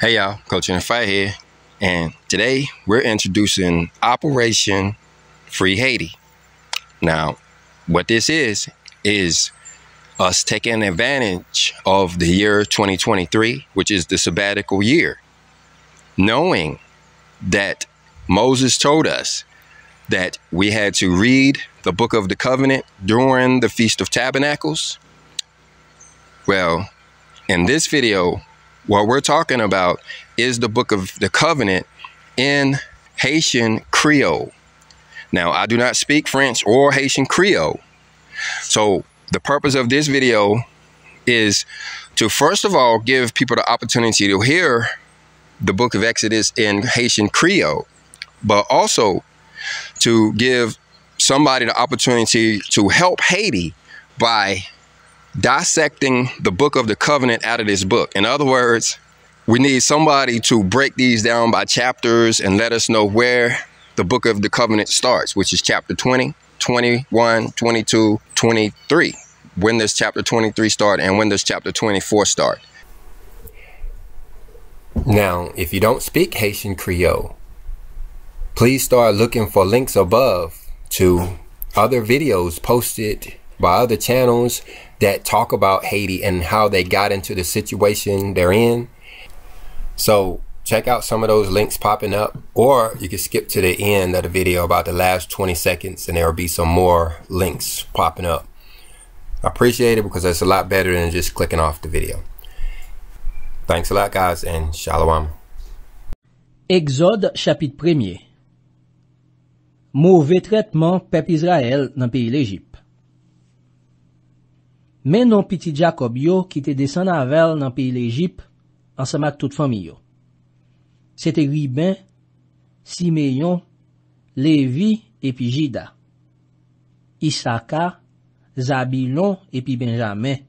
Hey y'all, Coach and Fight here, and today we're introducing Operation Free Haiti. Now, what this is is us taking advantage of the year 2023, which is the sabbatical year, knowing that Moses told us that we had to read the book of the covenant during the Feast of Tabernacles. Well, in this video, what we're talking about is the Book of the Covenant in Haitian Creole. Now, I do not speak French or Haitian Creole. So the purpose of this video is to first of all give people the opportunity to hear the book of Exodus in Haitian Creole, but also to give somebody the opportunity to help Haiti by dissecting the book of the covenant out of this book. In other words, we need somebody to break these down by chapters and let us know where the book of the covenant starts, which is chapter 20, 21, 22, 23. When does chapter 23 start and when does chapter 24 start? Now, if you don't speak Haitian Creole, please start looking for links above to other videos posted by other channels that talk about Haiti and how they got into the situation they're in. So check out some of those links popping up, or you can skip to the end of the video about the last 20 seconds and there will be some more links popping up. I appreciate it because that's a lot better than just clicking off the video. Thanks a lot guys and shalom. Exode chapitre 1 Mauvais traitement peuple Israël dans pays l'Égypte Men non piti Jakob yo ki te desen avèl nan pi l'Egypte an semak tout fami yo. Se te gwi ben, si meyon, Levi epi Jida, Isaka, Zabilon epi Benjamin,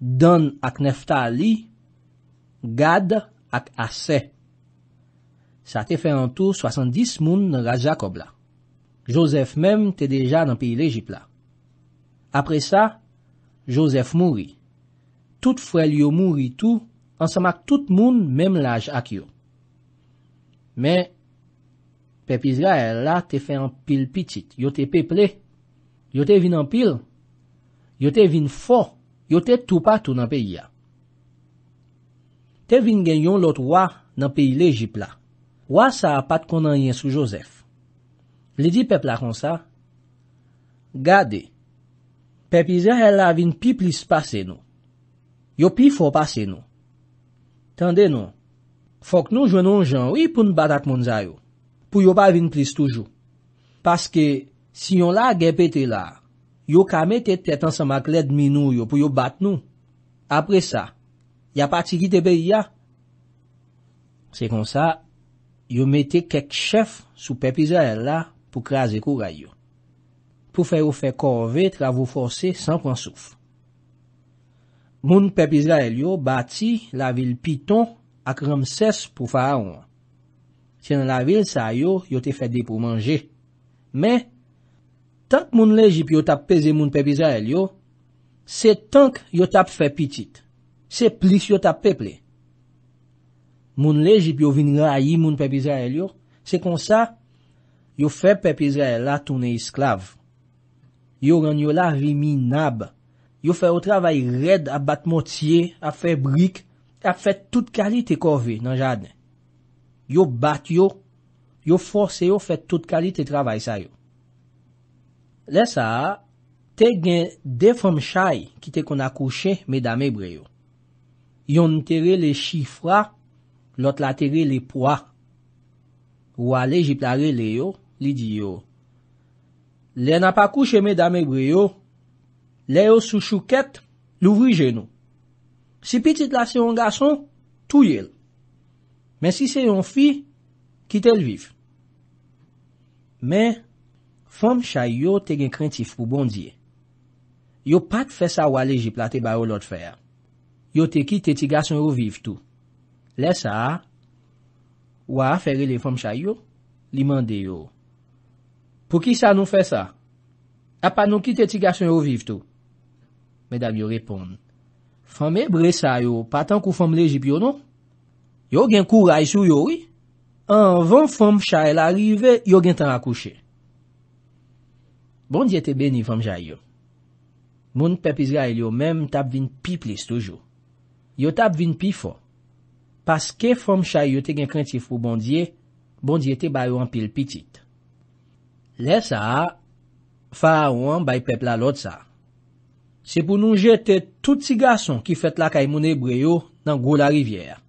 Don ak Neftali, Gad ak Asse. Sa te fè an tou 70 moun nan rad Jakob la. Josef men te deja nan pi l'Egypte la. Josef mouri. Tout frel yo mouri tou, ansamak tout moun mem laj ak yo. Me, pepizga el la te fe an pil pitit. Yo te peple. Yo te vin an pil. Yo te vin fo. Yo te toupa tou nan peya. Te vin gen yon lot wa nan peyi lejipla. Wa sa apat konan yen sou Josef. Vle di pepla kon sa? Gade. Pepi Zahela vin pi plis pase nou. Yo pi fo pase nou. Tande nou, fok nou jwenon jan wipoun batat moun zayou, pou yo pa vin plis toujou. Paske, si yon la gepe te la, yo ka me te tetan sa makle dminou yo pou yo bat nou. Apre sa, ya pati ki te be ya. Se kon sa, yo mete kek chef sou Pepi Zahela pou kraze kouray yo. pou fè yo fè korve, travou force, san kon souf. Moun pepizra el yo bati la vil piton ak ram ses pou fè aoun. Tien la vil sa yo, yo te fè de pou manje. Me, tank moun lejip yo tap peze moun pepizra el yo, se tank yo tap fè pitit, se plif yo tap peple. Moun lejip yo vin rayi moun pepizra el yo, se konsa yo fè pepizra el la toune isklav. Yo ranyo la remi nab. Yo fè ou travay red ap bat motye, ap fè brik, ap fè tout kalite korve nan jadne. Yo bat yo, yo fòse yo fè tout kalite travay sa yo. Lè sa, te gen defonm chay ki te kon akouche medame bre yo. Yon tere le chifra, lot la tere le poa. Wale jip la rele yo, li di yo. Le na pa kou che me dame gwe yo, le yo sou chou ket louvri jenou. Si pitit la se yon gason, tou yel. Men si se yon fi, kit el viv. Men, fom chay yo te gen krentif pou bondye. Yo pat fe sa wale ji plate ba yo lot fere. Yo te ki te ti gason yo viv tou. Le sa, wale fere le fom chay yo, li mande yo. Pou ki sa nou fe sa? A pa nou ki tetikasyon yo viv tou? Medab yo repon. Fome bre sa yo patan kou fome lejip yo nou? Yo gen kou ray sou yo wi? An van fome chay la rive, yo gen tan akouche. Bondye te beni fome chay yo. Moun pepizga yo men tap vin pi plis toujou. Yo tap vin pi fon. Paske fome chay yo te gen krentif pou bondye, bondye te bayo an pil pitit. Lè sa, fa a ouan bay pepla lot sa. Se pou nou jete tout si gason ki fet la kaimoun e breyo nan gwo la rivyèr.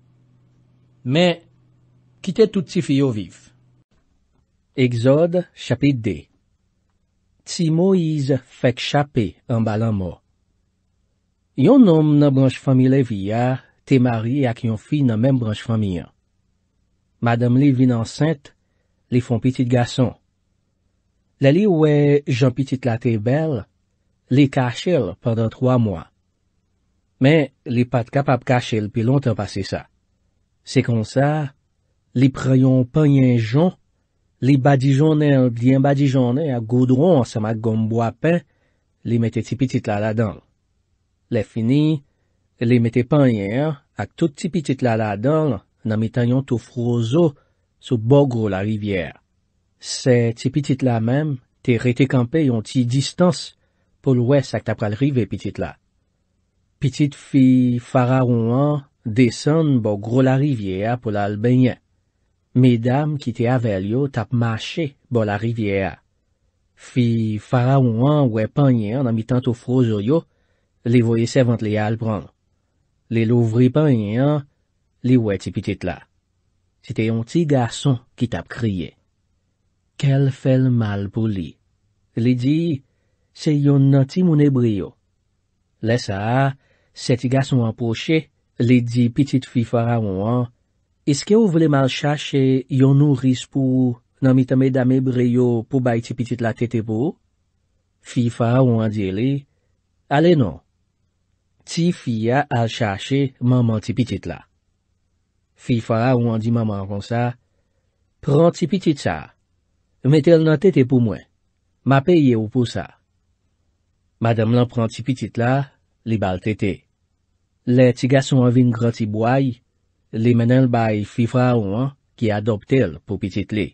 Men, kite tout si fiyo viv. EXODE CHAPIT DE Ti Moïse fek chapit an balan mo. Yon nom nan branj fami le vi ya, te mari ak yon fi nan men branj fami yan. Madame li vin ansent, li fon pitit gason. Lè li wè jan pitit la te bel, li kache lè pendant 3 mwa. Men, li pat kapap kache lè pi lontan pase sa. Se kon sa, li preyon penyen jon, li badijonel, diyen badijonel, a goudron seman gombo apen, li mette ti pitit la la don. Lè fini, li mette penyen ak tout ti pitit la la don nan mitanyon tou frozo sou bogro la rivyèr. Se ti pitit la menm, te rete kampe yon ti distans pou lwes ak tap pralrive pitit la. Pitit fi faraouan desen bo gro la rivyea pou lalbenye. Medam ki te avelyo tap mache bo la rivyea. Fi faraouan wè panye an amitanto frozo yo, li voyese vant li albran. Li louvri panye an, li wè ti pitit la. Ti te yon ti gason ki tap kriye. Kel fel mal pou li? Li di, se yon nan ti moun e brio. Le sa, seti gas moun pouche, li di pitit fifara moun an, iske ou vle mal chache yon nouris pou nan mitame dame brio pou bay ti pitit la tete pou? Fifara moun an di li, ale non. Ti fia al chache maman ti pitit la. Fifara moun an di maman kon sa, pran ti pitit sa. Metel nan tete pou mwen. Ma peye ou pou sa. Madame nan pranti pitit la, li bal tete. Le tiga son avin granti boy, li menen bay fifa ouan ki adopte el pou pitit li.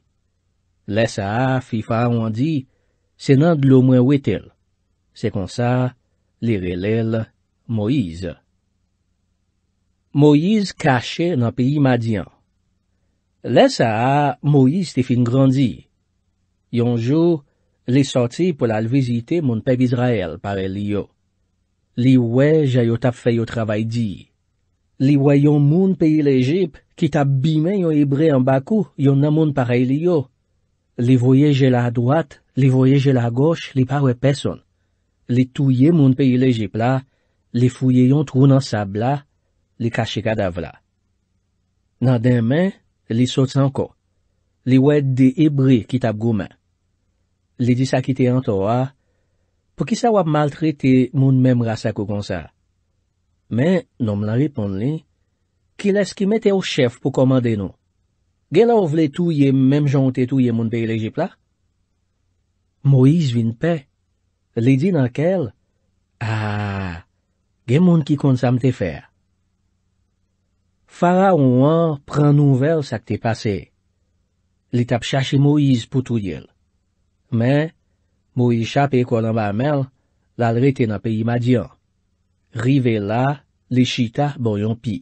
Le sa fifa ouan di, se nan glomwen wetel. Se kon sa, li relel Moise. Moise kache nan piyi madian. Le sa Moise te fin grandi. Yonjou, li soti pou la vizite moun pep Izrael pare li yo. Li we jayot ap fe yo travay di. Li we yon moun pe il Ejip ki tab bimen yon Ibre yon bakou yon nan moun pare li yo. Li voyeje la adwate, li voyeje la goche, li pare peson. Li touye moun pe il Ejip la, li fouye yon trounan sab la, li kache kada vla. Nan den men, li sotsanko. Li we de Ibre ki tab gomen. Li di sa ki te anto a, pou ki sa wap maltrete moun menm rasa kou konsa. Men, nou m la ripon li, ki les ki mette ou chef pou komande nou? Gen la ou vle tou ye menm jante tou ye moun pe elejipla? Moise vin pe. Li di nan kel? A, gen moun ki konsa mte fer. Fara ou an, pren nouvel sa ki te pase. Li tap chache Moise pou tou yel. Men, mou isha pe konan ba mel, lalre te nan pe imadyan. Rive la, li chita boyon pi.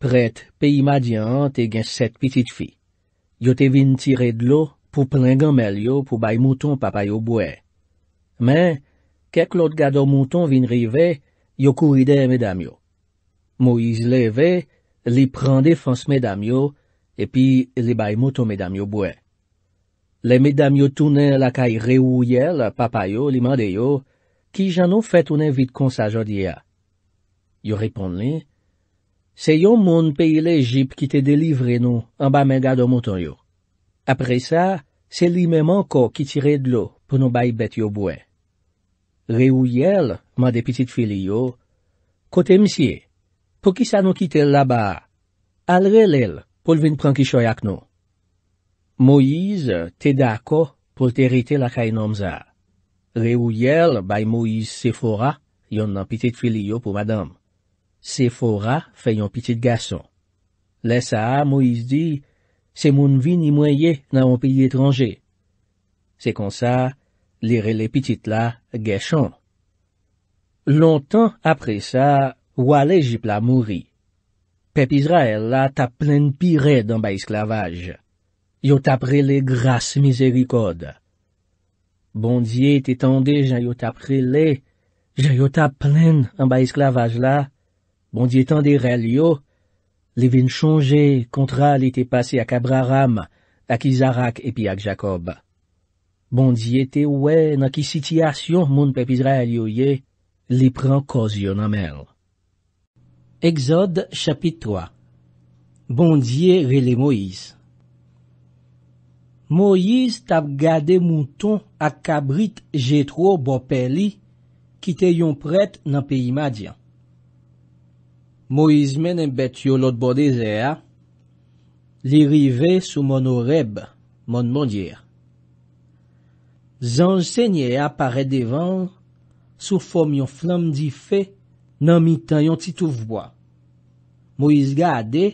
Pret pe imadyan te gen set pitit fi. Yo te vin tire dlo pou plengan mel yo pou bay mouton papay yo bouen. Men, kek lot gado mouton vin rive, yo kou ide medam yo. Mou isle ve, li prende fons medam yo, epi li bay mouton medam yo bouen. Le medam yo toune lakay re ou yel, papay yo, li mande yo, ki jan nou fet un evit konsa jodi ya. Yo repon li, se yon moun peyi le jip ki te delivre nou an ba men gado moutan yo. Apre sa, se li men man ko ki tire dlo pou nou bay bet yo bouen. Re ou yel, mande pitit fili yo, kote msiye, pou ki sa nou kite la ba, alre lel pou lvin pran ki choy ak nou. Moïse tè dako pou tè rite lakay nanm zan. Re ou yel bay Moïse Sefora, yon nan pitit filiyo pou madame. Sefora fè yon pitit gason. Lè sa, Moïse di, se moun vi ni mwenye nan moun pi etranje. Se kon sa, lirè lè pitit la, gèchon. Lontan apre sa, wale jip la mouri. Pep Israel la tap plen pire dan bay esklavajj. Yota prele grase mizerikode. Bondye te tende jan yota prele, jan yota plen an ba esklavaj la. Bondye tende rel yo, li ven chonje kontra li te pase ak Abraham, ak Izarak epi ak Jacob. Bondye te we nan ki sitiasyon moun pepizre al yo ye, li pran kozyon amel. EXODE CHAPITOI BONDIE RELE MOIS Moïse tap gade mouton ak kabrit jetro bo peli ki te yon pret nan peyi madyan. Moïse men en bet yo lot bo dezea, li rive sou mon oreb, mon mondyea. Zan jsenyea pare devan, sou fom yon flam di fe nan mitan yon titoufboa. Moïse gade,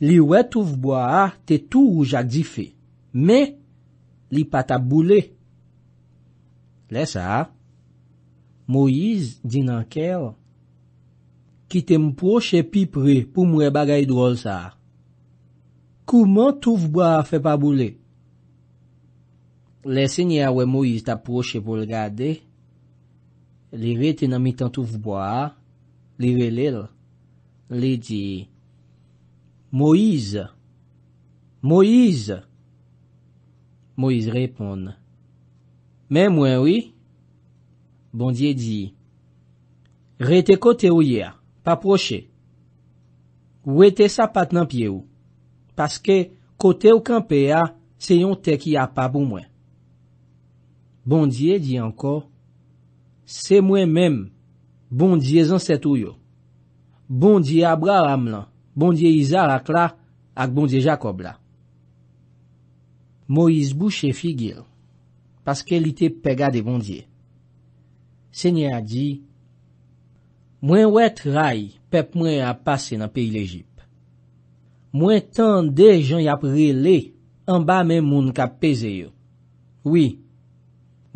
li wetoufboa te tou ou jak di fe. Mè, li pat ap boulè. Lè sa, Moïse di nan kèl, ki te mproche pi prè pou mwè bagay dròl sa. Kouman touf bwa fè pa boulè? Lè se nye a wè Moïse taproche pou l'gade, li re te nan mitan touf bwa, li re lèl, li di, Moïse, Moïse, Moise reponde, Mè mwen wè? Bondye di, Rè te kote ou ye a, pa proche. Ou e te sapat nan pie ou? Paske kote ou kampe a, se yon te ki a pa pou mwen. Bondye di anko, Se mwen mèm, bondye zan setou yo. Bondye Abraham la, bondye Isaac la, ak bondye Jacob la. Moïse Boucher figil, paske li te pega de bondye. Se nye a di, mwen wet ray pep mwen ap pase na peyi lejip. Mwen tan de jan yap rele, anba men moun kap peze yo. Oui,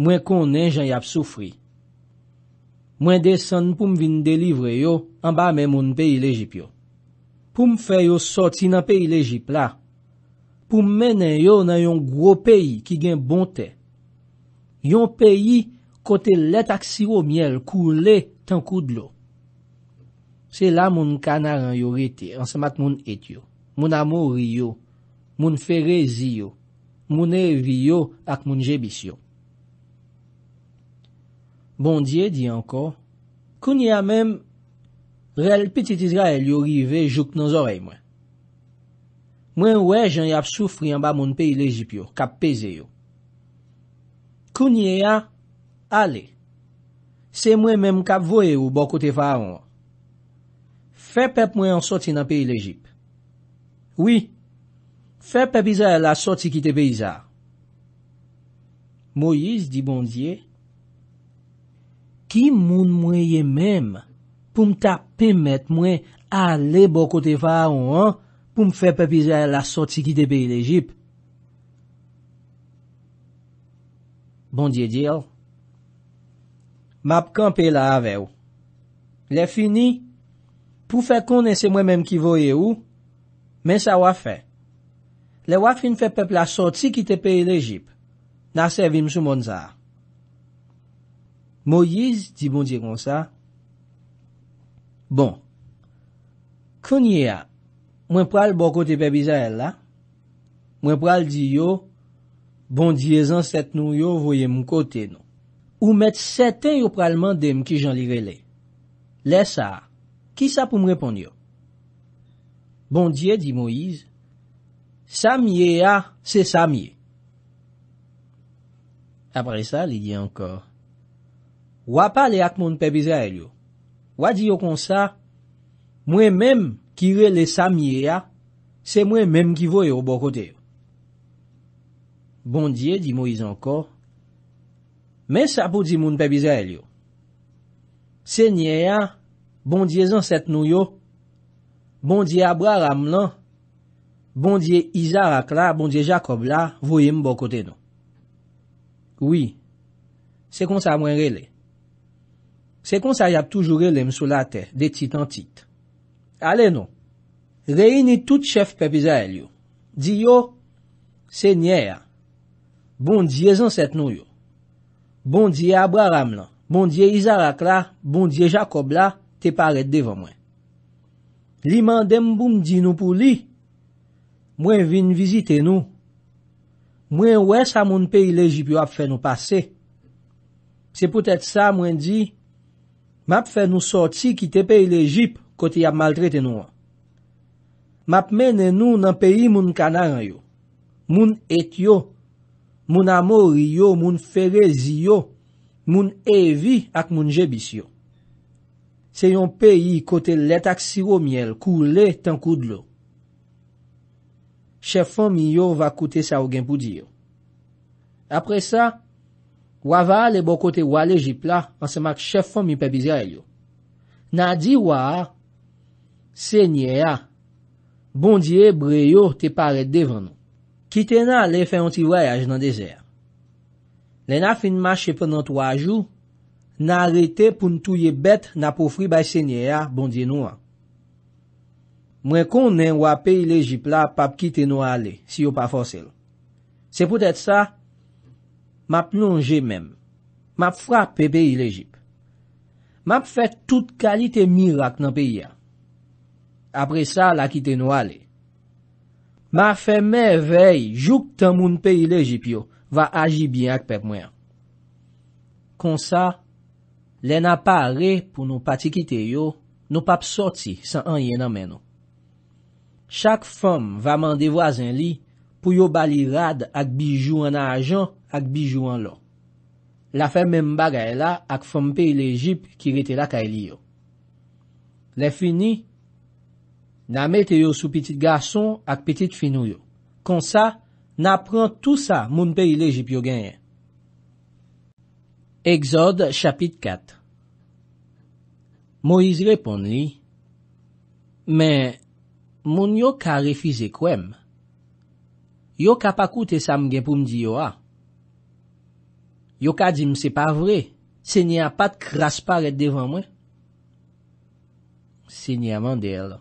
mwen konen jan yap soufri. Mwen desen pou m vin delivre yo, anba men moun peyi lejip yo. Pou m fe yo soti nan peyi lejip la, pou menen yo nan yon gwo peyi ki gen bonte. Yon peyi kote let ak siwo miel koule tan koudlo. Se la moun kanaran yorite, ansamat moun etyo, moun amou riyo, moun fere ziyo, moun eviyo ak moun jebisyon. Bondye di anko, koun ya mem rel piti tizrael yorive jok nan zorey mwen. Mwen wè jen yap soufri an ba moun peyi lejip yo, kap peze yo. Kounye a, ale. Se mwen menm kap voye ou bokote fa anwa. Fè pep mwen ansoti nan peyi lejip. Oui, fè pep iza la soti ki te peyiza. Moiz di bondye, Ki moun mwenye menm pou mta pemet mwen ale bokote fa anwa anwa? pou m fè pepizè la soti ki te peyi l'Ejip. Bon diye diyo? Oh. Map kan pe la ave ou. Le fini, pou fè konen se mwen menm ki voye ou, men sa wafè. Le wafè n fè pep la soti ki te peyi l'Ejip. Na se vim sou mon za. Moiz, di bon diye kon sa? Bon. Kon ye a Mwen pral bo kote pep Izrael la. Mwen pral di yo, bondye zan set nou yo voye mwen kote nou. Ou met sete yo pral mandem ki jan li rele. Le sa, ki sa pou mwen pon yo? Bondye di Moise, sa miye ya, se sa miye. Apre sa li di ankor, wap pale ak moun pep Izrael yo. Wadi yo kon sa, mwen menm, Ki rele sa miye ya, se mwen menm ki vo yo bo kote yo. Bondye, di mo yi zanko. Men sa pou di moun pe bizay el yo. Se nye ya, bondye zan set nou yo. Bondye Abra ram lan. Bondye Iza rak la, bondye Jakob la, vo yi m bo kote nou. Oui, se kon sa mwen rele. Se kon sa yap toujou rele m sou la te, de tit an tit. Ale nou, reyni tout chef pepiza el yo. Di yo, se nye ya. Bondye zan set nou yo. Bondye Abraham la. Bondye Isaac la. Bondye Jacob la. Te paret devan mwen. Li mandem boum di nou pou li. Mwen vin vizite nou. Mwen wè sa moun peyi lejip yo ap fè nou pase. Se pwetè sa mwen di, map fè nou soti ki te peyi lejip. kote yap maltrete nou an. Map menen nou nan peyi moun kanaran yo, moun et yo, moun amor yo, moun ferezi yo, moun evi ak moun jebis yo. Se yon peyi kote letak siwo miel, koule tan koud lo. Chefon mi yo va koute sa ou genpou di yo. Apre sa, wava le bo kote wale jip la, an se mak chefon mi pe bizay yo. Nan di waa, Se nye ya, bondye breyo te pare devan nou. Kitena le fe yon ti vayaj nan dese ya. Le na fin ma che penan 3 jou, na arete pou n touye bet na poufri baye se nye ya bondye nou an. Mwen kon nen wap pe il ejipla pap kiteno ale, si yo pa fosel. Se pwetet sa, ma plonje menm. Map fwa pe pe il ejipla. Map fwe tout kalite mirak nan pe ya. apre sa la kite nou alè. Ma fèmè vey, jouk tan moun pe ilè jip yo, va aji bian ak pe mwen. Konsa, lè na pare pou nou pati kite yo, nou pap soti san an yen nan men nou. Chak fèm va mande voisin li, pou yo bali rad ak bijou an ajan, ak bijou an lò. La fèmè mbagay la, ak fèm pe ilè jip ki rete la ka ili yo. Lè fini, Na mette yo sou petit gason ak petit finou yo. Kon sa, na pran tout sa moun pe ile jip yo genye. Exode chapit kat. Moiz repon li. Men, moun yo ka refize kwem? Yo ka pa koute sam gen pou mdi yo a? Yo ka di mse pa vre? Se ni a pat kraspa let devan mwen? Se ni a mande el.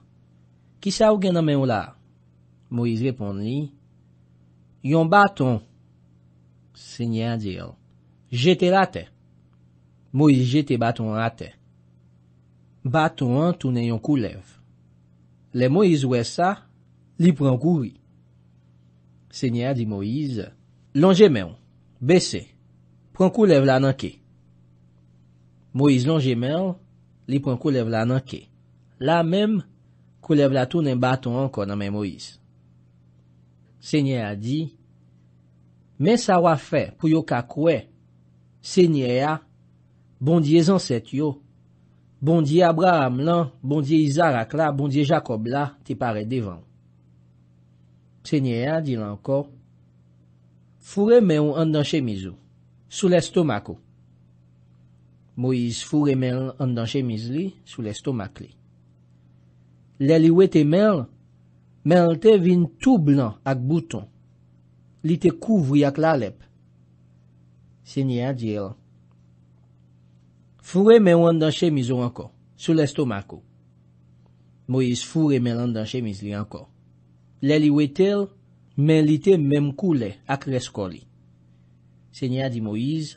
Kisa ou gen nan men ou la? Moise repond li. Yon baton. Senyè di yo. Jete la te. Moise jete baton la te. Baton an toune yon kou lev. Le Moise ou e sa, li pran kou vi. Senyè di Moise. Lonje men. Bese. Pran kou lev la nan ke. Moise lonje men. Li pran kou lev la nan ke. La menm, kou lev la tou nen baton ankon nan men Moïse. Se nye a di, men sa wafè pou yo kakwe, se nye a, bondye zan set yo, bondye Abraham lan, bondye Isaac la, bondye Jacob la, te pare devan. Se nye a, di lan ankon, fure men ou an dan chemizou, sou lestomako. Moïse fure men an dan chemiz li, sou lestomak li. Lè li wè te mèl, mèl te vin tou blan ak bouton. Li te kouvri ak lalep. Senya di el. Foure mèl an danche miz ou anko, sou lestomako. Moïse foure mèl an danche miz li anko. Lè li wè tel, mèl li te mèm koule ak resko li. Senya di Moïse.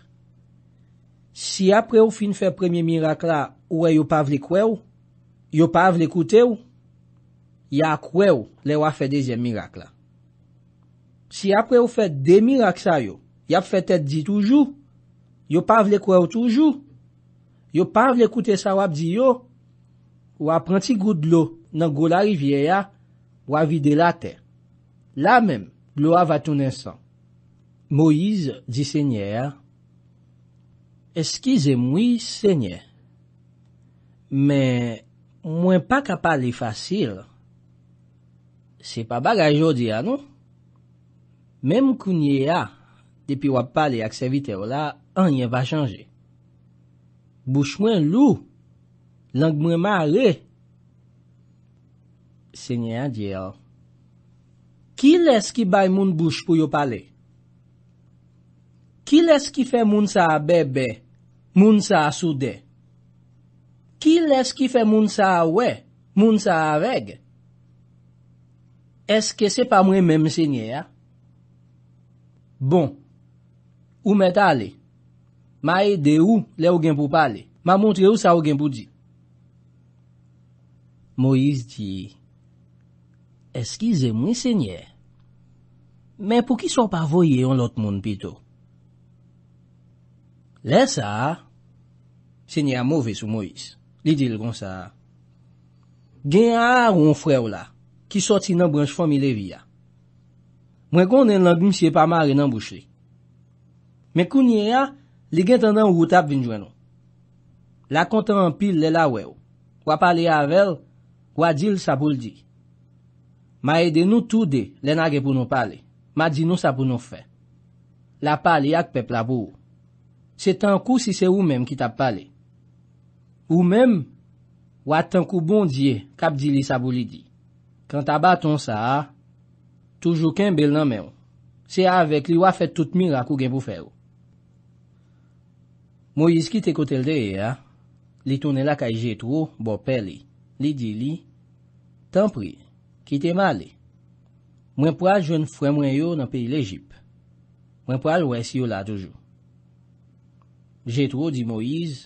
Si apre ou fin fè premier mirak la, ouè yo pav li kwe ou, yo pav li koute ou, ya kwe ou le wap fe dezyen mirak la. Si apre ou fe dey mirak sa yo, yap fe tet di toujou, yo pa vle kwe ou toujou, yo pa vle koute sa wap di yo, wap pranti goud lo nan gou la rivye ya, wap vide la te. La men, lo wap vatounen san. Moiz di se nye a, eskize mwi se nye, men mwen pa kapal li e fasil, Se pa bagaj yo di ya nou? Mem kounye ya, depi wap pale ak servite yo la, anye va chanje. Bouch mwen lou, lang mwen ma le. Se nye a di yo. Ki les ki bay moun bouch pou yo pale? Ki les ki fe moun sa bebe, moun sa sude? Ki les ki fe moun sa we, moun sa reg? eske se pa mwen men msenye a? Bon, ou mwen ta ale? Ma e de ou le ou gen pou pale? Ma montre ou sa ou gen pou di? Moise di, eskize mwen senye, men pou ki so pa voye an lot moun pito? Le sa, senye a move sou Moise, li dil kon sa, gen a ou mwen fre ou la? Ki soti nan branj fomile vi ya. Mwen kon nen langim si e pa ma re nan bouchi. Men kounye ya, li gen tanda ou wot ap vinjwen nou. La konta an pil le la we ou. Wap pale yavel, wadil sa pou ldi. Ma ede nou tou de le nage pou nou pale. Ma di nou sa pou nou fe. La pale yak pep la bou. Se tankou si se ou menm ki tap pale. Ou menm, waten kou bon diye kap dili sa pou ldi di. Kant a baton sa a, toujou ken bel nan men ou. Se a avek eh, li wafet tout mirak ou gen pou fe ou. Moiz ki te kote l de e a, li tonen la kaye jetro, bo pe li. Li di li, tan pri, ki te male. Mwen pral jwen fwen mwen yo nan pe il Egypte. Mwen pral wè si yo la toujou. Jetro di Moiz,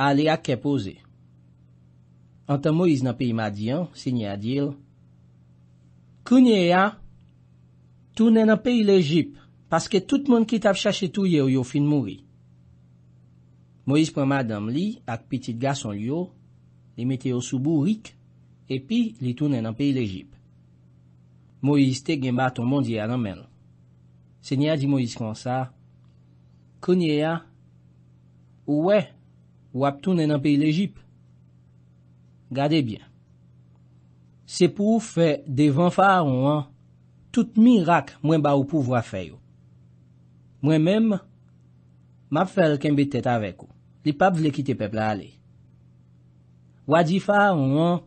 ale ak ke posey. Antan Moïse nan peyi madyan, se nye a dil, Kounye a, tounen nan peyi l'Egypte, paske tout moun ki tap chache touye ou yo fin mouri. Moïse prama dam li, ak pitit gas on yo, li meteo soubou rik, epi li tounen nan peyi l'Egypte. Moïse te gen ba ton moun diya nan men. Se nye a di Moïse kon sa, Kounye a, Ouè, wap tounen nan peyi l'Egypte. Gade bien. Se pou fè devan fa ou an, tout mi rak mwen ba ou pou wafè yo. Mwen menm, map fè lè kembè tèt avè ko. Li pap vle kite peple ale. Wadi fa ou an,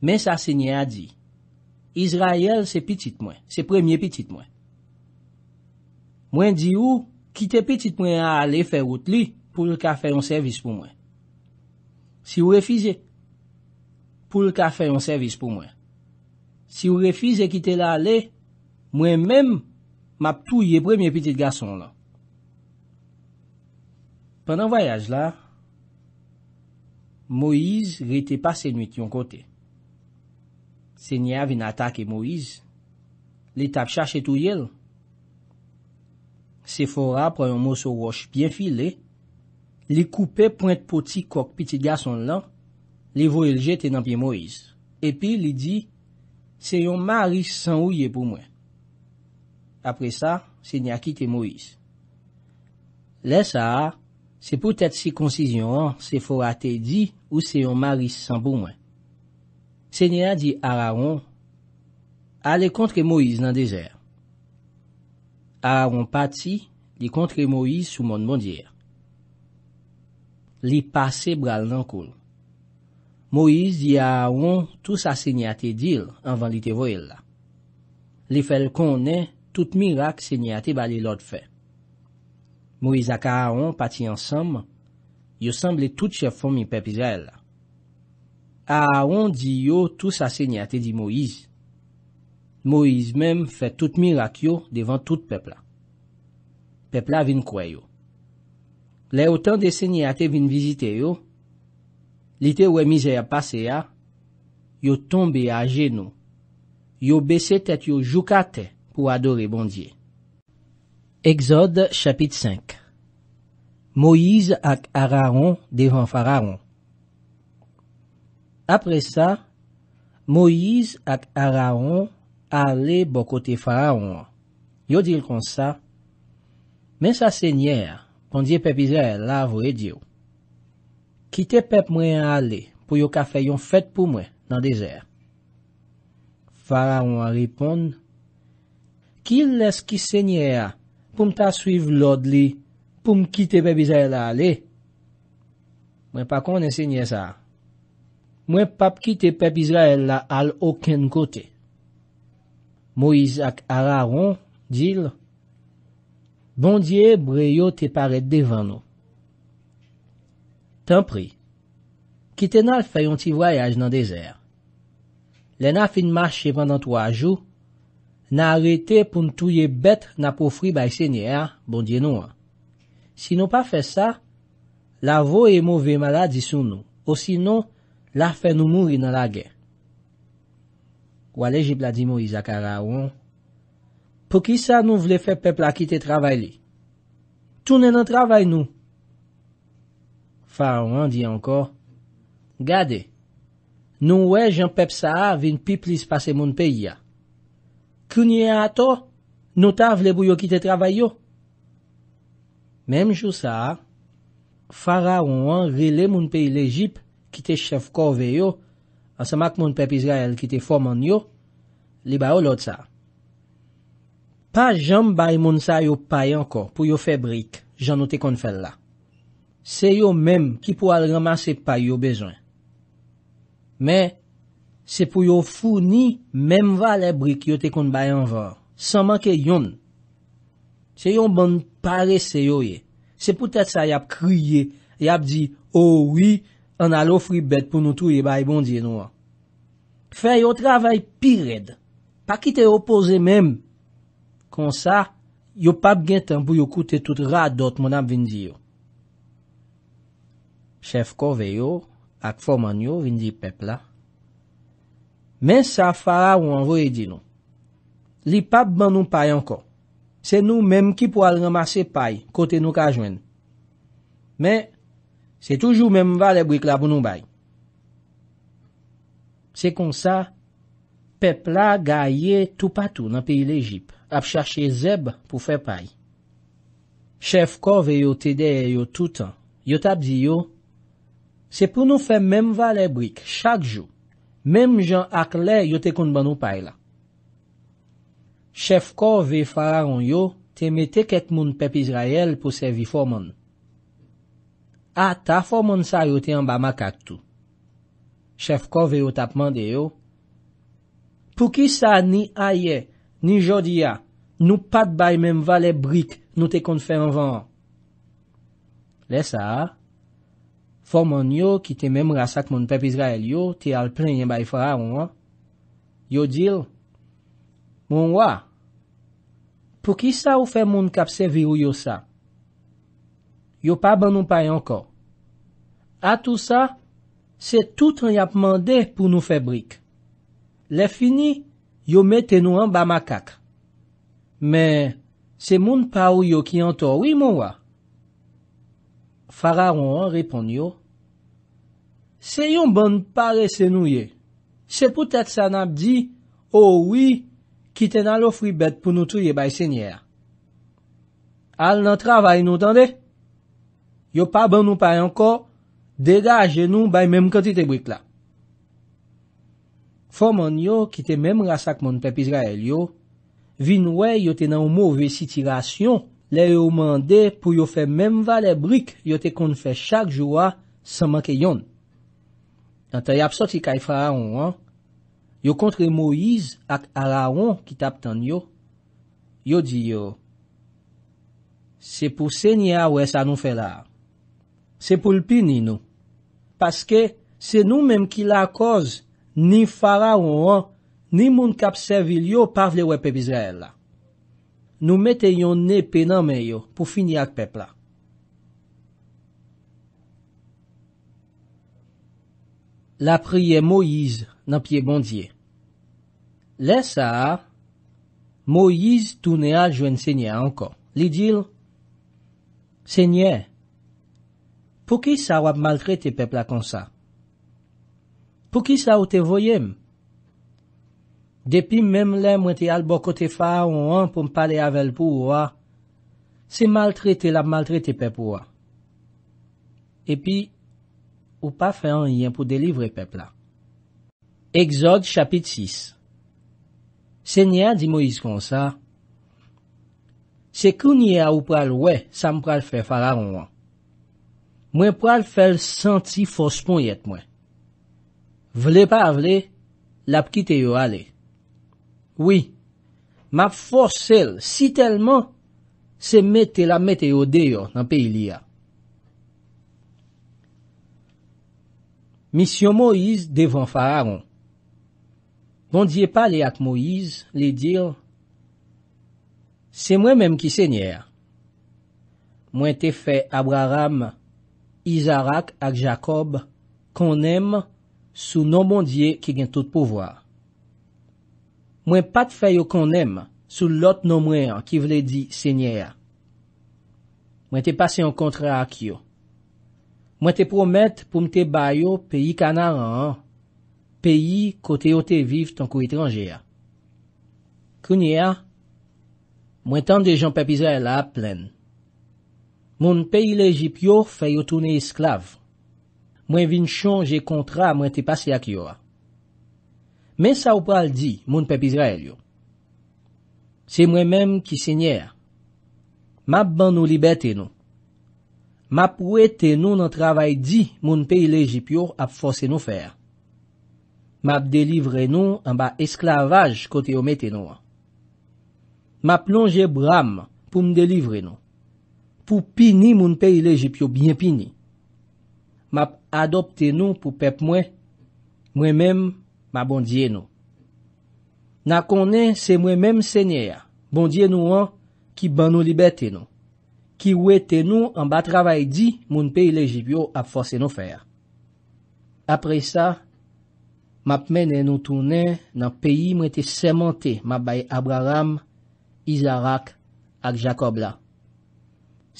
men sa sènyè a di, Izrayel se pitit mwen, se premye pitit mwen. Mwen di ou, kite pitit mwen a ale fè out li, pou lè ka fè yon servis pou mwen. Si ou refize, pou l ka fè yon servis pou mwen. Si ou refize kite la le, mwen mèm map tou ye premyen pitit gason la. Pendan vayaj la, Moïse rete pa se nwit yon kote. Se nye avin atake Moïse, le tap chache tou yel. Sefora preyon mou so wosh bien file, le koupe point poti kok pitit gason la, li vo el jete nan pi Moïse, epi li di, se yon maris san ou ye pou mwen. Apre sa, se ni akite Moïse. Le sa, se pou tete si koncizyon an, se fora te di, ou se yon maris san pou mwen. Se ni a di Araon, ale kontre Moïse nan dezer. Araon pati, li kontre Moïse sou moun mondyer. Li pase bral nan kol. Moïse di a Aon tout sa sènyate dil anvan li te vo el la. Li fel konè, tout mirak sènyate bali lòd fè. Moïse ak a Aon pati ansam, yo samb le tout chèfou mi pep Israel la. A Aon di yo tout sa sènyate di Moïse. Moïse mèm fè tout mirak yo devan tout pepla. Pepla vin kway yo. Le ou tan de sènyate vin vizite yo, Li te we mize ya pase ya, yo tombe a genou. Yo beset et yo jukate pou adore bondye. Eksod chapit 5 Moiz ak Araon devan Faraon Apre sa, Moiz ak Araon ale bokote Faraon. Yo dil kon sa, men sa senyer kondye pepize la vwe diyo. Ki te pep mwen a ale pou yo kafe yon fet pou mwen nan dezer. Faraon a ripon. Ki lese ki senye a poum ta suiv lod li poum ki te pep Izrael a ale? Mwen pa konen senye sa. Mwen pap ki te pep Izrael la al oken kote. Moizak a la ron, jil. Bondye breyo te pare devan nou. Tampri, kitenal fay yon ti vwayaj nan dezer. Le na finmache pandan 3 jou, na arete pou n'touye bet na poufri bay senye a, bon diye nou an. Si nou pa fè sa, la vo e mouve maladi sou nou, ou si nou la fè nou mouri nan la gen. Wale jib la di mou izakara ou an. Pou ki sa nou vle fè pepla ki te travay li? Tou ne nan travay nou. Faraon an di anko, gade, nou we jen pep sa a vin pi plis pase moun pe ya. Kounye a to, nou ta vle bou yo kite travay yo. Mem jou sa a, Faraon an rile moun pe il Ejip kite chef kove yo, asamak moun pep Israel kite foman yo, li ba o lod sa. Pa jen bay moun sa yo pay anko pou yo febrik, jan note kon fel la. Se yo mèm ki pou al ramase pa yo bezwen. Mè, se pou yo founi mèm va le brik yo te kon bayan vò. San manke yon. Se yon ban pare se yo ye. Se pou tèt sa yap kriye, yap di, o oh wii, an alofri bet pou nou tou ye bay bondye nou an. Fè yo travay pi red. Pa ki te opoze mèm kon sa, yo pap gen tan pou yo koute tout radot moun ap vin di yo. Chef kove yo ak foman yo vin di pepla. Men sa fara ou anvo edi nou. Li pap ban nou pay anko. Se nou menm ki pou al remase pay kote nou ka jwen. Men, se toujou menm va le gwek la pou nou bay. Se kon sa, pepla ga ye tou patou nan pi il Ejip. Ap chache zeb pou fe pay. Chef kove yo tede yo toutan. Yo tab di yo... Se pou nou fè mèm va lè brik chak jou, mèm jan ak lè yo te koun ban ou pay la. Chef ko ve fararon yo, te mè te ket moun pep Israel pou sevi fòmon. A, ta fòmon sa yo te yon ba makak tou. Chef ko ve yo tapman de yo. Pou ki sa ni aye, ni jodi ya, nou pat bay mèm va lè brik nou te koun fè anvan. Le sa a. Foman yo, ki te mem rasa k moun pep Izrael yo, te al plenye bay fara ou an, yo dir, moun waa, pou ki sa ou fe moun kapse vi ou yo sa? Yo pa ban nou pay ankor. A tout sa, se tout an ya pman de pou nou febrik. Le fini, yo me tenou an ba makak. Me, se moun pa ou yo ki an to, wii moun waa? Fara ou an repon yo, Se yon ban pare senou ye, se pou tèt san ap di, oh ouwi, kite nan lo fribet pou nou tou ye bay senyer. Al nan travay nou tande, yo pa ban nou pare anko, degaje nou bay mem kante te brik la. Foman yo kite mem rasa kman pepiz ra el yo, vinwe yo te nan oumove sitirasyon, le yo mande pou yo fe mem vale brik yo te konfe chak jwa sa manke yon. Dan te yap soti kay faraoun an, yo kontre Moiz ak alaoun ki tap tan yo, yo di yo, se pou senye a we sa nou fe la, se pou lpini nou, paske se nou menm ki la koz ni faraoun an, ni moun kap servil yo pavle we pep Izrael la. Nou mette yon ne penan me yo pou fini ak pepla. la priye Moïse nan piye bondye. Le sa, Moïse toune al jwen sènyè ankon. Li dil, sènyè, pou ki sa wap maltrete pep la konsa? Pou ki sa wote voyem? Depi mem lem wete al bokote fa ou an pou mpade avèl pou ou a, se maltrete la maltrete pep ou a. E pi, Ou pa fè an yen pou delivre pepla. Exode chapit 6 Se nye a di Moïse kon sa, se kounye a ou pral wè, sa m pral fè fara an wè. Mwen pral fè l senti fos pon yet mwen. Vle pa avle, la pkite yo ale. Oui, ma fos sel, si telman, se mette la mette yo deyo nan peyi liya. Misyon Moïse devan Faraon. Bondye pale ak Moïse li dir, Se mwen menm ki sènyè. Mwen te fè Abraham, Izarak ak Jacob, konem sou non bondye ki gen tout pouvoar. Mwen pat fè yo konem sou lot non mwen ki vle di sènyè. Mwen te pase yon kontre ak yo. Mwen te promet pou mte bayo peyi kana an an, peyi kote yo te viv tan kou itranje a. Kounye a, mwen tan de jan pepizra el a ap plen. Mwen peyi lejip yo fay yo toune esklav. Mwen vin chonje kontra mwen te pase ak yo a. Men sa ou pal di mwen pepizra el yo. Se mwen menm ki sinye a. Mab ban nou libet eno. Map wè te nou nan travay di moun peylejipyo ap fòse nou fèr. Map delivre nou an ba esklavaj kote ome te nou an. Map lonje bram pou mdelivre nou. Pou pini moun peylejipyo bie pini. Map adopte nou pou pep mwen, mwen mèm ma bondye nou. Na konen se mwen mèm sènyè ya, bondye nou an ki ban nou libet te nou. ki wè te nou an ba travay di moun peyi lèjibyo ap fòsè nou fè. Apre sa, map mènen nou tounè nan peyi mwè te sèmantè mabay Abraham, Izarak ak Jacob la.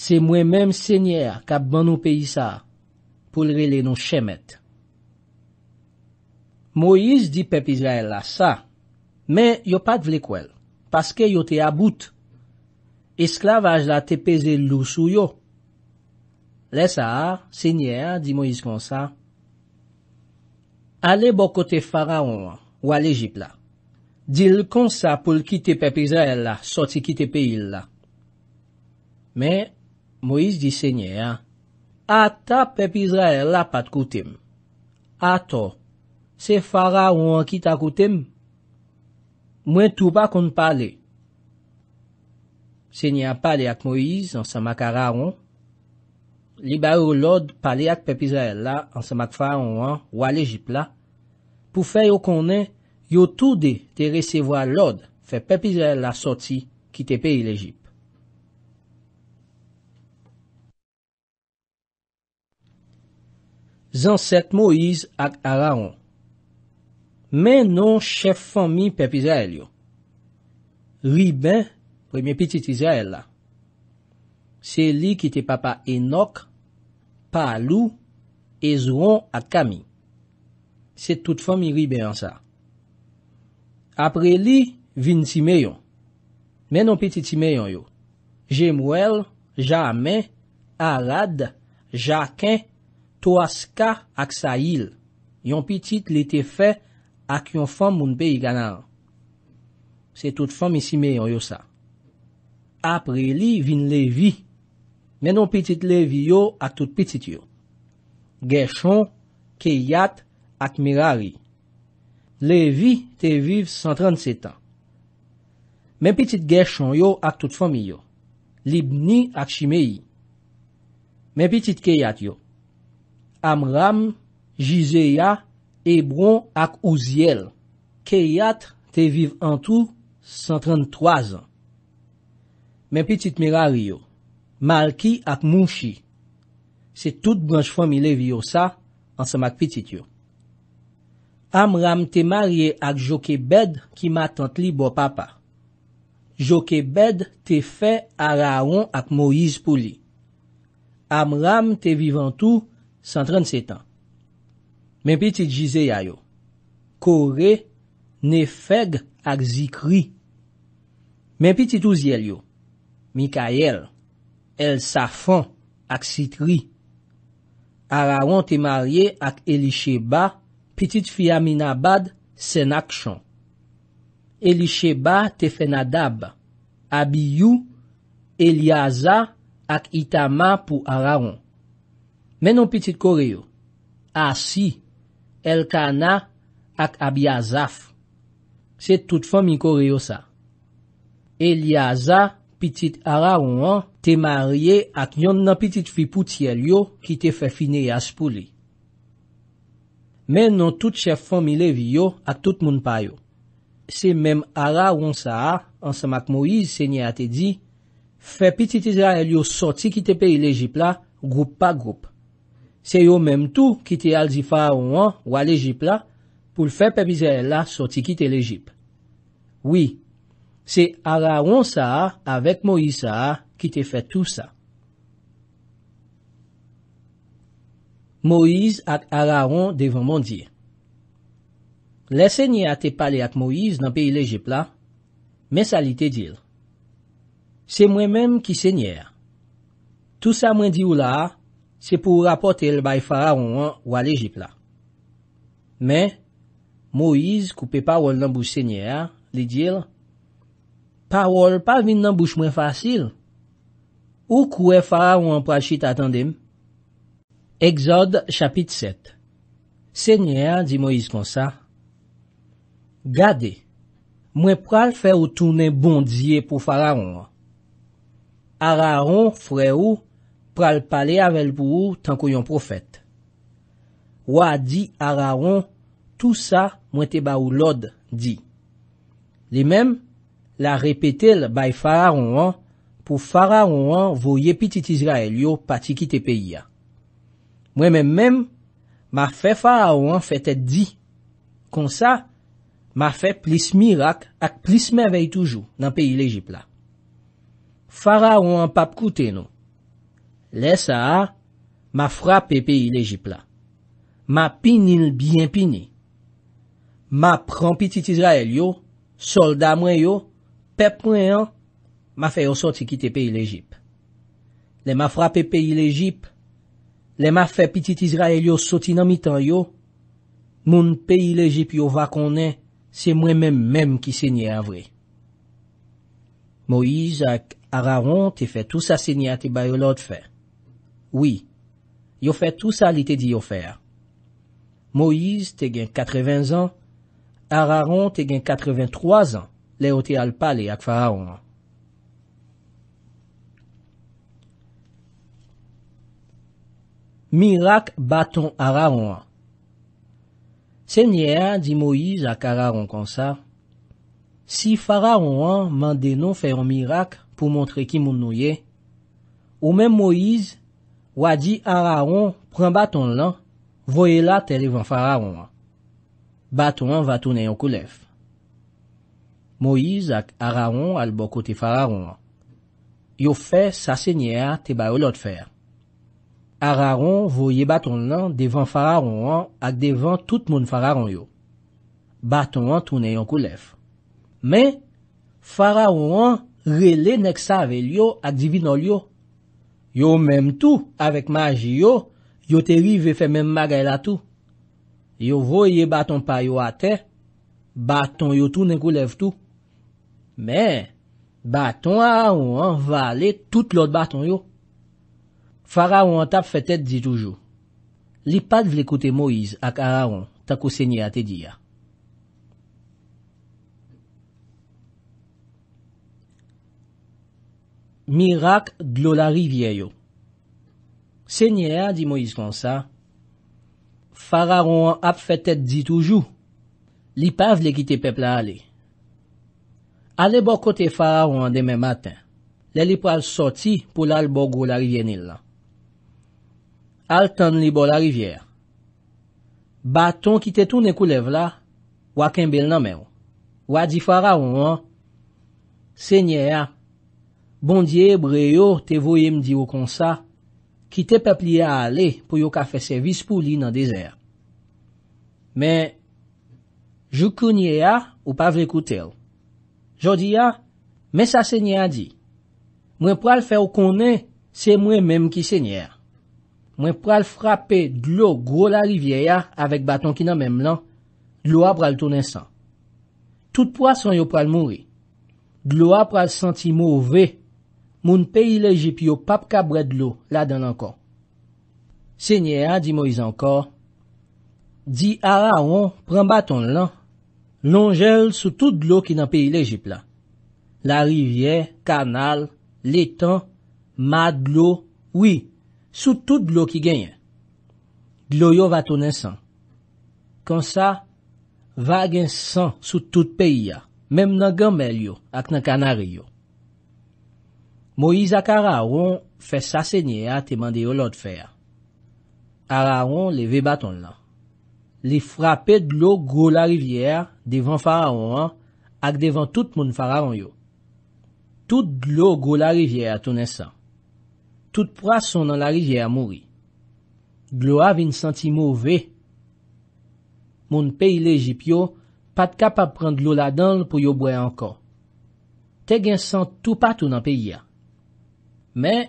Se mwè mèm sènyèr kap ban nou peyi sa pou lre lè nou chèmèt. Moïse di pep Izrael la sa, mè yo pat vle kwel, paske yo te about. Esklavaj la te peze lousou yo. Lesa, senyer, di Moïse konsa. Ale bo kote faraon wale jip la. Dil konsa pou l kite pepe Israel la, soti kite pe il la. Me, Moïse di senyer, ata pepe Israel la pat koutem. Ato, se faraon ki ta koutem. Mwen tou pa kon pale. Se ni ap pale ak Moïse an samak Araon, li ba ou lod pale ak Pepi Zahela an samak Farouan ou al Ejip la, pou fe yo konen yo tou de te resevo a lod fe Pepi Zahela soti ki te pe il Ejip. Zanset Moïse ak Araon Men non chef fami Pepi Zahel yo. Riben Pwè mè pitit iza el la. Se li ki te papa enok, pa alou, ez ron ak kami. Se tout fòm iri beyon sa. Apre li, vin si meyon. Menon pitit si meyon yo. Jem wel, jame, arad, jaken, toaska ak sa il. Yon pitit li te fe ak yon fòm moun beyi ganar. Se tout fòm isi meyon yo sa. Apre li vin levi. Menon pitit levi yo ak tout pitit yo. Gershon, Keyat ak Mirari. Levi te viv 137 an. Men pitit Gershon yo ak tout fami yo. Libni ak Chimei. Men pitit Keyat yo. Amram, Gizeya, Ebron ak Uziell. Keyat te viv an tou 133 an. Men pitit mirari yo. Malki ak mounchi. Se tout branj fwa mi lev yo sa, ansan mak pitit yo. Am ram te marye ak jok e bed ki ma tant li bo papa. Jok e bed te fe araon ak Moiz pou li. Am ram te vivan tou 137 an. Men pitit jize ya yo. Kore ne feg ak zikri. Men pitit ou ziyel yo. Mikael. El safon ak sitri. Araon te marye ak Elisheba, pitit fiyamina bad senak chan. Elisheba te fenadab. Abiyou, Eliaza, ak Itama pou Araon. Menon pitit koreyo. Asi, Elkana, ak Abiyazaf. Se tout fon mi koreyo sa. Eliaza, pitit ara ou an, te marye ak nyon nan pitit fipouti el yo ki te fefine yas pou li. Men non tout che fomile vi yo ak tout moun payo. Se menm ara ou an sa a, ansamak Moise se nye ate di, fe pitit izra el yo soti kite pe il ejipla, group pa group. Se yo menm tou ki te alzi fara ou an, wale ejipla, pou l fe pe bizere la soti kite l ejipla. Oui. Se Araon sa avèk Moïsa ki te fè tout sa. Moïse at Araon devanman di. Le sènyè a te pale at Moïse nan peyi l'Egypte la, men sa li te dil. Se mwen mèm ki sènyè. Tout sa mwen di ou la, se pou rapote el bay Fararon ou al Egypte la. Men, Moïse, koupe pa wol nanbou sènyè, li dil... Parol pa vin nan bouch mwen fasil. Ou kou e fararon an pral chit atandem? Exode, chapit 7 Senyer, di Moïse konsa, Gade, mwen pral fè ou toune bondye pou fararon. Araron, fre ou, pral pale avèl pou ou tanko yon profet. Ou a di araron, tout sa mwen te ba ou lod di. Li mèm? la repetel bay Faraouan pou Faraouan voye pitit Izrael yo pati kite peyi ya. Mwen men men, ma fe Faraouan fetet di, konsa ma fe plis mirak ak plis mevey toujou nan peyi lejipla. Faraouan pap koute nou. Le sa, ma frape peyi lejipla. Ma pinil byen pini. Ma pran pitit Izrael yo, solda mwen yo, pep mwen an, ma fe yo soti ki te peyi lejip. Le ma frape peyi lejip, le ma fe pitit Izrael yo soti nan mitan yo, moun peyi lejip yo va konen, se mwen men menm ki senye avwe. Moiz ak Araron te fe tout sa senye ati bayo lot fe. Oui, yo fe tout sa li te di yo fe. Moiz te gen 80 an, Araron te gen 83 an, le oti al pale yak fararon an. Mirak baton araon an Se nye an di Moise ak araon konsa, si fararon an mande nou fè an mirak pou montre ki moun nou ye, ou men Moise wadi araon pren baton lan, voye la terevan fararon an. Baton an va toune yon koulef. Moïse ak Araron al boko te Fararon an. Yo fe sa se nye a te ba yo lot fer. Araron voye baton nan devan Fararon an ak devan tout moun Fararon yo. Baton an tou ne yon koulef. Men, Fararon an rele nek save liyo ak divino liyo. Yo menm tou avek maji yo, yo te rive fe menm magay la tou. Yo voye baton pa yo ate, baton yo tou ne koulef tou. Mè, baton a a ou an va le tout lot baton yo. Fara ou an tap fetet di toujou. Li pat vle koute Moise ak a a ou an tako sènyè a te di ya. Mirak glou la rivye yo. Sènyè a di Moise kon sa. Fara ou an ap fetet di toujou. Li pat vle kite pepla a le. Ale bo kote fara ou an demen maten. Le li po al soti pou lal bo gwo la rivyenil la. Al tan li bo la rivyer. Baton ki te toune kou lev la, wak en bel nan men ou. Wadi fara ou an, se nye a, bondye ebreyo te voye mdi ou konsa, ki te pepli a ale pou yo kafe servis pou li nan dezer. Men, jou kounye a ou pa vre koute ou. Jodi a, mè sa sènyè a di, mwen pral fè ou konè, sè mwen mèm ki sènyè a. Mwen pral frapè dlo gwo la rivye ya, avèk baton ki nan mèm lan, dlo ap pral tonè san. Tout po asan yo pral mounri, dlo ap pral senti mou vè, moun peyi le jepi yo pap kabre dlo la dan ankon. Sènyè a, di mou izan kon, di ara an, pran baton lan. Non jel sou tout glou ki nan peyi l'Egypt la. La rivye, kanal, letan, mad glou, oui, sou tout glou ki genyen. Glou yo va tonen san. Kansa, va gen san sou tout peyi ya, mem nan gamel yo ak nan kanari yo. Moizaka ra ron fè sasenye a temande yo lot fè ya. Ara ron le ve baton lan. Li frapè dlo gwo la rivyèr devan fararon an ak devan tout moun fararon yo. Tout dlo gwo la rivyèr a tou nesan. Tout pras son nan la rivyèr a mouri. Dlo avin santi mouve. Moun peyi lejip yo pat kapap pran dlo la donl pou yo bwe ankan. Te gen san tou patou nan peyi ya. Men,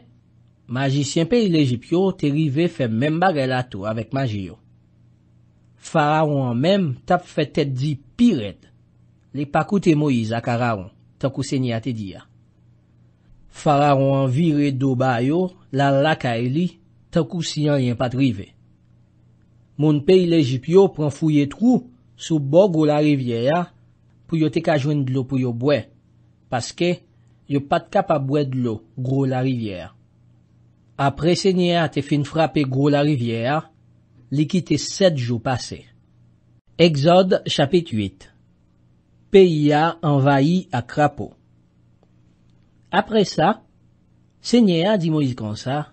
majisyen peyi lejip yo te rive fe men barel ato avek majiyo. Faraon menm tap fetet di pired, li pakoute Moïse akaraon, takou sènyate diya. Faraon vire do bayo, la laka eli, takou sènyan ryen patrive. Moun peyle jipyo pran fouye trou sou bo gwo la rivyea, pou yo te kajwen dlo pou yo bwe, paske yo pat kapa bwe dlo gwo la rivyea. Apre sènyate fin frape gwo la rivyea, li kite set jou pase. Exode chapit 8 P.I.A. envayi a Krapou Apre sa, se nye a di Moïse kon sa,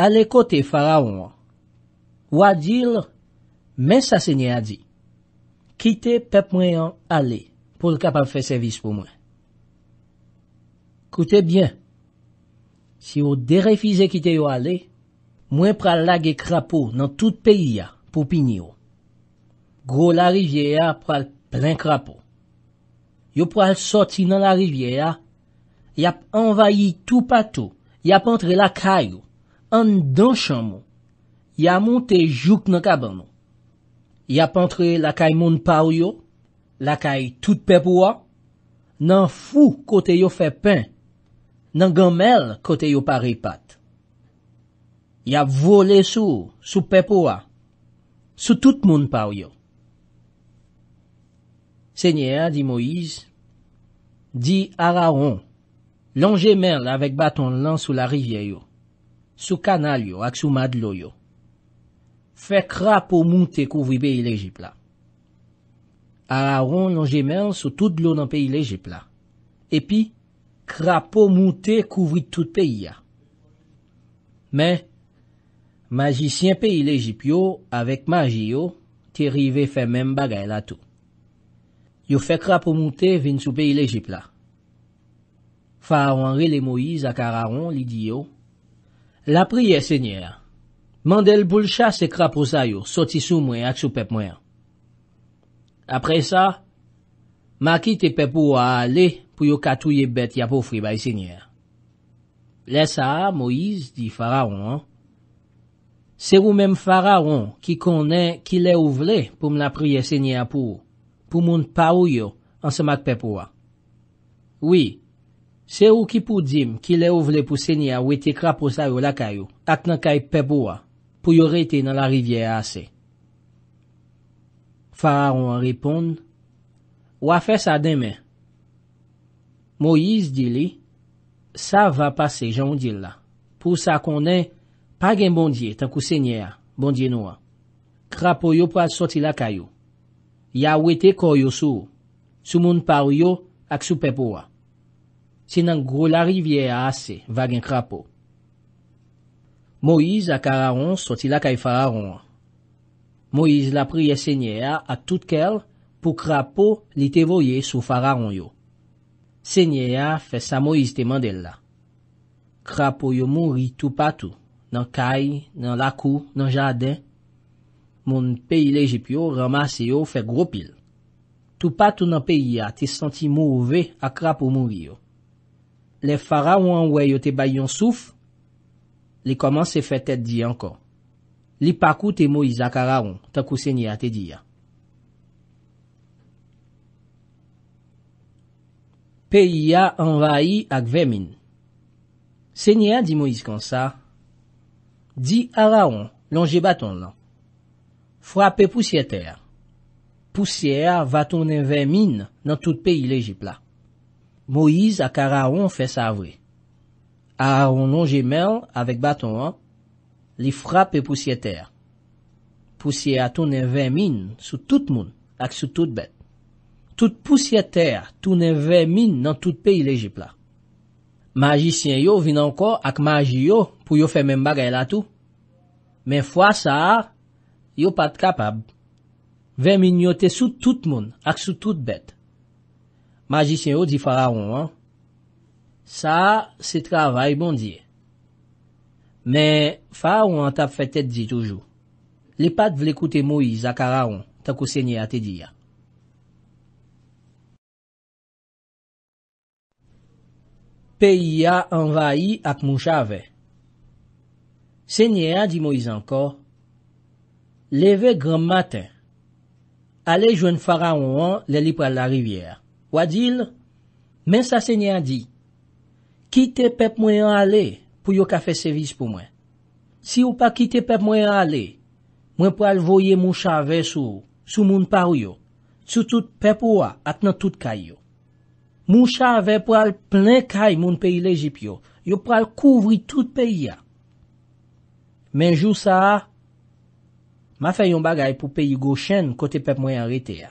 ale kote fara ou an, ou a dil, men sa se nye a di, kite pep mwen an ale, pou l kap ap fe servis pou mwen. Koute bien, si ou derefize kite ou ale, Mwen pral lage krapou nan tout peyi ya poupini yo. Gro la rivye ya pral plen krapou. Yo pral soti nan la rivye ya. Yap envayi tou patou. Yap entre lakay yo. An dan chanmou. Yap monte jouk nan kabanou. Yap entre lakay moun paou yo. Lakay tout pepou ya. Nan fou kote yo fe pen. Nan gamel kote yo pare pat. Ya vole sou, sou pepo a. Sou tout moun pa ou yo. Senye a, di Moïse, di Araon, lonje merl avèk baton lan sou la rivye yo, sou kanal yo, ak sou madlo yo. Fè krapou moun te kouvri beyi lejipla. Araon lonje merl sou tout loun an peyi lejipla. Epi, krapou moun te kouvri tout peyi a. Mè, Majisyen pe il Ejip yo, avèk maji yo, te rive fè men bagay la tou. Yo fè krap ou moutè vin sou pe il Ejip la. Faraon re le Moïse akaraon li di yo, La priye, sènyè, mandel boul chasse krap ou sa yo, soti sou mwen ak sou pep mwen. Apre sa, maki te pep ou a ale pou yo katouye bet yapo fri bay sènyè. Lè sa, Moïse di Faraon an, Se ou menm fararon ki konen ki le ou vle pou m la priye sènya pou ou, pou moun pa ou yo an semak pep ou a. Oui, se ou ki pou dim ki le ou vle pou sènya ou ete krapou sa yo lakay ou, ak nan kay pep ou a, pou yo rete nan la rivye a ase. Fararon an ripon, Ou a fè sa demè. Moïse di li, Sa va pase jan di la, pou sa konen, Hagen bondye tankou senye a, bondye nou a. Krapou yo prad soti lakay yo. Ya wete kou yo sou. Sou moun par yo ak sou pepou a. Senan gwo la rivye a ase vagen krapou. Moiz akara on soti lakay fararon a. Moiz la priye senye a ak tout kel pou krapou li te voye sou fararon yo. Senye a fesa Moiz te mandel la. Krapou yo moun ri tou patou. nan kay, nan lakou, nan jaden, moun peyi lejip yo, ramase yo, fek gropil. Tou patou nan peyi ya, te santi mou ve akrap ou mou riyo. Le fara ou anwe yo te bayon souf, li koman se fe tet di ankon. Li pakou te mou izakara on, takou senya te di ya. Peyi ya anvayi akvemin. Senya di mou izkonsa, Di Araon longe baton lan. Frape poussye ter. Poussye a vatounen ve min nan tout peyi lejipla. Moise ak Araon fese avwe. Araon longe men avik baton lan. Li frape poussye ter. Poussye a tonen ve min sou tout moun ak sou tout bet. Tout poussye ter tonen ve min nan tout peyi lejipla. Majisyen yo vin anko ak maji yo pou yo fe men bagay la tou. Men fwa sa, yo pat kapab. Ven min yo te sou tout moun ak sou tout bet. Majisyen yo di faraon an. Sa se travay bon diye. Men faraon an tap fetet di toujou. Le pat vle koute mo yi zakaraon tako se nye ate di ya. peyi a anvayi ak mou chave. Senyen di mou izanko, leve gran maten, ale jwen fara ou an leli pral la rivyer. Wadil, men sa senyen di, kite pep mwen an ale pou yo kafe sevis pou mwen. Si ou pa kite pep mwen an ale, mwen pral voye mou chave sou moun par yo, sou tout pep ou a, at nan tout kay yo. Moun chave pou al plen kay moun peyi lejip yo. Yo pou al kouvri tout peyi ya. Men jou sa a, ma fe yon bagay pou peyi goshen kote pep mwen arrete ya.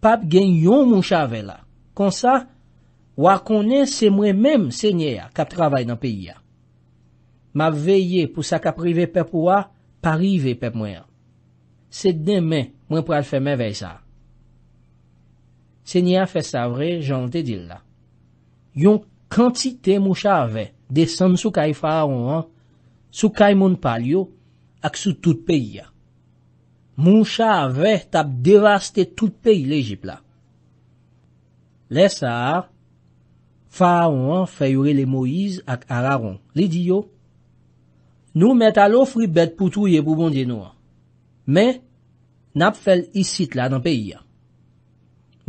Pap gen yon moun chave la. Kon sa, wakone se mwen menm se nye ya kap travay nan peyi ya. Ma veye pou sa kap rive pep wwa, pa rive pep mwen. Se den men mwen pou al fe men vey sa a. se ni a fe savre jan te dil la. Yon kantite mou chave de san sou kaj Farouan, sou kaj moun pal yo, ak sou tout peyi ya. Mou chave tap devaste tout peyi le jip la. Le sa, Farouan fe yore le Moiz ak Araron. Li di yo, nou met alofri bet poutouye pou bondi nou an. Me, nap fel isit la nan peyi ya.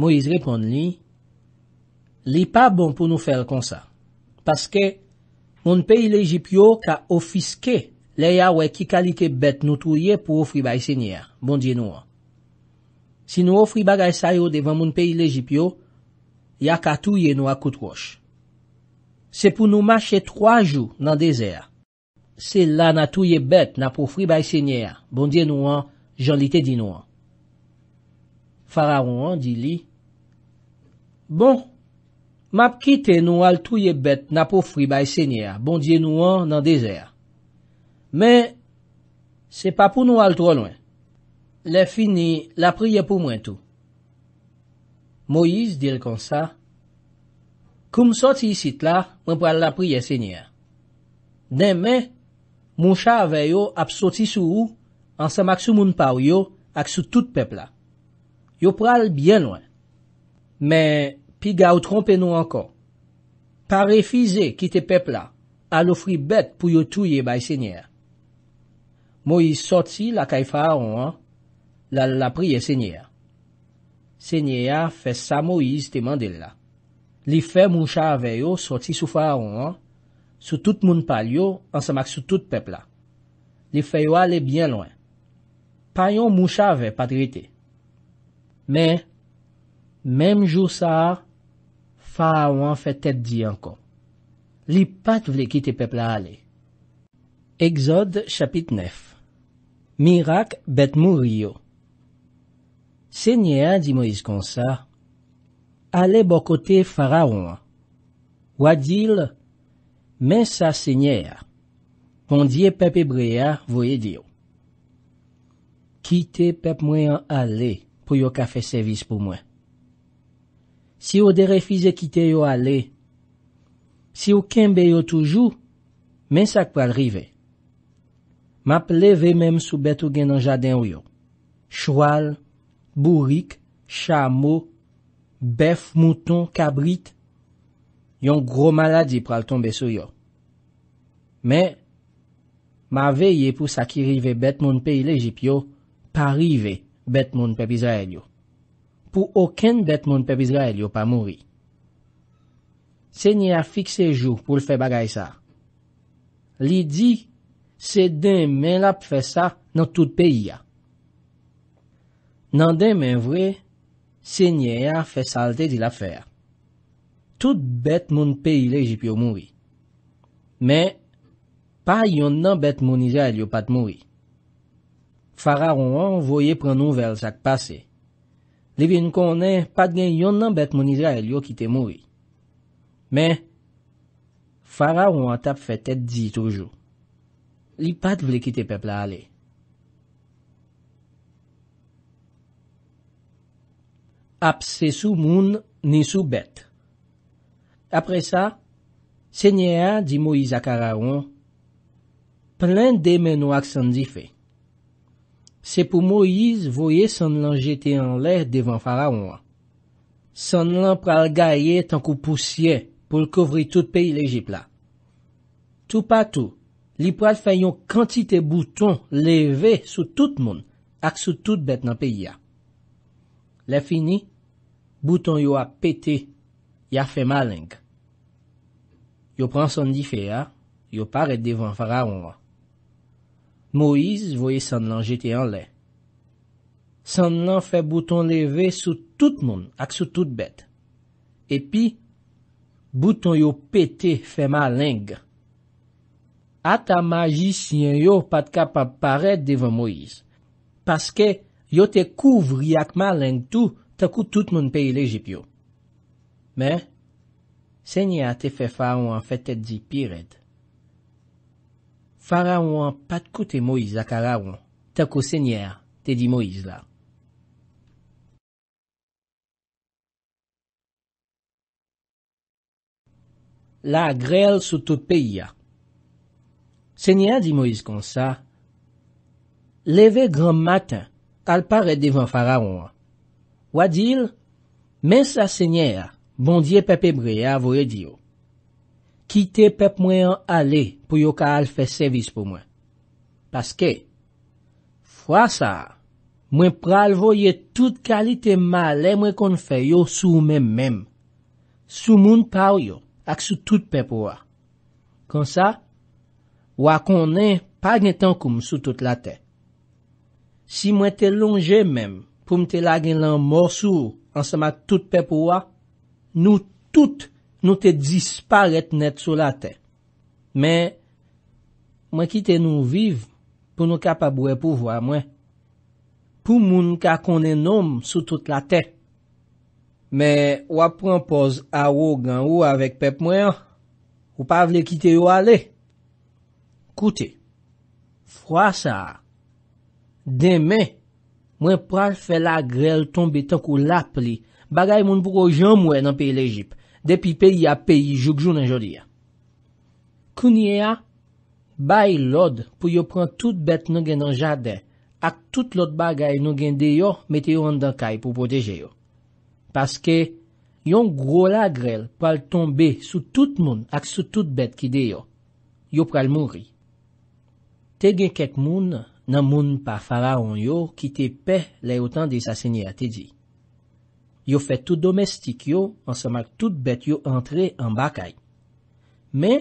Moise reponde li, li pa bon pou nou fel kon sa. Paske, moun peyi lejipyo ka ofiske le yawe ki kalike bet nou touye pou ofri baye senyer, bondye nou an. Si nou ofri bagay sayo devan moun peyi lejipyo, ya ka touye nou akoutroche. Se pou nou mache 3 jou nan dezer, se la na touye bet na pou ofri baye senyer, bondye nou an, jolite di nou an. Fararon di li, Bon, map kite nou al touye bet na pou fri baye senya, bon diye nou an nan dezer. Men, se pa pou nou al tro lwen. Le fini, la priye pou mwen tou. Moise dir kon sa, koum soti y sit la, mwen pral la priye senya. Ne men, moun chave yo ap soti sou ou, an sa mak sou moun pa ou yo, ak sou tout pepla. Yo pral bien lwen. Men, pi ga ou trompe nou ankon. Pa refize kite pepla, al ofri bet pou yo touye bay senyer. Moise soti la kayfa a ou an, la la priye senyer. Senyer ya fe sa Moise te mande la. Li fe mou chave yo soti soufa a ou an, sou tout moun pal yo, an sa mak sou tout pepla. Li fe yo ale bien loin. Payon mou chave patrite. Men, menm jou sa a, Faraon fè tèp di ankon. Li pat vle kite pep la ale. EXODE CHAPIT NEF MIRAK BET MOURIYO SENYEA, DI MOIS KONSA, ALE BO KOTE FARAON. WADIL, MEN SA SENYEA. PON DIE PEPE BREA VOYE DIO. KITE PEPE MOEN ALE POU YO KA FE SEVIS POU MOEN. Si ou de refize kite yo ale, si ou kenbe yo toujou, men sak pa alrive. Map leve mem sou bet ou gen an jaden yo. Chwal, burik, chamo, bef, mouton, kabrit, yon gro maladi pral tombe sou yo. Men, ma veye pou sak i rive bet moun pe ilejip yo, pa rive bet moun pe bizayen yo. pou oken bet moun pep Izrael yo pa mouri. Se nye a fikse jou pou l fe bagay sa. Li di, se den men la pfe sa nan tout peyi ya. Nan den men vwe, se nye a fwe salte di la fwe. Tout bet moun peyi le jip yo mouri. Men, pa yon nan bet moun Izrael yo pat mouri. Fararon an voye pren nouvel sak pasey. devin konen pat gen yon nan bet moun izra el yo kite moui. Men, fara ou an tap fet et di toujou. Li pat vle kite pepla ale. Aps se sou moun ni sou bet. Apre sa, senye an di mou izakara ou, plen de men ou aksan di fe. Se pou Moïse voye san lan jete an lè devan faraoun an. San lan pral gaye tankou pousye pou l'kouvri tout peyi l'Egypt la. Tou patou, li pral fay yon kantite bouton leve sou tout moun ak sou tout bet nan peyi ya. Le fini, bouton yo a pete, ya fe malenk. Yo pran san di fe ya, yo pare devan faraoun an. Moïse voye san lan jete an lè. San lan fe bouton leve sou tout moun ak sou tout bet. Epi, bouton yo pete fe ma ling. Ata magis yon yo pat kapap paret devan Moïse. Paske, yo te kouvri ak ma ling tou takou tout moun peye le jep yo. Men, se nye ate fe fa ou an fete di piret. Faraon pat koute Moïse akaraon, tako sènyer, te di Moïse la. La grelle sou tout peyi ya. Sènyer di Moïse kon sa, leve gran matan, al pare devan Faraon. Wadil, mens la sènyer, bondye pepebre a avoye diyo. ki te pep mwen an ale pou yo ka al fe sevis pou mwen. Paske, fwa sa, mwen pral voye tout kalite ma ale mwen kon fe yo sou mwen mem. Sou moun pao yo ak sou tout pep wwa. Kon sa, wakon ne pagne tankoum sou tout late. Si mwen te longe mwen pou mte lage lan morsou ansama tout pep wwa, nou tout Nou te disparet net sou la te. Men, mwen kite nou viv pou nou kapabwe pou vwa mwen. Pou moun kakone nom sou tout la te. Men, wap rampoz awo gan ou avèk pep mwen. Wap avle kite yo ale. Koute, fwa sa. Deme, mwen pral fè la grel tombe tok ou lap li. Bagay moun pou kou jan mwen nan pi l'Egypte. Depi peyi ap peyi jougjou nan jodi ya. Kounye ya, bayi lod pou yo pran tout bet nan gen nan jade ak tout lot bagay nan gen deyo mete yo an dan kay pou proteje yo. Paske, yon gro la grel pou al tombe sou tout moun ak sou tout bet ki deyo, yo pral moun ri. Te gen kek moun nan moun pa faraon yo ki te pe le otan de sasenye ya te di. Yo fè tout domestik yo ansama k tout bet yo antre an bakay. Me,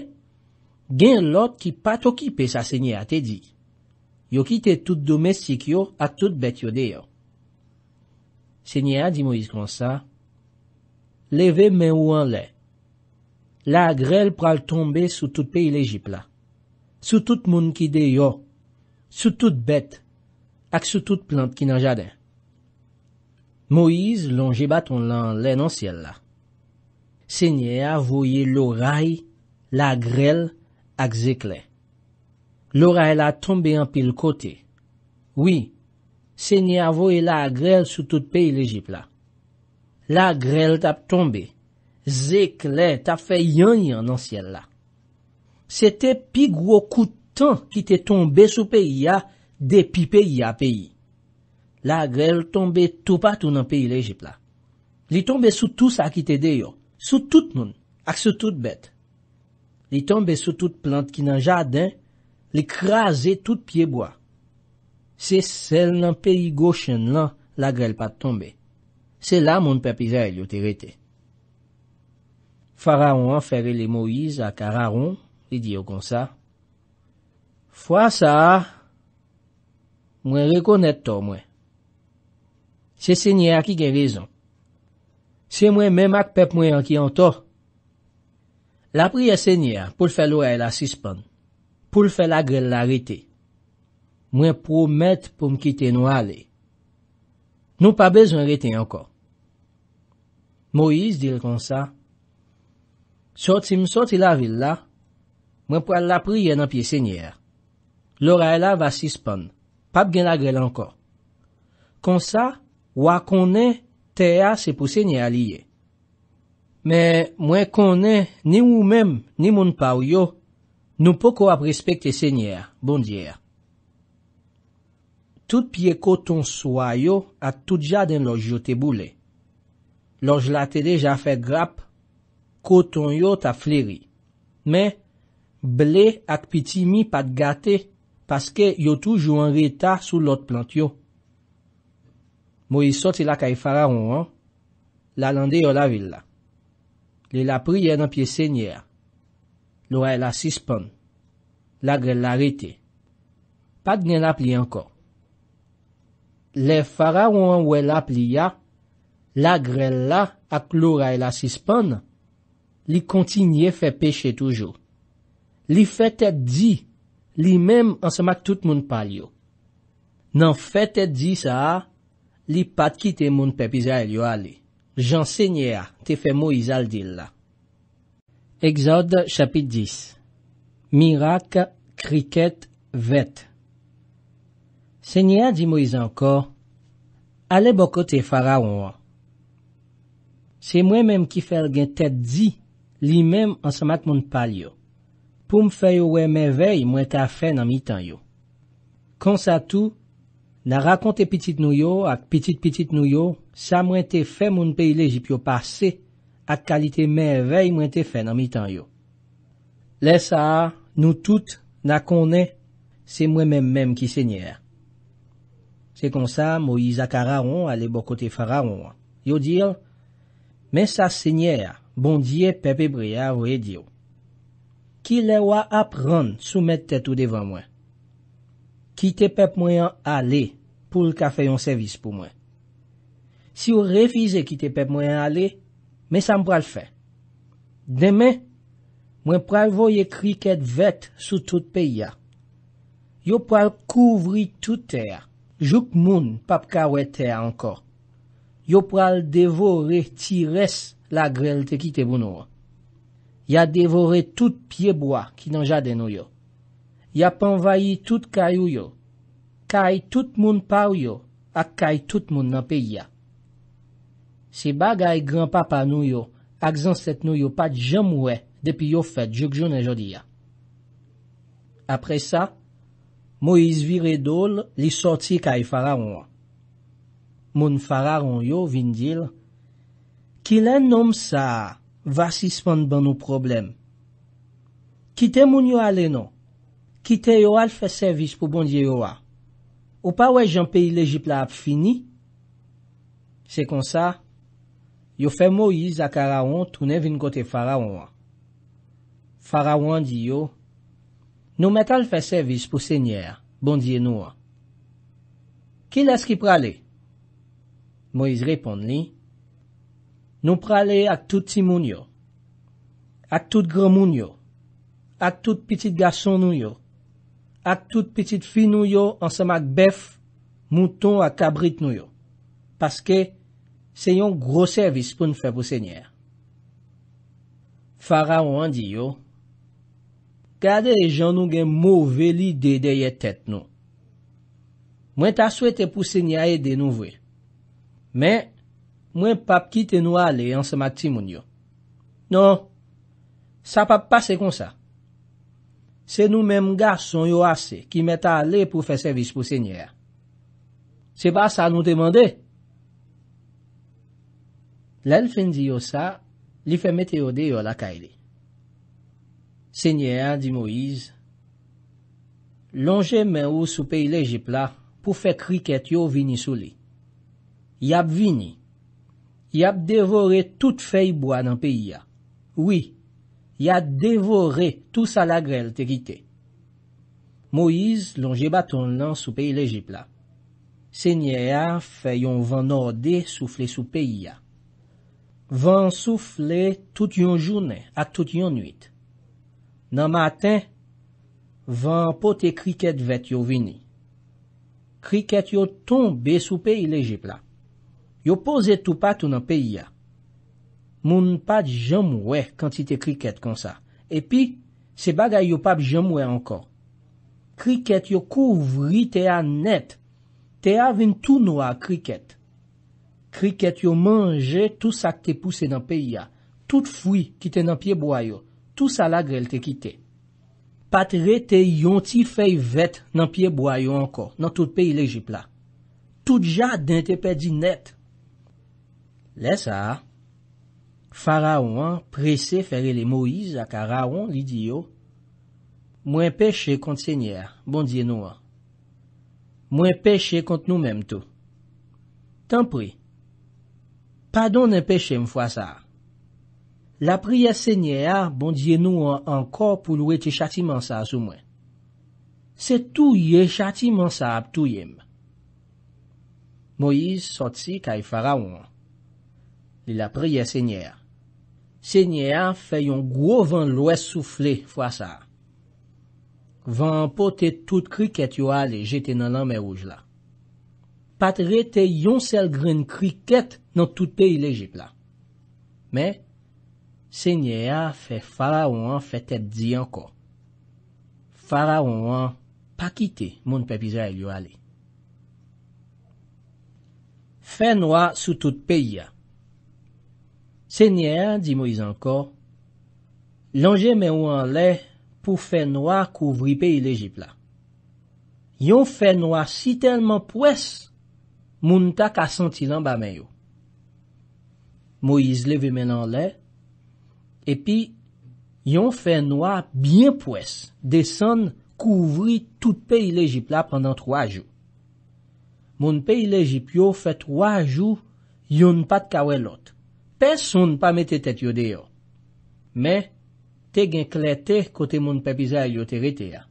gen lot ki pat okipe sa sènyè a te di. Yo kite tout domestik yo ak tout bet yo de yo. Sènyè a di Moïse kon sa. Leve men ou an le. La grelle pral tombe sou tout peyi lejipla. Sou tout moun ki de yo. Sou tout bet. Ak sou tout plant ki nan jadey. Moïse lonje baton lan lè nan siel la. Se nye avoye lorae, la grelle ak zekle. Lorae la tombe an pil kote. Oui, se nye avoye la grelle sou tout peyi l'Egypt la. La grelle tap tombe. Zekle tap fe yanyan nan siel la. Se te pi gwoku tan ki te tombe sou peyi ya depi peyi ya peyi. La grelle tombe tou pat ou nan peyi lejipla. Li tombe sou tous akite deyo, sou tout moun, ak sou tout bet. Li tombe sou tout plant ki nan jadin, li krasi tout pieboa. Se sel nan peyi goshen lan, la grelle pat tombe. Se la moun pepi zayl yo te rete. Faraon anferi le Moiz akara ron, li diyo kon sa. Fwa sa, mwen rekonet to mwen. Se sènyè a ki gen rezon. Se mwen menmak pep mwen an ki an to. La priye sènyè pou l'fe l'orella sispon. Pou l'fe l'agrel la rete. Mwen pou mèt pou mkite nou ale. Nou pa bezon rete anko. Moïse dir kon sa. Sot si msot ila vil la. Mwen pou al la priye nan piye sènyè. L'orella va sispon. Pap gen l'agrel anko. Kon sa... Wa konen, teya se pou senye a liye. Me mwen konen, ni moun mem, ni moun pao yo, nou poko ap respekte senye a, bon diye a. Tout pie koton swa yo, at tout ja den loj yo te boulè. Loj la te de ja fè grap, koton yo ta fleri. Me, ble ak piti mi pat gate, paske yo toujou an reta sou lot plant yo. Mou yi soti lak ay faraoun an, la lande yo la villa. Li la priye nan piye senye a. Lo ray la sispon. La gre la rete. Pat gen la pli anko. Le faraoun an we la pli ya, la gre la ak lo ray la sispon, li kontinye fe peche toujou. Li fet et di, li menm ansamak tout moun pal yo. Nan fet et di sa a, li pat ki te moun pepiza el yo ale. Jan se nye a, te fe mou izal dil la. Eksod, chapit 10 Mirak, kriket, vet Se nye a, di mou izal anko, ale bokote fara wan. Se mwen menm ki fel gen tet di, li menm ansamak moun pal yo. Pou m fe yo we menvey, mwen ta fe nan mi tan yo. Konsa tou, Na rakonte pitit nou yo ak pitit-pitit nou yo, sa mwen te fe moun peyle jip yo pase ak kalite mervey mwen te fe nan mi tan yo. Le sa, nou tout, na konen, se mwen men menm ki senyer. Se konsa, Moïse Akararon ale bokote fararon yo dir, Men sa senyer, bondye pepe bria ou e diyo. Ki le wa apran sou men tet ou devan mwen? ki te pep mwen an ale pou l ka fe yon servis pou mwen. Si ou refize ki te pep mwen an ale, men sa m pral fe. Deme, mwen pral voye kriket vet sou tout peya. Yo pral kouvri tout ter, jouk moun pap kawet ter ankor. Yo pral devore ti res la grelte ki te bunou. Ya devore tout pieboa ki nan jade nou yo. ya panvayi tout kayou yo, kay tout moun pa ou yo, ak kay tout moun nan pe ya. Se bagay granpapa nou yo, ak zanset nou yo pat jemwe, depi yo fet jok jounen jodi ya. Apre sa, Moise vir edol li soti kay fararon. Moun fararon yo vindil, kilen nom sa va sispan ban nou problem. Kite moun yo alenon, ki te yo al fè servis pou bondye yo a. Ou pa wè jen pe ilégit la ap fini? Se kon sa, yo fè Moïse ak Araouan toune vin kote Faraouan a. Faraouan di yo, nou met al fè servis pou sènyer, bondye nou a. Ki lè skip pralè? Moïse repond li, nou pralè ak tout timoun yo, ak tout groun moun yo, ak tout pitit gason nou yo, ak tout pitit fi nou yo ansamak bef, mouton ak kabrit nou yo. Paske, se yon groservis pou n'fe pou se nyer. Faraon an di yo, gade e jan nou gen mou veli dede ye tet nou. Mwen ta swete pou se nyer e denou vwe. Men, mwen pap ki te nou ale ansamak ti moun yo. Non, sa pap pase kon sa. Se nou menm ga son yo ase ki meta ale pou fe servis pou senyer. Se ba sa nou demande? Len fin di yo sa, li fe meteode yo la kaile. Senyer, di Moise, lonje men ou sou peyi lejipla pou fe kriket yo vini sou li. Yap vini. Yap devore tout fey boan an peyi ya. Oui. Ya devore tout sa lagrel te kite. Moise lonje baton lan sou peyi lejipla. Senye a feyon van orde soufle sou peyi ya. Van soufle tout yon jounen at tout yon nwit. Nan maten, van pote kriket vet yo vini. Kriket yo tonbe sou peyi lejipla. Yo pose tou patou nan peyi ya. Moun pat jomwe kantite kriket kon sa. Epi, se bagay yo pap jomwe ankon. Kriket yo kouvri te a net. Te avin tou nou a kriket. Kriket yo manje tout sa ke te pousse nan peyi a. Tout fwi kite nan pie boyo. Tout sa la grel te kite. Pat re te yon ti fey vet nan pie boyo ankon. Nan tout peyi lejipla. Tout ja den te pe di net. Le sa a. Faraon presè ferele Moïse ak a raon li diyo, Mwen peche kont sènyer, bon diye nou an. Mwen peche kont nou menm tou. Tan pri. Padon ne peche m fwa sa. La priye sènyer, bon diye nou an, an kor pou lou ete chati mensa sou mwen. Se tou ye chati mensa ap tou yem. Moïse sotsi kaj Faraon. Li la priye sènyer. Se nye a fe yon gwo van lwes soufle fwa sa. Van potet tout kriket yo ale jeten nan lanme ouj la. Pat rete yon sel gren kriket nan tout peyi le jepla. Me, se nye a fe fara ou an fetet di anko. Fara ou an pa kite moun pe piza yo ale. Fe noua sou tout peyi a. Senyer, di Moïse ankor, lanje men ou an le pou fe noua kouvri pe il ejipla. Yon fe noua si telman pwes, moun tak a senti lan ba men yo. Moïse le ve men an le, epi yon fe noua bien pwes, desan kouvri tout pe il ejipla pandan 3 jou. Moun pe il ejiplo fe 3 jou, yon pat kawe lote. Pesoun pa mette tet yo deyo. Me, te gen klete kote moun pepiza yo te rete ya.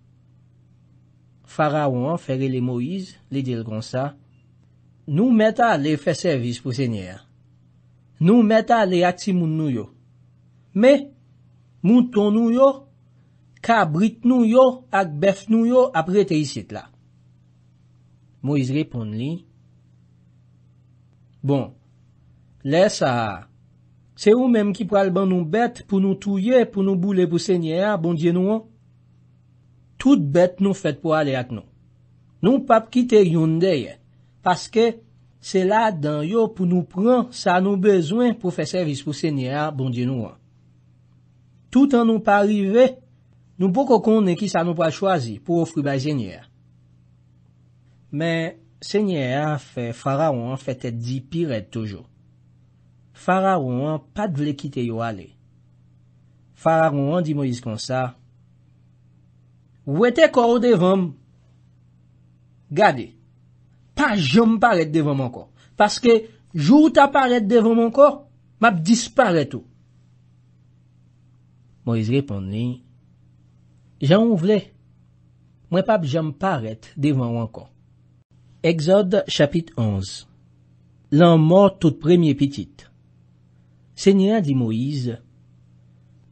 Faraon ferele Moiz, li dil kon sa, Nou meta le fe servis pou senyer. Nou meta le ati moun nou yo. Me, moun ton nou yo, ka brit nou yo ak bef nou yo apre te isit la. Moiz repon li. Bon, le sa ha. Se ou menm ki pral ban nou bet pou nou touye pou nou boule pou se nye a, bon diye nou an. Tout bet nou fet pou ale ak nou. Nou pap kite yon deye. Paske, se la dan yo pou nou pran, sa nou bezwen pou fe servis pou se nye a, bon diye nou an. Tout an nou pa rive, nou poko kone ki sa nou pa chwazi pou ofri baye se nye a. Men, se nye a fe fara ou an fet et di piret toujou. Fara ou an, pat vle kite yo ale. Fara ou an, di Moise konsa, Ou ete kor devanm? Gade, pa jom paret devanman kon, paske jou ta paret devanman kon, map dispareto. Moise repon li, jan ou vle? Mwen pap jom paret devanman kon. Eksod chapit 11 Lan mor tout premye pitit. Se nye an di Moïse,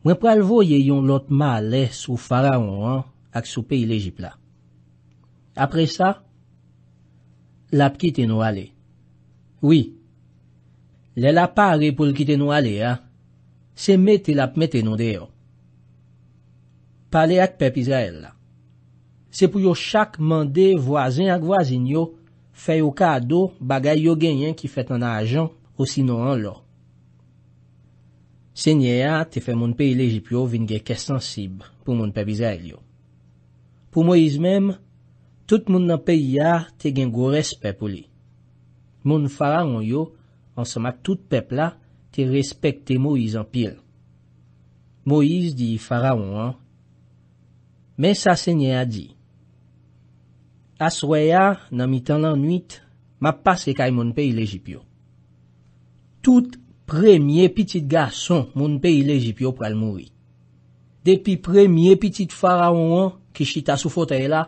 mwen pralvo ye yon lot ma alè sou faraon an ak sou peyi lejipla. Apre sa, lap kite nou alè. Oui, lè la pare pou l'kite nou alè an, se mette lap mette nou deyon. Pale ak pep Izrael la. Se pou yo chak mande wazin ak wazin yo feyo kado bagay yo genyen ki fèt an ajan ou sino an lò. Senye a te fe moun peylejipyo vin gen kes sensib pou moun pebiza e liyo. Pou Moise mem, tout moun nan peyi a te gen gwo respep ou li. Moun faraon yo, ansama tout pepla, te respekte Moise an pil. Moise di faraon an. Men sa senye a di. As weya nan mi tan lan nwit, ma pas e kay moun peylejipyo. Tout an. Premye pitit gason moun peyi lejip yo pral mouri. Depi premye pitit faraon an, kishita sou foteye la,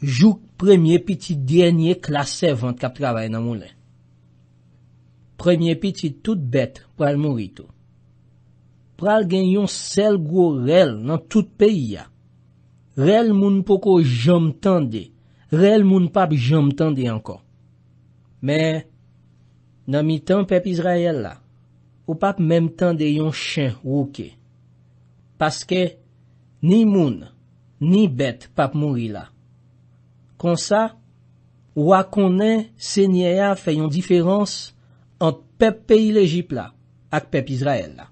jouk premye pitit denye klasè vant kap travay nan moun le. Premye pitit tout bet pral mouri tou. Pral genyon sel gwo rel nan tout peyi ya. Rel moun poko jom tende. Rel moun pa bi jom tende ankon. Mè, nan mi tan pep Izrael la, ou pap menm tan de yon chen wouke. Paske, ni moun, ni bet pap mouri la. Konsa, wakone se nyeya fe yon diferans ant pep peyi lejipla ak pep Izrael la.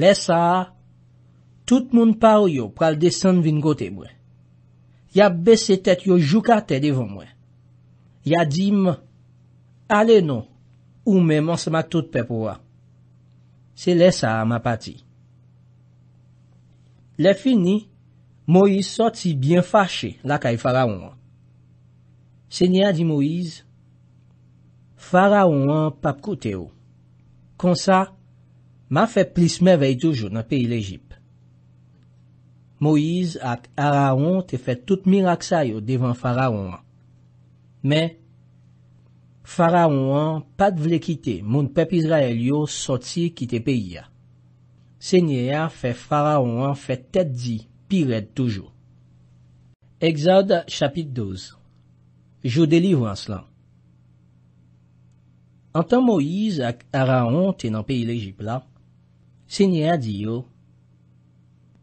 Lesa, tout moun pa ou yo pral desen vin gote mwen. Ya besetet yo juka te devon mwen. Ya dim, ale non, ou men mons ma tout pep ou a. Se le sa a ma pati. Le fini, Moïse soti bien fache lakay Faraon. Senya di Moïse, Faraon pap koute ou. Kon sa, ma fe plis me vey toujou nan peyi l'Egypte. Moïse ak Araon te fe tout mirak sayo devan Faraon. Men, Faraouan pat vle kite moun pep Izrael yo soti kite peyi ya. Senye a fe Faraouan fe tet di pi red toujou. Exode chapit 12 Jou delivwans lan Antan Moise ak Araon te nan peyi lejib la, Senye a di yo,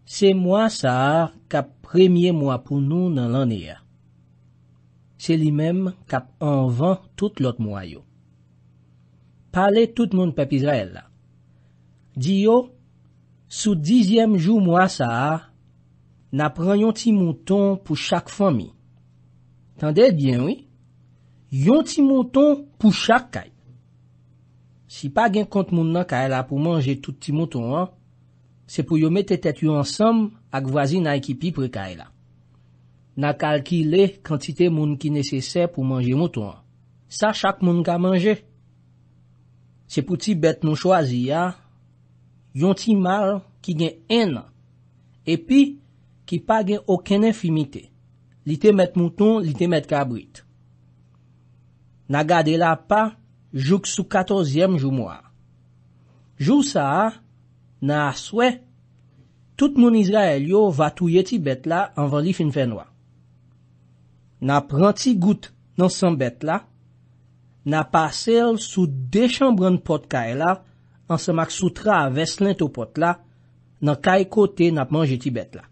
Se mwa sa ar kap premye mwa pou nou nan lan e ya. Se li menm kap anvan tout lot mwa yo. Pale tout moun pep Izrael la. Di yo, sou dizyem jou mwa sa, na pran yon ti mouton pou chak fami. Tande bien wii, yon ti mouton pou chak kay. Si pa gen kont moun nan kay la pou manje tout ti mouton an, se pou yo mette tet yo ansam ak vwazi na ekipi pou kay la. Na kalkile kantite moun ki nesesè pou manje mouton. Sa chak moun ka manje. Se pou Tibet nou chwazi ya, yon ti mal ki gen ena, epi ki pa gen oken enfimite. Li te met mouton, li te met kabrit. Na gade la pa, jouk sou 14e joumwa. Jou sa, na aswe, tout moun Israel yo va touye Tibet la anvan li fin fenwa. na pranti gout nan sanbet la, na pase l sou dechambran pot ka e la, ansan mak sutra a ves lento pot la, nan kay kote nap manje ti bet la.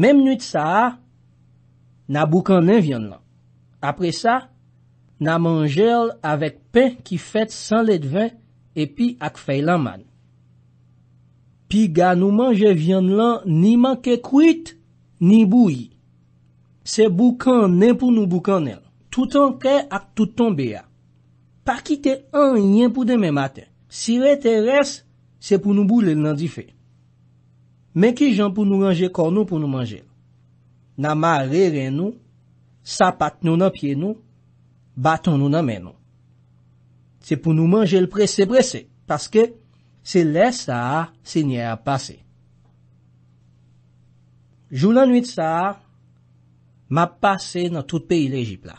Mem nwit sa a, na boukan len vyon lan. Apre sa, na manje l avek pen ki fet san let ven, epi ak fay lan man. Pi ga nou manje vyon lan ni manke kuit, ni bouyi. Se boukan nen pou nou boukan nen. Toutan kè ak toutan beya. Pa ki te an yen pou deme matè. Si re te res, se pou nou boule lè nan di fè. Mè ki jan pou nou ranger kor nou pou nou manjè. Na ma re ren nou, sapat nou nan pie nou, baton nou nan men nou. Se pou nou manjè lè prese prese. Paske se lè sa se nye a pase. Jou lan nwit sa a. M ap pase nan tout peyi lejip la.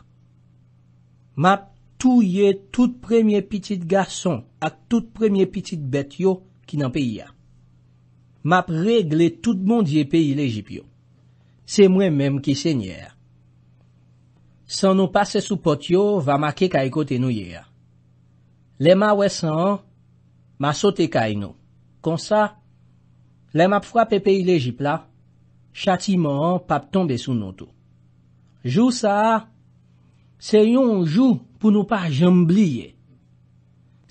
M ap touye tout premye pitit gason ak tout premye pitit bet yo ki nan peyi ya. M ap regle tout mondye peyi lejip yo. Se mwen menm ki se nyer. San nou pase sou pot yo, va maki kay kote nou ye ya. Le ma wese an, ma sote kay nou. Kon sa, le ma fwa peyi lejip la, chati man an pap tombe sou nou tou. Jou sa, se yon jou pou nou pa jambliye.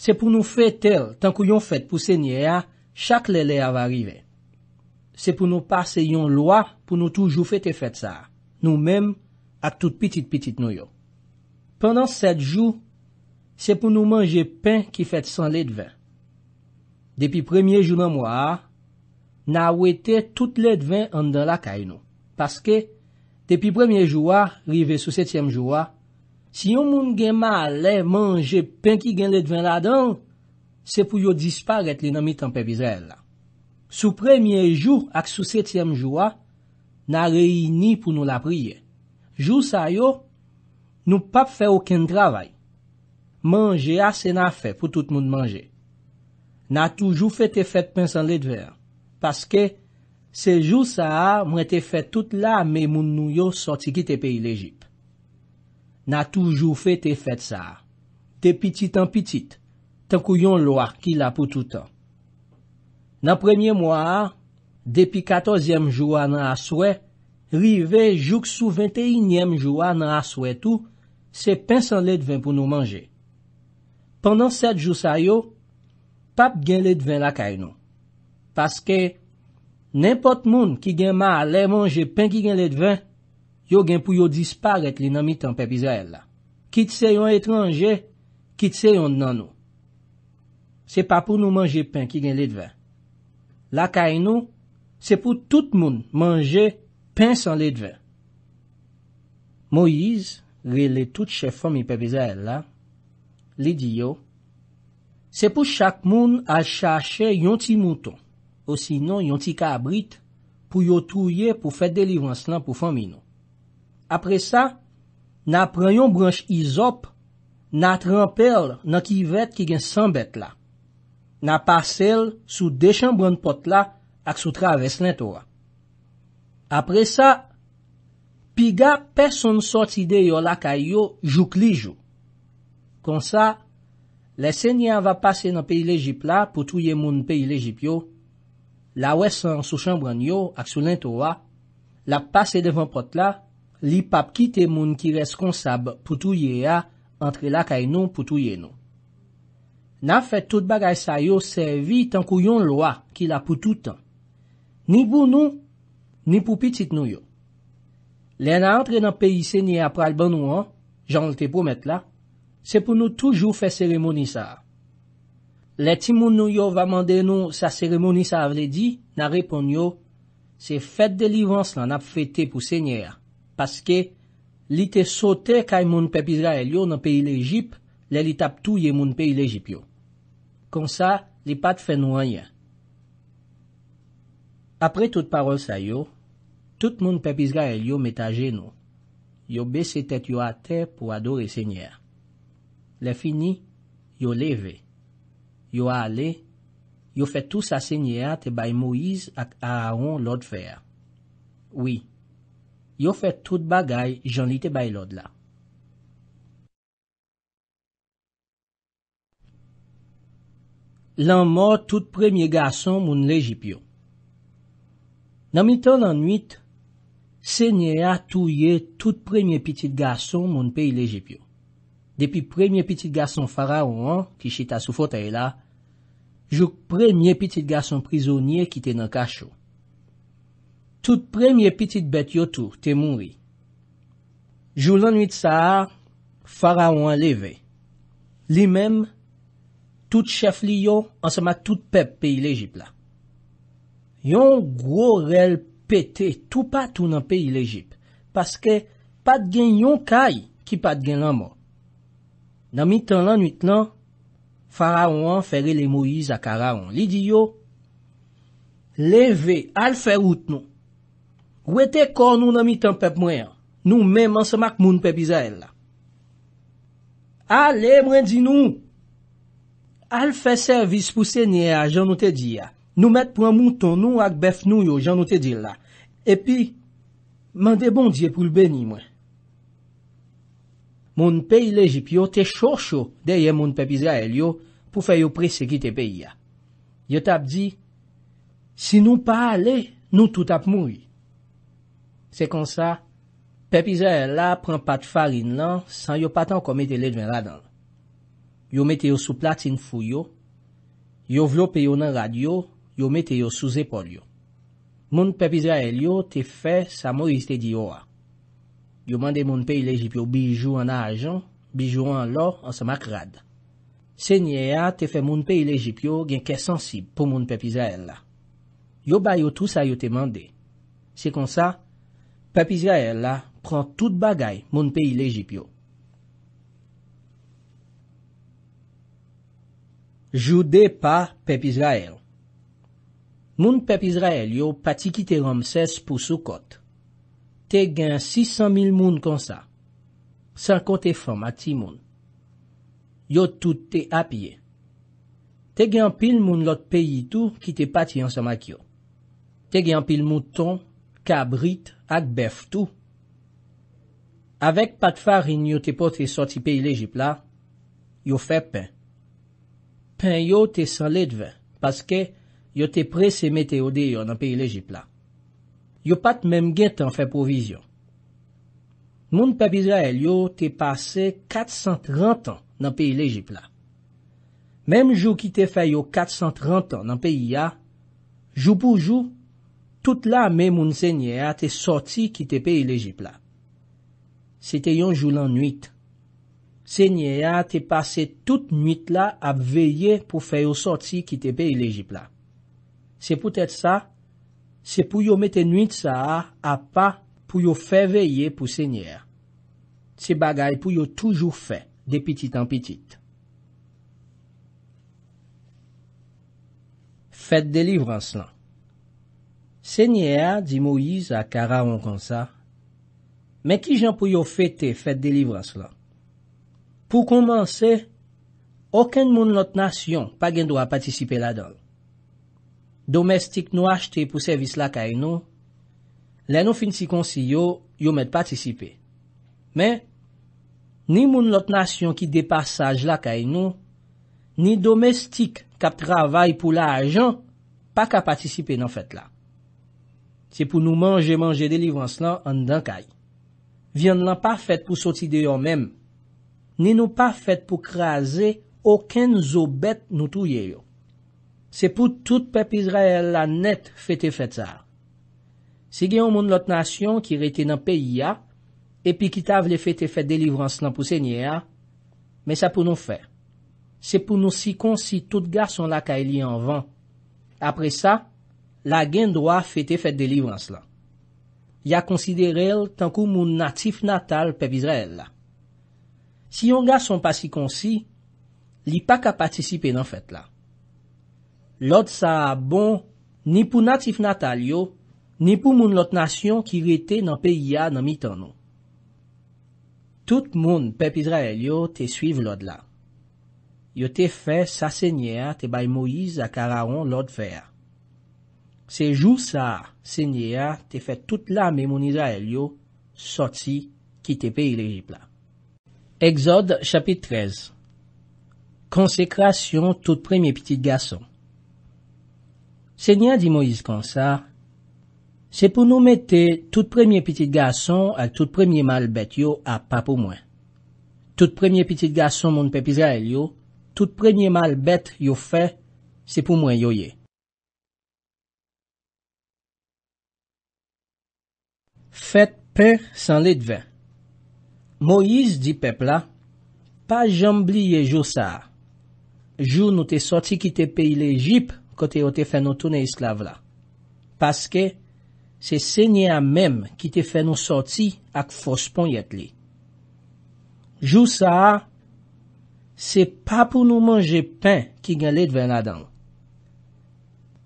Se pou nou fè tel, tan kou yon fèt pou sènyè, chak lè lè ava rive. Se pou nou pa se yon lwa pou nou toujou fèt e fèt sa. Nou mèm, ak tout pitit-pitit nou yo. Pendan sèd jou, se pou nou manje pen ki fèt san lèd vè. Depi premye joun an mwa, na wète tout lèd vè an dan la kay nou. Paske... Depi premye jwa, rive sou setyem jwa, si yon moun gen ma ale manje pen ki gen ledven ladan, se pou yo disparet li nan mitan pebizel la. Sou premye jou ak sou setyem jwa, nan reyni pou nou la priye. Jou sa yo, nou pap fe okin travay. Mange ase na fe pou tout moun manje. Nan toujou fete fete pensan ledven, paske, Se jou sa a, mwen te fet tout la me moun nou yo soti ki te peyi lejip. Na toujou fe te fet sa a. Te pitit an pitit, tenkou yon loarki la pou toutan. Nan premyen mwa a, depi katozyem jou a nan aswe, rive jouk sou venteynyem jou a nan aswe tou, se pensan le dwen pou nou manje. Pendan set jou sa yo, pap gen le dwen la kay nou. Paske... Nenpot moun ki gen ma ale manje pen ki gen ledven, yo gen pou yo disparet li nan mitan pepizayella. Kit se yon etranje, kit se yon nan nou. Se pa pou nou manje pen ki gen ledven. La kay nou, se pou tout moun manje pen san ledven. Moïse, re le tout chef fromi pepizayella, li di yo, se pou chak moun al chache yon ti mouton. ou sinon yon ti ka abrit pou yo touye pou fet delivran slan pou fami nou. Apre sa, na preyon branche izop, na tremperl nan kivet ki gen sanbet la. Na pasel sou dechambran pot la ak sou traves len towa. Apre sa, piga person sotide yo la kayo jouk li jou. Kon sa, lesenye an va pase nan peyi lejip la pou touye moun peyi lejip yo, la wè san sou chan branyo ak sou lento wa, la pase devan pot la, li pap kite moun ki res konsab pou touye a, antre la kay nou pou touye nou. Na fè tout bagay sa yo servi tankou yon loa ki la pou toutan. Ni bou nou, ni pou pitik nou yo. Le nan antre nan peyi se nye apral banou an, jan lte pou met la, se pou nou toujou fè seremoni sa a. Le ti moun nou yo va mande nou sa seremoni sa avle di, na repon yo, se fèt de livans lan ap fètè pou sènyè ya. Paske, li te sote kaj moun pepizga el yo nan peyi l'Ejip, le li tap tou ye moun peyi l'Ejip yo. Kon sa, li pat fè nou an ya. Apre tout parol sa yo, tout moun pepizga el yo met aje nou. Yo bè se tèt yo a tè pou adore sènyè ya. Le fini, yo leve. Yo a ale, yo fet tout sa sènyè a te bay Moïse ak a a ron lòd fè a. Oui, yo fet tout bagay jan li te bay lòd la. Lan mor tout premye gason moun lejip yo. Nan 1908, sènyè a touye tout premye pitit gason moun pey lejip yo. depi premye pitit gason faraouan ki chita sou fote la, jou premye pitit gason prizonye ki te nan kachou. Tout premye pitit bet yo tou, te mounri. Jou lanwit sa, faraouan leve. Li mem, tout chef li yo, ansama tout pep peyi lejip la. Yon gro rel pete tou patou nan peyi lejip. Paske pat gen yon kay ki pat gen lanman. Nan mi tan lan nwit lan, faraon an ferele Moïse akaraon lidi yo, leve al fè out nou. Wè te kon nou nan mi tan pep mwen, nou men mansemak moun pep Izael la. Ale mwen di nou, al fè servis pou sènyè a janote di ya. Nou mèt pou an moun ton nou ak bef nou yo janote di la. Epi, mande bon diye pou lbeni mwen. moun peyi lejip yo te chosho deye moun pepiza el yo pou fe yo prese ki te peyi ya. Yo tap di, si nou pa ale, nou tout ap moui. Se kon sa, pepiza el la pran pat farin lan san yo patan kome te ledwen la dan. Yo mete yo sou platin fou yo, yo vlo peyo nan radyo, yo mete yo sou zepol yo. Moun pepiza el yo te fe sa moriste di yo a. Yo mande moun pey lejipyo bijou an a ajan, bijou an lo an sa mak rad. Se nye a, te fe moun pey lejipyo gen ke sensib pou moun pep Izrael la. Yo bayo tout sa yo te mande. Se kon sa, pep Izrael la pran tout bagay moun pey lejipyo. Jou de pa pep Izrael Moun pep Izrael yo pati kite romses pou sou kot. Te gen 600.000 moun konsa. 50 fèm ati moun. Yo tout te apye. Te gen pil moun lot peyi tou ki te pati an samak yo. Te gen pil moun ton, kabrit, ak bef tou. Avek pat farin yo te poti soti peyi lejipla, yo fè pen. Pen yo te sanle dve, paske yo te pre se meteode yo nan peyi lejipla. Yo pat menm gen tan fe povizyon. Moun pepizwa el yo te pase 430 an nan peyi lejipla. Menm jou ki te fay yo 430 an nan peyi ya, jou pou jou, tout la menm moun senye a te soti ki te peyi lejipla. Se te yon jou lan nwit, senye a te pase tout nwit la ap veye pou fay yo soti ki te peyi lejipla. Se pou tèt sa, Se pou yo mette nwit sa a, a pa pou yo fè veye pou sènyèr. Se bagay pou yo toujou fè, de pitit an pitit. Fèt de livran slan. Sènyèr, di Moïse, akara an kon sa. Mè ki jan pou yo fètte fèt de livran slan? Pou komanse, oken moun lot nasyon pa gen do a patisipe la dol. Domestik nou achte pou servis la kay nou, le nou fin si konsi yo, yo met patisipe. Men, ni moun lot nasyon ki depasaj la kay nou, ni domestik kap travay pou la ajan, pa kap patisipe nan fet la. Se pou nou manje manje delivans la, an dan kay. Vyon nan pa fet pou soti de yo men, ni nou pa fet pou kreaze oken zo bet nou touye yo. Se pou tout pep Israel la net fete-fete sa. Se gen yon moun lot nasyon ki rete nan peyi ya, epi ki tav le fete-fete de livrans lan pou se nye ya, me sa pou nou fe. Se pou nou si konsi tout gar son la ka e li anvan. Apre sa, la gen dwa fete-fete de livrans lan. Ya konside rel tankou moun natif natal pep Israel la. Si yon gar son pa si konsi, li pa ka patisipe nan fete la. Lod sa bon, ni pou natif natal yo, ni pou moun lot nasyon ki rete nan pe ya nan mi tanon. Tout moun pep Israel yo te suive lod la. Yo te fe sa senye a te bay Moise akaraon lod ver. Se jou sa senye a te fe tout la memoun Israel yo, sotsi ki te pe ilerjipla. Eksod chapit trez Konsekrasyon tout premye pitit gason Se nyan di Moïse kon sa, se pou nou mette tout premye piti gason ak tout premye mal bet yo ap pa pou mwen. Tout premye piti gason moun pepiza el yo, tout premye mal bet yo fe, se pou mwen yo ye. FET PE SAN LE DEVEN Moïse di pepla, pa jambli ye jou sa. Jou nou te soti kite pe il Egypte, kote yo te fen nou toune esklave la. Paske, se senye a mem ki te fen nou soti ak fos pon yet li. Jou sa a, se pa pou nou manje pen ki gen let ven la dan.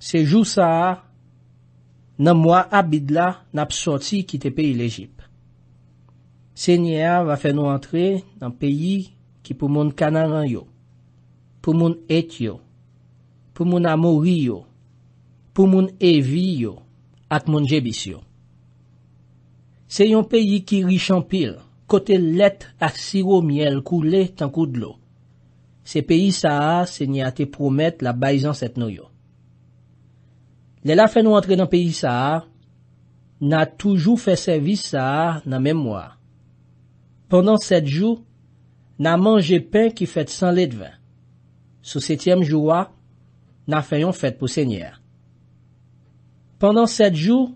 Se jou sa a, nan mwa abid la nap soti ki te peyi l'Egypte. Senye a va fen nou antre nan peyi ki pou moun kanaran yo, pou moun et yo, pou moun amou riyo, pou moun eviyo, ak moun jebisyon. Se yon peyi ki richan pil, kote let ak siro miel koule tankou dlo, se peyi sa a se ni ate promet la bayzan set nou yo. Le la fe nou antre nan peyi sa a, na toujou fe servis sa a nan menmwa. Pendan set jou, na manje pen ki fet san let ven. Sou setyem jou wa, nan fè yon fèt pou sènyè. Pendan sèdjou,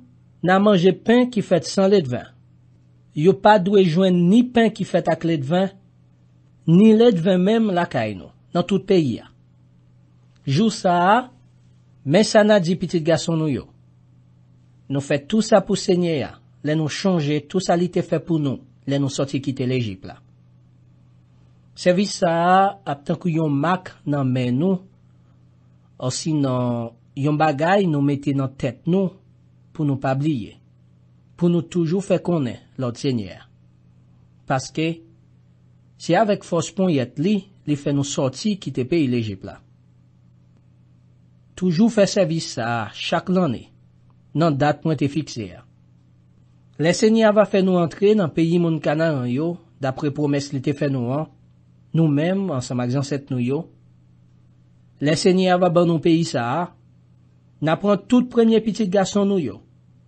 nan manjè pen ki fèt san lèdvè. Yo pa dwe jwen ni pen ki fèt ak lèdvè, ni lèdvè mèm lakay nou, nan tout peyi ya. Jou sa a, men sa nan di pitit gason nou yo. Nou fèt tout sa pou sènyè ya, lè nou chonjè tout sa li te fèt pou nou, lè nou soti kite l'Egypte la. Servis sa a, ap tenkou yon mak nan men nou, Asi nan yon bagay nou mette nan tèt nou pou nou pa bliye. Pou nou toujou fè konè lòt sènyè. Paske, si avèk fòs pon yèt li, li fè nou sòti ki te pe ilè jèpla. Toujou fè servis sa chak lanè nan dat mwen te fikse ya. Lè sènyè va fè nou antre nan peyi moun kana an yo, dapre promès li te fè nou an, nou mèm an sa magjan sèt nou yo, lè sènyè ava ban nou pe isa a, nan pran tout premyè pitit gason nou yo,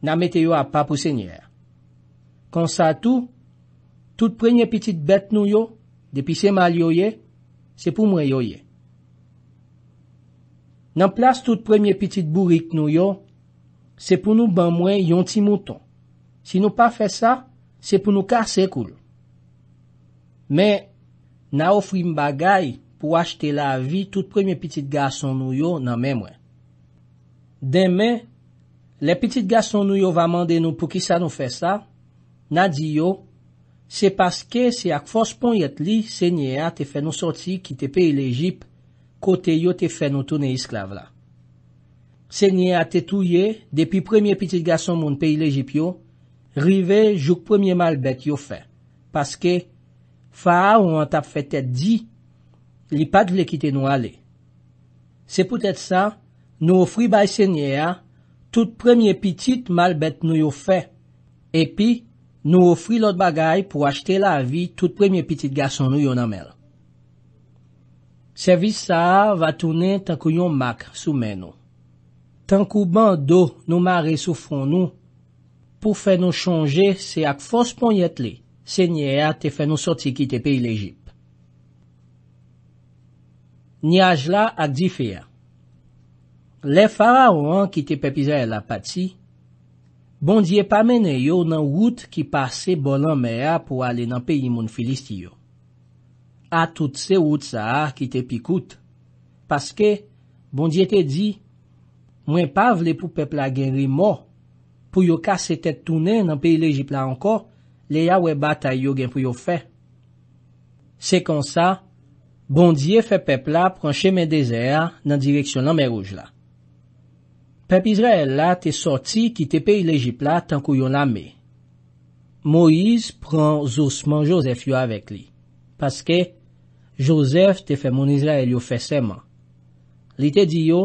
nan metè yo apapou sènyè. Kon sa tou, tout premyè pitit bet nou yo, depi se mal yo ye, se pou mwen yo ye. Nan plas tout premyè pitit burik nou yo, se pou nou ban mwen yon ti mouton. Si nou pa fè sa, se pou nou kasekoul. Men, nan pran tout premyè pitit gason nou yo, pou achte la vi tout premye pitit gason nou yo nan men mwen. Deme, le pitit gason nou yo va mande nou pou ki sa nou fe sa, nan di yo, se paske se ak fos pon yet li, se nye a te fe nou soti ki te pe il Ejip, kote yo te fe nou toune isklave la. Se nye a te touye, depi premye pitit gason moun pe il Ejip yo, rive jouk premye mal bet yo fe, paske fa a ou an tap fe te di, li pat vle kite nou ale. Se pou tèt sa, nou ofri bay senye a, tout premye pitit mal bet nou yo fe, epi, nou ofri lot bagay pou achte la vi tout premye pitit gason nou yo namel. Servis sa va toune tankou yon mak soumen nou. Tankou ban do nou mare soufron nou, pou fè nou chonje se ak fos pon yet li, senye a te fè nou soti kite pe il Egypt. Nyaj la ak difeya. Le fara ou an ki te pepiza e la pati, bondye pa mene yo nan wout ki pase bolan mea pou ale nan peyi moun filist yo. A tout se wout sa a ki te pikout, paske bondye te di, mwen pa vle pou pepla genri mo, pou yo kase tet toune nan peyi lejipla anko, le ya we batay yo gen pou yo fe. Se kon sa, Bondye fe pepla pranche men dezer nan direksyon nan merouj la. Pep Israel la te sorti ki te pe ilegipla tankou yon ame. Moiz pran zousman Joseph yo avek li. Paske, Joseph te fe mon Israel yo fese man. Li te di yo,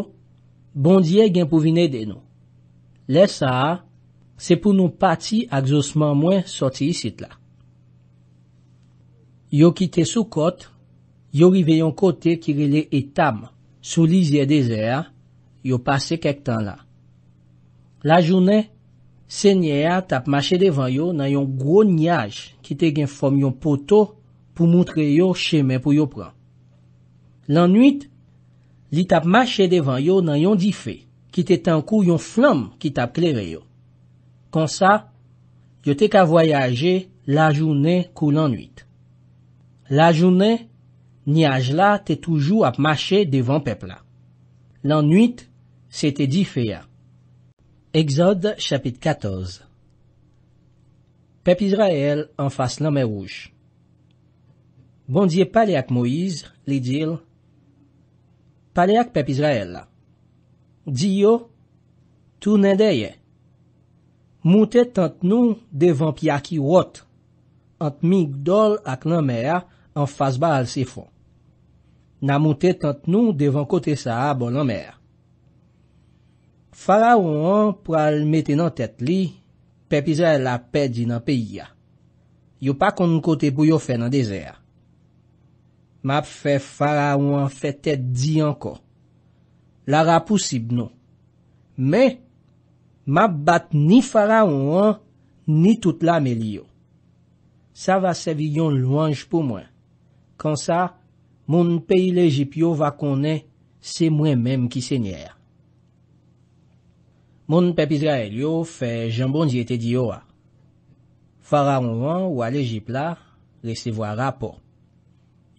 bondye gen pou vine den nou. Le sa, se pou nou pati ak zousman mwen sorti isit la. Yo ki te sou kotre, yo rive yon kote ki rile etam sou li zye dezer, yo pase kek tan la. La jounen, se nye a tap mache devan yo nan yon gro nyaj ki te gen fom yon poto pou moutre yo cheme pou yo pran. Lan nwit, li tap mache devan yo nan yon di fe ki te tankou yon flam ki tap kler yo. Kon sa, yo te ka voyaje la jounen kou lan nwit. La jounen, Ni ajla te toujou ap mache devan pepla. Lan nwit, se te di fea. Eksod, chapit 14 Pep Izrael an fas lanme rouj. Bondye pale ak Moiz, li dil. Pale ak Pep Izrael la. Diyo, tou nendeye. Moutet ant nou devan pi aki wot. Ant mi gdol ak lanme a an fas ba al se fon. nan moutet ant nou devan kote sa abon nan mer. Faraouan pou al meti nan tet li, pepize la pe di nan peya. Yo pa kon kote pou yo fe nan dezer. Map fe Faraouan fe tet di anko. La rapousib nou. Men, map bat ni Faraouan ni tout la me li yo. Sa va sevi yon louange pou mwen. Kansa, Moun peyi l'Egypt yo va konen, se mwen menm ki senyer. Moun pep Israel yo fe jambon di ete di yo a. Faraon an wale Egypt la, resevo a rapo.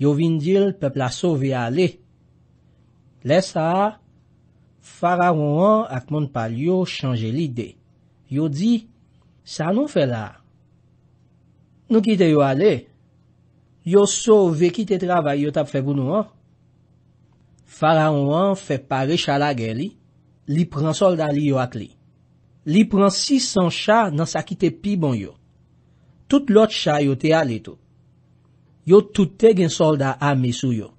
Yo vin dil pepla sove a le. Le sa, Faraon an ak moun pal yo chanje l'ide. Yo di, sa nou fe la. Nou kite yo a le. Yo sou veki te travay yo tap febounou an. Faraouan fe pare chalage li, li pran solda li yo ak li. Li pran 600 chal nan sa ki te pi bon yo. Tout lot chal yo te ale to. Yo tout te gen solda ame sou yo.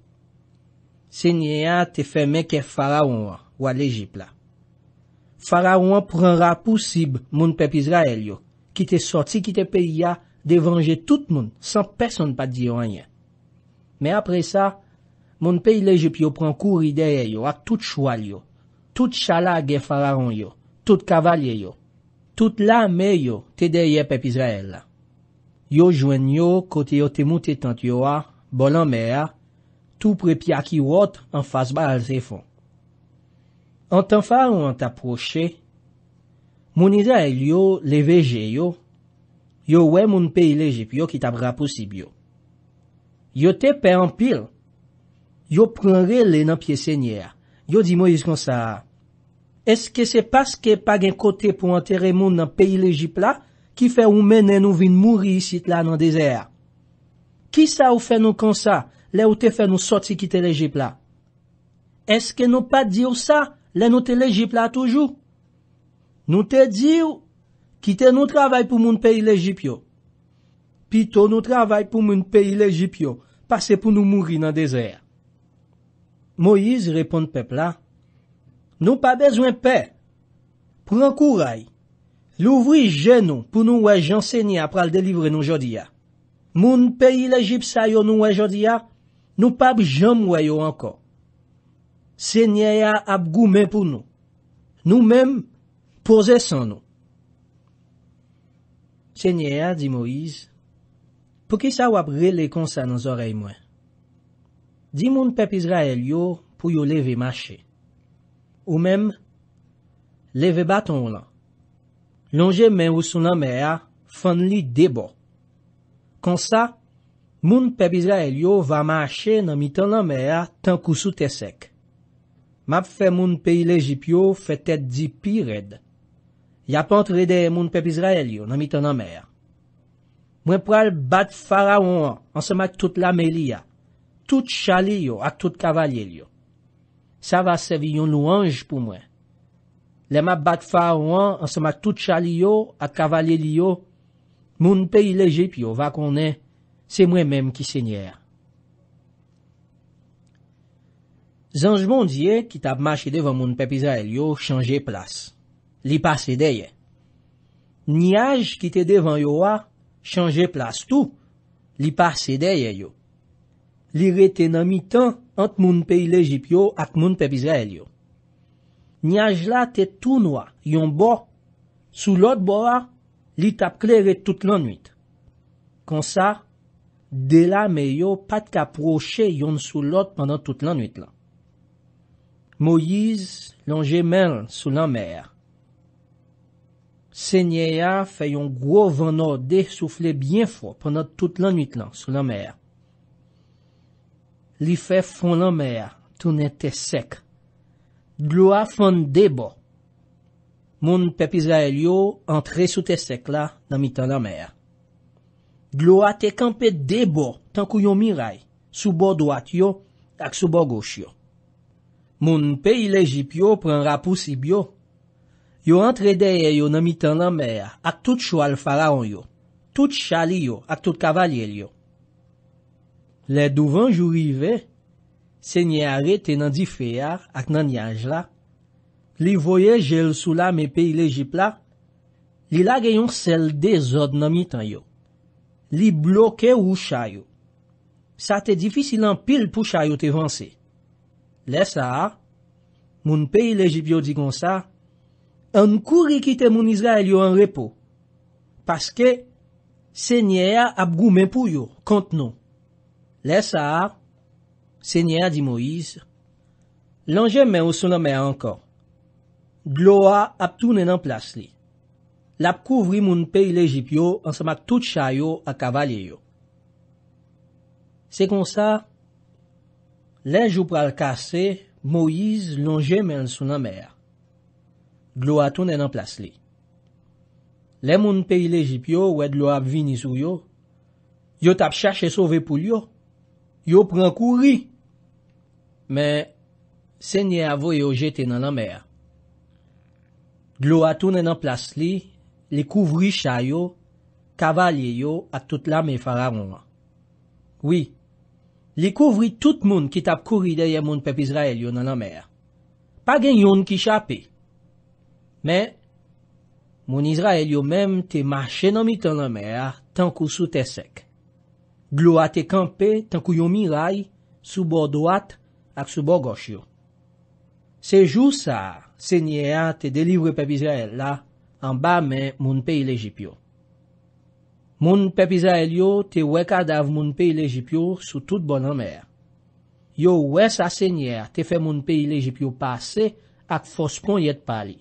Se nye a te feme ke Faraouan wad lejip la. Faraouan pran rapousib moun pep Izrael yo. Ki te soti, ki te peyi a. devanje tout moun san person pa diyo anye. Me apre sa, moun peyle je pyo pran kour ideye yo ak tout chwal yo, tout chala ge fararon yo, tout kavalyye yo, tout la me yo te deye pep Israel la. Yo jwen yo kote yo temou te tant yo a, bolan me a, tou pre pi a ki wot an fase ba alze fon. An tan faron an taproche, moun iza el yo leveje yo, Yo we moun peyi lejip yo ki tabra posib yo. Yo te pey anpil. Yo pren re le nan piye senyer. Yo di mo yis kon sa. Eske se paske pa gen kote pou anterre moun nan peyi lejip la? Ki fe ou menen ou vin mouri isit la nan dezer? Ki sa ou fen nou kon sa? Le ou te fen nou soti ki te lejip la? Eske nou pa diyo sa? Le nou te lejip la toujou? Nou te diyo? Kite nou travay pou moun peyi l'Egypt yo. Pito nou travay pou moun peyi l'Egypt yo. Pase pou nou mouri nan dezer. Moïse repon pepla. Nou pa bezwen pe. Pren kouray. Lou vri jen nou pou nou wè jansen ya pral delivre nou jodia. Moun peyi l'Egypt sayo nou wè jodia. Nou pa bjom wè yo anko. Senye ya ap goumen pou nou. Nou men pou zesan nou. Senyea, di Moïse, pou ki sa wap rele konsa nan zorey mwen? Di moun pepizra el yo pou yo leve mache. Ou mem, leve baton lan. Longe men ou sou nan mea, fon li debo. Konsa, moun pepizra el yo va mache nan mitan nan mea tankou sou tesek. Map fe moun peyi lejip yo fetet di pi redd. Ya pan tre de moun pep Izrael yo nan mi tanan mer. Mwen pral bat farawan an seman tout la meli ya, tout chali yo ak tout kavalyel yo. Sa va sevi yon louange pou mwen. Le ma bat farawan an seman tout chali yo ak kavalyel yo, moun peylejep yo va konen, se mwen menm ki senyer. Zanj moun diye ki tab ma chede vwa moun pep Izrael yo chanje plas. li pa sedeye. Niyaj ki te devan yo a, chanje plas tou, li pa sedeye yo. Li rete nan mi tan, ant moun pe il Ejip yo, ak moun pe bizayel yo. Niyaj la te tou nou a, yon bo, sou lot bo a, li tap kler re tout lan nwit. Kon sa, de la me yo, pat ka proche yon sou lot pandan tout lan nwit la. Moiz, lan jemel sou lan mèr, Senye ya fè yon gwo vano de soufle byen fwo pwennat tout lan nwit lan sou la mer. Li fè fon la mer, tou nete sek. Gloa fon debo. Moun pepiza el yo antre sou te sek la nan mitan la mer. Gloa te kampe debo tankou yon miray, soubo doat yo ak soubo gosyo. Moun pe ilejip yo pren rapousib yo yo antre deye yo nan mitan nan mèya ak tout chwal faraon yo, tout chali yo ak tout kavalyel yo. Le douvan jou rive, se nye arete nan difeya ak nan yajla, li voye jel sou la me peyi lejip la, li lage yon sel de zod nan mitan yo, li bloke ou chay yo. Sa te difisi lan pil pou chay yo te vansi. Le sa, moun peyi lejip yo di kon sa, an kouri kite moun Izrael yo an repo, paske, senye a ap goumen pou yo, kont nou. Le sa, senye a di Moïse, lan jeme ou son ame ankon. Gloa ap tounen an plas li. Lap kouvri moun pe il eji pyo, ansama tout chayo a kavalyeyo. Se kon sa, le jou pral kase, se Moïse lan jeme an son ame a. glo atoun en an plas li. Le moun peylejip yo, wè glo ap vini sou yo, yo tap chache sove pou yo, yo pran kouri. Mè, se nye avoy yo jete nan an mè. Glo atoun en an plas li, li kouvri chay yo, kavalye yo, atout la mè fara mou. Oui, li kouvri tout moun ki tap kouri deye moun pepe Israel yo nan an mè. Pa gen yon ki chapi, Men, moun Izrael yo menm te ma chenomi tan anmer tan kou sou te sek. Glo a te kampe tan kou yo miray sou bo doat ak sou bo gosyo. Sejou sa, senye a te delivre pep Izrael la, anba men moun pe il-Ejipyo. Moun pep Izrael yo te wek adav moun pe il-Ejipyo sou tout bon anmer. Yo wè sa senye a te fe moun pe il-Ejipyo pase ak fos pon yet pali.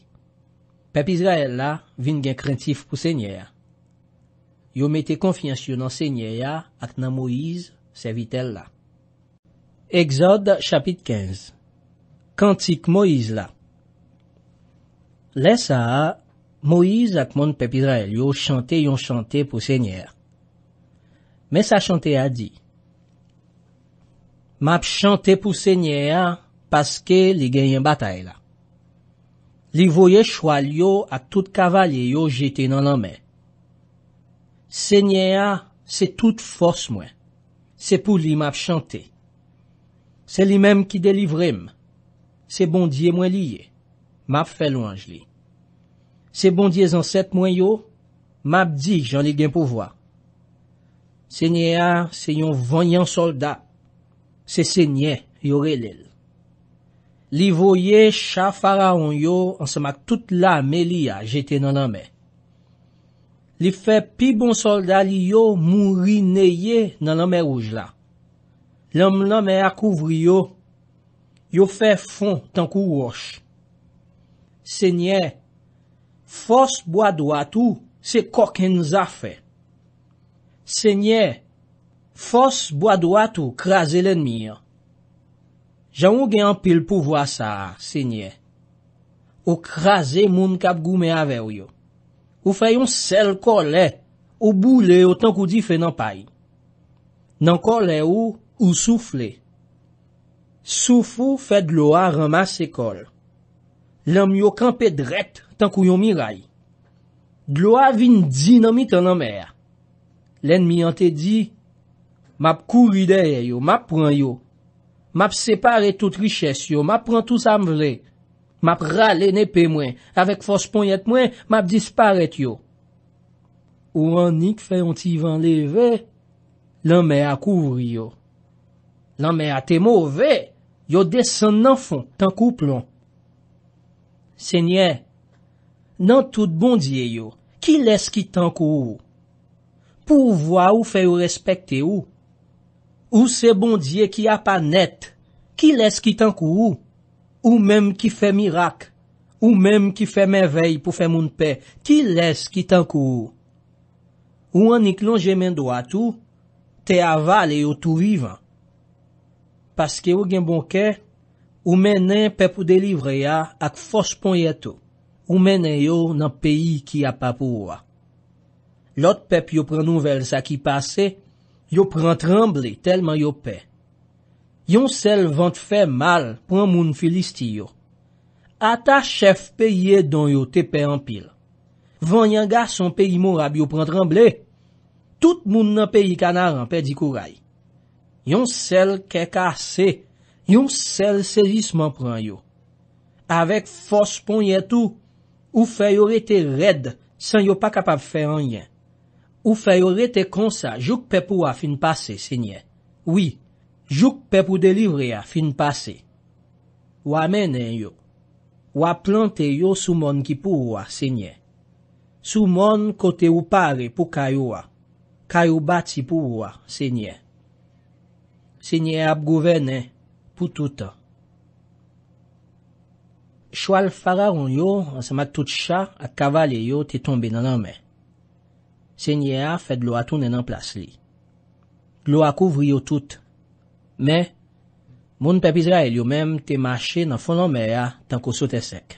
Pepi Israel la vin gen krentif pou sènyè ya. Yo metè konfians yon an sènyè ya ak nan Moïse sè vitel la. Eksod chapit 15 Kantik Moïse la Lè sa, Moïse ak moun Pepi Israel yo chante yon chante pou sènyè ya. Mè sa chante a di. Map chante pou sènyè ya paske li gen yen batay la. Li voye chwal yo a tout kavalye yo jete nan anmen. Se nye a, se tout fos mwen. Se pou li map chante. Se li menm ki delivrim. Se bondye mwen liye. Map fel wange li. Se bondye zanset mwen yo, map di jan li gen pou vwa. Se nye a, se yon vanyan solda. Se se nye yore lel. Li voye chafaraon yo ansamak tout la meli ya jete nananme. Li fe pi bon soldali yo mounri neye nananme rouj la. Lanm nanme akouvri yo, yo fe fon tankou wosh. Senye, fos boa doa tou se koken za fe. Senye, fos boa doa tou kras elenmi ya. Jan wou gen an pil pou vwa sa, se nye. Ou kraze moun kap goume aveyo. Ou feyon sel kole, ou boule ou tankou di fe nan pay. Nan kole ou, ou souffle. Soufou fe dloa rama se kol. Lèm yo kampe dret tankou yon miray. Dloa vin di nan mi tan nan mer. Lèm mi an te di, map kou lideye yo, map pran yo. Map separe tout liches yo, map pran tout sam vre. Map rale nepe mwen, avek fos pon yet mwen, map disparet yo. Ou anik fè yon tiv anleve, l'anme a kouvri yo. L'anme a te mouve, yo desen nanfon, tankou plon. Senye, nan tout bondye yo, ki les ki tankou ou? Pou wwa ou fè ou respekte ou? Ou se bondye ki a pa net, ki les ki tankou ou? Ou mem ki fe mirak, ou mem ki fe mevey pou fe moun pe, ki les ki tankou ou? Ou anik lon jemen do atou, te avale yo tou vivan. Paske ou gen bonke, ou menen pep ou delivre ya ak fos pon yeto. Ou menen yo nan peyi ki a pa pou wa. Lot pep yo pren nouvel sa ki pase, Yo pran tremble telman yo pe. Yon sel vant fe mal pran moun filisti yo. Ata chef pe ye don yo te pe anpil. Vanyan gason pe imorab yo pran tremble. Tout moun nan pe yi kanar anpe di kouray. Yon sel ke ka se. Yon sel se jisman pran yo. Awek fos ponye tou, ou fe yore te red san yo pa kapab fe anyen. Ou fe yore te konsa, jouk pe pou wa fin pase, se nye. Oui, jouk pe pou delivre ya fin pase. Wa mene yo. Wa plante yo sou mon ki pou wa, se nye. Sou mon kote ou pare pou kayo wa. Kayo bati pou wa, se nye. Se nye ap gouvene pou touta. Chwal fara ou yo, an sa matoutcha, ak kavale yo te tombe naname. Senye a fèd lo a tounen an plas li. Lo a kouvri yo tout. Me, moun pepizra el yo menm te mache nan fonan me a tanko sote sek.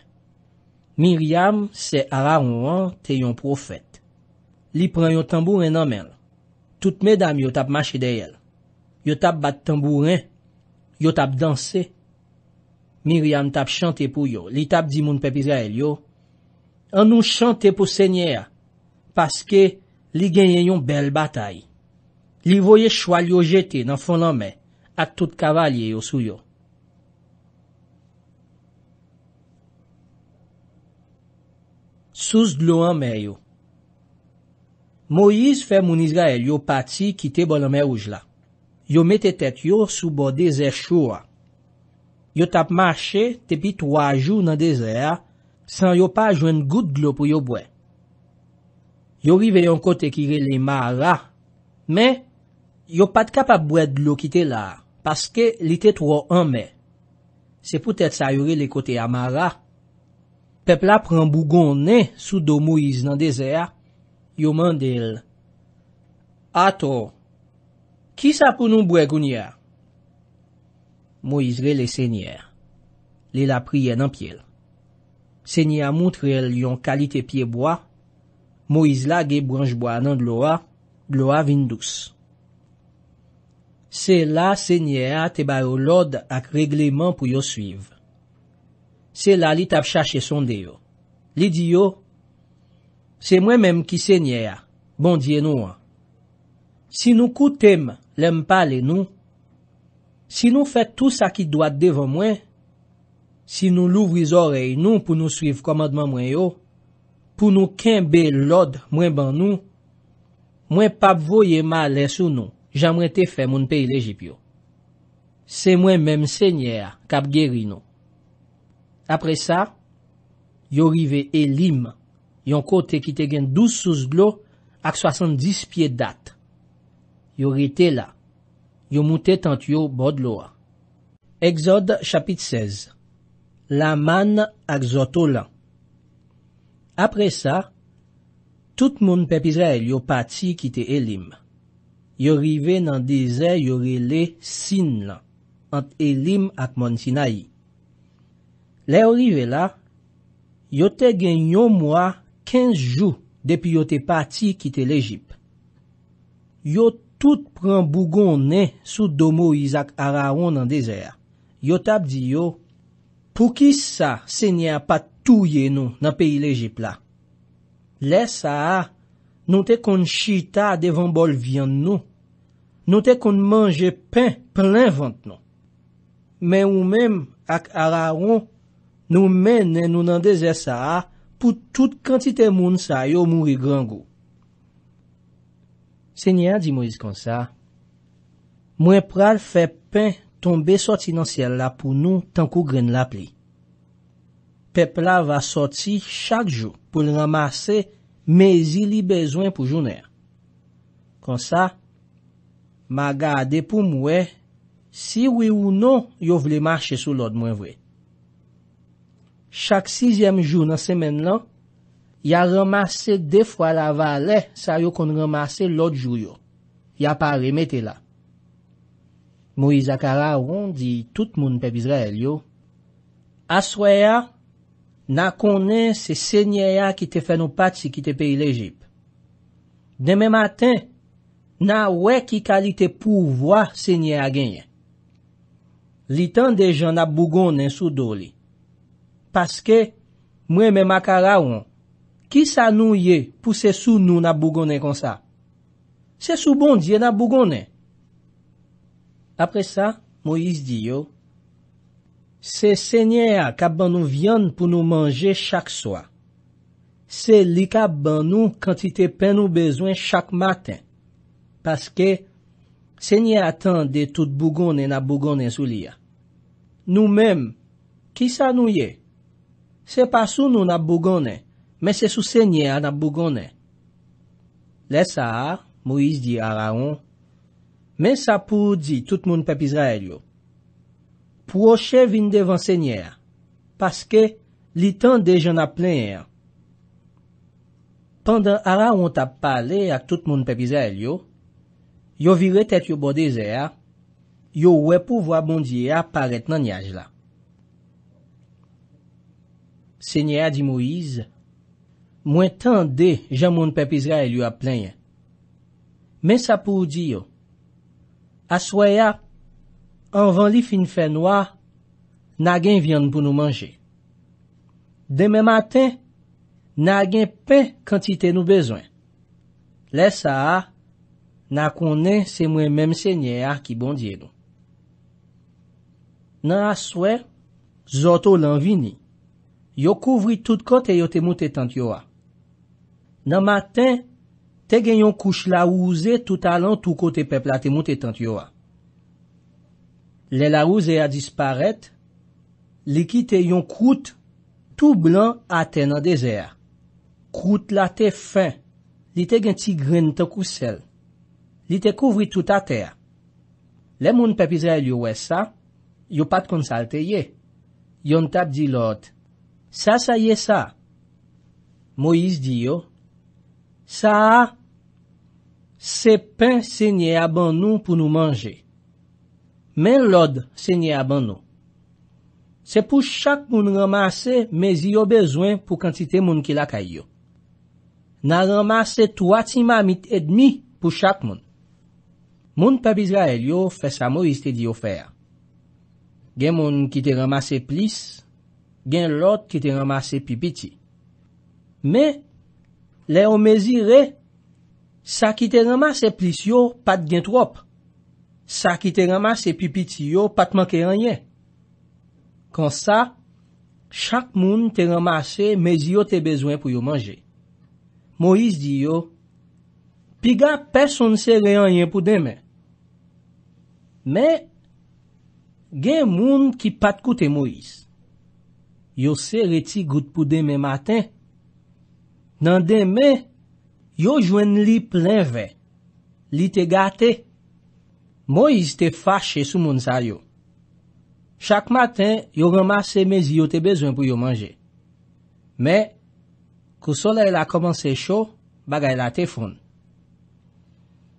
Miriam se ara ou an te yon profet. Li pren yon tambouren nan menm. Tout medam yo tap mache deyel. Yo tap bat tambouren. Yo tap danse. Miriam tap chante pou yo. Li tap di moun pepizra el yo. An nou chante pou senye a. Paske, li genyen yon bel batay. Li voye chwal yo jete nan fon nan men, at tout kavalye yo sou yo. Sous dlo an men yo. Moïse fè moun Israel yo pati kite bon nan men ouj la. Yo mette tet yo sou bo dezer choua. Yo tap mache tepi twa jou nan dezer, san yo pa jwen gout dlo pou yo bwe. Yo rive yon kote ki re le ma ra, me yo pat kapap bwèd lo kite la, paske li te tro an me. Se pwetè sa yore le kote a ma ra, pepla pran bougon ne sou do Moise nan dezer, yo mandel. Ato, ki sa pou nou bwè gounye? Moise re le se nye. Le la priye nan piel. Se nye a moutrel yon kalite pie boa, Moizla ge branjboa nan gloa, gloa vindous. Se la senye a te baro lod ak regleman pou yo suiv. Se la li tap chache sonde yo. Li di yo, se mwen menm ki senye a, bon diye nou an. Si nou koutem lem pale nou, si nou fet tout sa ki doat devon mwen, si nou louvri zorey nou pou nou suiv komadman mwen yo, pou nou kenbe lod mwen ban nou, mwen pap voye ma alesou nou, jan mwen te fe moun peylejip yo. Se mwen menm se nye a kap geri nou. Apre sa, yo rive e lim, yon kote ki te gen 12 sous glo ak 70 pie dat. Yo rite la, yo moutet antyo bod lo a. Eksod chapit 16 La man ak zoto lan Apre sa, tout moun pep Israel yo pati kite Elim. Yo rive nan dezer yo rele sin lan, ant Elim ak moun Sinayi. Le yo rive la, yo te gen yon mwa 15 jou depi yo te pati kite l'Egypte. Yo tout pran bougon ne sou domo Isaac Araon nan dezer. Yo tab di yo, pou ki sa senya pat? touye nou nan peyi lejip la. Le sa a, nou te kon chita devan bol vyan nou, nou te kon manje pen plen vant nou. Men ou men ak ara ou, nou men nen nou nan deze sa a, pou tout kantite moun sa yo mouri grangou. Senya di mou iz kon sa, mwen pral fe pen tombe soti nan siel la pou nou tankou gren la pli. pep la va soti chak jou pou l ramase mezi li bezwen pou jounè. Kon sa, ma gade pou mwe si we ou non yo vle mache sou lod mwen vwe. Chak sizyem jou nan semen lan, ya ramase de fwa la vale sa yo kon ramase lod jou yo. Ya pare metela. Moiz Akara wong di tout moun pep Izrael yo. Aswaya, Na konen se sènyèya ki te fè nou pati ki te peyi l'Ejip. Deme maten, na wè ki kalite pou vwa sènyèya genye. Li tan dejan na bougonnen sou do li. Paske, mwen men makara wè. Ki sa nou ye pou se sou nou na bougonnen kon sa? Se sou bon diye na bougonnen. Apre sa, Moïse di yo. Se se nye a kab ban nou vyan pou nou manje chak swa. Se li kab ban nou kantite pen nou bezwen chak maten. Paske, se nye a tan de tout bougone na bougone sou liya. Nou mem, ki sa nou ye? Se pa sou nou na bougone, men se sou e. se nye a na bougone. Le sa, mou is di araon, men sa pou di tout moun pep Israel yo. pou oche vin devan sènyè a, paske li tan de jan ap lènyè a. Pendan ara ou ta pale ak tout moun pepizè a el yo, yo vire tèt yo bo de zè a, yo wè pou vwa bondye a paret nan njaj la. Sènyè a di Moïse, mwen tan de jan moun pepizè a el yo ap lènyè. Men sa pou ou di yo, aswaya, Anvan li fin fè noua, na gen vyan pou nou manje. Deme maten, na gen pen kantite nou bezwen. Lesa a, na konen se mwen menm sènyè a ki bondye nou. Nan aswe, zoto lan vini. Yo kouvri tout kote yo te moun te tant yo a. Nan maten, te gen yon kouch la ouze tout alan tout kote pepla te moun te tant yo a. Le larouze a disparèt, li ki te yon krout tout blan a ten an dezer. Krout la te fin, li te gen ti gren to kousel. Li te kouvri tout a ter. Le moun pepizè yo wè sa, yo pat konsalte ye. Yon tap di lot, sa sa ye sa. Moïse di yo, sa se pen senye aban nou pou nou manje. Men lod se nye aban nou. Se pou chak moun ramase, mezi yo bezwen pou kantite moun ki lakay yo. Na ramase 3,5 mity pou chak moun. Moun papizra el yo fesamoriste di yo fè ya. Gen moun ki te ramase plis, gen lod ki te ramase pipiti. Me, le o mezire, sa ki te ramase plis yo pat gen trop. Sa ki te ramase pipiti yo, patmanke yanyen. Kans sa, chak moun te ramase, mezi yo te bezwen pou yo manje. Moise di yo, piga, person se reyanyen pou demen. Men, gen moun ki patkoute Moise. Yo se reti gout pou demen maten. Nan demen, yo jwen li plen ve. Li te gate, Moïse te fache sou moun sa yo. Chak matin, yo remase mezi yo te bezwen pou yo manje. Me, kou sole la komanse chou, bagay la te foun.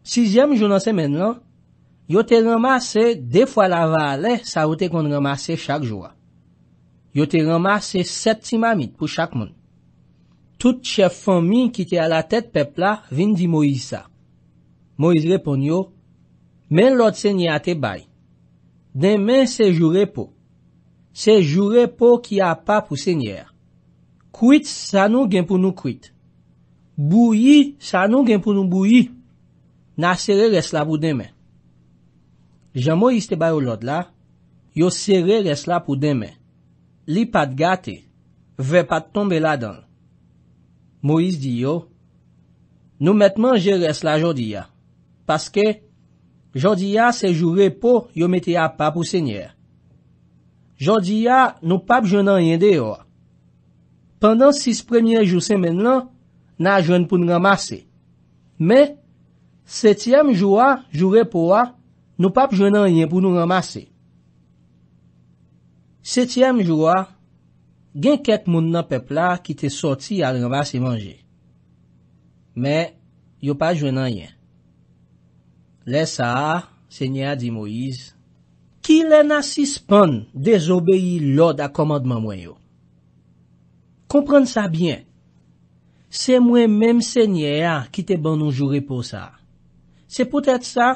Sizyem jounan semen lan, yo te remase de fwa la va ale sa wote kon remase chak jwa. Yo te remase set si mamit pou chak moun. Tout chef foun mi ki te ala tet pepla vin di Moïse sa. Moïse repon yo, Men lot sènyate bay. Demen se jure po. Se jure po ki a pa pou sènyer. Kuit sanon genpoun nou kuit. Bouyi sanon genpoun nou bouyi. Na sère res la pou deme. Jamois te bay ou lot la, yo sère res la pou deme. Li pat gate, ve pat tombe la don. Mois di yo, nou metman je res la jodi ya. Paske, Jan di ya se jure pou yo mete a pap ou senyer. Jan di ya nou pap jwen nan yin de yo. Pendan sis premiye jou semen lan, nan jwen pou nou ramase. Men, setyem jou a jure pou a, nou pap jwen nan yin pou nou ramase. Setyem jou a, gen kek moun nan pepla ki te soti al ramase manje. Men, yo pa jwen nan yin. Lè sa, sènyè a di Moïse, ki lè nan sispan dezobeyi lò da komandman mwen yo. Komprende sa byen. Se mwen menm sènyè a ki te ban nou jouri pou sa. Se pou tèt sa,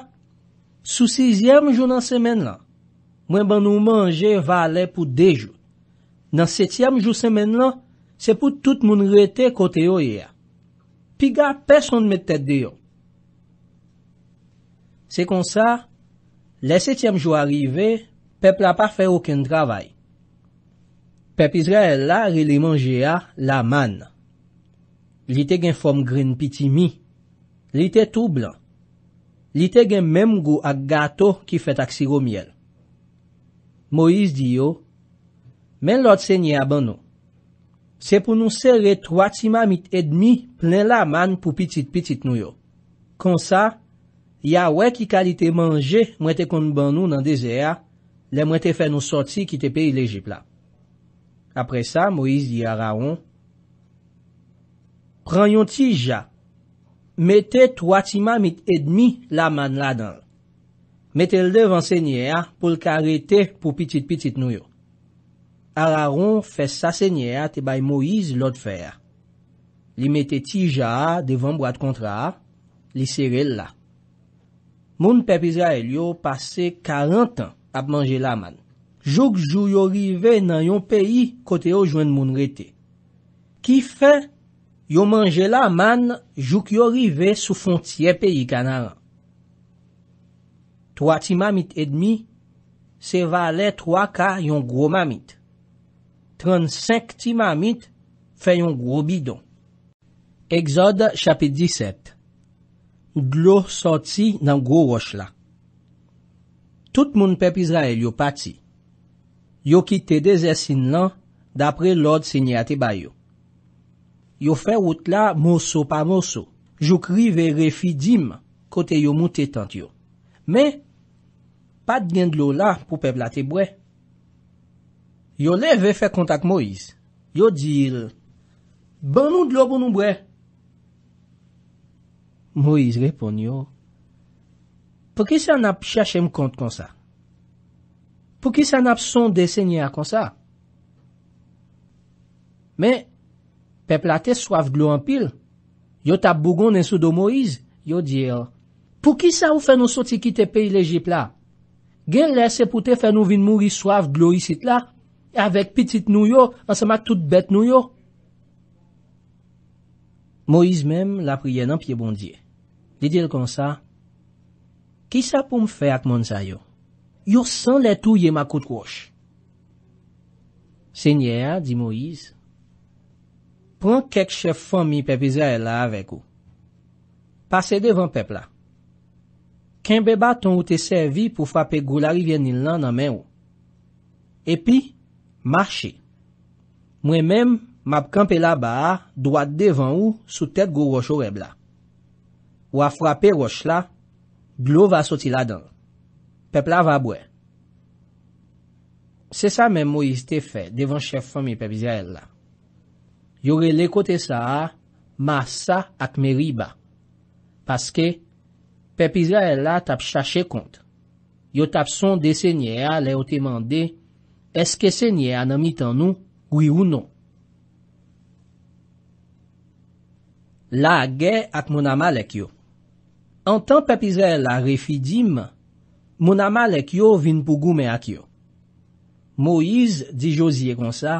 sou 6èm jou nan sèmen lan, mwen ban nou manje va ale pou 2 jou. Nan 7èm jou sèmen lan, se pou tout moun rete kote yo ye a. Pi ga, peson mè tèt di yo. Se konsa, le setyem jo arive, pep la pa fe ouken travay. Pep Izrael la re li manje a la man. Li te gen fom gren piti mi. Li te tou blan. Li te gen menm gou ak gato ki fet ak siro miel. Moiz di yo, men lot se nye aban nou. Se pou nou sere 3 tima mit edmi plen la man pou piti piti nou yo. Konsa, Ya wè ki kalite manje mwete kon ban nou nan dezer, le mwete fè nou soti ki te pe il ejipla. Apre sa, Moïse di Araon, pran yon tija, mete twa tima mit edmi la man la dan. Mete l devan sènyer pou l karete pou pitit-pitit nou yo. Araon fè sa sènyer te bay Moïse lot fèr. Li mete tija devan brad kontra, li sère l la. Moun pepizra el yo pase karantan ap manje la man. Jouk jou yo rive nan yon peyi kote yo jwen moun rete. Ki fe, yo manje la man jouk yo rive sou fontye peyi kanara. Troati mamit edmi, se vale troaka yon gro mamit. Transekti mamit fe yon gro bidon. Egzode chapit disept. ou dlo soti nan gwo wosh la. Tout moun pep Israel yo pati. Yo kite de zesin lan, dapre Lorde se nye ate bayo. Yo fe wot la moso pa moso. Jou kri ve refi dim kote yo mou tetant yo. Me, pat gen dlo la pou pep late bwe. Yo le ve fe kontak Moise. Yo dir, ban nou dlo bon nou bwe. Moïse repon yo, pou ki sa nap chache m kont kon sa? Pou ki sa nap son dese nye a kon sa? Me, pe plate soav glo an pil, yo tab bougon en sou do Moïse, yo dir, pou ki sa ou fen nou soti kite pe il ejipla? Gen lese pou te fen nou vin mouri soav glo yisit la, avek pitit nou yo, an sema tout bet nou yo? Moïse menm la priyen an piye bon diye. Li dil kon sa, Ki sa pou m fe ak moun sa yo? Yo san letou ye ma kout wosh. Senye a, di Moise, pran kek chef fomi pepe za el la avek ou. Pase devan pepla. Ken beba ton ou te servi pou fap e goulari venil lan nan men ou. Epi, mwache. Mwen men, mwap kampe la ba, dwad devan ou, sou tet gou wosh ou ebla. Ou a frape roch la, glou va soti la dan. Pep la va abwe. Se sa menmou yiste fe, devan chef fami Pepi Zahella. Yore lekote sa a, ma sa ak meri ba. Paske, Pepi Zahella tap chache kont. Yo tap son de se nye a le yo temande, eske se nye a nan mitan nou, oui ou non. La a ge ak mon ama lek yo. An tan pepizè la refidim, mounama lek yo vin pou goume ak yo. Moiz di Josie kon sa,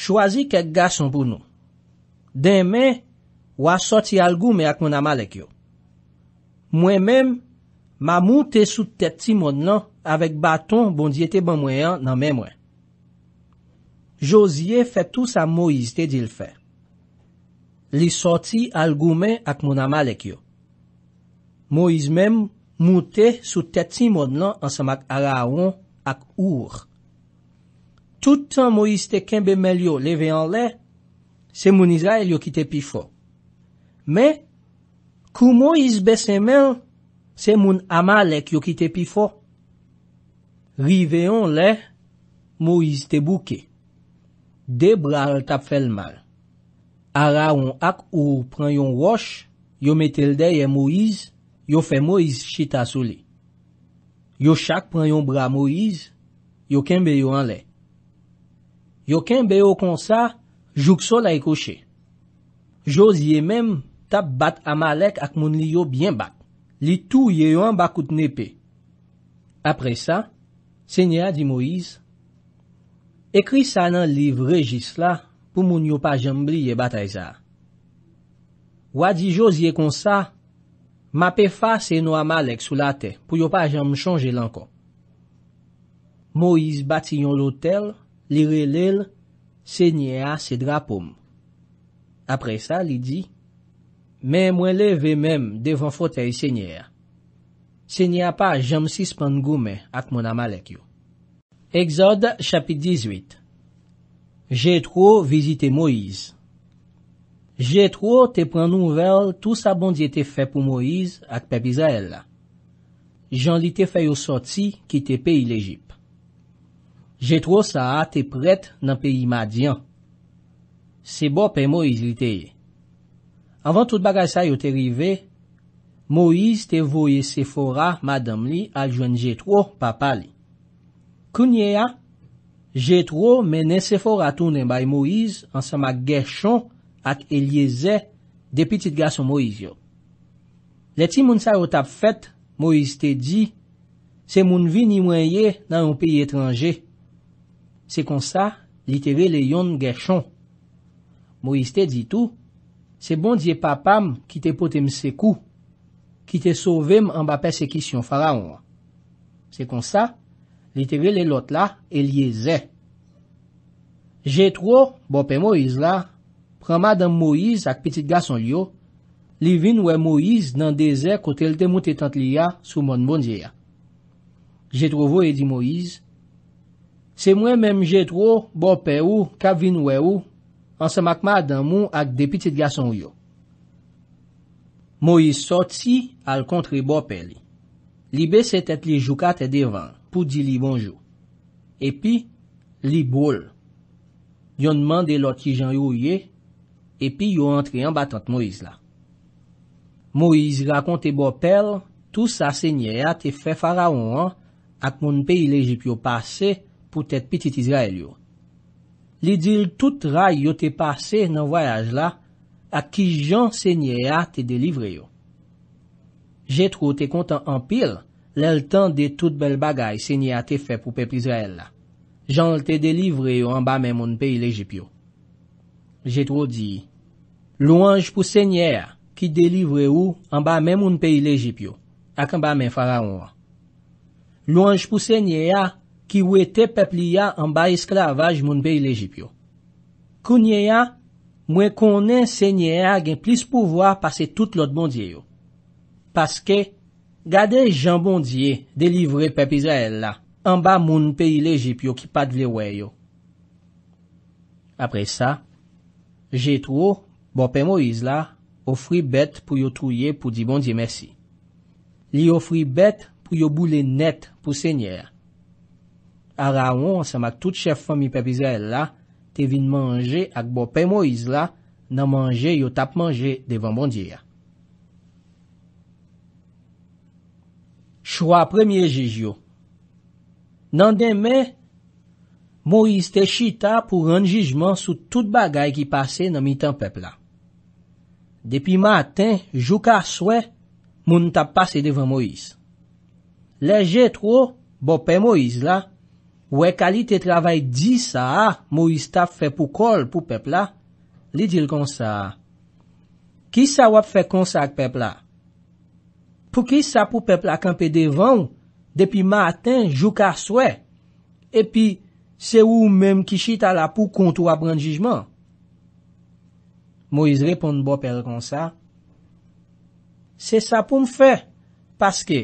choazi ket gason pou nou. Deme, wwa soti algoume ak mounama lek yo. Mwen men, mamou te soute ti moun lan avek baton bon di ete ban mwen nan mwen mwen. Josie fe tout sa Moiz te dil fe. Li soti algoume ak mounama lek yo. Moïse mem moutè sou tèt si mod lan ansamak araoun ak our. Toutan Moïse te kenbe mel yo levean le, se moun izayel yo kite pifo. Me, kou Moïse besen men, se moun ama lek yo kite pifo. Riveyon le, Moïse te bouke. Debra al tapfelman. Araoun ak our pran yon wosh, yo meteldeye Moïse, yo fè Moïse chita sou li. Yo chak pran yon bra Moïse, yo ken beyo an le. Yo ken beyo konsa, jouk sol la e kouche. Joziye mem, tap bat ama lek ak moun li yo bien bak. Li tou ye yo an bakout nepe. Apre sa, se nye a di Moïse, ekri sa nan liv rejis la, pou moun yo pa jembri ye bat a e za. Wadi joziye konsa, Mape fa se nou amalek sou la te pou yo pa jam chanje lankon. Moïse bati yon lotel, li re lel, se nye a se drapom. Apre sa li di, Mè mwen leve mèm devan fotei se nye a. Se nye a pa jam sispan goume ak moun amalek yo. EXODE CHAPIT 18 JE TRO VISITE MOÏSE Jetro te pren nouvel tout sa bondye te fe pou Moïse ak pep Izael la. Jan li te fe yo soti ki te pe il Egypte. Jetro sa a te pret nan pe imadyan. Se bo pe Moïse li te ye. Avan tout bagaj sa yo te rive, Moïse te voye sefora madam li al jwen Jetro papa li. Kounye ya, Jetro menen sefora tounen bay Moïse ansama Gershon ak Elieze depitit gason Moise yo. Leti moun sa otap fet, Moise te di, se moun vi ni mwenye nan yon peyi etranje. Se kon sa, li te ve le yon gèchon. Moise te di tou, se bon diye papam ki te pote mse kou, ki te sove m an ba persekisyon faraon. Se kon sa, li te ve le lot la Elieze. Je tro, bo pe Moise la, kama dam Moïse ak pitit gason yo, li vinwe Moïse nan deze kote lte moutetant li ya sou moun bondye ya. Jetrovo e di Moïse, se mwen menm jetro bo pe ou kap vinwe ou, ansema kma dam moun ak de pitit gason yo. Moïse soti al kontri bo pe li. Li beset et li juka te devan pou di li bonjou. Epi, li bol. Yon mande lor ki jan yo ye, epi yo antre yon batante Moïse la. Moïse rakonte bo pel, tout sa sènyè a te fè faraoun an, ak moun peyi lejip yo pase, pou tèt piti tizrael yo. Li dil tout ray yo te pase nan voyaj la, ak ki jan sènyè a te delivre yo. Jetro te kontan an pil, lèl tan de tout bel bagay sènyè a te fè pou pepi tizrael la. Jan te delivre yo an ba men moun peyi lejip yo. Jetro di, Louange pou sènyè a ki delivre ou an ba men moun peyi lèjip yo, ak an ba men fara ou an. Louange pou sènyè a ki ou ete pepli ya an ba esklavaj moun peyi lèjip yo. Kounye ya, mwen konen sènyè a gen plis pouvoa pase tout lot bondye yo. Paske, gade jan bondye delivre pepi za el la an ba moun peyi lèjip yo ki padle wè yo. Apre sa, jè trou... Bo pe Moïse la, ofri bet pou yo trouye pou di bondye mersi. Li ofri bet pou yo boule net pou sènyè. Ara on, sa mak tout chef fan mi pep Izrael la, te vin manje ak bo pe Moïse la nan manje yo tap manje devan bondye ya. Choua premye jijyo. Nan deme, Moïse te chita pou rande jijman sou tout bagay ki pase nan mi tan pep la. Depi maten, jou ka swè, moun tap pase devan Moïse. Leje tro, bo pe Moïse la, wè kalite travay di sa, Moïse tap fe pou kol pou pepla, li dil kon sa. Ki sa wap fe kon sa ak pepla? Pou ki sa pou pepla kampe devan, depi maten, jou ka swè, epi se ou mèm ki chita la pou kontou ap rande jijman? Moïse reponde bo pèl kon sa. Se sa pou m fè, paske,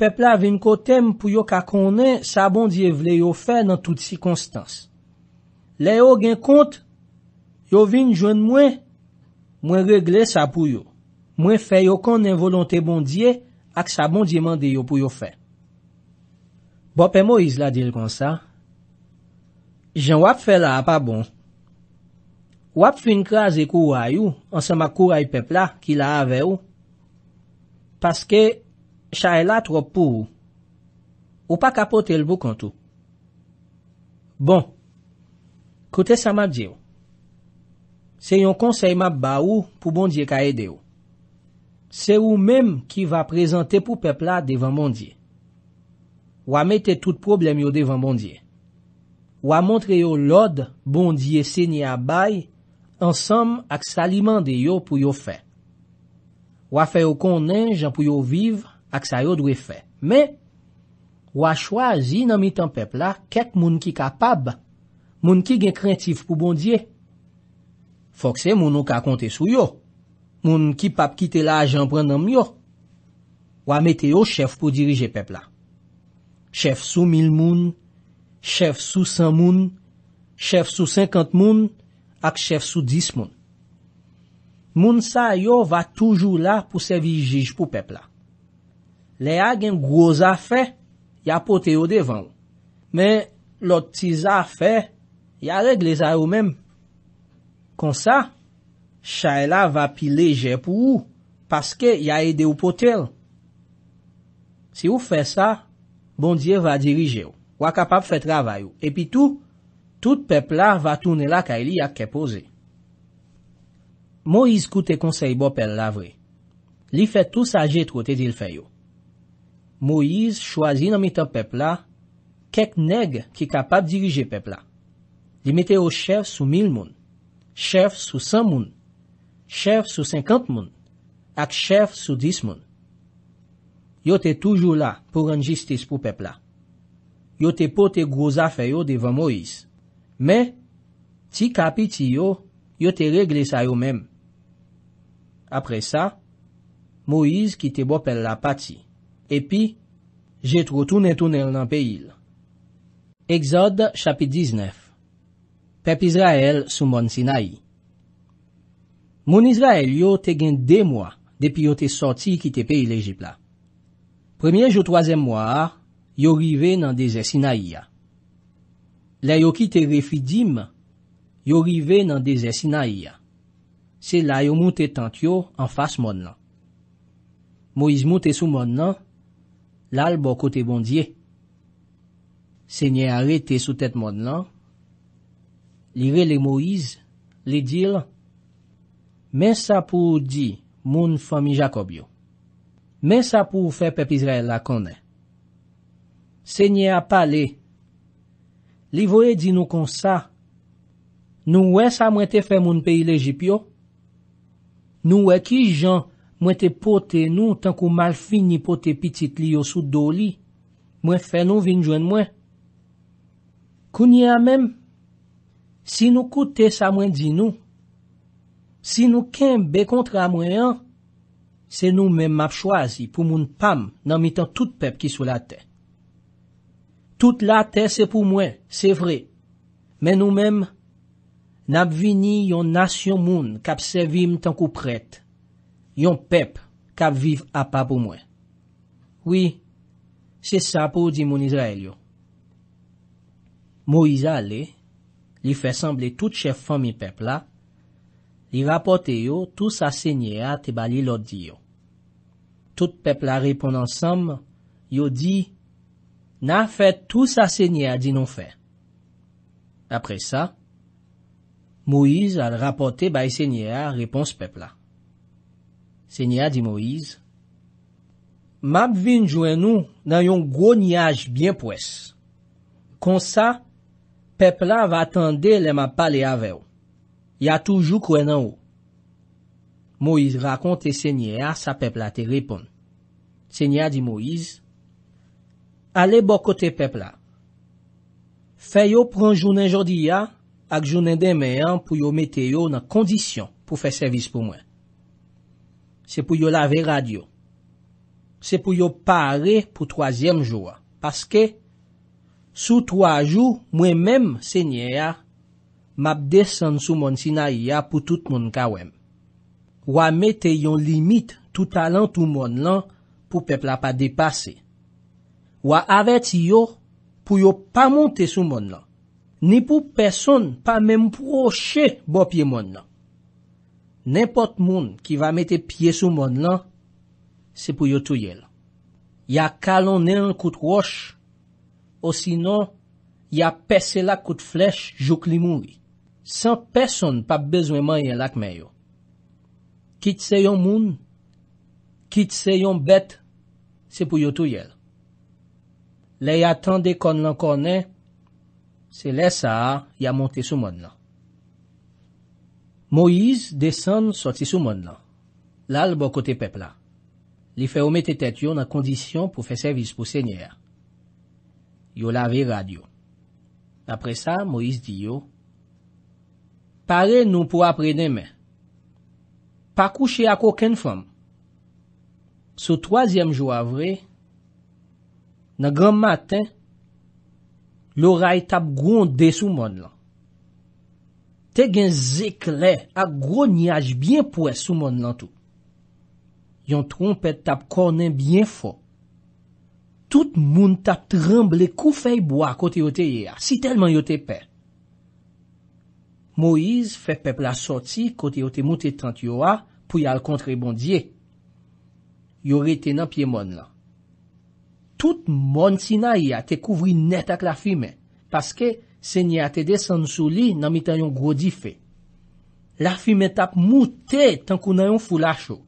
pepla vin kote m pou yo kakone sa bondye vle yo fè nan tout si konstans. Le yo gen kont, yo vin jwen mwen, mwen regle sa pou yo. Mwen fè yo kon en volonté bondye ak sa bondye mande yo pou yo fè. Bo pè Moïse la dil kon sa. Je wap fè la apabon. Wap fin kraze kou ay ou, an sema kou ay pepla ki la ave ou, paske chay la trop pou ou, ou pa kapote el bouk an tou. Bon, kote sa ma dje ou. Se yon konsey map ba ou pou bondye ka ede ou. Se ou mem ki va prezante pou pepla devan bondye. Wame te tout problem yo devan bondye. Wamontre yo lod bondye seni a baye, ansam ak saliman de yo pou yo fe. Wa fe yo konen jan pou yo viv ak sa yo dwe fe. Men, wa chwazi nan mitan pepla ket moun ki kapab, moun ki gen krentif pou bondye. Fokse moun ou ka konte sou yo. Moun ki pap kite la a jan pren nan myo. Wa mete yo chef pou dirije pepla. Chef sou mil moun, chef sou san moun, chef sou sankant moun, ak chef sou dis moun. Moun sa yo va toujou la pou sevi jij pou pepla. Le agen gwoza fe, ya pote yo devan. Men, lot tiza fe, ya regle za yo men. Kon sa, chay la va pi leje pou ou, paske ya ede yo pote yo. Si yo fe sa, bondye va dirije yo. Wa kapap fe travay yo. E pi tou, Tout pepla va toune la ka e li ak ke pose. Moïse koute konseybo pel la vre. Li fe tout saje trote dil feyo. Moïse chwazi nan mito pepla kek neg ki kapap dirije pepla. Li mete yo chef sou mil moun, chef sou san moun, chef sou senkant moun, ak chef sou dis moun. Yo te toujou la pou renjistis pou pepla. Yo te pote groza feyo devan Moïse. Mè, ti kapi ti yo, yo te regle sa yo mèm. Apre sa, Moïse ki te bo pel la pati. Epi, je trotoun etoun el nan pe il. Exode chapit 19 Pep Israel sou moun Sinaï Moun Israel yo te gen de mwa depi yo te sorti ki te pe il Ejipla. Premye jo toazen mwa, yo rive nan deje Sinaï ya. La yo ki te refi dim, yo rive nan de zesina iya. Se la yo moun te tant yo an fas moun lan. Moiz moun te sou moun lan, lal bo kote bondye. Se nye arete sou tet moun lan, li rele Moiz, li dir, mens apou di moun fami Jakob yo. Mens apou fe pep Israel la kone. Se nye apale, Livoye di nou konsa, nou wè sa mwen te fè moun peyi lejip yo? Nou wè ki jan mwen te pote nou tankou mal fini pote pitit li yo sou do li, mwen fè nou vin jwen mwen? Kounye a mem, si nou koute sa mwen di nou, si nou ken be kontra mwen an, se nou men map chwazi pou moun pam nan mitan tout pep ki sou la tè. Toute la te se pou mwen, se vre. Men nou men, nan vini yon nasyon moun kap se vim tankou pret. Yon pep kap viv apa pou mwen. Oui, se sa pou di moun Israel yo. Moisa le, li fe semble tout chef fan mi pep la, li rapote yo tout sa senye a te bali lot di yo. Tout pep la repon ansam, yo di, yo di, nan fè tout sa sènyè di nan fè. Apre sa, Moïse al rapote bay sènyè a repons pepla. Sènyè di Moïse, map vin jwen nou nan yon gwo niyaj byen pwes. Kon sa, pepla va atande leman pale avew. Ya toujou kwen nan ou. Moïse rakonte sènyè a sa pepla te repon. Sènyè di Moïse, Ale bo kote pepla, fè yo pran jounen jordiya ak jounen demeyan pou yo mete yo nan kondisyon pou fè servis pou mwen. Se pou yo lave radyo, se pou yo pare pou troasyen joua. Paske, sou troajou mwen menm sènyè ya, map desan sou moun sinayi ya pou tout moun kawem. Wame te yon limit tout alan tout moun lan pou pepla pa depasey. Ou a avet yo pou yo pa monte sou moun lan. Ni pou person pa menm proche bo pie moun lan. Nenpot moun ki va mete pie sou moun lan, se pou yo tou ye lan. Ya kalon nen kout wosh, o sino ya pesela kout flech jok li moun. San person pa bezwenman ye lakmen yo. Kit se yon moun, kit se yon bet, se pou yo tou ye lan. Lè y a tan de kon lan konè, se lè sa, y a monte souman lan. Moïse desan soti souman lan. Lè al bo kote pepla. Li fe omete tet yo nan kondisyon pou fe servis pou sènyè. Yo la ve radio. Apre sa, Moïse di yo, Pare nou pou apre nemen. Pa kouche akoken fom. Sou toazyem jou avre, Nan gran maten, loray tap gronde sou mon lan. Te gen zekle ak gro nyaj byen pwes sou mon lan tou. Yon trompet tap kornen byen fo. Tout moun tap tremble kou feyboa kote ah, yo te ye a, si telman yo te pe. Moiz fe pep la soti kote yo te mou te tant yo a pou yal kontre bondye. Yo rete nan pie mon lan. tout moun si na yi a te kouvri net ak la fime, paske se nye a te desan sou li nan mi tan yon grodi fe. La fime tap moute tankou nan yon fou la chou.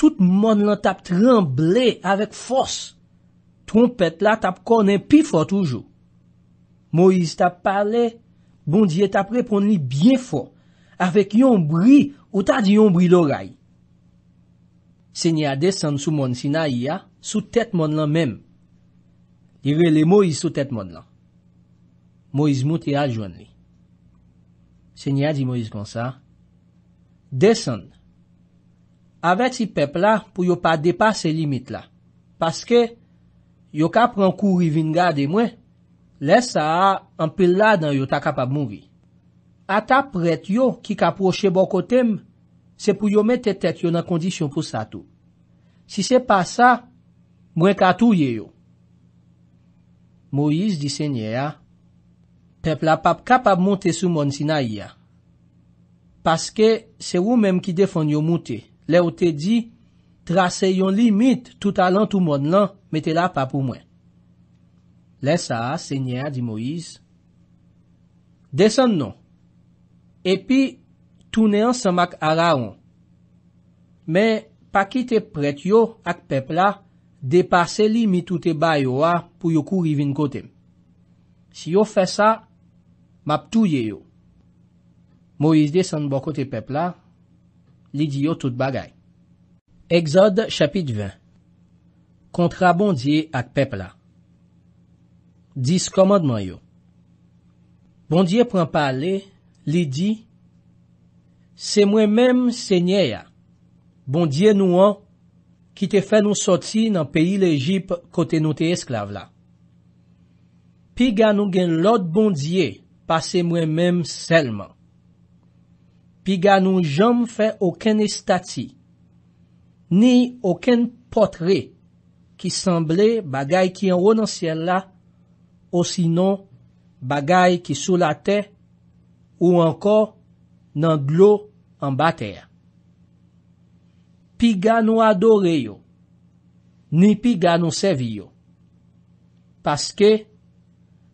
Tout moun lan tap tremble avek fos. Trompet la tap konen pi fos toujou. Moise tap pale, bondye tap repon li bien fos, avek yon bri ou ta di yon bri loray. Se nye a desan sou moun si na yi a, sou tèt moun lan mèm. Dire le Moïse sou tèt moun lan. Moïse moun te aljouan li. Se nye a di Moïse kon sa. Desen. Avet si pep la, pou yo pa depa se limit la. Paske, yo ka pran kou rivin ga de mwen, lesa an pil la dan yo ta kapab moun vi. A ta pret yo, ki ka proche bokotem, se pou yo met te tèt yo nan kondisyon pou sa tou. Si se pa sa, mwen ka tou ye yo. Moïse di sènyè a, pep la pap kapab monte sou moun sinay ya, paske se wou mèm ki defon yo monte, le ou te di, trase yon limit tout alan tout moun lan, mette la pap ou mwen. Le sa, sènyè a, di Moïse, desan non, epi, tou ne an samak ala an, men, pa ki te pret yo ak pep la, Depase li mi toute bay yo a pou yo kou rivin kote. Si yo fè sa, map touye yo. Moizde san bokote pepla, li di yo tout bagay. Eksod chapit 20 Kontra bondye ak pepla Diskomadman yo Bondye pran pale, li di, Se mwen mem se nye ya. Bondye nou an, ki te fè nou soti nan peyi l'Egypte kote nou te esklave la. Pi ga nou gen lot bondye pase mwen mèm selman. Pi ga nou jom fè oken estati, ni oken potre ki semble bagay ki an wou nan sien la, ou sinon bagay ki sou la te ou anko nan glou an ba tè ya. pi ga nou adore yo, ni pi ga nou sevi yo. Paske,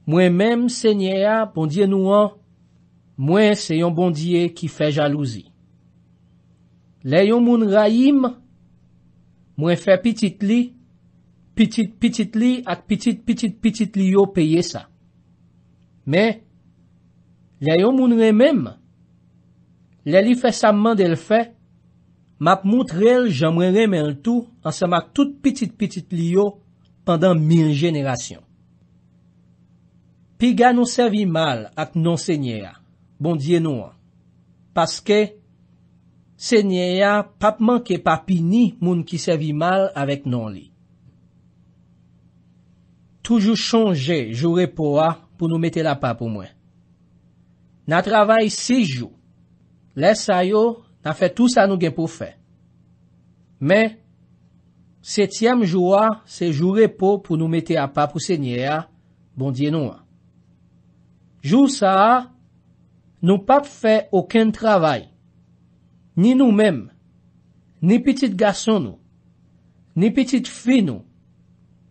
mwen menm se nye a bondye nou an, mwen se yon bondye ki fe jalouzi. Le yon moun rayim, mwen fe pitit li, pitit pitit li, ak pitit pitit pitit li yo peye sa. Me, le yon moun ray menm, le li fe sa man del fe, Map moun trel jan mwen remen l tou ansan mak tout pitit-pitit li yo pandan mil jenerasyon. Pi ga nou sevi mal ak non se nye ya, bon diye nou an, paske se nye ya papman ke papini moun ki sevi mal avèk non li. Toujou chanje jore po a pou nou mette la pa pou mwen. Na travay si jou, lesa yo, a fè tout sa nou gen pou fè. Mè, setyèm jou a, se jou repò pou nou metè an pap ou sènyè a, bon diè nou a. Jou sa a, nou pap fè okèn travè, ni nou mèm, ni pitit gason nou, ni pitit fi nou,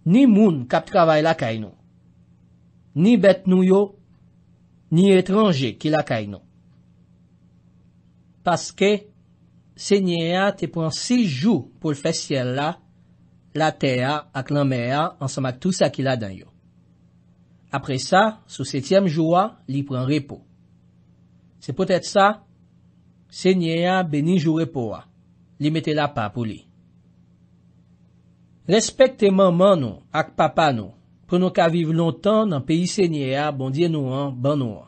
ni moun kap travè la kèy nou, ni bet nou yo, ni etranjè ki la kèy nou. paske se nye a te pran 6 jou pou l fesyella la te a ak lan me a ansamak tout sa ki la den yo. Apre sa, sou 7e jou a, li pran repo. Se potet sa, se nye a be ni jou repo a. Li mette la pa pou li. Respekte manman nou ak papa nou, pranon ka vive lontan nan peyi se nye a bondye nou an ban nou a.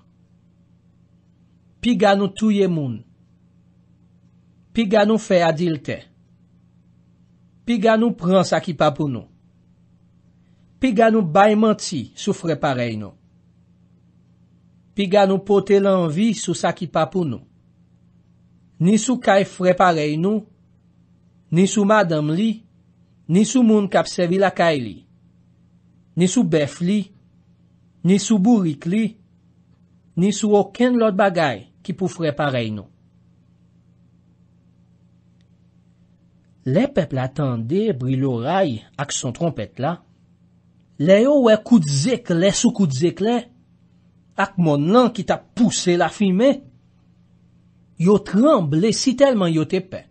Pi gano touye moun, piga nou fe adilte, piga nou pran sakipa pou nou, piga nou baymantsi sou freparey nou, piga nou pote lanvi sou sakipa pou nou, ni sou kay freparey nou, ni sou madam li, ni sou moun kapsevi lakay li, ni sou bef li, ni sou burik li, ni sou oken lot bagay ki pou freparey nou. Le pep la tende bril oray ak son trompet la. Le yo we kout zekle sou kout zekle. Ak mon lan ki ta pousse la fime. Yo tremble si telman yo tepe.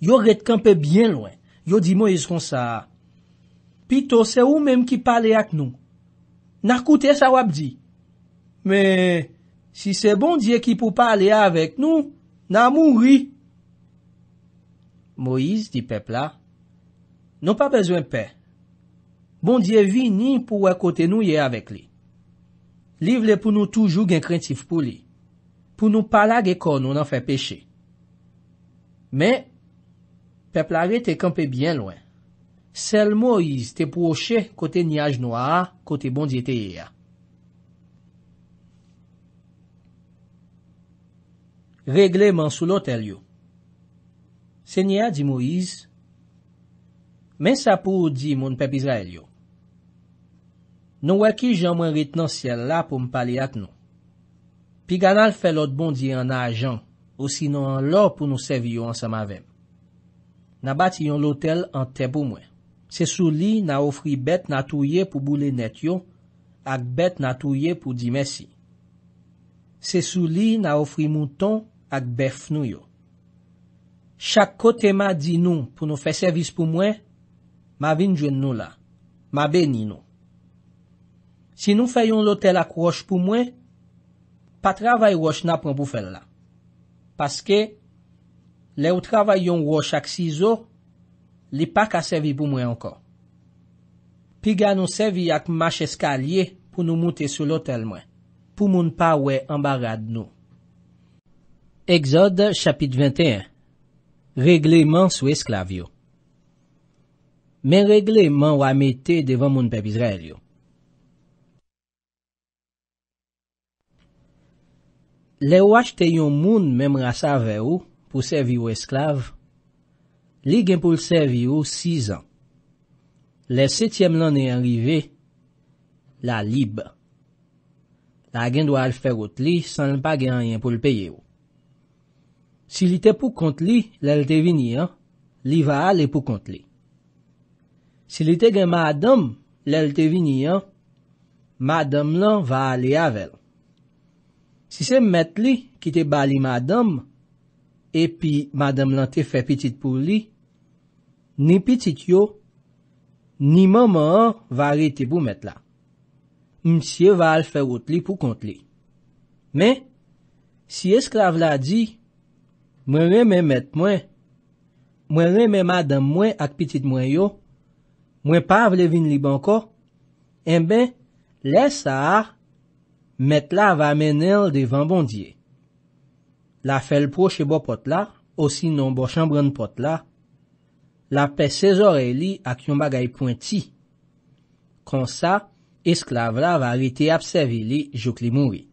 Yo ret kampe bien lwen. Yo di mo yisron sa. Pito se ou menm ki pale ak nou. Na koute sa wap di. Me si se bon diye ki pou pale avek nou, na moun ri. Moïse, di pepla, non pa bezwen pe. Bondye vi nin pou wè kote nou ye avèk li. Liv le pou nou toujou gen krentif pou li. Pou nou pala ge kon nou nan fè peche. Men, pepla re te kampe bien lwen. Sel Moïse te pou oche kote nyaj nou a, kote bondye te ye a. Regleman sou lotel yo. Senye a di Moïse, men sa pou ou di moun pep Israel yo. Nou wè ki jan mwen rit nan siel la pou m pali ak nou. Pi ganal fè lot bon di an ajan, ou si nan an lò pou nou sevi yo ansam avem. Na bat yon lotel an te pou mwen. Se sou li na ofri bet natouye pou boule net yo, ak bet natouye pou di mesi. Se sou li na ofri mouton ak bef nou yo. chak kote ma di nou pou nou fè servis pou mwen, ma vin djwen nou la, ma beni nou. Si nou fè yon lotel ak roche pou mwen, pa travay roche na pou mwen pou fè la. Paske, le ou travay yon roche ak siso, li pa ka servi pou mwen anko. Pi ga nou servi ak mwache skalye pou nou mwote sou lotel mwen, pou moun pa wè ambarade nou. EXODE CHAPITRE 21 REGLEMAN SOU ESKLAVYO Men regleman wame te devan moun pepizrelyo. Le waj te yon moun mem rasa vè ou pou servi ou esklav, li gen pou l'servi ou 6 an. Le setyem lan e yon rive, la libe. La gen dwa al ferout li san l pa gen an yon pou l peye ou. Si li te pou kont li, lel te vini an, li va ale pou kont li. Si li te gen madame, lel te vini an, madame lan va ale avel. Si se met li, ki te bali madame, epi madame lan te fe pitit pou li, ni pitit yo, ni maman an va ale te pou met la. Msiye va ale fe wot li pou kont li. Men, si esklave la di, Mwen mwen men met mwen, mwen mwen men madan mwen ak pitit mwen yo, mwen pav levin li banko, e enbe, lesa, met la va menel de van bondye. La fel proche bo pot la, osi non bo chanbran pot la, la pe sezore li ak yon bagay pointi, konsa, esklave la va rite apseve li jok li moui.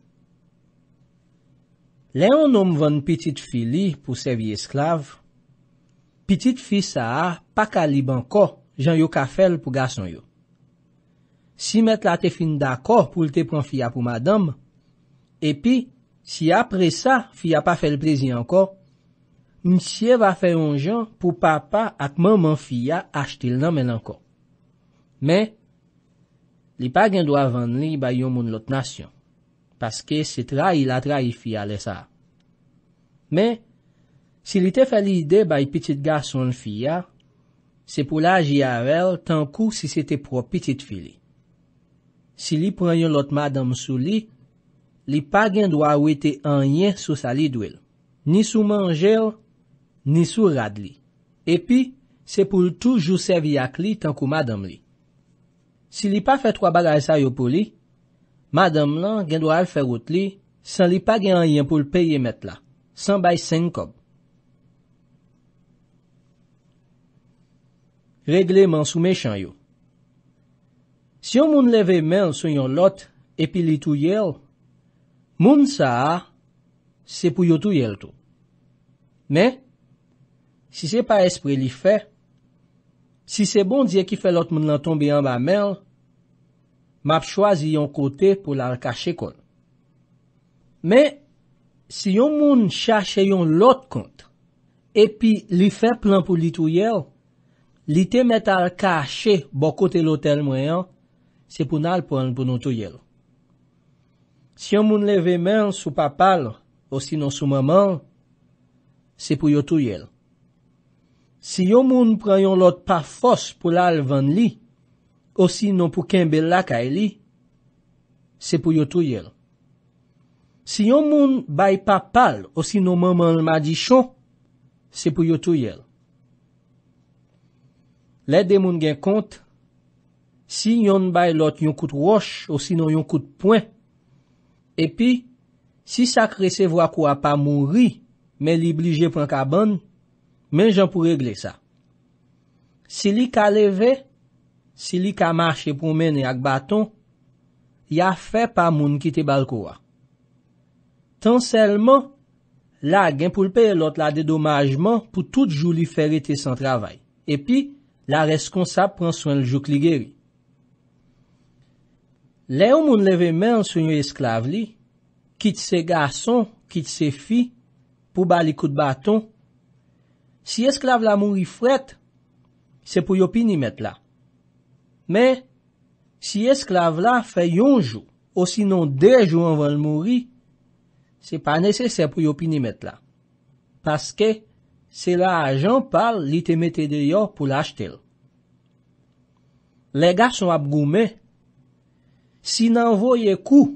Le yon nom van pitit fi li pou sevye esklave, pitit fi sa a pa kaliban ko jan yo ka fel pou gason yo. Si met la te fin da ko pou lte pran fiya pou madame, epi si apre sa fiya pa fel prezi anko, msye va fe yon jan pou papa akman man fiya achte l namen anko. Men, li pa gen do avan li ba yon moun lot nasyon. paske se tra yil atra yi fya le sa. Men, si li te fè li ide bay piti gar son fya, se pou la jyarel tankou si se te pro piti fili. Si li preyon lot madam sou li, li pa gen dwa ou ete an yen sou sali dwe. Ni sou manjel, ni sou rad li. Epi, se pou l toujou sevi ak li tankou madam li. Si li pa fè tro ba la yi sa yo pou li, madame lan gen do alferout li san li pa gen a yon pou l'pe ye met la, san bay sen kob. Regleman soume chan yo. Si yo moun leve menl sou yon lot epi li tou yell, moun sa a, se pou yo tou yell tou. Me, si se pa espri li fe, si se bon diye ki fe lot moun lan tombe yon ba menl, map chwazi yon kote pou lal kache kon. Men, si yon moun chache yon lot kont, epi li fe plen pou li touye, li te met al kache bokote lotel mwen, se pou nal pon pou nou touye. Si yon moun leve men sou papal, osi non sou maman, se pou yo touye. Si yon moun preyon lot pa fos pou lal ven li, se pou yon moun preyon lot pa fos pou lal ven li, ou si nou pou ken bel la ka e li, se pou yo tou yel. Si yon moun bay pa pal, ou si nou maman l'ma di chou, se pou yo tou yel. Le de moun gen kont, si yon bay lot yon kout wosh, ou si nou yon kout pwen, epi, si sa krese vwa kou a pa moun ri, men li bli je pwen ka ban, men jan pou regle sa. Si li ka leve, Si li ka mache pou mene ak baton, ya fe pa moun ki te balkowa. Tan selman, la gen pou lpe lot la dedomajman pou tout jou li fere te san travay. Epi, la reskonsap pran swen ljouk li geri. Le ou moun leve men sou yon esklave li, kit se gason, kit se fi, pou bali kout baton, si esklave la moun rifret, se pou yopini met la. Men, si esklave la fè yonjou ou sinon dejou anvan l'mouri, se pa nesesè pou yo pinimet la. Paske, se la ajan pal li te mette de yo pou l'achetel. Le gason ap goume, si nan voye kou,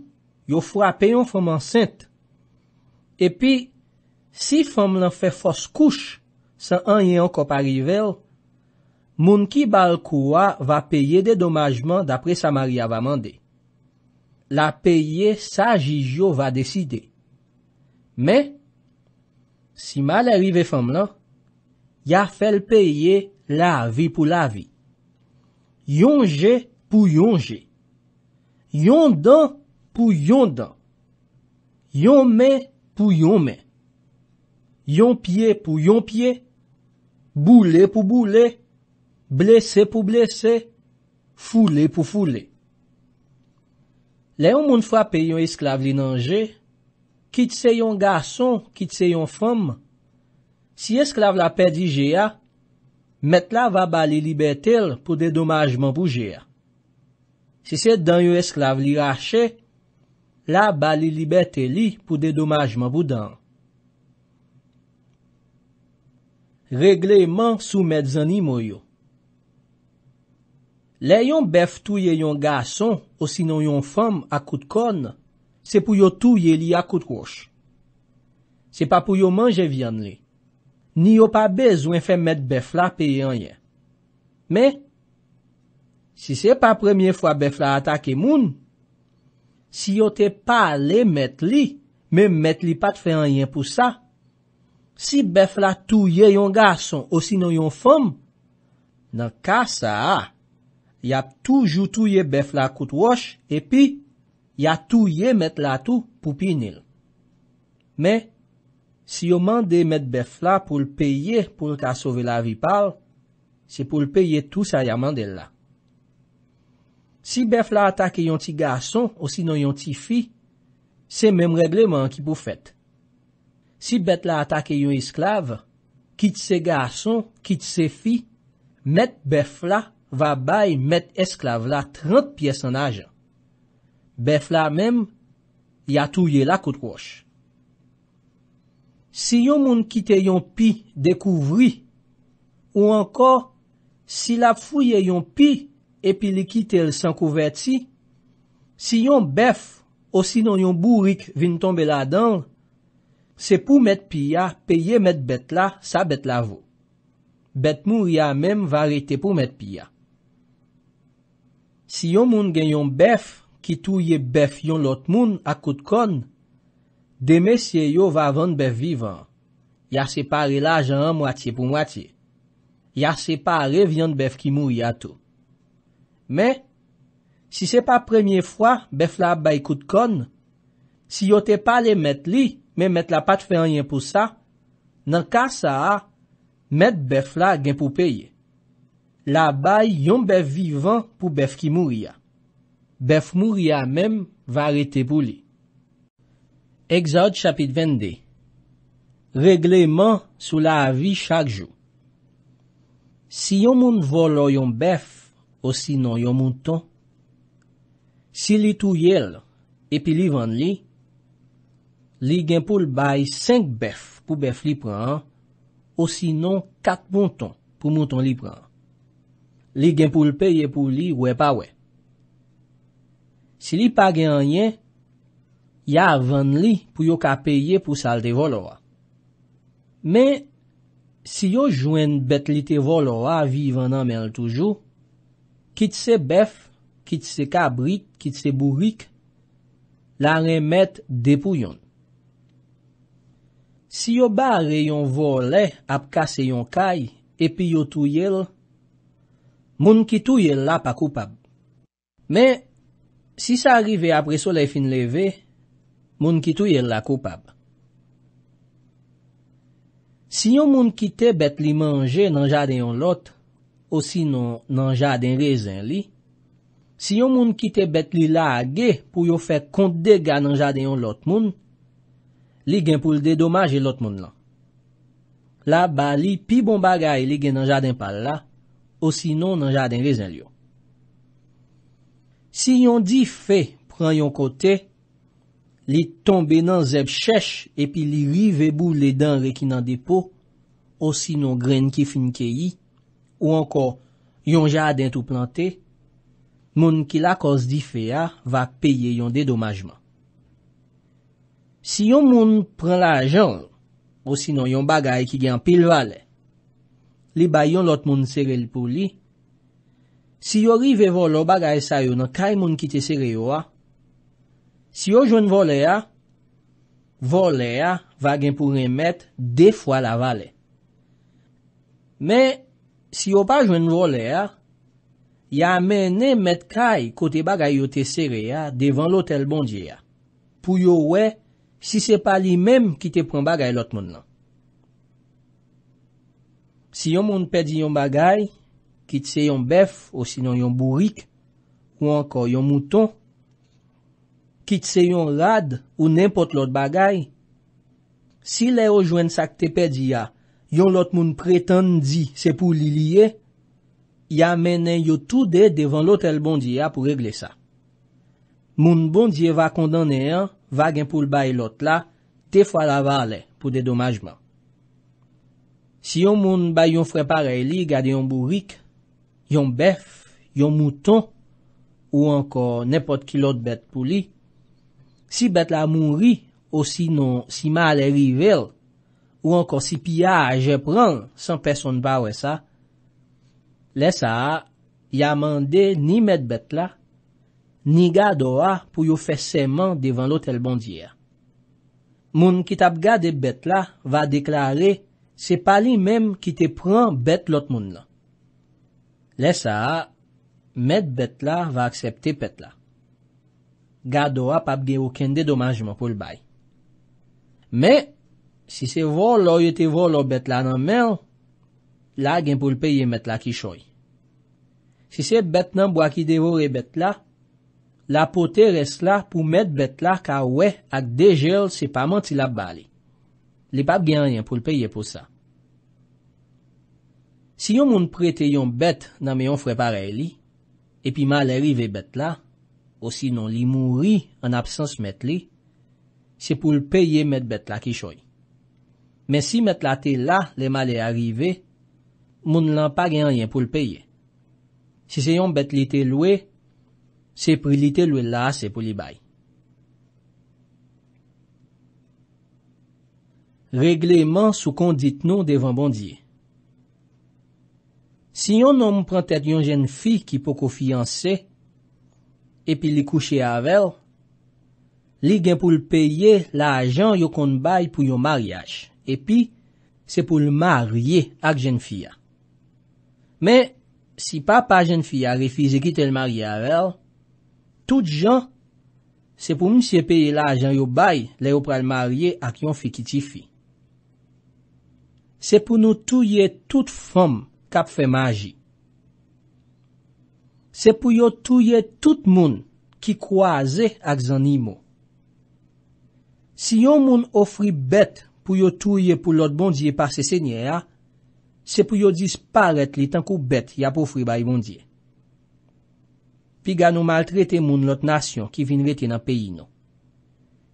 yo fwape yon fòm ansente. Epi, si fòm lan fè fòs kouch, san an yon kop arivel, Moun ki balkouwa va peye de domajman d'apre sa maria va mande. La peye sa jijou va deside. Me, si mal erive fam la, ya fel peye la vi pou la vi. Yonje pou yonje. Yondan pou yondan. Yonme pou yonme. Yonpye pou yonpye. Boulé pou boulé. Blesè pou blesè, foule pou foule. Le yon moun fwa pe yon esklave li nanje, kit se yon gason, kit se yon fom, si esklave la pe di jea, met la va ba li libetel pou dedomajman pou jea. Si se dan yon esklave li rache, la ba li libetel li pou dedomajman pou dan. Regleman sou met zan imoyo. Le yon bef touye yon gason osinon yon fom akout kon, se pou yo touye li akout kouche. Se pa pou yo manje vyan li. Ni yo pa bezwen fe met bef la peye anye. Me, si se pa premyen fwa bef la atake moun, si yo te pa le met li, me met li pat fe anye pou sa, si bef la touye yon gason osinon yon fom, nan ka sa a, y ap toujou touye bef la kout wosh, epi, y ap touye met la tou pou pinil. Men, si yo mande met bef la pou l'peye pou l'ka sove la vi pal, se pou l'peye tou sa ya mande la. Si bef la atake yon ti gason, o sino yon ti fi, se menm regleman ki pou fet. Si bet la atake yon isklav, kit se gason, kit se fi, met bef la, va bay met esklave la 30 piyes an ajan. Bef la mem, ya touye la kout wosh. Si yon moun kite yon pi, dekouvri, ou ankor, si la fouye yon pi, epi li kite l sankouvert si, si yon bef, osi nan yon bourik vin tombe la den, se pou met piya, peye met bet la, sa bet la vo. Bet mou ya mem, va rete pou met piya. Si yon moun gen yon bef ki tou ye bef yon lot moun ak kout kon, demesye yo va avan bef vivan. Ya separe la jan an mwati pou mwati. Ya separe vyan bef ki mou yato. Men, si sepa premyen fwa bef la bay kout kon, si yo te pale met li men met la pat fe an yen pou sa, nan ka sa, met bef la gen pou peye. La bay yon bev vivan pou bev ki mouri ya. Bev mouri ya menm va arete pou li. Eksad chapit 22 Regleman sou la vi chak jou. Si yon moun volo yon bev, o sinon yon moun ton, si li tou yel epi li van li, li gen pou l bay 5 bev pou bev li pran, o sinon 4 moun ton pou moun ton li pran. li gen pou l'peye pou li wè pa wè. Si li pa gen anjen, ya avan li pou yo ka peye pou sal te volowa. Men, si yo jwen bet li te volowa, vivan anmenl toujou, kit se bef, kit se kabrik, kit se burik, la remet depou yon. Si yo ba re yon volè ap ka se yon kay, epi yo touyèl, moun kitou yel la pa koupab. Men, si sa arrive apre sole fin leve, moun kitou yel la koupab. Si yon moun kite bet li manje nan jaden yon lot, osi non, nan jaden rezen li, si yon moun kite bet li la age pou yo fe kont dega nan jaden yon lot moun, li gen poulde domaj yon lot moun lan. La ba li pi bon bagay li gen nan jaden pal la, osinon nan jaden rezen liyon. Si yon di fe pran yon kote, li tombe nan zeb chèche, epi li rive bou le dan rekinan depo, osinon gren ki finke yi, ou anko yon jaden tou plante, moun ki la kos di fe a va peye yon dedomajman. Si yon moun pran la ajan, osinon yon bagay ki gen pil vale, li bayon lot moun sere li pou li, si yo ri ve volo bagay sa yo nan kay moun ki te sere yo a, si yo jwen vole a, vole a vagen pou remet de fwa la vale. Me, si yo pa jwen vole a, ya menen met kay kote bagay yo te sere e a devan lot el bondye a, pou yo we si se pa li menm ki te pran bagay lot moun lan. Si yon moun pedi yon bagay, kit se yon bef ou sinon yon bourik ou anko yon mouton, kit se yon rad ou nempot lot bagay, si le yo jwen sak te pedi ya, yon lot moun pretendi se pou li liye, ya menen yo toude devan lot el bondi ya pou regle sa. Moun bondi va kondanen yon, vagen pou l bay lot la, te fwa la vale pou de domajman. Si yon moun ba yon frepare li gade yon bourik, yon bef, yon mouton, ou anko nepot kilot bet pou li, si bet la moun ri, ou si non si mal e rivel, ou anko si piya aje pran, san peson pa we sa, le sa, ya mande ni met bet la, ni ga doa pou yo fe seman devan lotel bandyer. Moun ki tap gade bet la va deklare se pali menm ki te pran bet lot moun la. Lesa, met bet la va aksepte pet la. Gado ap ap gen yo kende domajman pou l bay. Men, si se vo lor yote vo lor bet la nan men, la gen pou l peye met la ki choy. Si se bet nan bwa ki devore bet la, la pote res la pou met bet la ka we ak dejel se pamant si la bali. Li pa gen yon pou l'peye pou sa. Si yon moun prete yon bet nan meyon frepare li, epi mal erive bet la, o sinon li mouri an absans met li, se pou l'peye met bet la ki choy. Men si met la te la, le mal erive, moun lan pa gen yon pou l'peye. Si se yon bet li te lwe, se pri li te lwe la se pou li baye. regleman sou kon dit nou devan bondye. Si yon nom prantet yon jen fi ki po kofianse, epi li kouche avel, li gen pou l'peye la ajan yo kon bay pou yon maryaj, epi se pou l'marye ak jen fi ya. Men, si pa pa jen fi ya refize kit el marye avel, tout jan se pou moun se peye la ajan yo bay le yo pral marye ak yon fi kiti fi. Se pou nou touye tout fom kap fe maji. Se pou yo touye tout moun ki kwa ze ak zanimo. Si yon moun ofri bet pou yo touye pou lot bondye pa se senye a, se pou yo disparet li tankou bet yap ofri bayi bondye. Pi ga nou maltrete moun lot nasyon ki vin vete nan peyi nou.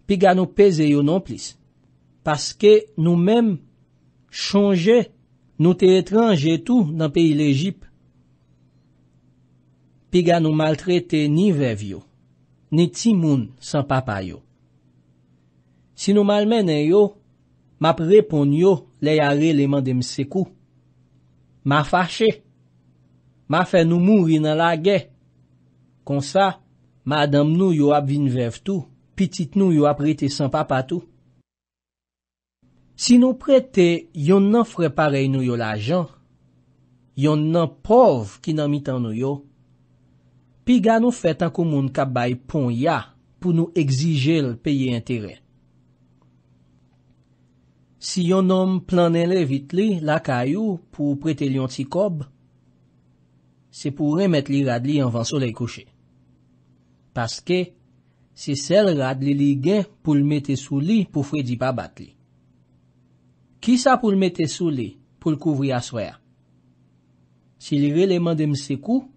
Pi ga nou peze yo nan plis, paske nou menm, Chonje nou te etranje tou nan peyi l'Ejip. Pi ga nou maltrete ni vev yo, ni ti moun san papa yo. Si nou malmene yo, map repon yo le yare leman de msekou. Ma fache, ma fe nou moun ri nan la ge. Konsa, ma adam nou yo ap vin vev tou, pitit nou yo ap rete san papa tou. Si nou prete yon nan freparey nou yo la jan, yon nan pov ki nan mitan nou yo, pi ga nou fet an komoun kabay pon ya pou nou exijel peye interen. Si yon nan planen le vit li la kayou pou prete lyon ti kob, se pou remet li rad li an van sole kouche. Paske, se sel rad li li gen pou l mette sou li pou fredi pa bat li. Ki sa pou l mette sou li pou l kouvri a swa ya? Si li releman de mse kou,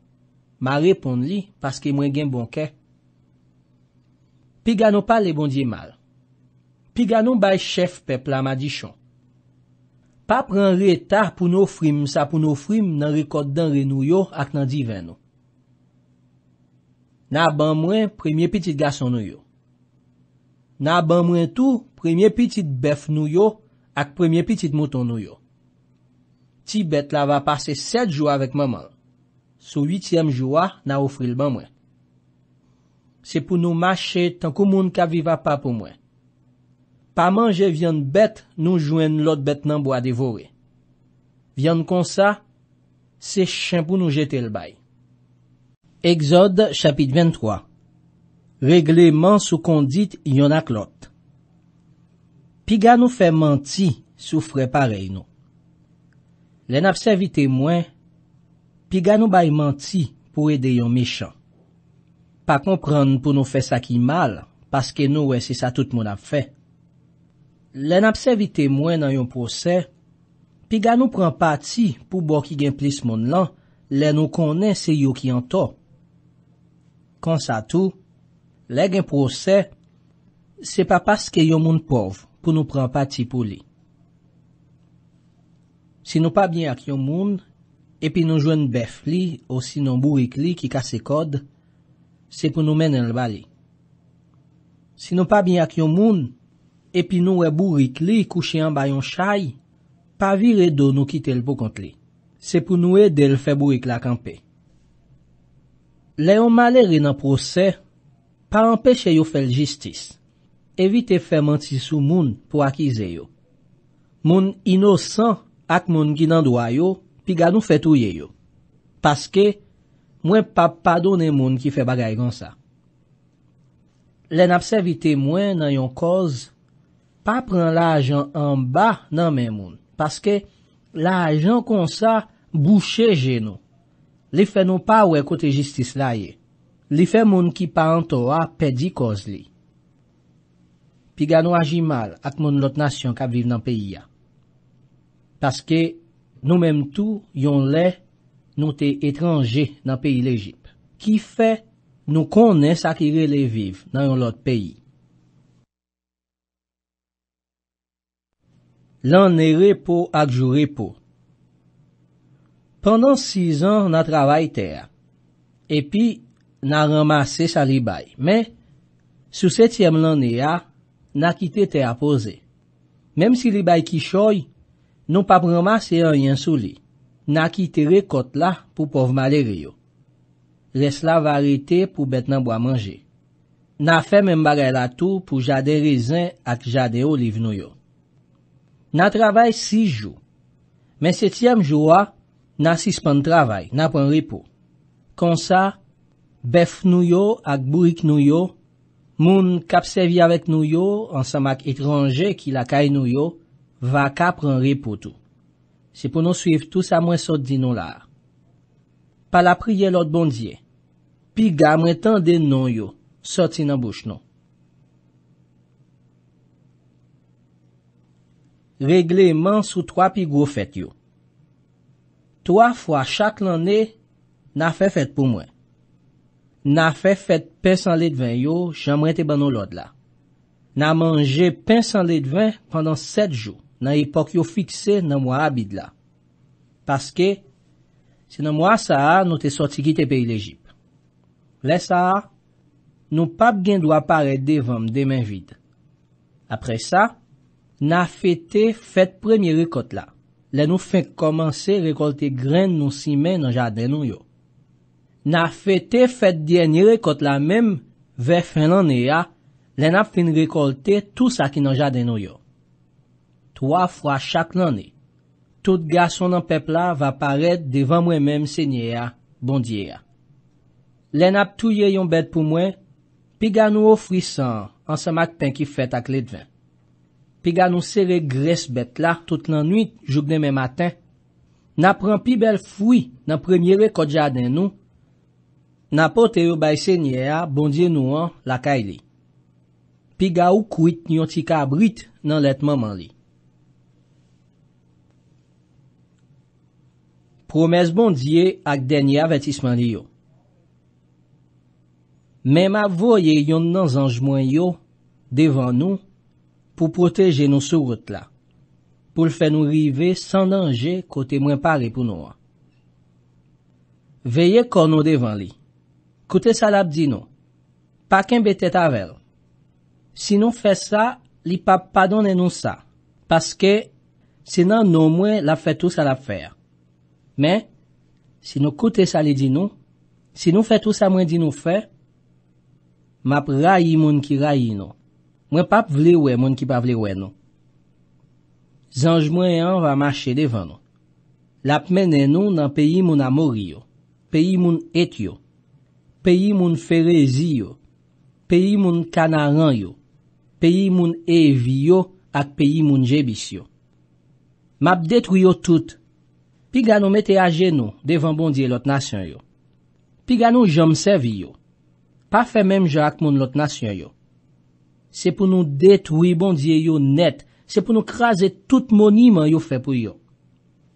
ma repond li paske mwen gen bonke. Pi ganon pa le bondye mal. Pi ganon bay chef pe plamadichon. Pa pran re etar pou nou frim sa pou nou frim nan rekod dan re nou yo ak nan diven nou. Na ban mwen premye pitit gason nou yo. Na ban mwen tou premye pitit bef nou yo ak premye pitit mouton nou yo. Ti bet la va pase set jwa avèk maman. Sou witièm jwa na oufri l ban mwen. Se pou nou mache tankou moun ka viva pa pou mwen. Pa manje vyan bet nou jwen lout bet nanbo a devore. Vyan kon sa, se chen pou nou jete l bay. Exode chapit 23 Regleman sou kondit yon ak lot. pi ga nou fè manti soufre parey nou. Len apsevite mwen, pi ga nou bay manti pou ede yon mechan. Pa kompran pou nou fè sa ki mal, paske nou wè se sa tout moun apfè. Len apsevite mwen nan yon proses, pi ga nou pran pati pou bò ki gen plis moun lan, len nou konen se yo ki an to. Kon sa tou, le gen proses, se pa paske yon moun pov, pou nou pran pati pou li. Si nou pa bin ak yon moun, epi nou jwen bef li, ou si nou bourik li ki kase kod, se pou nou men el bali. Si nou pa bin ak yon moun, epi nou e bourik li kouche an bayon chay, pa vir e do nou kite el pou kont li. Se pou nou e del fe bourik la kampe. Le yon male rin an proses, pa anpeche yo fel jistis. evite fè mantisou moun pou akize yo. Moun inosan ak moun ki nan doa yo, pi ga nou fè touye yo. Paske, mwen pa padone moun ki fè bagay kon sa. Le napse vite mwen nan yon koz, pa pren la ajan an ba nan men moun. Paske, la ajan kon sa bouchè jenou. Li fè nou pa we kote jistis la ye. Li fè moun ki pa an toa pedi koz li. pi gwa nou aji mal ak moun lot nasyon kap viv nan peyi ya. Paske nou menm tou yon le nou te etranje nan peyi l'Egypte. Ki fe nou konen sakire le viv nan yon lot peyi. Lan ne repo ak jou repo. Pendan 6 an na travay te a, epi na ramase sa ribay. Men, sou 7e lan ne ya, na kite te apose. Mem si li bay ki choy, nou pa broma se yon yon sou li. Na kite rekot la pou pov male reyo. Les la va rete pou bet nan bo a manje. Na fe men bagay la tou pou jade rezen ak jade oliv nou yo. Na travay si jou. Men setyem jou wa, na sispan travay, na pon ripo. Kon sa, bef nou yo ak burik nou yo Moun kapsevi avèk nou yo, ansamak ekranje ki lakay nou yo, va kap renri poutou. Se pou nou suiv tou sa mwen sot di nou la. Pal apriye lot bondye, pi ga mwen tende nou yo, sot si nan bouch nou. Regleman sou 3 pi gwo fèt yo. 3 fwa chak lanè na fè fèt pou mwen. na fè fèt pen san lèd vè yò, jèm wè te ban nou lod la. Na manjè pen san lèd vè pandan sèd jò, nan epok yò fikse nan mwa abid la. Paske, se nan mwa sa a, nou te soti ki te peyi l'Egypte. Lè sa a, nou pap gen dwa pare de vèm de men vide. Apre sa, na fèt fèt premye rekot la. Lè nou fè komanse rekote gren nou si men nan jadè nou yò. Na fete fete diyen ni rekot la mem, ve fin lane ya, le nap fin rekolte tout sa ki nan jaden nou yo. Troa fwa chak lane, tout gason nan pepla va paret devan mwen mem se nye ya, bondye ya. Le nap touye yon bet pou mwen, pi ga nou ofrisan ansa maten ki fete ak le dwen. Pi ga nou sere gres bet la tout lan nwit joug deme maten, na pran pi bel fwi nan premye rekot jaden nou, Napote ou bay sènyè a bondye nou an lakay li. Pi ga ou kouit nyon ti ka abrit nan letman man li. Promez bondye ak denye avetisman li yo. Mèm avoye yon nan zanjman yo devan nou pou proteje nou sou rote la. Poul fè nou rive san danje kote mwen pare pou nou an. Veye kon nou devan li. Koute sa lap di nou, pa ken bete tavel. Si nou fe sa, li pap padone nou sa. Paske, senan nou mwen la fe tout sa la fer. Men, si nou koute sa li di nou, si nou fe tout sa mwen di nou fe, map rayi moun ki rayi nou. Mwen pap vlewe moun ki pa vlewe nou. Zanj mwen an va mache devan nou. Lap menen nou nan peyi moun a mori yo. Peyi moun et yo. Peyi moun ferezi yo, peyi moun kanaran yo, peyi moun evi yo, ak peyi moun jebis yo. Map detwyo tout. Pi gano mete aje nou devan bondye lot nasyon yo. Pi gano jom servi yo. Pa fe menm jo ak moun lot nasyon yo. Se pou nou detwyo bondye yo net, se pou nou kraze tout moniman yo fe pou yo.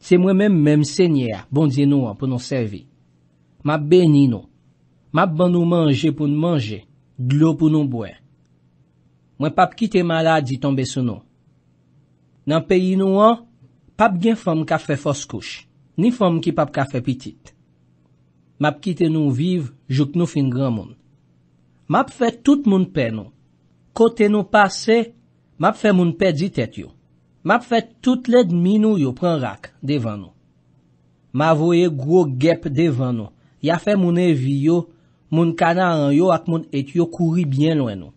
Se mwen menm menm senye ya bondye nou an pou nou servi. Map beni nou. Map ban nou manje pou nou manje, glou pou nou bwe. Mwen pap ki te malade di tombe sou nou. Nan peyi nou an, pap gen fom kafe foskouch, ni fom ki pap kafe pitit. Map ki te nou viv, jok nou fin gran moun. Map fe tout moun pe nou. Kote nou pase, map fe moun pe di tet yo. Map fe tout led minou yo pran rak devan nou. Ma voye gwo gep devan nou. Ya fe moun evi yo, moun kana an yo ak moun et yo kouri bien lwen nou.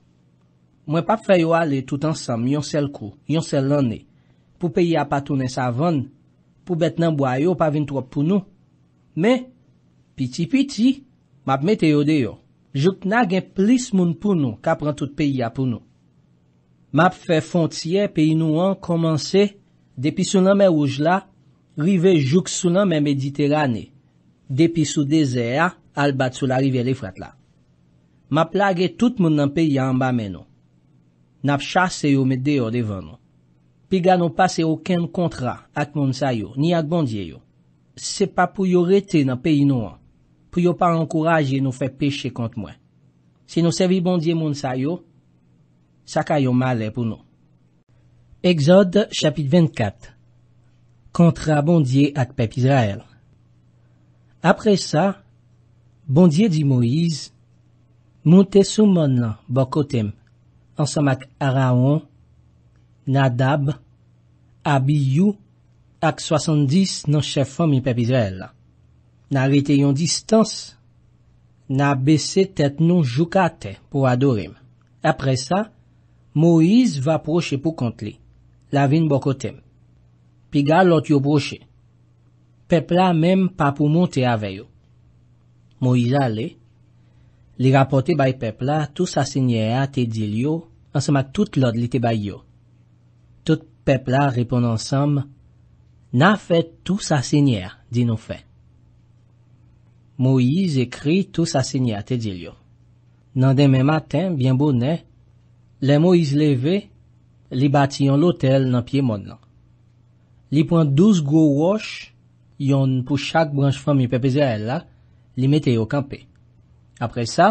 Mwen pa pfe yo ale tout ansam yon sel kou, yon sel lan ne, pou peyi apatounen savan, pou bet nan boya yo pa vin trop pou nou. Men, piti-piti, map mete yo de yo. Jout nan gen plis moun pou nou kapran tout peyi apou nou. Map fe fontiye peyi nou an komanse, depi sou nan men ouj la, rive jout sou nan men mediterane, depi sou dese ya, al bat sou la rive le frat la. Ma plage tout moun nan peyi an ba men nou. Nap chase yo mede yo devan nou. Pi ga nou pase yo ken kontra ak moun sa yo, ni ak bondye yo. Se pa pou yo rete nan peyi nou an, pou yo pa ankoraje nou fe peche kont mwen. Se nou sevi bondye moun sa yo, sa ka yo male pou nou. EXODE CHAPIT VENT KAT KONTRA BONDIYE AK PEP ISRAEL APRE SA KONTRA Bondye di Moïse, monte soumon nan bokotem ansamak Araon, Nadab, Abiyou ak 70 nan chefan mi pep Israel la. Na rete yon distans, na bese non tet nou Joukate pou Adorim. Apre sa, Moïse va proche pou kont li, la vin bokotem. Pi ga lot yo proche, pepla menm pa pou monte aveyo. Moïse ale, li rapote bay pepla tout sa sinye a te dil yo ansama tout lod li te bay yo. Tout pepla repon ansam, na fet tout sa sinye a di nou fe. Moïse ekri tout sa sinye a te dil yo. Nan deme maten, vyen bo ne, le Moïse leve, li bati yon lotel nan piye mod nan. Li pon douz gwo wosh yon pou chak branj fami pepe ze el la, li mette yo kampe. Apre sa,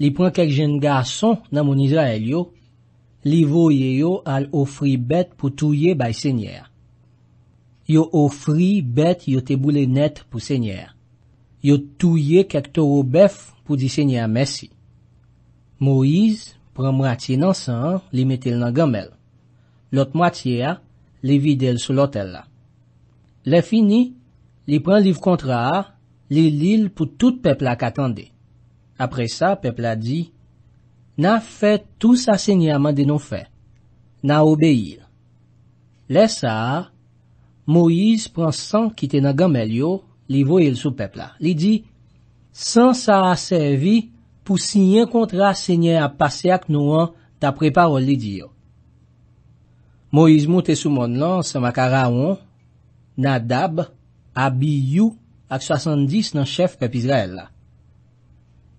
li pren kek jen gason nan mouniza el yo, li voye yo al ofri bet pou touye bay sènyer. Yo ofri bet yo teboule net pou sènyer. Yo touye kek toro bef pou di sènyer mèsi. Moïse pren mwati nan san, li mette l nan gamel. Lot mwati ya, li vide l sou lotel la. Le fini, li pren liv kontra a, li li l pou tout pepla katande. Apre sa, pepla di, na fe tout sa senyaman de nou fe, na obeil. Le sa, Moïse pran san ki te nan gamel yo, li voyel sou pepla. Li di, san sa a servi pou si nyen kontra senyen ap pase ak nou an ta preparol li di yo. Moïse mou te sou mon lan, se makara on, na dab, abi yu, ak 70 nan chef pep Izrael la.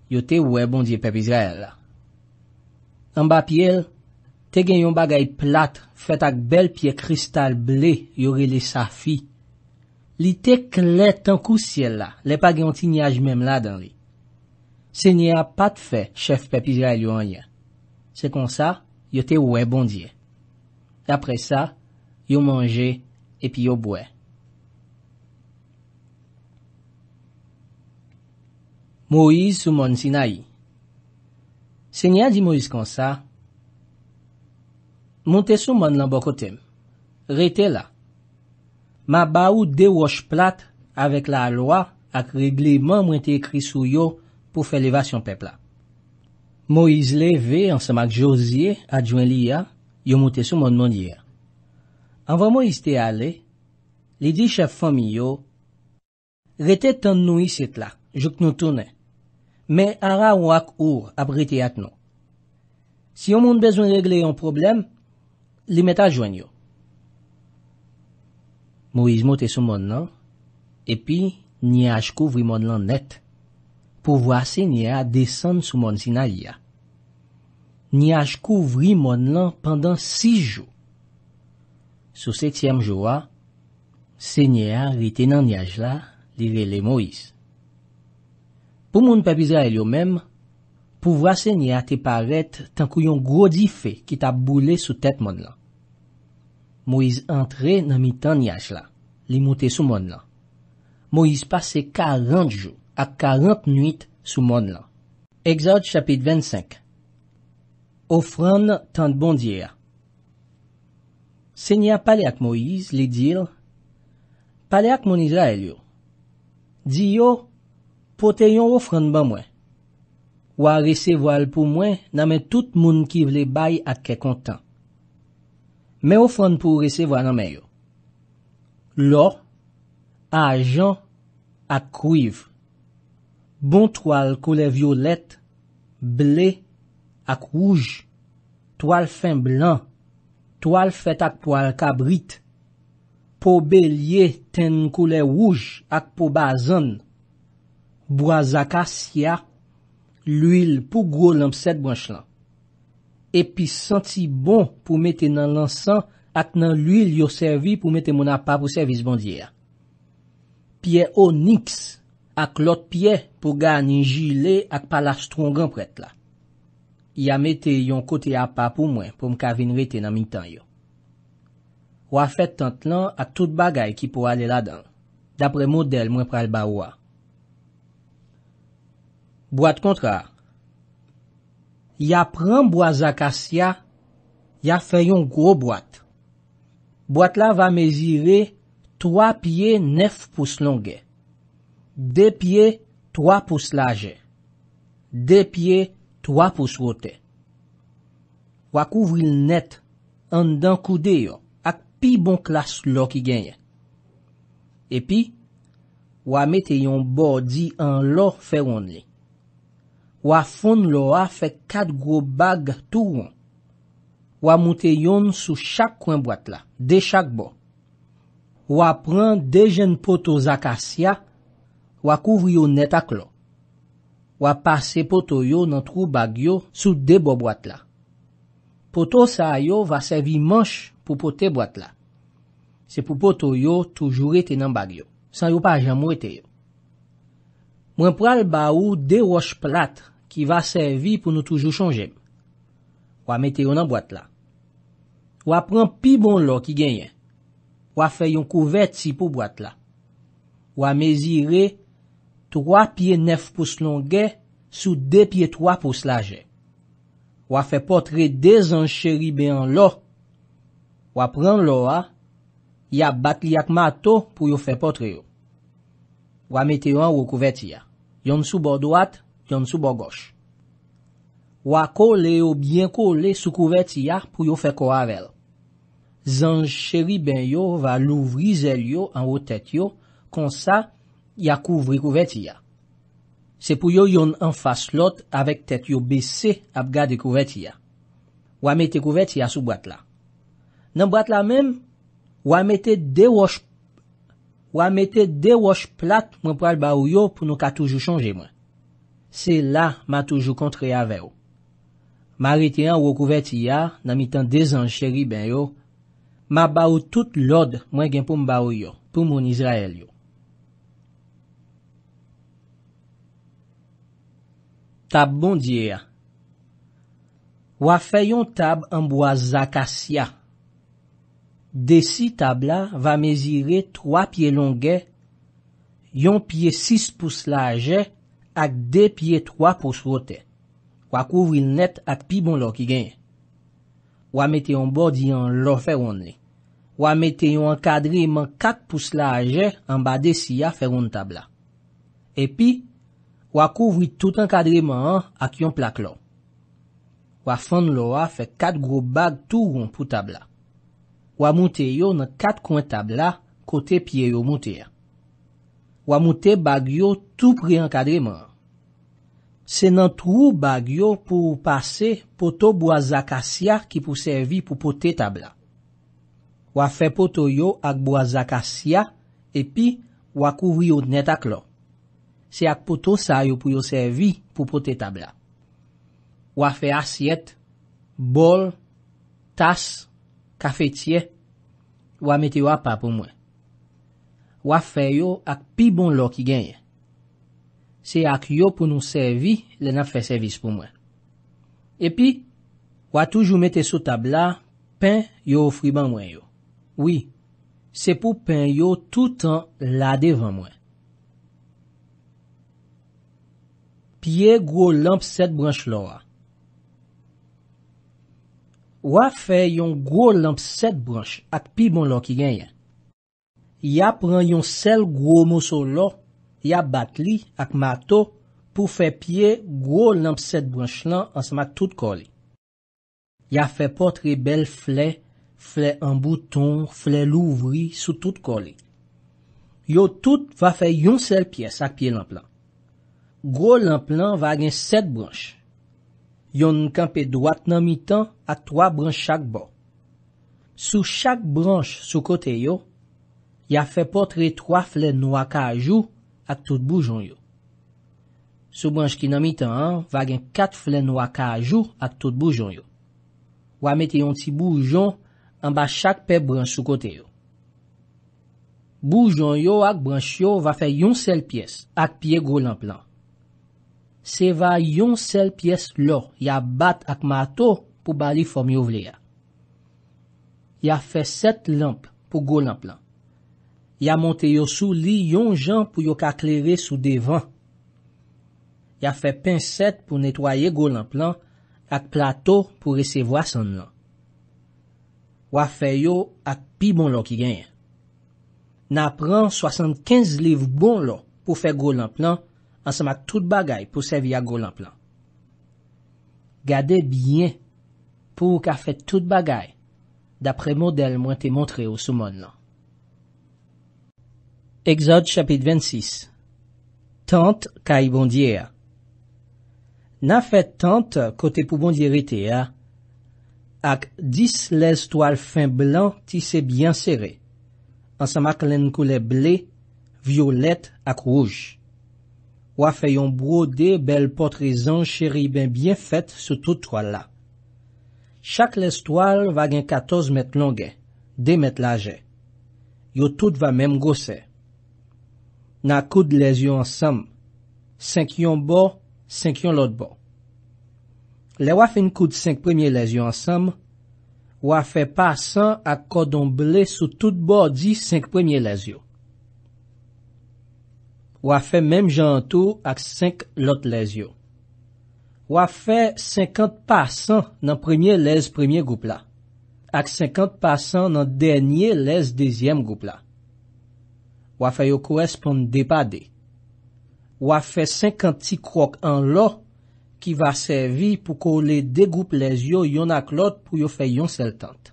Yo te oue bondye pep Izrael la. An ba pi el, te gen yon bagay plat fet ak bel piye kristal ble yori li safi. Li te kle tankou si el la, le pa gen tiniyaj mem la dan li. Se nye a pat fe chef pep Izrael yo anye. Se kon sa, yo te oue bondye. Dapre sa, yo manje epi yo bwe. Moïse sou moun sinayi. Senya di Moïse konsa, moun te sou moun lan bokotem, rete la. Ma ba ou de wosh plat avek la alwa ak regleman moun te ekri sou yo pou fe levasyon pepla. Moïse le ve ansamak Josie adjwen li ya, yo moun te sou moun moun di ya. Anwa Moïse te ale, li di chef fomi yo, rete tan nou iset la, jok nou tounen. men ara wak ou ap rete at nou. Si yon moun bezoun regle yon problem, li meta jwen yo. Moise mote sou mon nan, epi niyaj kouvri mon nan net, pou wase niyaj desen sou mon sin a liya. Niyaj kouvri mon nan pandan 6 jou. Sou 7e jou wa, se niyaj reten nan niyaj la, li vele Moise. Pou moun papizra el yo menm, pou vwa senye a te paret tan kou yon grodi fe ki ta boule sou tet moun la. Moiz entre nan mi tan yaj la, li moute sou moun la. Moiz pase 40 jou ak 40 nuit sou moun la. Eksot chapit 25 Ofran tan bondye a Senye a pale ak Moiz li dil, pale ak moun izra el yo. Di yo, Pote yon oufran ban mwen. Ou a resevo al pou mwen nan men tout moun ki vle bay ak ke kontan. Men oufran pou resevo an nan men yo. Lor, ajan, ak kriv. Bon toal koule violet, ble, ak wouj. Toal fin blan, toal fet ak toal kabrit. Po belye ten koule wouj ak po bazan. Boaz akas ya, l'uil pou gro l'amset bwanch lan. Epi santi bon pou mette nan lansan ak nan l'uil yo servi pou mette moun apap ou servis bandye ya. Piye o niks ak lot piye pou gan ninji le ak palas tron gan pret la. Ya mette yon kote apap ou mwen pou mka vin rete nan mink tan yo. Wafet tant lan ak tout bagay ki pou ale la dan, dapre model mwen pral ba wwa. Boat kontrar, ya pran boaz akasya, ya fè yon gro boat. Boat la va mezire 3 piye 9 pous longe, 2 piye 3 pous lage, 2 piye 3 pous wote. Wa kouvri l net an dan koude yo ak pi bon klas lo ki genye. Epi, wa mette yon bo di an lo fè wande li. Wa fon lo a fe kat gro bag tou roun. Wa moute yon sou chak kwen boat la, de chak bo. Wa pran dejen poto zak asya, wa kouvri yon net ak lon. Wa pase poto yo nan trou bag yo sou de bo boat la. Poto sa yo va servi manch pou pote boat la. Se pou poto yo toujou rete nan bag yo, san yo pa janmou rete yo. Mwen pral ba ou de roche platre. ki va servi pou nou toujou chanje. Wa meteyon an boat la. Wa pran pi bon lo ki genyen. Wa fe yon kouvet si pou boat la. Wa mezire, 3 piye 9 pou slonge, sou 2 piye 3 pou slage. Wa fe potre de zan cheri be an lo. Wa pran lo a, ya bat li ak ma to pou yo fe potre yo. Wa meteyon an wou kouvet ya. Yon sou bo do at, Yon sou bo goch. Wa kole yo byen kole sou kouvetiya pou yo fe kou avel. Zan cheri ben yo va louvri zel yo an wotet yo konsa ya kouvri kouvetiya. Se pou yo yon anfas lot avek tet yo bese ap gade kouvetiya. Wa mette kouvetiya sou bat la. Nan bat la men, wa mette de wosh plat mwen pral ba ou yo pou nou ka toujou chanje mwen. Se la ma toujou kontre ave yo. Ma rete an wakou veti ya, nan mi tan dezen cheri ben yo, ma ba ou tout lode mwen gen pou mba ou yo, pou moun Izrael yo. Tab bon diye ya. Wa fe yon tab an bo a zakasy ya. Desi tab la va mezire 3 pie longe, yon pie 6 pous laje, ak de pye 3 pou svo te. Wa kouvri net ak pi bon lo ki genye. Wa meteyon bodi an lo feron li. Wa meteyon an kadri man 4 pous la aje an ba de siya feron tabla. Epi, wa kouvri tout an kadri man an ak yon plak lon. Wa fon lo a fe 4 gro bag tou ron pou tabla. Wa mouteyo nan 4 kon tabla kote pye yo mouteya. Wa moute bagyo tou pre an kadreman. Se nan tou bagyo pou pase poto boazak asya ki pou servi pou pote tabla. Wa fe poto yo ak boazak asya epi wa kouvri yo net ak lon. Se ak poto sa yo pou yo servi pou pote tabla. Wa fe asyet, bol, tas, kafetye, wa mete wapa pou mwen. Wafè yo ak pi bon lo ki genyen. Se ak yo pou nou servi, le nan fè servis pou mwen. Epi, wafè toujou metè sou tabla, pen yo friban mwen yo. Oui, se pou pen yo toutan la devan mwen. Piye gwo lamp set branche lo a. Wafè yon gwo lamp set branche ak pi bon lo ki genyen. Ya pran yon sel gro mousou lo, ya bat li ak mato pou fe pie gro lanp set bransch lan an sema tout koli. Ya fe potre bel fle, fle an bouton, fle louvri sou tout koli. Yo tout va fe yon sel pies ak pie lanp lan. Gro lanp lan va agen set bransch. Yon nkampi dwat nan mitan atwa bransch chak bo. Sou chak bransch sou kote yo, ya fe potre 3 flen noua ka a jou ak tout boujon yo. Sou branj ki nan mi tan an, va gen 4 flen noua ka a jou ak tout boujon yo. Wa mete yon ti boujon an ba chak pe branj sou kote yo. Boujon yo ak branj yo va fe yon sel piyes ak piye gwo lamp lan. Se va yon sel piyes lor ya bat ak mato pou bali fòm yo vle ya. Ya fe 7 lamp pou gwo lamp lan. Ya monte yo sou li yon jan pou yo ka kleri sou devan. Ya fe pinset pou netwaye goulan plan ak plato pou resevo asan lan. Wa fe yo ak pi bon lo ki genye. Na pran 75 liv bon lo pou fe goulan plan ansan mak tout bagay pou sevi ya goulan plan. Gade bien pou yo ka fe tout bagay dapre model mwen te montre yo souman lan. EXODE CHAPIT 26 TANTE KAY BONDIER Nafet tante kote pou bondyerite ya, ak dis les toal fin blan tise byan sere, ansam ak len koule ble, violet ak rouj. Wafeyon brode bel potrezan cheri ben byan fet se tout toal la. Chak les toal vagen 14 met longen, 2 met laje. Yo tout va menm gosey. Na kou de lezyon ansam, 5 yon bo, 5 yon lot bo. Le wafen kou de 5 premye lezyon ansam, wafen pasan ak kodon ble sou tout bo di 5 premye lezyon. Wafen menm jan an tou ak 5 lot lezyon. Wafen 50 pasan nan premye lez premye goup la, ak 50 pasan nan dernyye lez dezyem goup la. Wafè yo koresponde depade. Wafè 50 ti krok an lo ki va servi pou kou le degoupe lez yo yon ak lot pou yo fè yon sel tante.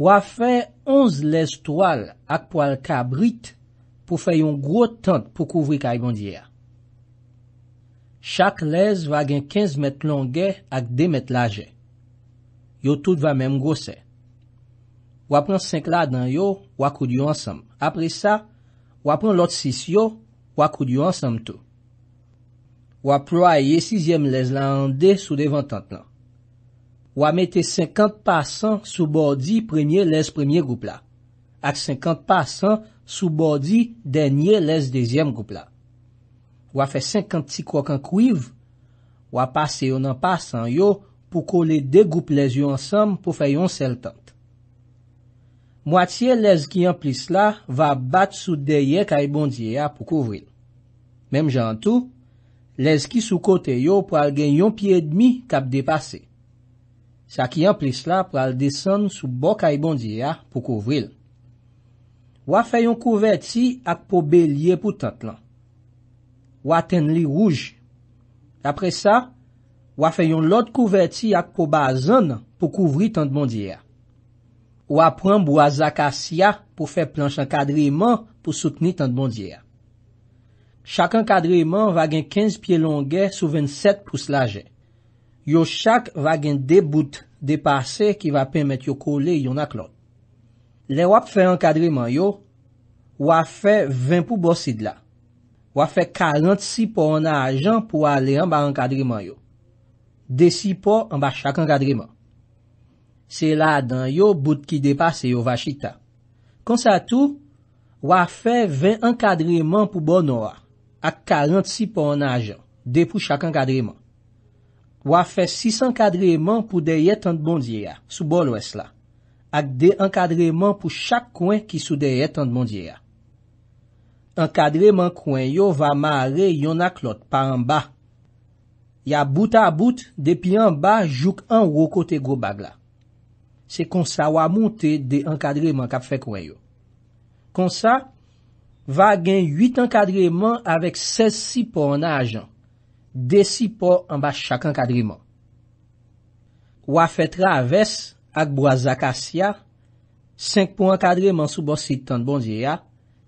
Wafè 11 lez toal ak poal ka brit pou fè yon gro tante pou kouvri ka yon diya. Chak lez va gen 15 met longè ak 2 met laje. Yo tout va menm gose. Wapren 5 la dan yo wakou diyo ansam. Apre sa, wapon lot 6 yo, wakoud yo ansam tou. Wapro a e ye 6 yem lez la an de sou devan tant lan. Wap mette 50 pasan sou bordi premye lez premye goup la. Ak 50 pasan sou bordi denye lez dezyem goup la. Wapfe 50 ti kwa kan kouiv, wapase yo nan pasan yo pou kole de goup lez yo ansam pou fayon sel tant. Mwatiye lez ki yon plis la va bat sou deye ka e bondye ya pou kouvril. Mem jan tou, lez ki sou kote yo pral gen yon piye dmi kap depase. Sa ki yon plis la pral desen sou bok ka e bondye ya pou kouvril. Wafayon kouverti ak pou belye pou tant lan. Waten li ruj. Apre sa, wafayon lot kouverti ak pou bazan pou kouvri tant bondye ya. Ou ap pranm wazak asya pou fè planche an kadriyman pou soutenit an dbondye ya. Chak an kadriyman wagen 15 piye longe sou 27 pous lajen. Yo chak wagen 2 bout depase ki wapenmèt yo kole yon aklon. Le wap fè an kadriyman yo, wap fè 20 pou bò sid la. Wap fè 46 pou an ajan pou wale an ba an kadriyman yo. De 6 pou an ba chak an kadriyman. Se la dan yo bout ki depase yo vachita. Konsa tou, wafè 20 ankadreman pou bon owa, ak 46 pon ajan, de pou chak ankadreman. Wafè 600 ankadreman pou de yetan bondye ya, sou bol wes la, ak de ankadreman pou chak kwen ki sou de yetan bondye ya. Ankadreman kwen yo va mare yon ak lot pa anba. Ya bout a bout, depi anba, jouk an wou kote go bag la. Se konsa wa monte de ankadreman kap fekwen yo. Konsa, va gen 8 ankadreman avek 16 sipo an ajan. De sipo an ba chak ankadreman. Wa fe traves ak boaz ak asya. 5 pou ankadreman soubo sitan bon diya.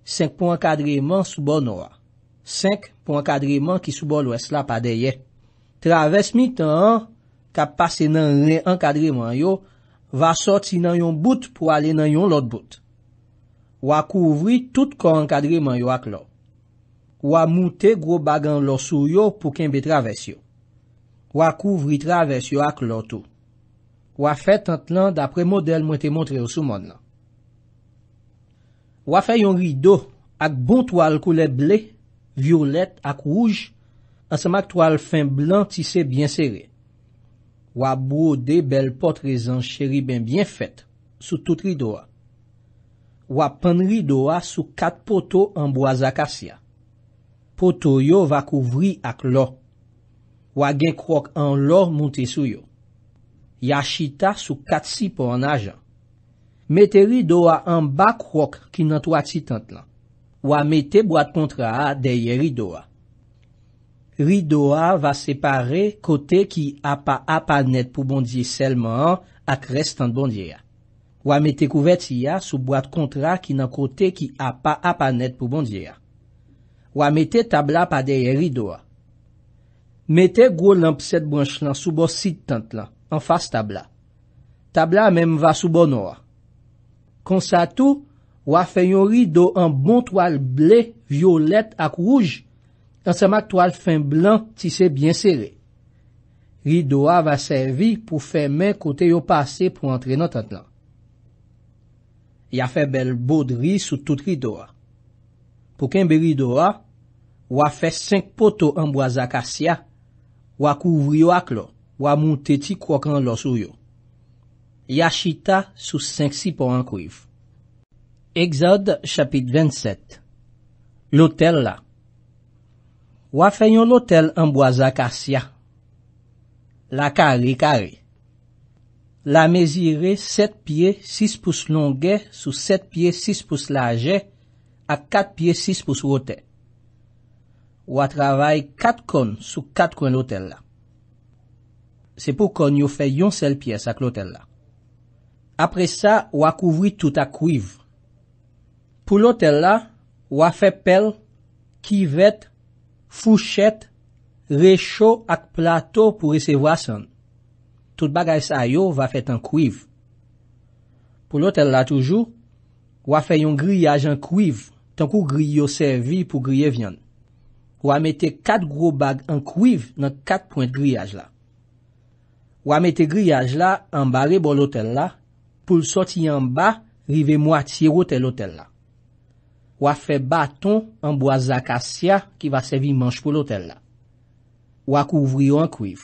5 pou ankadreman soubo noua. 5 pou ankadreman ki soubo lwes la pa deye. Traves mi tan an, kap pase nan ren ankadreman yo. Va soti nan yon bout pou alen nan yon lot bout. Wa kouvri tout kon kadriman yo ak lo. Wa moute gro bagan lo sou yo pou kenbe traves yo. Wa kouvri traves yo ak lo tou. Wa fet ant lan dapre model mwen te montre yo souman lan. Wa fe yon rido ak bon toal koule ble, violet ak wouj, an semak toal fin blan tise bien seri. Wa bou de bel pot rezan cheri ben bien fet, sou tout li do a. Wa pan li do a sou kat poto an boaz akasya. Poto yo va kouvri ak lor. Wa gen krok an lor moun te sou yo. Ya chita sou kat si pou an ajan. Mete li do a an bak krok ki nan to a titant lan. Wa mete boat kontra a deye li do a. Rido a va separe kote ki a pa apanet pou bondye selman ak restan bondye a. Wa mette kouvet siya sou boat kontra ki nan kote ki a pa apanet pou bondye a. Wa mette tabla pa deye rido a. Mete gwo lan psek bransch lan sou bo sit tent lan, an fas tabla. Tabla menm va sou bo nor. Konsatu, wa feyon rido an bontwal ble, violet ak rouj. dan seman toal fin blan ti se bien sere. Ri doa va servi pou fe men kote yo pase pou entre notat lan. Ya fe bel bodri sou tout ri doa. Pou kenbe ri doa, wafes senk poto anboazak asya, wakouvri yo aklo, wamouteti krokran lo sou yo. Ya chita sou senk si pou ankriv. Exod chapit 27 L'otel la Wa fe yon lotel anboaz akasya. La kari kari. La mezire set pie six pou slonge sou set pie six pou slage ak kat pie six pou swote. Wa travay kat kon sou kat kon lotel la. Se pou kon yo fe yon sel pies ak lotel la. Apre sa, wa kouvri tout ak wiv. Po lotel la, wa fe pel ki vet wap. fouchet, rechou ak plato pou resevo asan. Tout bagay sa yo va fet an kuiv. Po l'otel la toujou, wafen yon griyaj an kuiv tankou griyo servi pou griye vyan. Wame te kat gro bag an kuiv nan kat point griyaj la. Wame te griyaj la an bare bo l'otel la pou l soti an ba rive mwatiye wote l'otel la. Wa fe baton an boazak asya ki va sevi manj pou lotel la. Wa kouvri yo an kriv.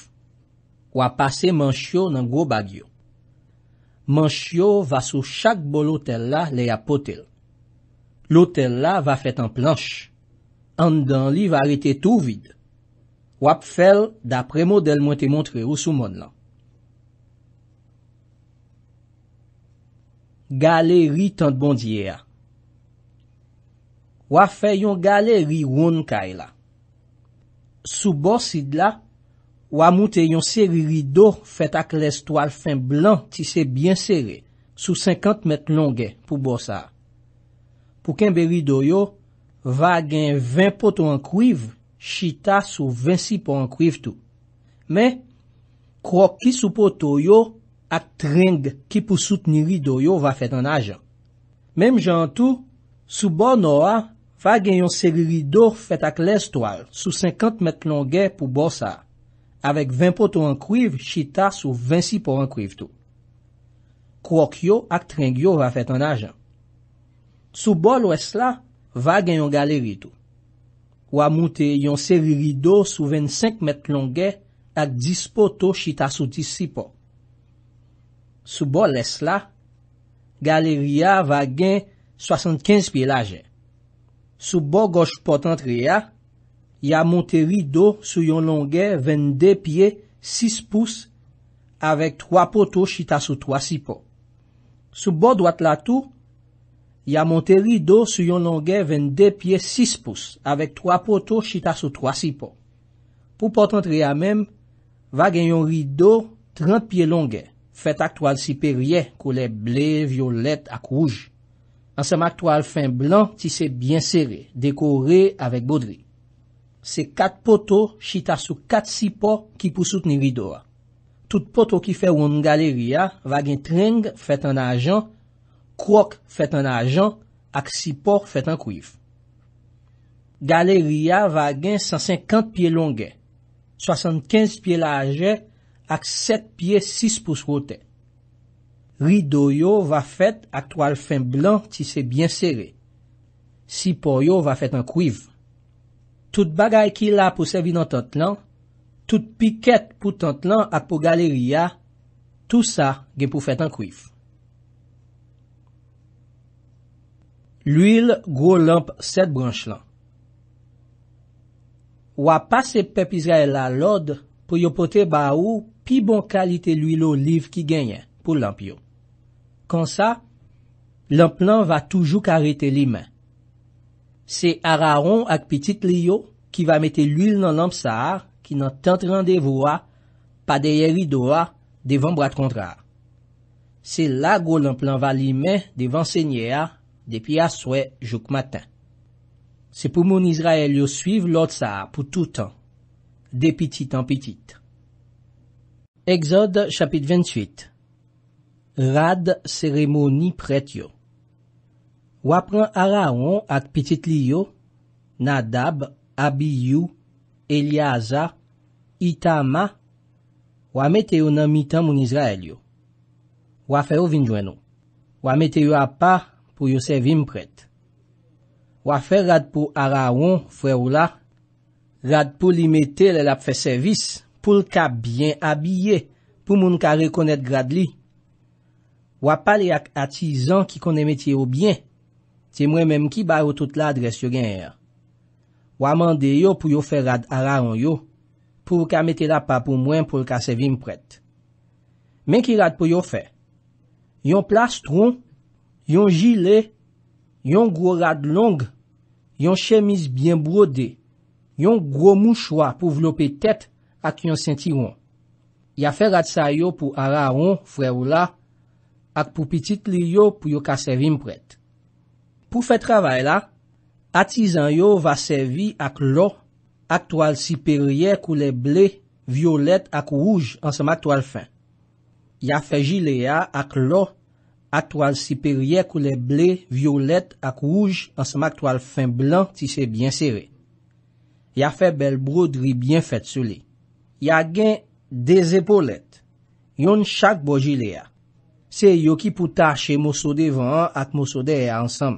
Wa pase manj yo nan gwo bag yo. Manj yo va sou chak bol lotel la le apotel. Lotel la va fet an planj. An dan li va rete tou vid. Wap fel da premo del mwen te montre ou sou mon lan. Galeri tant bondye a. wafè yon galè ri woun kaj la. Sou bo sid la, wamoute yon seri rido fet ak lestwal fen blan ti se bien seri, sou 50 met longè pou bosa. Pou kenbe rido yo, wagen 20 poto an kriv, chita sou 26 poto an kriv tou. Men, krop ki sou poto yo, ak tring ki pou soutni rido yo wafet an ajan. Mem jan tou, sou bo nou a, fa gen yon seri rido fèt ak lèz toal sou 50 mète plongè pou bò sa, avèk 20 poto an kriv chita sou 26 pot an kriv tou. Krok yo ak tring yo va fèt an ajan. Sou bol wè s la, va gen yon galeri tou. Ou amoute yon seri rido sou 25 mète plongè ak 10 poto chita sou 26 pot. Sou bol wè s la, galeri a va gen 75 pil ajen. Sou bo goj potantriya, ya monte rido sou yon longe 22 pie 6 pous avèk 3 poto chita sou 3 sipo. Sou bo dwat latou, ya monte rido sou yon longe 22 pie 6 pous avèk 3 poto chita sou 3 sipo. Po potantriya menm, va gen yon rido 30 pie longe, fet aktwal siperye kou le ble, violet ak wouj. Ansem ak to al fin blan, ti se byen sere, dekore avèk bodri. Se kat poto, chita sou kat sipo ki pou soutenirido a. Tout poto ki fè woun galeri a, vagen tring fèt an ajan, krok fèt an ajan, ak sipo fèt an kouif. Gali ri a vagen san senkant piye longe, sasant kens piye laje, ak set piye sis pou svo tey. Rido yo va fet ak toal fen blan ti se bien sere. Sipo yo va fet an kuiv. Tout bagay ki la pou sevi nan tant lan, tout piket pou tant lan ak pou galeri ya, tout sa gen pou fet an kuiv. L'uil gwo lamp set branche lan. Wapase pepizra e la lod pou yo pote ba ou pi bon kalite l'uil o liv ki genyen pou lamp yo. Kansan, l'amplan va toujou karete li men. Se araon ak pitit li yo ki va mette l'il nan lam sar ki nan tent randevo a pa de yeri do a devan brad kontrar. Se la go l'amplan va li men devan senye a depi aswe jouk matan. Se pou moun Israel yo suiv l'ot sar pou tout an, de pitit an pitit. EXODE CHAPIT VENT SUITE Rad seremoni pret yo. Wapran araon ak pitit li yo, Nadab, Abiyou, Eliaza, Itama, wame te yo nan mitan moun Izrael yo. Wafè yo vinjwen yo. Wame te yo apa pou yo se vim pret. Wafè rad pou araon fwe ou la, rad pou li mete lel ap fe sevis pou lka bien abye, pou moun ka rekonet grad li yo. Wap pale ak atizan ki kone metye yo byen, se mwen menm ki baro tout la adres yo gen er. Waman de yo pou yo fe rad araron yo, pou waka metye la pa pou mwen pou waka se vim pret. Men ki rad pou yo fe? Yon plastron, yon jile, yon gro rad long, yon chemis bien brode, yon gro mouchwa pou vlopet tet ak yon sentiron. Ya fe rad sa yo pou araron, frew la, ak pou pitit li yo pou yo ka sevi mpwet. Pou fe travay la, atizan yo va sevi ak lo, ak toal siperye kou le ble, violet ak ouj an sema toal fin. Ya fe jile ya ak lo, ak toal siperye kou le ble, violet ak ouj an sema toal fin blan ti se bien seve. Ya fe bel brodri bien fet sou li. Ya gen dez epolet. Yon chak bo jile ya. Se yo ki pou tache mou so devan ak mou so deya ansam.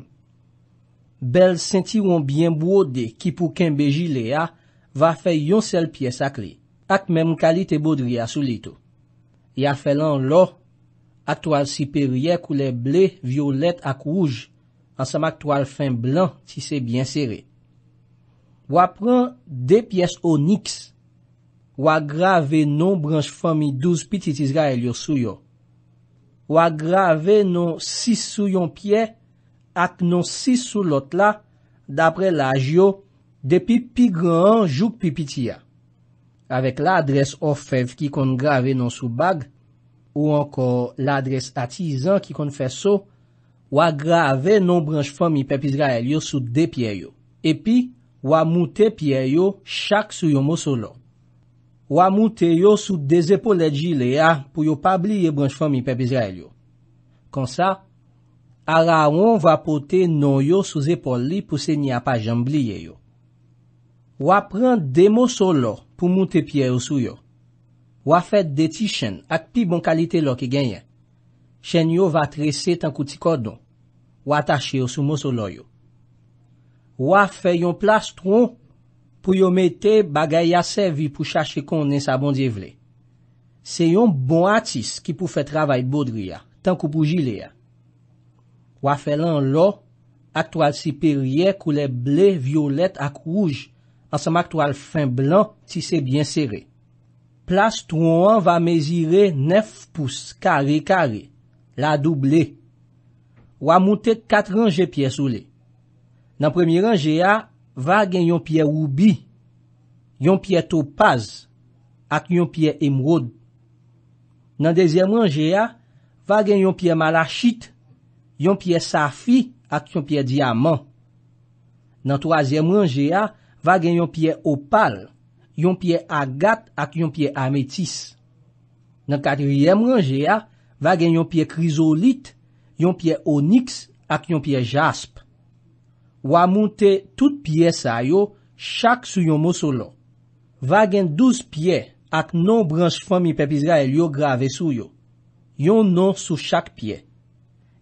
Bel sentiron byen bou ode ki pou ken bejile ya, va fe yon sel pies ak li, ak menm kalite boudri ya sou lito. Ya felan lo, ak toal siperye koule ble, violet ak rouj, ansam ak toal fin blan si se byen sere. Wa pran de pies o niks, wa grave non branj fami 12 pitit izra el yo sou yo. wak grave nou sis sou yon pie ak nou sis sou lot la dapre laj yo depi pi gran jouk pi piti ya. Avek la adres ofev ki kon grave nou sou bag ou ankor la adres atizan ki kon fe so, wak grave nou branj fami pepizra el yo sou de pie yo. E pi wak moute pie yo chak sou yon mousou lot. Wa moun te yo sou de zepol et jile ya ah, pou yo pa bli ye branj fami pep Izrael yo. Kansa, ara wan va pote non yo sou zepol li pou se ni apajan bli ye yo. Wa pran de mousol lo pou moun te piye yo sou yo. Wa fet de ti chen ak pi bon kalite lo ki genye. Chen yo va trese tankou ti kordon. Wa atache yo sou mousol lo yo. Wa fe yon plas tron kou. pou yo mette bagay yasevi pou chache konen sa bondye vle. Se yon bon atis ki pou fè travay boudri ya, tankou pou jile ya. Wafel an lo, aktwal siperye koule ble, violet ak rouge, ansanm aktwal fin blan, ti se bien sere. Plas tron an va mezire nef pousse kare kare, la double. Wam moutet katranje piye sou le. Nan premi ranje ya, Van gen yon pie oubi, yon pie topaz, ak yon pie emrod. Nan dezyem ranje ya, van gen yon pie malachit, yon pie safi, ak yon pie diamant. Nan toazyem ranje ya, van gen yon pie opal, yon pie agat, ak yon pie ametis. Nan katriyem ranje ya, van gen yon pie krizolit, yon pie oniks, ak yon pie jasp. Wa moun te tout piye sa yo, chak sou yon mousou lo. Vagen 12 piye ak non branj fomi pepizra el yo grave sou yo. Yon non sou chak piye.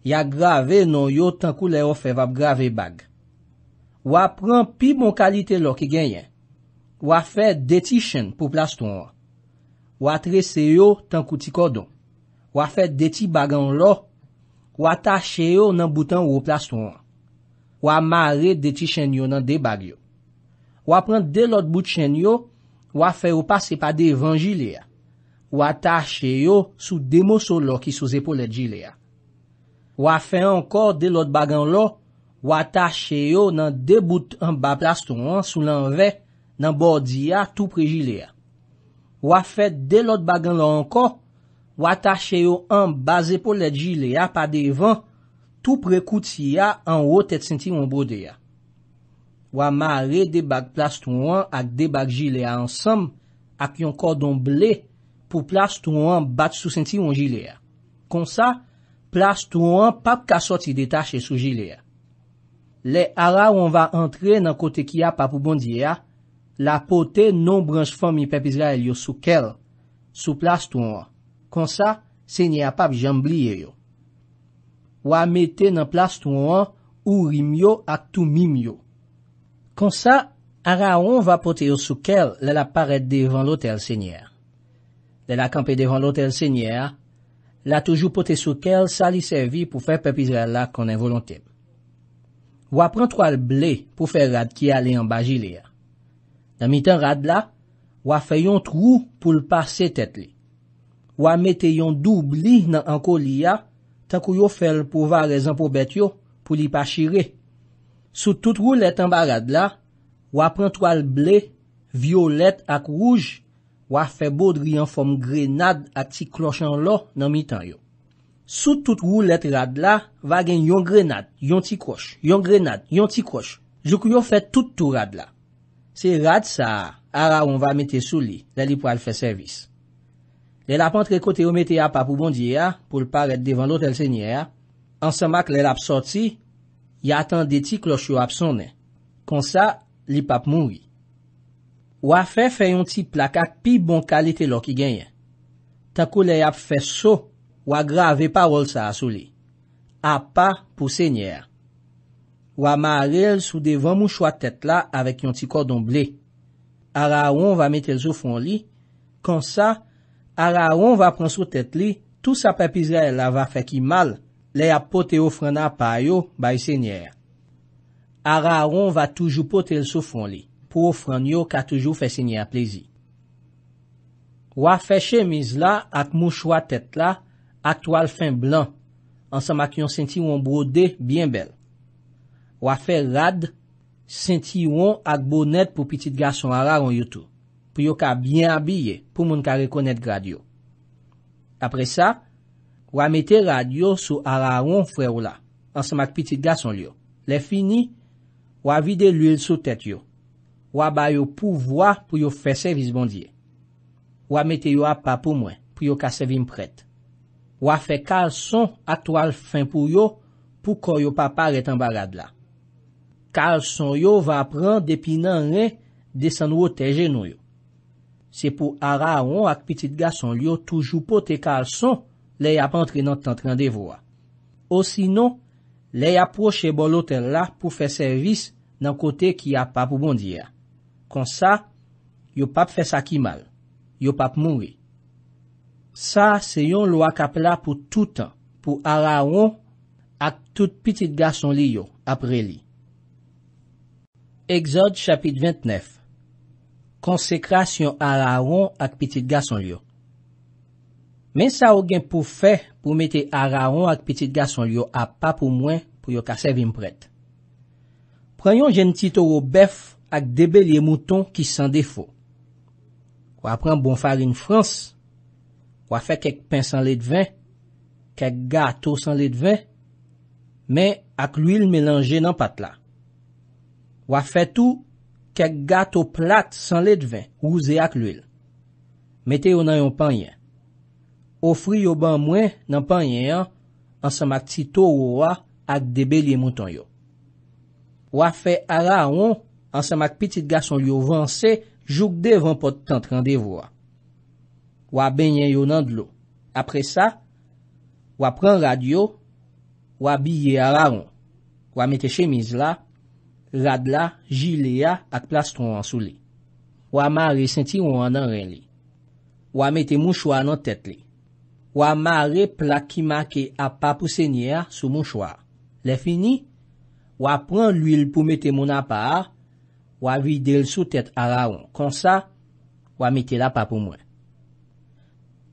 Ya grave non yo tankou le yo fev ap grave bag. Wa pran pi bon kalite lo ki genye. Wa fe deti shen pou plastou anwa. Wa trese yo tankou tikodon. Wa fe deti bagan lo. Wa ta che yo nan boutan ou plastou anwa. wa mare deti chen yo nan debag yo. Wa pran delot bout chen yo, wa fe yo pase pa devan jile ya. Wa ta che yo sou demoso lo ki sou zepolet jile ya. Wa fe ankor delot bagan lo, wa ta che yo nan debout anba plaston an, sou lan ve nan borde ya tou pre jile ya. Wa fe delot bagan lo ankon, wa ta che yo anba zepolet jile ya pa devan, tou prekout si ya an wot et senti yon brode ya. Wa ma are debak plas tou an ak debak jile ya ansam, ak yon kordon ble pou plas tou an bat sou senti yon jile ya. Kon sa, plas tou an pap kasot si detache sou jile ya. Le ara won va entre nan kote ki ya papou bondi ya, la pote non branj fom yon pepiz la el yo sou kel, sou plas tou an. Kon sa, se ni apap jambliye yo. Ou a mette nan plas tou an ou rim yo ak tou mim yo. Kon sa, ara an va pote yo soukel lè la paret devan lotel sènyèr. Lè la kampe devan lotel sènyèr, lè a toujou pote soukel sa li servi pou fè pepizèl la konen volontèb. Ou a prant wale blè pou fè rad ki a li an bagilè ya. Nan mitan rad la, ou a fè yon trou pou l'pase tèt li. Ou a mette yon dou blè nan an kol li ya, tan kou yo fel pou va rezan pou bet yo pou li pa chire. Sou tout rou let an ba rad la, wap rent wale ble, violet ak rouge, wap fe boudri an fom grenad ati klochan lo nan mi tan yo. Sou tout rou let rad la, wagen yon grenad, yon ti kosh, yon grenad, yon ti kosh. Jou kou yo fe tout tou rad la. Se rad sa, ara ou an va mette sou li, la li pou al fe servis. Lè la pa antre kote yo mete ap apou bondye ya pou e l'paret devan lot el sènyè ya. E Ansema k lè la pa sorti, ya atan deti klochou ap sonè. Kon sa, li pa ap moui. Wa fe fe yon ti plaka pi bon kalite lo ki genye. Takou lè ya pa fe so, wa grave parol sa asou li. A pa pou sènyè ya. Wa ma aril sou devan mou chwa tet la avèk yon ti kordon ble. Ara ou an va metel zo fon li. Kon sa, li pa ap moui. Ara ron va pronsou tèt li, tout sa pepizè la va fè ki mal, le ap pote ou fran apay yo bay sènyè. Ara ron va toujou pote sou fran li, pou ou fran yo ka toujou fè sènyè a plezi. Wafè chèmiz la at mouchwa tèt la at walfèn blan, ansama ki yon senti yon brodè byen bel. Wafè rad, senti yon ak bonèt pou pitit gason ara ron yotou. pou yo ka byen abye pou moun ka rekonet grad yo. Apre sa, wame te rad yo sou ara ron fre ou la, ansan mak pitit gason yo. Le fini, wavide l'uil sou tet yo. Waba yo pou vwa pou yo fe sevis bondye. Wame te yo apapou mwen, pou yo ka sevim pret. Waf e kalson atwal fin pou yo, pou kon yo pa pare tan bagad la. Kalson yo va pran depi nan re desan woteje nou yo. Se pou ara ron ak pitit gason liyo toujou pou te kalson le yap antre nan tantran de vwa. Ou sinon, le yap proche bol otel la pou fe servis nan kote ki yap pa pou bondiya. Kon sa, yo pape fe sakimal, yo pape moui. Sa se yon lwa kapla pou toutan, pou ara ron ak tout pitit gason liyo apre li. Exode chapit 29 konsekras yon araon ak pitit ga son liyo. Men sa ou gen pou fe pou mete araon ak pitit ga son liyo ap pa pou mwen pou yo kasev impret. Preyon jen titou ou bef ak debe liye mouton ki san defo. Kwa apren bon farin frans, kwa fe kek pen san lit vè, kek gato san lit vè, men ak l'uil menanje nan pat la. Kwa fe tou, kek gato plat san let ven, ouze ak l'il. Mete yo nan yon pan yen. O fri yo ban mwen nan pan yen an, ansamak ti to ouwa ak debe liye mouton yo. Wa fe ara an, ansamak pitit gason liyo vansè, joug devan pot tent randevwa. Wa benyen yo nan dlo. Apre sa, wa pran radyo, wa biye ara an, wa mete chemiz la, Radla, jilea, ak plastron an sou li. Wa mare senti wou an anren li. Wa mete moun chwa nan tet li. Wa mare plakimake apapou senyea sou moun chwa. Le fini, wa pran l'uil pou mete moun apar, wa vide l sou tet araon. Kon sa, wa mete l apapou mwen.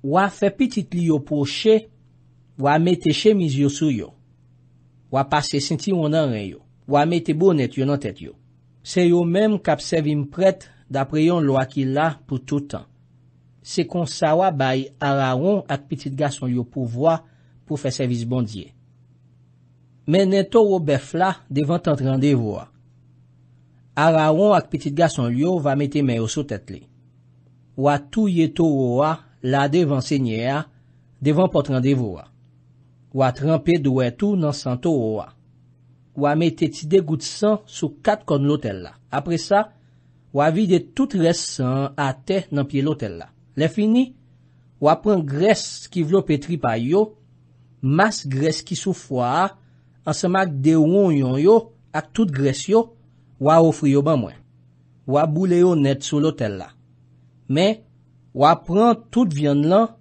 Wa fe pitit li yo pou che, wa mete chemiz yo sou yo. Wa pase senti wou an anren yo. Wa mette bonet yo nan tet yo. Se yo menm kap sevim pret dapre yon lwa ki la pou toutan. Se kon sawa bay araon ak pitit gason yo pou vwa pou fe servis bondye. Menen to ou bef la devan tant randevo a. Araon ak pitit gason yo va mette men yo sou tet li. Wa touye to ou a la devan senye a devan pot randevo a. Wa trampi dwe tou nan san to ou a. wame te ti degout san sou kat kon l'hotel la. Apre sa, wavi de tout res san ate nan pie l'hotel la. Le fini, wapran gres ki vlo petri pay yo, mas gres ki sou fwa, ansamak de woun yon yo ak tout gres yo, wawofri yo ban mwen. Wabou le yo net sou l'hotel la. Me, wapran tout vyand lan,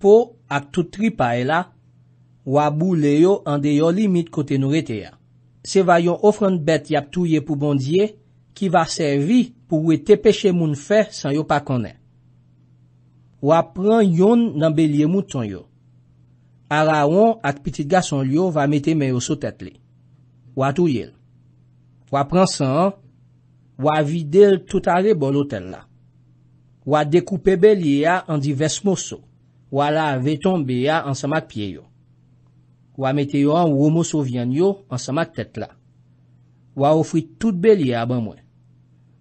po ak tout tripay la, wabou le yo ande yo limit kote nou rete ya. Se va yon ofran bet yap touye pou bondye ki va servi pou we tepeche moun fe san yo pa konen. Wa pran yon nan belye mouton yo. Araon ak pitit gason yo va metemeyo sou tetle. Wa touye. Wa pran san. Wa vide l toutare bol otel la. Wa dekoupe belye ya an di ves moso. Wa la ve ton be ya an samak pie yo. Wa mete yo an womo souvyan yo an sa mak tet la. Wa ofri tout belye aban mwen.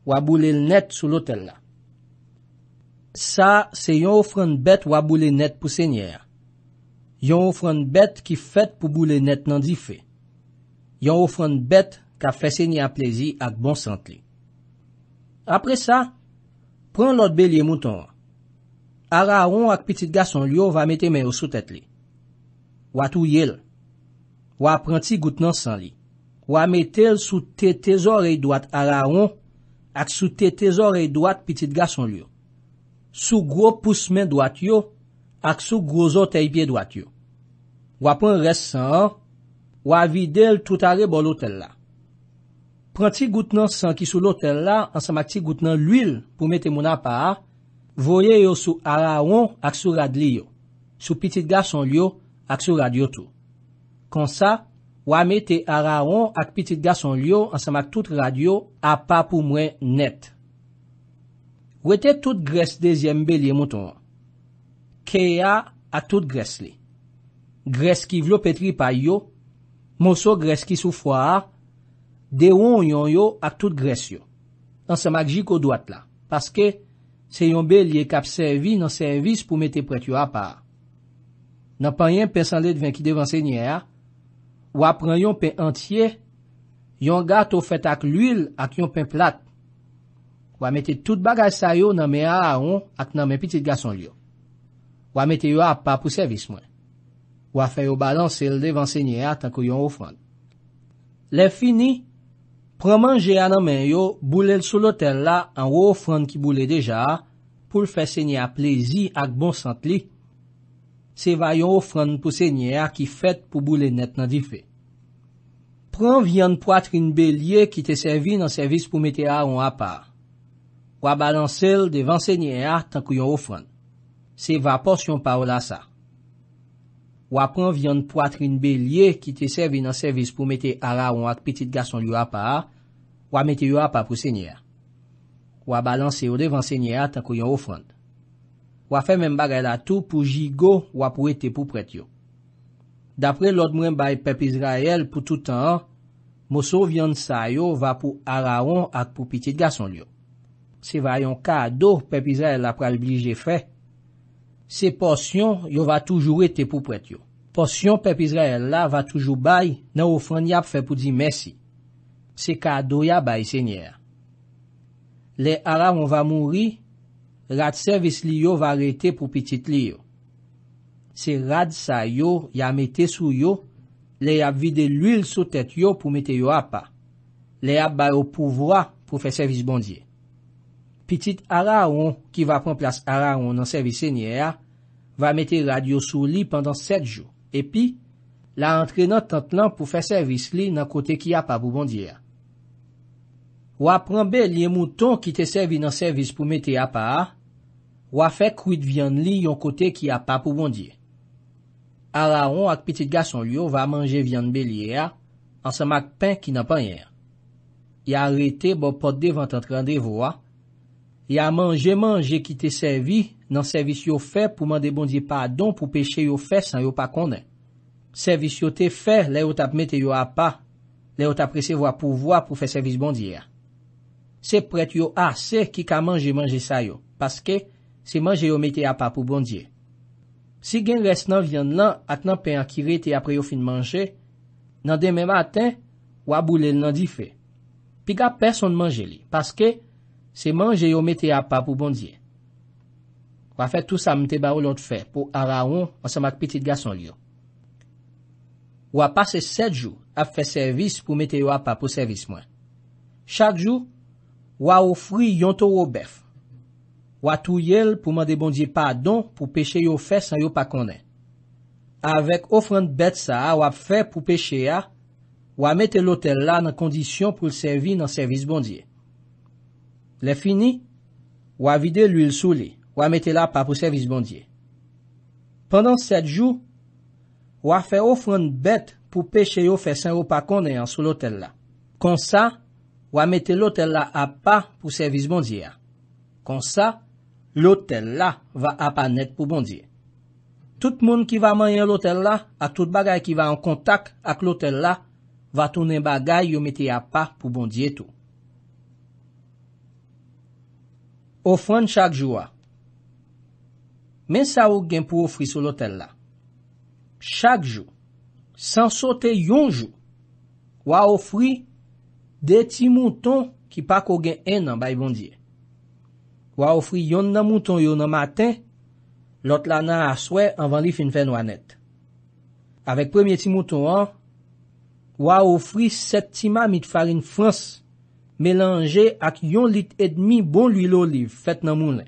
Wa boule l net sou lotel la. Sa, se yon ofran bet wa boule net pou sènyer. Yon ofran bet ki fèt pou boule net nan di fè. Yon ofran bet ka fè sènyer a plezi ak bon sant li. Apre sa, pran not belye mouton. Araon ak pitit gason li yo va mete men yo sou tet li. Wa tou yel. Wa pranti gout nan san li. Wa metel sou te tezorey doat araon ak sou te tezorey doat pitit gason liyo. Sou gro pousmen doat yo ak sou grozotey piye doat yo. Wa pon res san, wa videl toutare bol otel la. Pranti gout nan san ki sou lotel la, ansa makti gout nan l'il pou metemou nan pa, voye yo sou araon ak sou rad liyo. Sou pitit gason liyo ak sou rad yo tou. Konsa, wame te ara on ak pitit gason liyo ansamak tout radyo apapou mwen net. Wete tout gres dezyen belye mouton. Ke a ak tout gres li. Gres ki vlo petri pa yo, mounso gres ki soufwa a, deyon yon yo ak tout gres yo. Ansamak jiko dwat la. Paske, se yon belye kap servi nan servis pou mete pret yo apap. Nan pa yon pesan li devan ki devan se nye a. Wapren yon pen entye, yon gato fet ak l'uil ak yon pen plat. Wame te tout bagaj sa yo nan me a a on ak nan men pitit gason liyo. Wame te yo ap pa pou servis mwen. Wafen yo balans el devan se nye a tanko yon ofran. Le fini, pramanje a nan men yo boulel sou lotel la an wou ofran ki boule deja pou l fe se nye a plezi ak bon sant li. Se va yon ofran pou se nye a ki fet pou boule net nan di fe. Wapran vyon poatrin belie ki te servi nan servis pou mete a ou an apak. Wap balanse ou de vansenye a tanko yon ofrand. Se va port yon pavlase. Wapran vyon poatrin belie ki te servi nan servis pou mete a ou an akpetit gason yo apak. Wap mete yo apak pou senye a. Wap balanse ou de vansenye a tanko yon ofrand. Wap fèm mbare la tou pou ji go wapou ete pou pret yo. Dapre lot mwen bay pep Izrael pou toutan, moso vyan sa yo va pou araon ak pou pitit gason yo. Se vayan kado pep Izrael la pral bilje fe, se porsyon yo va toujou ete pou pret yo. Porsyon pep Izrael la va toujou bay nan oufran yap fe pou di mersi. Se kado ya bay senyer. Le araon va mounri, rat servis li yo va rete pou pitit li yo. Se rad sa yo ya mette sou yo, le ap vide l'il sou tet yo pou mette yo ap pa. Le ap ba yo pouvwa pou fe servis bondye. Pitit araon ki va pran plas araon nan servis senye a, va mette radio sou li pandan 7 jou. Epi, la antre nan tant lan pou fe servis li nan kote ki a pa pou bondye a. Wa pranbe liye mouton ki te servi nan servis pou mette a pa a, wa fek widvyan li yon kote ki a pa pou bondye a. Araon ak pitit gason liyo va manje vyand belye a, ansan mak pen ki nan panye a. Ya rete bo pot devan tan trende vo a. Ya manje manje ki te servi nan servis yo fe pou mande bondye pa a don pou peche yo fe san yo pa konden. Servis yo te fe le yo tap mete yo a pa, le yo tap rese vo a pou vo a pou fe servis bondye a. Se pret yo a se ki ka manje manje sa yo, paske se manje yo mete a pa pou bondye a. Si gen res nan vyan nan ak nan pen an kire te apre yo fin manje, nan deme maten, wap boulen nan di fe. Pi ka person manje li, paske se manje yo mete apap ou bondye. Wap fet tout sa mte ba ou lont fe pou ara ou an se mak petit gason li yo. Wap pase set jou ap fe servis pou mete yo apap ou servis mwen. Chak jou, wap ou fri yon to ou bef. wa tou yel pou mande bondye pa a don pou peche yo fe san yo pa konen. Avek ofran bet sa a wap fe pou peche a, wa mette lotel la nan kondisyon pou l sevi nan servis bondye. Le fini, wa vide l uil sou li, wa mette la pa pou servis bondye. Pendan set jou, wap fe ofran bet pou peche yo fe san yo pa konen an sou lotel la. Kon sa, wa mette lotel la a pa pou servis bondye a. Kon sa, l'hotel la va apanet pou bondye. Tout moun ki va manyen l'hotel la, ak tout bagay ki va an kontak ak l'hotel la, va tonen bagay yo metey apan pou bondye tou. Ofran chak jou a. Men sa ou gen pou ofri sou l'hotel la. Chak jou, san sote yon jou, wa ofri de ti mouton ki pa kogen enan bay bondye. Wa ofri yon nan mouton yon nan maten, lot la nan aswe anvan li fin fen wanet. Awek premye ti mouton an, wa ofri septima mit farin frans, melange ak yon lit edmi bon luy l'oliv fet nan mounen.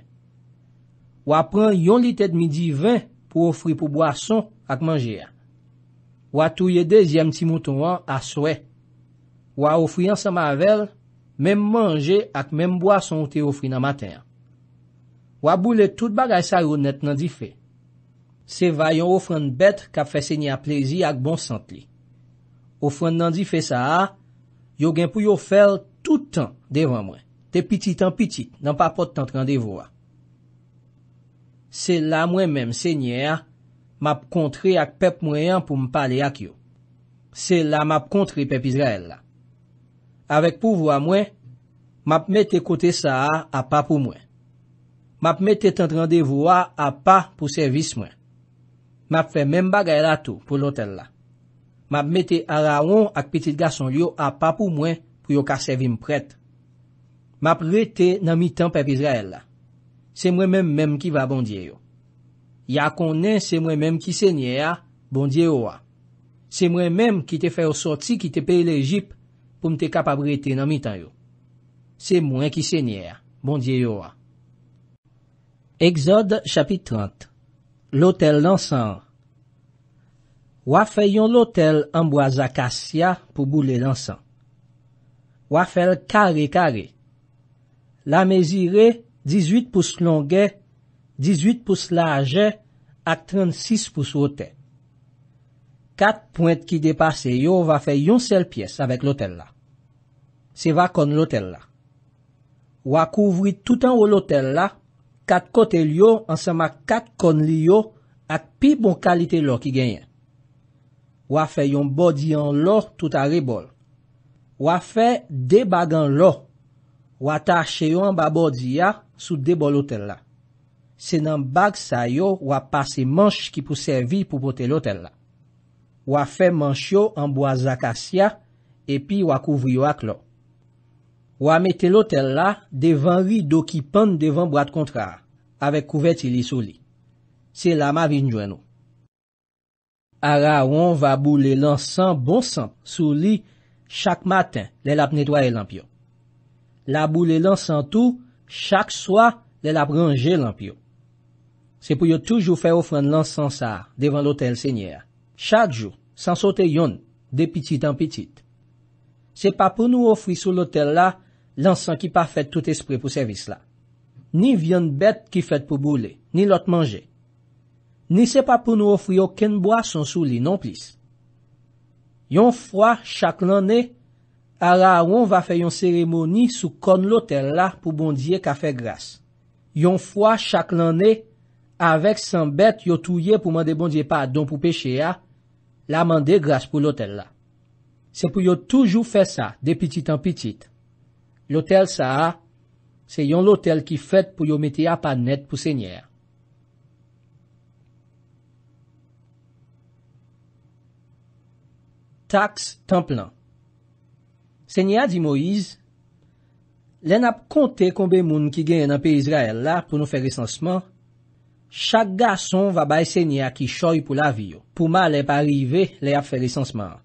Wa pren yon lit edmi divin pou ofri pou bwason ak manje an. Wa touye dezyem ti mouton an aswe. Wa ofri an sa mavel, menm manje ak menm bwason te ofri nan maten an. Waboule tout bagay sa yon net nan di fe. Se vayon ofran bet, ka fe senye a plezi ak bon sant li. Ofran nan di fe sa a, yo gen pou yo fel tout tan devan mwen. Te piti tan piti, nan pa pot tan kandevo a. Se la mwen menm senye a, map kontre ak pep mwen an pou mpale ak yo. Se la map kontre pep Izrael la. Awek pou vwa mwen, map mette kote sa a apapou mwen. Map mette tan randevou a ap pa pou servis mwen. Map fe men bagay la tou pou lotel la. Map mette ara on ak petit gason yo a pa pou mwen pou yo ka servim pret. Map rete nan mi tan pep Izrael la. Se mwen men menm ki va bondye yo. Ya konen se mwen menm ki se nye a bondye yo a. Se mwen menm ki te fe ou soti ki te pe le jip pou mte kapabrete nan mi tan yo. Se mwen menm ki se nye a bondye yo a. Exode chapit 30 L'hotel lansan Wafay yon lotel anboaz akasya pou boule lansan. Wafel kare kare. La mezire 18 pouce longe, 18 pouce lage, at 36 pouce hoten. Kat point ki depase yo wafay yon sel pies avèk lotel la. Se wakon lotel la. Wakouvri tout anwo lotel la. Kat kote li yo ansama kat kon li yo ak pi bon kalite lo ki genyen. Wa fe yon bodi an lo touta rebol. Wa fe de bagan lo. Wa ta cheyon ba bodi ya sou de bol otel la. Se nan bag sa yo, wa pase manch ki pou servi pou pote l'otel la. Wa fe manch yo an boazak asya epi wa kouvri yo ak lo. Ou a mette lotel la devan ri do ki pan devan brad kontrar, avek kouvet li sou li. Se la ma vinjwen nou. Ara ou an va bou le lansan bon san sou li, chak matin le lap netwaye lampyo. La bou le lansan tou, chak swa le lap ranje lampyo. Se pou yo toujou fè ofren lansan sa devan lotel senyer. Chak jou, san sote yon, de pitit an pitit. Se pa pou nou ofri sou lotel la, lan san ki pa fet tout espri pou servis la. Ni vyan bet ki fet pou boule, ni lot manje. Ni se pa pou nou ofri yon kenboa san sou li, non plis. Yon fwa, chak lan ne, ara ou an va fe yon seremoni sou kon lotel la pou bondye ka fe grase. Yon fwa, chak lan ne, avek san bet yo touye pou mande bondye pa don pou peche ya, la mande grase pou lotel la. Se pou yo toujou fe sa, de pitit an pitit, L'otel sa a, se yon l'otel ki fet pou yo meti apanet pou sènyer. Taks Templan Sènyer di Moïse, lè nap konte konbe moun ki gen nan pi Izrael la pou nou fè resansman, chak gason va bay sènyer ki choy pou la vi yo. Pou ma lè pa rive, lè ap fè resansman a.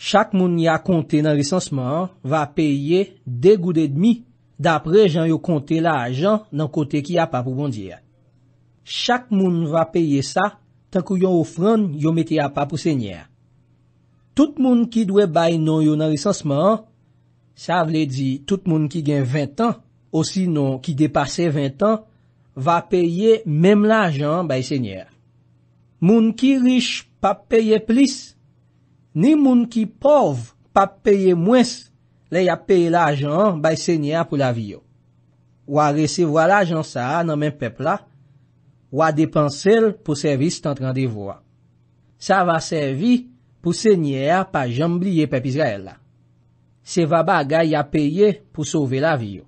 Chak moun ya konte nan lisansman, va peye degou de dmi, dapre jan yo konte la ajan nan konte ki ya pa pou bondye. Chak moun va peye sa, tankou yo ofran, yo mete ya pa pou sènyer. Tout moun ki dwe bay nan yo nan lisansman, sa vle di tout moun ki gen 20 an, osi nan ki depase 20 an, va peye mem la ajan bay sènyer. Moun ki rich pa peye plis, Ni moun ki pov pa peye mwens le ya peye la ajan bay sènyan pou la vyo. Ou a resevo la ajan sa nan men pepla, ou a depanse l pou servis tan tran devwa. Sa va servi pou sènyan pa jambliye pep Israel la. Se va bagay ya peye pou sove la vyo.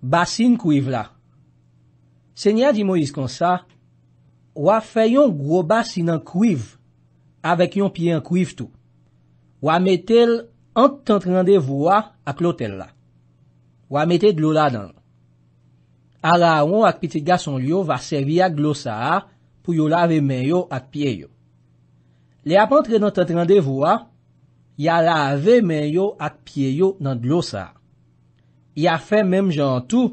Basin kuiv la. Sènyan di Moïse kon sa... wa fe yon gwo basi nan kuiv, avek yon piye an kuiv tou. Wa metel ant entrende vwa ak lotel la. Wa metel glou la nan. Ara ou ak pitiga son liyo va servi ak glousa a pou yon lave men yo ak piye yo. Le ap entre nan tentrende vwa, ya lave men yo ak piye yo nan glousa a. Ya fe mem jan tou,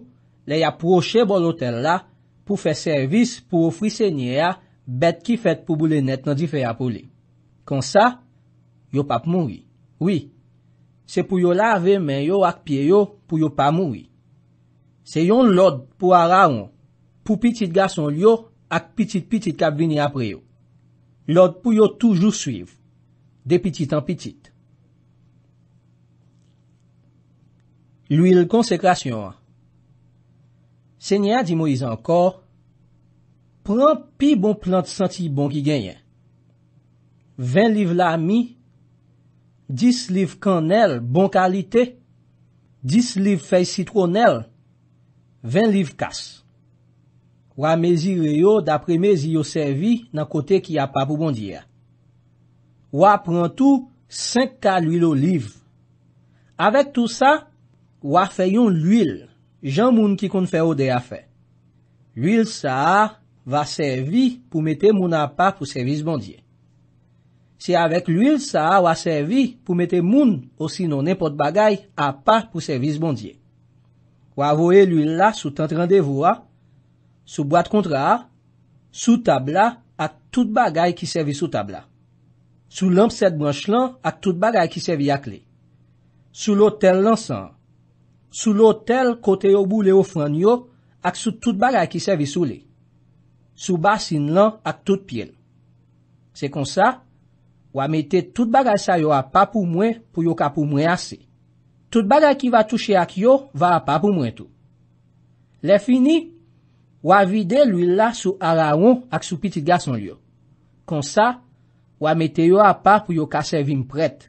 le ya proche bol lotel la pou fè servis pou ofri sènyè ya bet ki fèt pou boulè net nan di fè ya pou lè. Kon sa, yo pap moui. Oui, se pou yo lave men yo ak pye yo pou yo pa moui. Se yon lòd pou ara an pou pitit gason yo ak pitit pitit kablini apre yo. Lòd pou yo toujou suiv, de pitit an pitit. L'ouil konsekrasyon an. Se nye a di mo yi zankor, pran pi bon plant santi yi bon ki genye. 20 liv lami, 10 liv kanel, bon kalite, 10 liv fey citronel, 20 liv kas. Wa mezi reyo, dapre mezi yo servi, nan kote ki a pa pou bondye. Wa pran tou, 5 kal uil oliv. Awek tou sa, wa feyon l'uil. jan moun ki kon fè ode a fè. L'huil sa a va servi pou mette moun a pa pou servis bondye. Se avek l'huil sa a va servi pou mette moun, o sino ne pot bagay, a pa pou servis bondye. Kwa vo e l'huil la sou tent rendevo a, sou boat kontra a, sou tabla a tout bagay ki servi sou tabla. Sou lamp set moun chlan a tout bagay ki servi a kle. Sou lotel lansan, Sou l'otel kote yo bou le ofran yo ak sou tout bagay ki sevi sou le. Sou basin lan ak tout piel. Se kon sa, wame te tout bagay sa yo apapou mwen pou yo kapou mwen ase. Tout bagay ki va touche ak yo va apapou mwen tou. Le fini, wavide l'wila sou araon ak sou pitit gason yo. Kon sa, wame te yo apapou yo ka sevi mpret.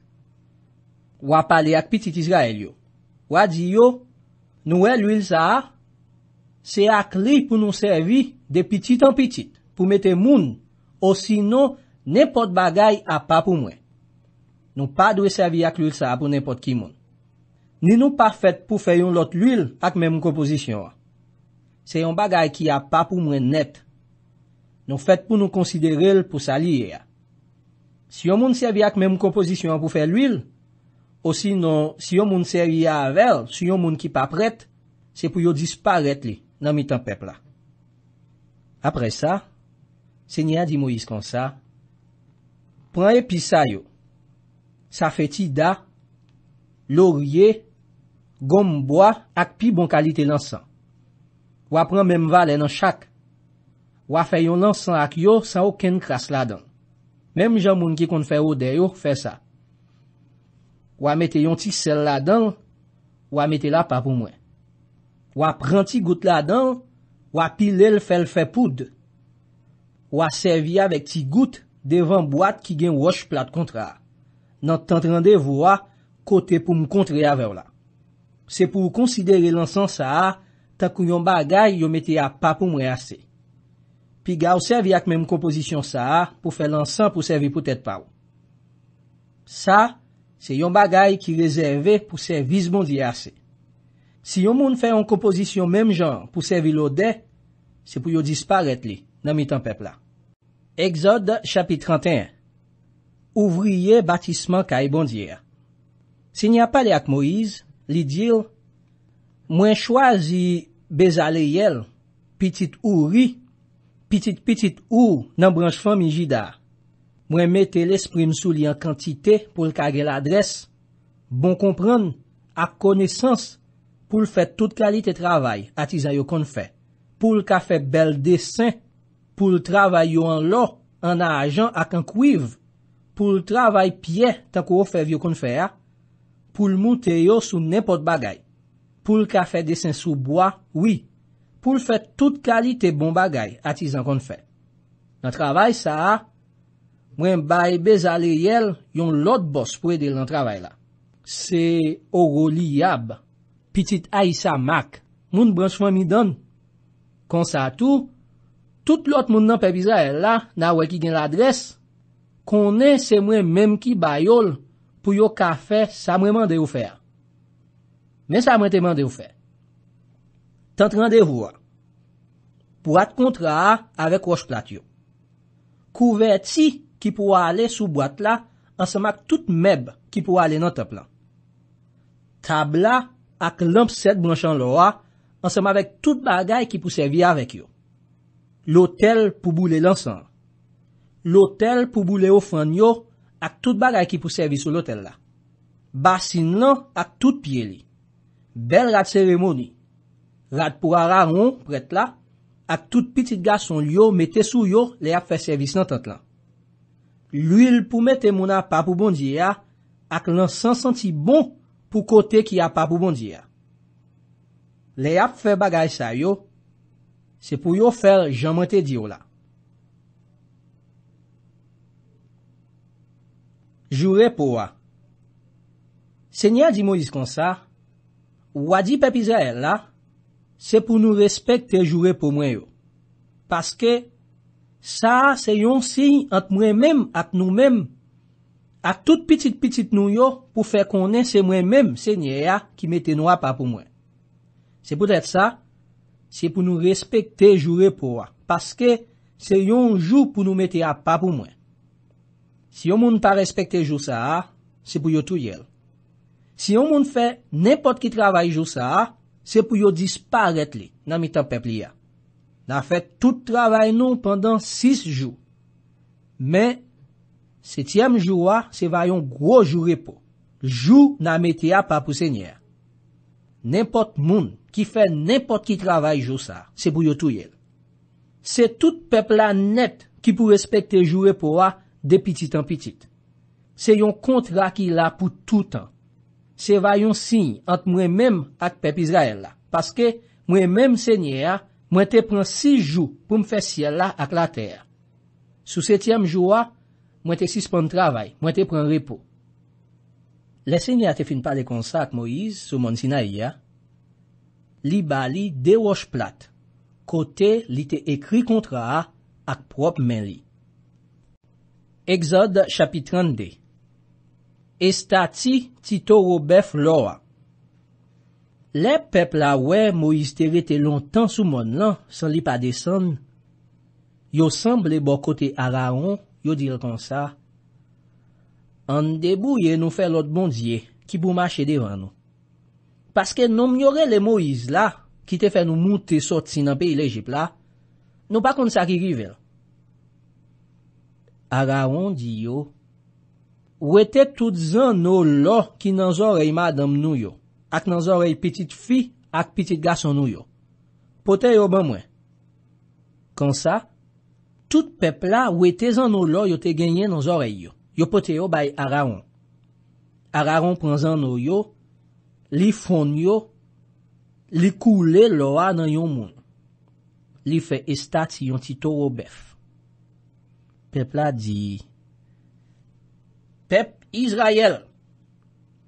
Wapale ak pitit izrael yo. Wadji yo, nou e l'uil sa a, se ak li pou nou servi de pitit an pitit pou mete moun, o sino, nepot bagay a pa pou mwen. Nou pa dwe servi ak l'uil sa a pou nepot ki moun. Ni nou pa fèt pou fè yon lot l'uil ak menmou kompozisyon a. Se yon bagay ki a pa pou mwen net. Nou fèt pou nou konsidere l pou sa liye a. Si yon moun servi ak menmou kompozisyon a pou fè l'uil, Osinon, si yon moun seri ya avel, si yon moun ki pa pret, se pou yo disparet li nan mitan pepla. Apre sa, se nye a di mou yis kon sa, pran epi sa yo, sa feti da, lorye, gomboa, ak pi bon kalite lansan. Wa pran mem valen an chak, wa fe yon lansan ak yo san oken kras la don. Mem jan moun ki kon fe ou de yo, fe sa. Ou a mette yon ti sel la dan, ou a mette la pa pou mwen. Ou a pran ti gout la dan, ou a pile l fel fe poud. Ou a servi avèk ti gout devan boat ki gen wosh plat kontra. Nan tent randevo a, kote pou m kontre avèw la. Se pou konsidere lansan sa a, takou yon bagay yo mette a pa pou mwen ase. Pi ga ou servi ak menm kompozisyon sa a, pou fè lansan pou servi pou tèt pa ou. Sa, Se yon bagay ki rezerve pou serviz mondi ase. Si yon moun fè yon kompozisyon mem jan pou servilo de, se pou yo disparet li nan mitan pepla. Eksod chapit 31 Ouvriye batisman ka e bondi a. Se nya pali ak Moiz, li dir, Mwen chwazi bezale yel, pitit ou ri, pitit pitit ou nan branj fami jida. Mwen mette l'esprim sou li an kantite pou l'kage l'adres. Bon kompran, ak konesans pou l'fet tout kalite travay ati zan yo kon fè. Pou l'ka fè bel desen, pou l'travay yo an lo, an ajan ak an kuiv. Pou l'travay pie tankou ou fèv yo kon fè ya. Pou l'monte yo sou nepot bagay. Pou l'ka fè desen sou boya, oui. Pou l'fet tout kalite bon bagay ati zan kon fè. Nan travay sa a. Mwen baybe zale yel, yon lot bos pou edel nan travay la. Se Oroli Yab, pitit Aisa Mak, moun branchman mi dan, konsa tou, tout lot moun nan pepiza el la, nan wèl ki gen la adres, konen se mwen mem ki bayol, pou yo kafe, sa mwen mande ou fer. Men sa mwen te mande ou fer. Tantran de vwa, pou at kontra a, avèk wòj plat yo. Kou vè tsi, ki pouwa ale sou boat la, ansama ak tout meb ki pouwa ale nan tap la. Tabla ak lamp set blanchan lo a, ansama vek tout bagay ki pou servi avek yo. L'otel pou boule lansan. L'otel pou boule ofran yo, ak tout bagay ki pou servi sou l'otel la. Basin lan ak tout pie li. Bel rad seremoni. Rad pouwa ra ron pret la, ak tout pitit gas son yo, mette sou yo le ap fè servis nan tat lan. L'wil pou mette moun apapou bondi ya ak lan san santi bon pou kote ki apapou bondi ya. Le ap fè bagay sa yo, se pou yo fè jamante diyo la. Joure pou wa. Senya di mou dis kon sa, wadi pepiza el la, se pou nou respekte joure pou mwen yo. Paske... Sa se yon si ant mwen menm at nou menm at tout pitit-pitit nou yo pou fe konen se mwen menm se nye a ki mette nou a pa pou mwen. Se pou det sa, se pou nou respekte jou repou a, paske se yon jou pou nou mette a pa pou mwen. Se yon moun pa respekte jou sa a, se pou yo tou yel. Se yon moun fe, nepot ki travay jou sa a, se pou yo disparet li nan mitan pepli a. Na fèt tout travay nou pandan 6 jou. Men, setyem jou wa, se vayon gwo jou repo. Jou na metye a pa pou sènyè. Nèmpot moun ki fè nèmpot ki travay jou sa, se pou yo touyè. Se tout pep la net ki pou respekte jou repo wa, de pitit an pitit. Se yon kontra ki la pou tout an. Se vayon sin yon mwen mèm ak pep Izrael la. Paske mwen mèm sènyè a, Mwen te pren si jou pou m fesye la ak la ter. Sou setyem jou wa, mwen te sispon travay, mwen te pren repo. Lesenye ate fin pale konsa ak Moïse sou moun sinay ya. Li bali de wosh plat, kote li te ekri kontra ak prop men li. Eksod chapitran de. Esta ti tito roubef lo ak. Lè pep la wè, Moïse te vète lontan sou mon lan, san li pa desan, yo sanble bo kote Araon, yo dir kon sa, an debou ye nou fè lot bondye, ki pou mache devan nou. Paske nou mniorè le Moïse la, ki te fè nou mouté sot si nan peyi l'Egypte la, nou pa kon sa ki rivel. Araon di yo, wè te tout zan nou lo ki nan zon reyma dan mnou yo. ak nan zorey pitit fi ak pitit gas anou yo. Pote yo ban mwen. Kansan, tout pep la wete zan nou lo yo te genye nan zorey yo. Yo pote yo bay Araon. Araon pran zan nou yo, li fon yo, li koule lo a nan yon moun. Li fe estat yon tito robef. Pep la di, pep Izrayel,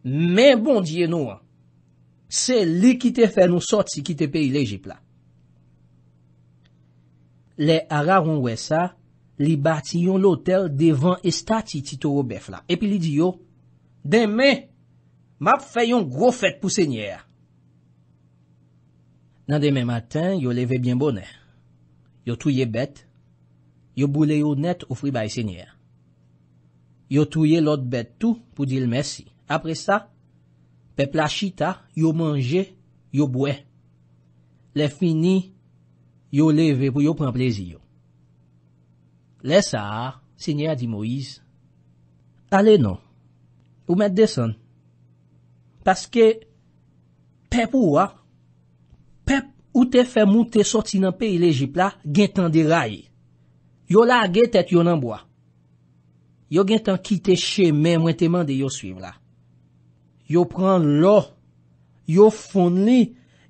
men bon diye nou an. Se li ki te fè nou sot si ki te peyi lejip la. Le ara ron wè sa, li bati yon lotel devan estati ti to wè bef la. Epi li di yo, Demè, map fè yon gro fèt pou sènyè. Nan demè matin, yo leve bien bonè. Yo touye bet, yo boule yo net ou fribay sènyè. Yo touye lot bet tou pou dil mèsi. Apre sa, yo bèf. Pèp la chita, yo manje, yo bwe. Le fini, yo leve pou yo pren plezi yo. Le sa, se nye a di Moïse, ale non, ou mèd desan. Paske, pèp ouwa, pèp ou te fè moun te soti nan peyi l'Egypte la, gen tan de raye. Yo la aget et yo nan bwa. Yo gen tan kite chèmè mwen teman de yo suiv la. Yo pran lo, yo fon li,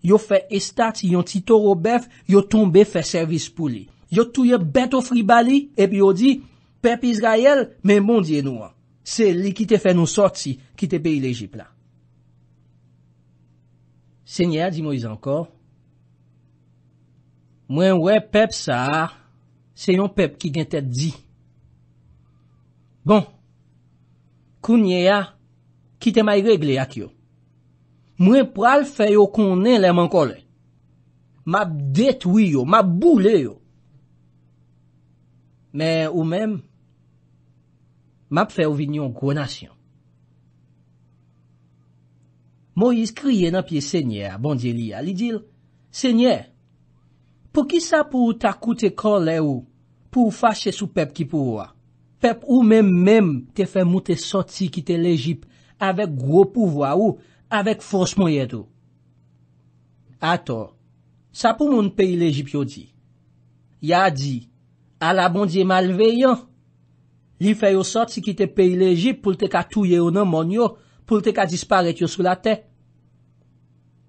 yo fe estat yon titor o bef, yo tombe fe servis pou li. Yo touye beto fribali, epi yo di, pep Israel, men bon diye nou an. Se li ki te fe nou sorti, ki te pe il Ejip la. Senye a, di Moise ankor. Mwen we pep sa, se yon pep ki gen tet di. Bon, kounye a, Ki te may regle ak yo. Mwen pral fè yo konen lè man kolè. Map detwi yo, map bou lè yo. Mè ou mèm, map fè ou vinyon kwenasyon. Moïse kriye nan piye sènyè, bandye liya, li dil, sènyè, pou ki sa pou ou takoute kolè yo, pou ou fache sou pep ki pou ou a? Pep ou mèm mèm te fè moutè soti kite l'Egypte, avèk gwo pouvoa ou, avèk fòs mouyèd ou. Atò, sa pou moun peyi l'Ejip yo di? Ya di, ala bondye malveyan? Li fè yo sot si ki te peyi l'Ejip pou te ka touye ou nan moun yo, pou te ka disparètyo sou la te?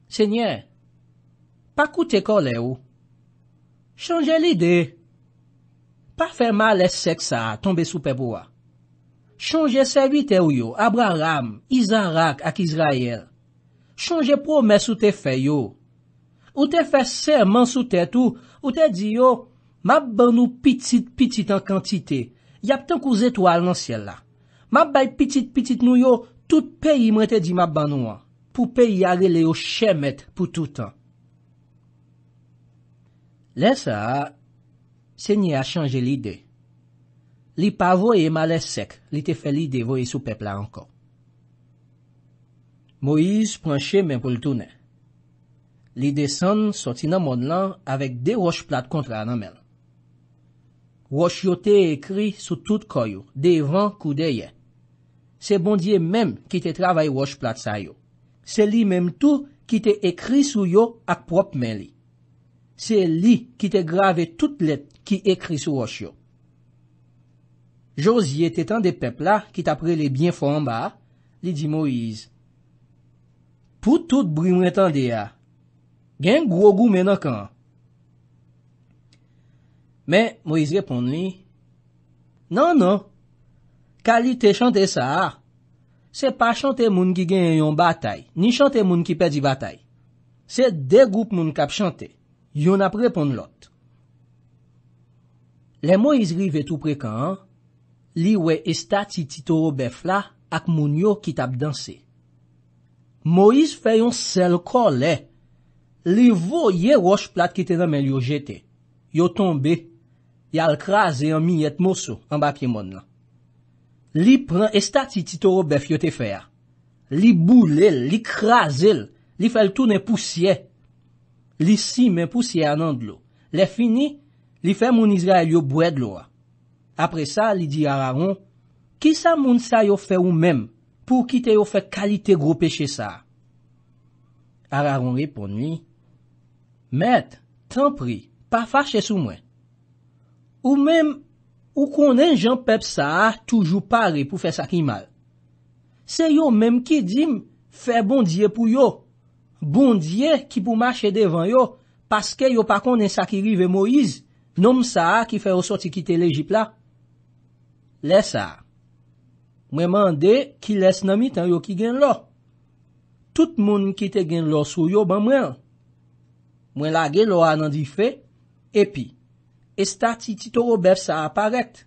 Senye, pa koute ko le ou? Chanje l'ide. E, pa fè mal es seks a tombe sou pebo a. Chonje servite ou yo, Abraham, Isaac ak Israel. Chonje promes ou te fe yo. Ou te fe serman sou te tou, ou te di yo, mab ban nou pitit-pitit an kantite, yap tenk ou zetwal nan siel la. Mab bay pitit-pitit nou yo, tout peyi mwen te di mab ban nou an, pou peyi a rele yo chemet pou tout an. Le sa, se nye a chanje lidey. Li pavoye malè sek li te feli devoye sou pepla ankon. Moïse pranche men pou l'toune. Li desen sotina mon lan avèk de wòj plat kontra nan men. Wòj yo te ekri sou tout koyo, devan kou deye. Se bondye men ki te travay wòj plat sayo. Se li menm tou ki te ekri sou yo ak prop men li. Se li ki te grave tout let ki ekri sou wòj yo. Josye te tan de pepla ki ta prele bien fwa an ba, li di Moise. Pou tout brim re tan de ya? Gen gwo gwo mena kan? Men, Moise repon li. Nan nan, ka li te chante sa ah. a. Se pa chante moun ki gen yon batay, ni chante moun ki pedi batay. Se de goup moun kap chante, yon ap repon lot. Le Moise rive tou prekan an. Li we estati ti toro bef la ak moun yo kit ap dansi. Moise feyon sel kon le. Eh. Li vo ye wosh plat ki tena men yo jete. Yo tombe. Yal kraze yon min yet moso an bakye moun la. Li pren estati ti toro bef yo te feya. Ah. Li boule, li kraze, li fel toune pousye. Li sime pousye an an dlo. Le fini, li fe moun isla yo boued lo a. Ah. Apre sa li di Araron, ki sa moun sa yo fe ou menm pou kite yo fe kalite grope che sa? Araron repon ni, met, tan pri, pa fache sou mwen. Ou menm, ou konen jan pep sa a toujou pare pou fe sakin mal. Se yo menm ki dim, fe bondye pou yo. Bondye ki pou mache devan yo, paske yo pa konen sa ki rive Moiz, nom sa a ki fe osoti kite lejipla. Lesa, mwen mande ki les namit an yo ki gen lo. Tout moun ki te gen lo sou yo ban mwen. Mwen lage lo anandife, epi, estati tito robev sa aparet.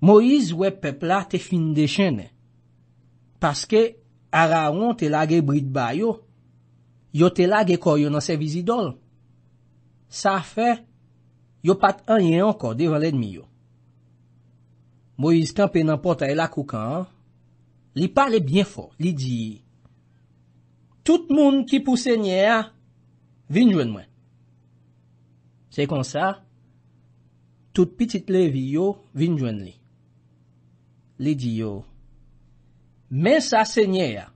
Moiz we pepla te fin de chene. Paske araon te lage brit bayo, yo te lage koyo nan se vizidol. Sa fe... yo pat anye anko devan ledmi yo. Moiz kampen anpota e la koukan, li pale bien fo, li di, tout moun ki pou se nye a, vin jwen mwen. Se kon sa, tout pitit levi yo, vin jwen li. Li di yo, men sa se nye a,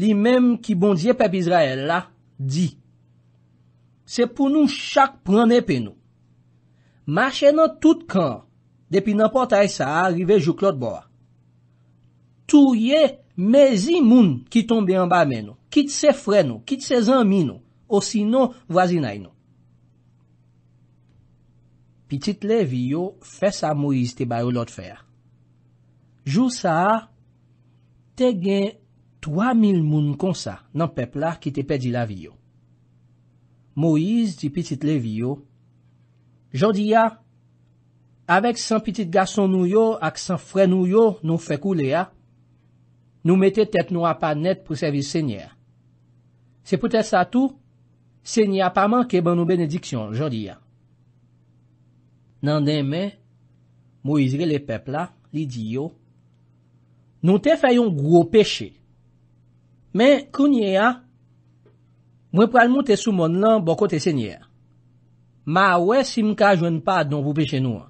li men ki bondye pep Israel la, di, se pou nou chak pranen pe nou. Mache nan tout kan depi nan portay sa a rive jou klot bo a. Tou ye mezi moun ki tombe an ba men nou, kit se fre nou, kit se zanmi nou, o sino vwazinay nou. Pitit levi yo, fe sa Moise te bayo lot fer. Jou sa a, te gen 3000 moun kon sa nan pepla ki te pedi la vi yo. Moise di pitit levi yo, Jodi ya, avèk san pitit gason nou yo ak san fre nou yo nou fèk ou le ya, nou metè tek nou apanet pou servis sènyè. Se pou tè satou, sènyè apaman ke ban nou benediksyon, jodi ya. Nan demè, mou izre le pepla, li di yo, nou te fèyon gwo peche. Men, kounye ya, mwen pral moun te soumon lan bokote sènyè ya. Ma wè sim ka jwen pa don pou peche nou an.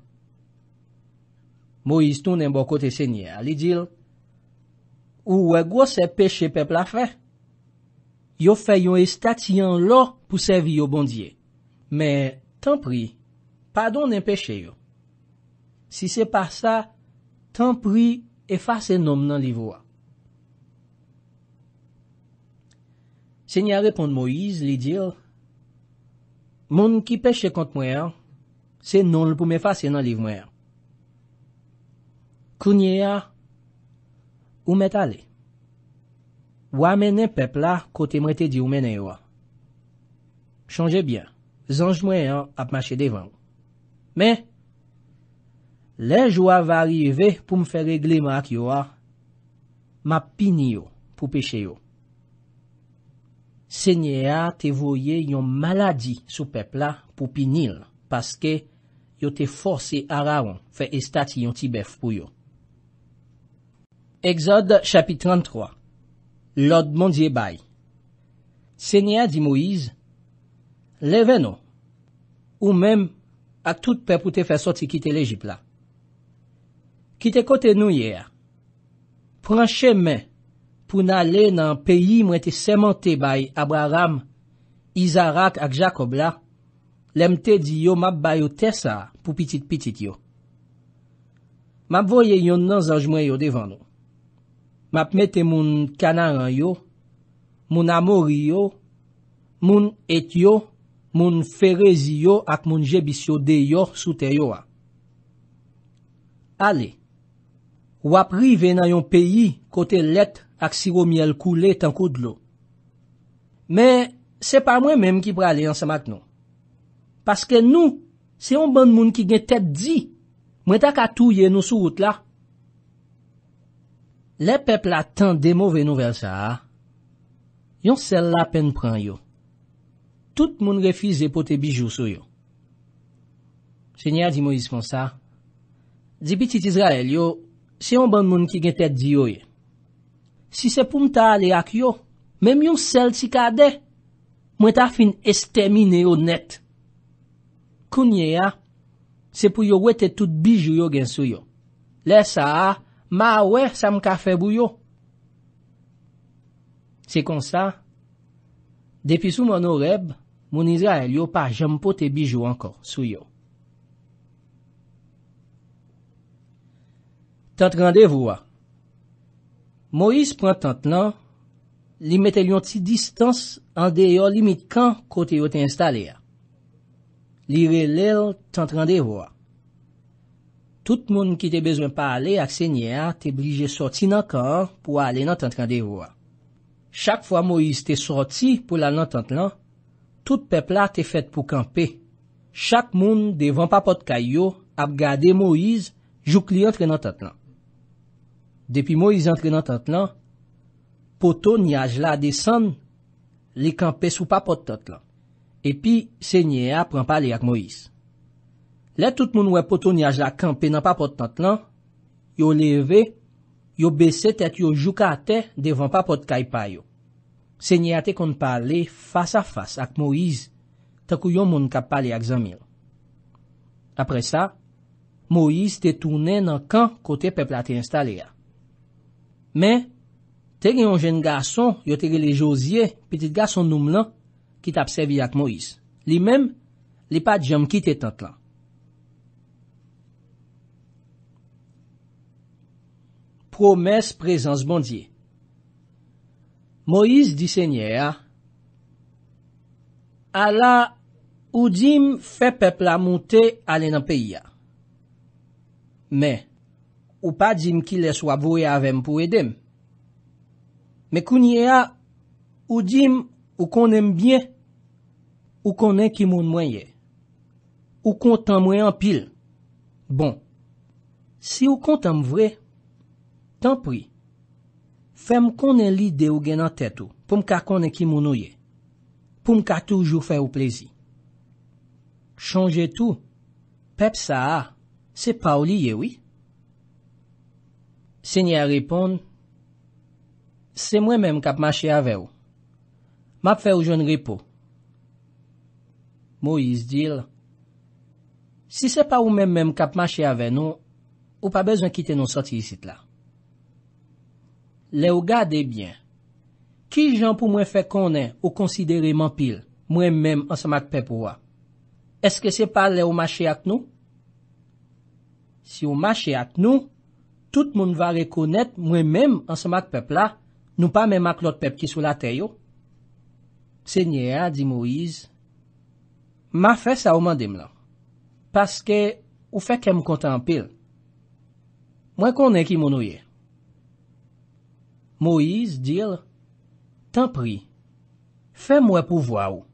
Moïse tou nen bo kote se nye a li dil. Ou wè gwo se peche pepe la fè? Yo fè yon estatiyan lo pou servi yo bondye. Me, tan pri, pa don nen peche yo. Si se pa sa, tan pri e fase nom nan li vwa. Se nye a repon Moïse li dil. Moun ki peche kont mwen an, se nol pou me fase nan liv mwen an. Kounye a, ou met ale. Ou amene pepla kote mwete di ou mwene yo a. Chanje byan, zanj mwen an ap mache devan. Men, lej wav arive pou mfe regle mak yo a, ma pini yo pou peche yo. Senyea te voye yon maladi sou pepla pou pinil paske yo te force araon fe estati yon tibef pou yo. Exode chapit 33 Lod mondye bay Senyea di Moiz Leve nou Ou mem a tout pepouti fesoti kite legipla Kite kote nou ye a Pranche men pou nan le nan peyi mwen te semente bay Abraham, Izarak ak Jakob la, lemte di yo map bayo tesa pou pitit-pitit yo. Map voye yon nan zanj mwen yo devan yo. Map mete moun kanaran yo, moun amori yo, moun et yo, moun ferezi yo, ak moun jebis yo de yo soute yo a. Ale, wap rive nan yon peyi kote lete, ak siro miel koule tankou dlo. Men, se pa mwen menm ki prale yon samak nou. Paske nou, se yon ban moun ki gen tet di, mwen tak atou ye nou sou wot la. Le pep la tan de mou ven nou vel sa, yon sel la pen pran yo. Tout moun refize pote bijou sou yo. Senya di mou disponsa, di pitit Izrael yo, se yon ban moun ki gen tet di yo ye. Si se pou mta ale ak yo, mem yon sel si ka de, mwen ta fin estemine yo net. Kounye ya, se pou yo wet te tout bijou yo gen sou yo. Le sa, ma we sam ka fe bou yo. Se kon sa, depi sou moun o reb, moun izra el yo pa jampote bijou ankon sou yo. Tant randevou a, Moïse pran tant lan, li mette lyon ti distanse an deyo limit kan kote yo te instalea. Li re lèl tant randevoa. Tout moun ki te bezwen pa ale a ksenyea, te blije sorti nan kan pou ale nan tant randevoa. Chak fwa Moïse te sorti pou lan nan tant lan, tout pepla te fet pou kampe. Chak moun devan pa pot kayo ap gade Moïse jou klientre nan tant lan. Depi Moïse entre nan tat lan, poto ni aje la desen li kanpe sou pa pot tat lan. Epi, sè nye a pran pale ak Moïse. Le tout moun we poto ni aje la kanpe nan pa pot tat lan, yo leve, yo bese tet yo jou ka ate devan pa pot kay payo. Sè nye a te kon pale fas a fas ak Moïse takou yon moun kap pale ak zanmil. Apre sa, Moïse te toune nan kan kote pepla te instale ya. Men, tege yon jen gason, yo tege le josye, pitit gason noum lan, ki tapsevi ak Moïse. Li men, li pa jom ki te tent lan. Promes prezans bondye. Moïse di sènyè a, ala ou dim fe pepla moutè alen an peyi a. Men, Ou pa jim ki les wabouye avem pou edem. Me kounye a, ou jim, ou konen mbyen, ou konen kimoun mwenye. Ou kontan mwen anpil. Bon, si ou kontan mvwe, tanpri. Fem konen li de ou genan tetou, poum ka konen kimoun mwenye. Poum ka toujou fè ou plezi. Chanje tou, pep sa a, se pa ou li yewi. Se nye a ripon, se mwen menm kap mache ave ou, map fe ou joun ripo. Moise dil, si se pa ou menm menm kap mache ave nou, ou pa bezwen kite nou soti isit la. Le ou gade bien, ki jan pou mwen fe konen ou konsidereman pil, mwen menm ansa mak pe pou wa. Eske se pa le ou mache ak nou? Si ou mache ak nou, tout moun va rekonet mwen menm an semak pep la, nou pa menmak lot pep ki sou la teyo. Senye a, di Moise, ma fe sa ou mandem la, paske ou fe kem kontan pil. Mwen konen ki moun ou ye. Moise dil, tan pri, fe mwen pou vwa ou.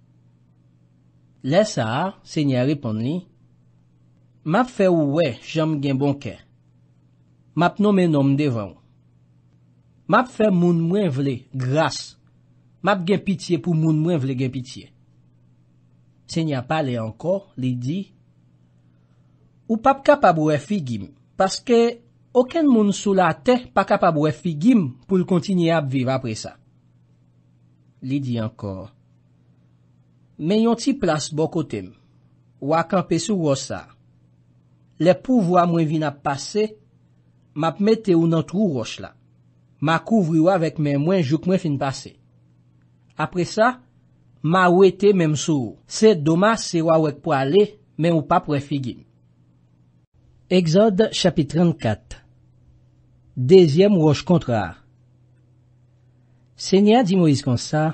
Le sa, senye a repon li, ma fe ou we jom gen bonke. Map nou men nom devan. Map fe moun mwen vle, grase. Map gen pitye pou moun mwen vle gen pitye. Se nya pale ankor, li di, ou pap kapab wefi gim, paske oken moun sou la te, pa kapab wefi gim, pou l kontinye ap viv apre sa. Li di ankor, men yon ti plas bokotem, wak anpesou wosa, le pou vwa mwen vina pase, Ma pme te ou nan trou roch la. Ma kouvri ou avèk men mwen jok mwen fin pase. Apre sa, ma ou ete men msou. Se doma, se wawèk pou ale, men ou pa pou efigin. Eksod chapit 34 Dezyem roch kontrar Se nyan di mo yis kon sa,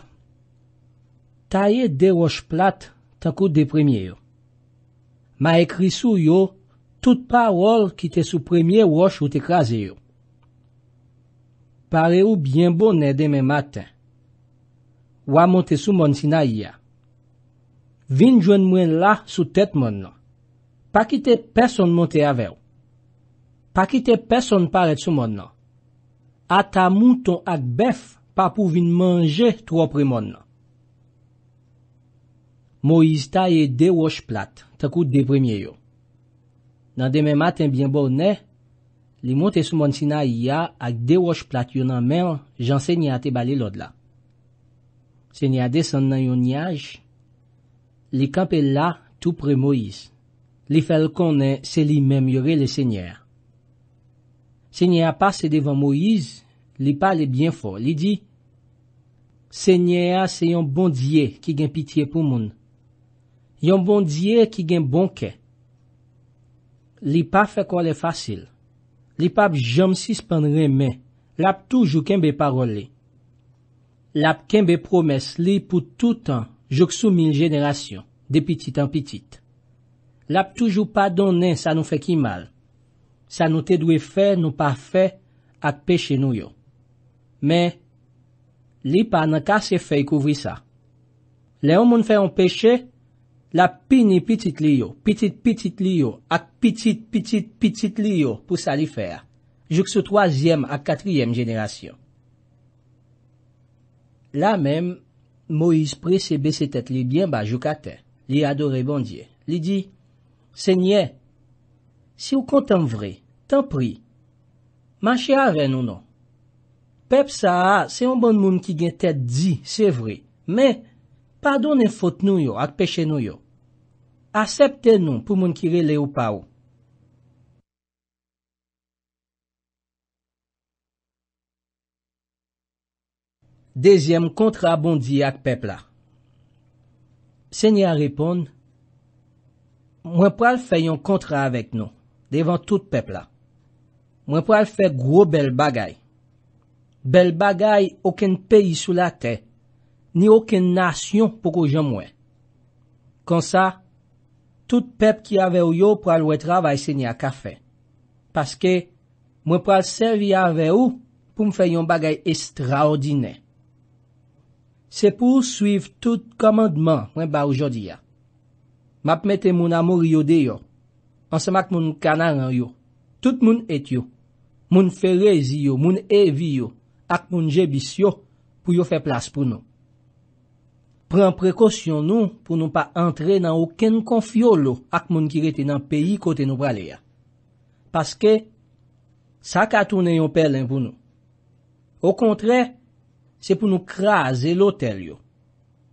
ta ye de roch plat takou de premye yo. Ma ekri sou yo, Tout parol ki te sou premye wosh ou te kraze yo. Pare ou bien bon e demen maten. Ou a monte sou mon sinay ya. Vin jwen mwen la sou tet mon. Pa ki te person monte ave ou. Pa ki te person pare sou mon. Ata mouton ak bef pa pou vin manje tro pre mon. Moiz ta ye de wosh plat te kou depremye yo. Nan demen maten byen bo ou ne, li mwote sou moun sinay ya ak de wosh plat yon anmen jansenye a te bale lod la. Senye a desen nan yon nyaj, li kampe la tou pre Moïse. Li fel konen se li memyore le senye a. Senye a pase devan Moïse, li pale byen fo, li di, Senye a se yon bondye ki gen pitiye pou moun. Yon bondye ki gen bonke. Li pa fe kwa le fasil. Li pa jom sispandre men. Lap toujou kenbe parole. Lap kenbe promes li pou toutan jok sou mil jenerasyon. De pitit an pitit. Lap toujou pa donen sa nou fe ki mal. Sa nou te dwe fe nou pa fe at peche nou yo. Men, li pa nan kase fe y kouvri sa. Le yon moun fe an peche... La pini pitit li yo, pitit pitit li yo, ak pitit pitit pitit li yo pou sa li fer. Jouk se 3e ak 4e jenerasyon. La men, Moïse pre se beset et li bien ba jouk aten. Li adore bondye. Li di, se nye, si ou kontan vre, tan pri. Mache a ren ou non. Pep sa, se yon bon moun ki gen tet di, se vre. Me, padon en fote nou yo ak peche nou yo. Asepte nou pou moun kire le ou pa ou. Dezyem kontra bondi ak pepla. Senya repon, mwen pral fè yon kontra avèk nou, devan tout pepla. Mwen pral fè gro bel bagay. Bel bagay, oken peyi sou la te, ni oken nasyon pou kou jom wè. Kansan, tout pep ki avè ou yo pral wè travè senye a kafe. Paske mwen pral servi avè ou pou mwen fè yon bagay estraodine. Se pou suiv tout komandman mwen ba oujodi ya. Mapmète moun amour yode yo, ansèmak moun kanar an yo, tout moun et yo, moun fè rezi yo, moun evi yo, ak moun jebis yo pou yo fè plas pou nou. Pren prekosyon nou pou nou pa entre nan ouken konfyo lou ak moun kirete nan peyi kote nou prale ya. Paske, sa katounen yon pelen pou nou. Ou kontre, se pou nou kraze l'otel yo.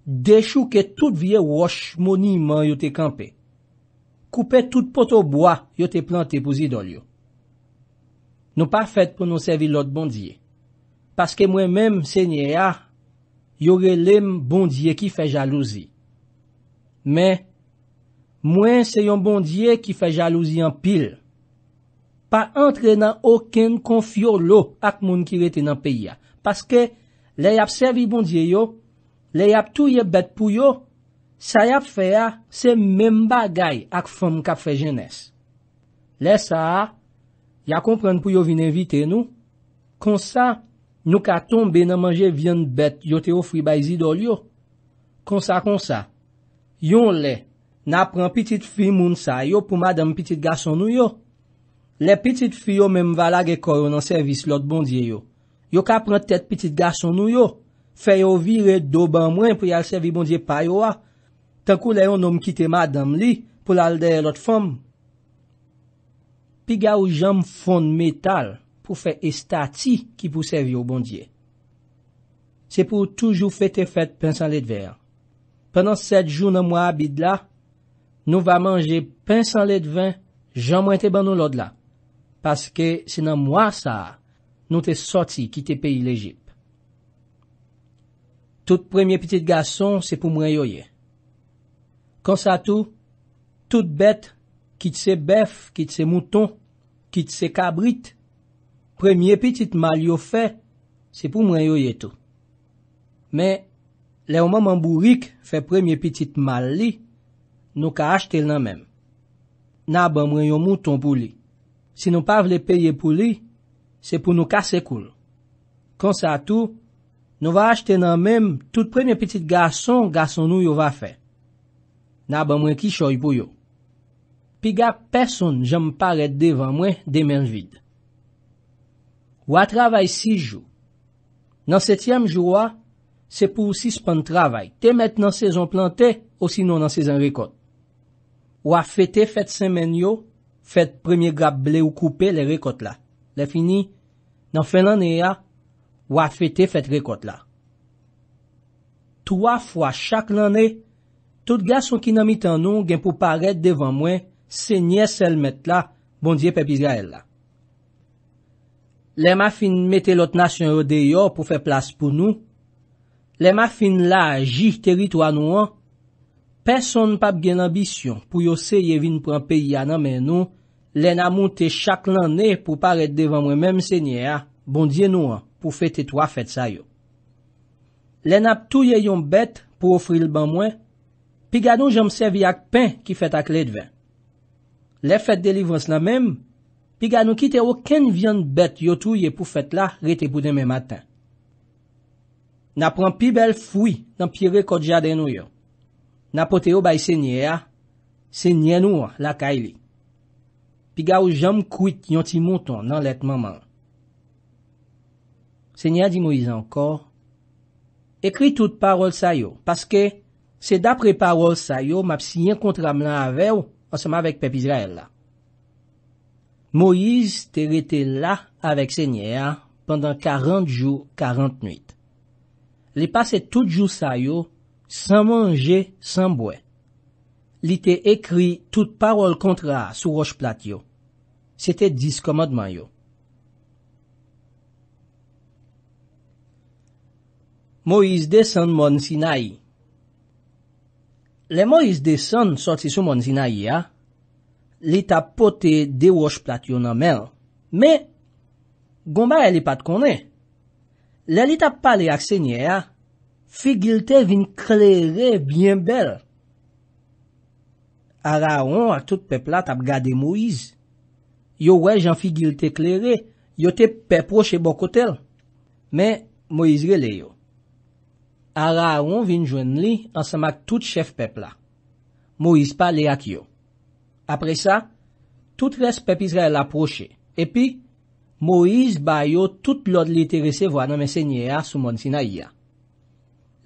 Deshou ke tout vie wosh moniman yo te kampe. Koupe tout poto boya yo te plante pou zidol yo. Nou pa fèt pou nou servi lot bondye. Paske mwen menm se nye ya... yore lem bondye ki fe jalouzi. Me, mwen se yon bondye ki fe jalouzi an pil, pa entre nan oken konfyo lo ak moun ki rete nan peya. Paske, le yap sevi bondye yo, le yap touye bet pou yo, sa yap fe ya, se men bagay ak fon kap fe jenese. Le sa, ya kompren pou yo vin evite nou, konsa, Nou ka tombe nan manje vyen bet yote ou fribay zidol yo. Konsa konsa, yon le nan pran pitit fri moun sa yo pou madam pitit gason nou yo. Le pitit fri yo menm valage koron nan servis lot bondye yo. Yo ka pran tet pitit gason nou yo, feyo vire do ban mwen pou yal servis bondye pa yo a. Tankou le yon nom kite madam li pou laldeye lot fom. Pi ga ou jam fon metal. pou fè estati ki pou sèvi ou bondye. Se pou toujou fète fèt pen san let ver. Pendan set joun nan mwa abid la, nou va manje pen san let ven, jan mwen te ban nou lod la. Paske se nan mwa sa, nou te soti ki te peyi l'Egypte. Tout premye piti de gason, se pou mwen yoye. Kansato, tout bet, ki te se bef, ki te se mouton, ki te se kabrit, Premye pitit mal yo fe, se pou mwen yo yetou. Me, le oman mambou rik fe premye pitit mal li, nou ka achete nan men. Na ban mwen yo mouton pou li. Se nou pa vle peye pou li, se pou nou ka sekoun. Konsa tou, nou va achete nan men tout premye pitit gason, gason nou yo va fe. Na ban mwen ki choy pou yo. Pi ga person jem paret devan mwen demen vide. Ou a travay sijou. Nan setyem jou ou a, se pou ou sispan travay. Te met nan sezon plante ou sino nan sezon rekote. Ou a fete fete semen yo, fete premye grap ble ou koupe le rekote la. Le fini, nan fen lane ya, ou a fete fete rekote la. Troa fwa chak lane, tout gwa son kinamit an nou gen pou paret devan mwen se nye selmet la bondye pepizga el la. Le ma fin mette lot nasyon yo de yo pou fe plas pou nou. Le ma fin la ji teritwa nou an. Peson n pa bgen ambisyon pou yo se ye vin pran peyi an nan men nou. Le nan monte chak lan ne pou paret devan mwen men msenye a. Bondye nou an pou fete to a fete sa yo. Le nan ap tou ye yon bet pou ofri l ban mwen. Pi gado jan msevi ak pen ki fete ak led ven. Le fete de livrans la menm. Pi ga nou kite ou ken vyan bet yo tou ye pou fet la rete pou deme matan. Na pran pi bel fwi nan pi re kodja deno yo. Na pote yo bay senye ya, senye nou la kaile. Pi ga ou jam kuit yon ti mouton nan letman man. Senye di Moise ankor, ekri tout parol sa yo. Paske se dapre parol sa yo, map si yon kontra mlan ave ou, anseman vek pep Izrael la. Moïse te rete la avek sènyè a pandan karant jou karant nuit. Li pase tout jou sa yo san manje san bwe. Li te ekri tout parol kontra sou roch plat yo. Se te dis komadman yo. Moïse de san mon sinayi Le Moïse de san sorti sou mon sinayi a Li ta pote de wosh plat yon amel. Me, gomba e li pat konen. Le li ta pale ak senye a, fi gilte vin kleren byen bel. Araon ak tout pepla tap gade Moiz. Yo we jan fi gilte kleren, yo te peproche bokotel. Me, Moiz ge le yo. Araon vin jwen li ansama ak tout chef pepla. Moiz pale ak yo. Apre sa, tout res Pep Israel aproche. E pi, Moïse ba yo tout blod li te resevoa nan men sènyè a soumon sinayya.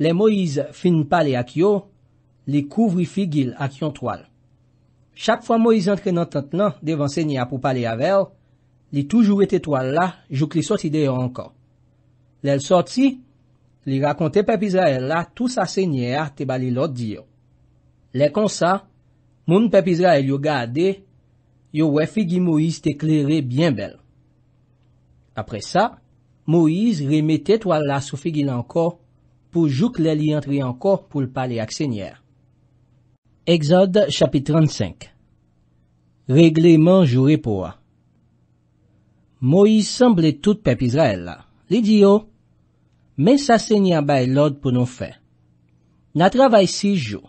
Le Moïse fin pale ak yo, li kouvri figil ak yon toal. Chak fwa Moïse entre nan tent nan devan sènyè a pou pale avel, li toujou ete toal la, jouk li soti deyo ankon. Le l soti, li rakonte Pep Israel la tout sa sènyè a te bali lot diyo. Le konsa, Moun pepizra el yo gade, yo wè figi Moïse te klere bien bel. Apre sa, Moïse remete to al la sou figi lanko pou jouk lè li antre lanko pou l'pale ak sènyer. EXODE CHAPITRAN 5 REGLEMAN JOURE PO A Moïse semble tout pepizra el la. Li di yo, men sa sènyen bay lòd pou nou fè. Na travay si jou.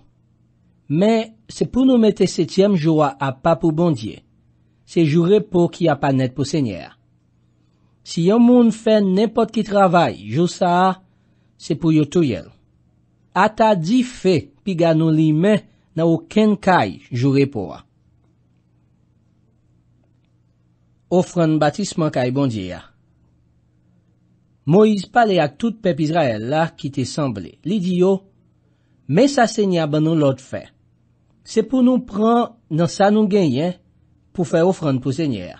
Men... Se pou nou mette setyem jowa apapou bondye, se joure pou ki apanet pou sènyer. Si yon moun fè nèmpot ki travay, jousa a, se pou yotoyel. Ata di fè pi ganon li mè na ou ken kaj joure pou a. Ofran batisman kaj bondye a. Moiz pale ak tout pep Israel la ki te samble. Li di yo, mè sa sènyer banon lot fè. Se pou nou pran nan sa nou genyen pou fè ofran pou sènyè a.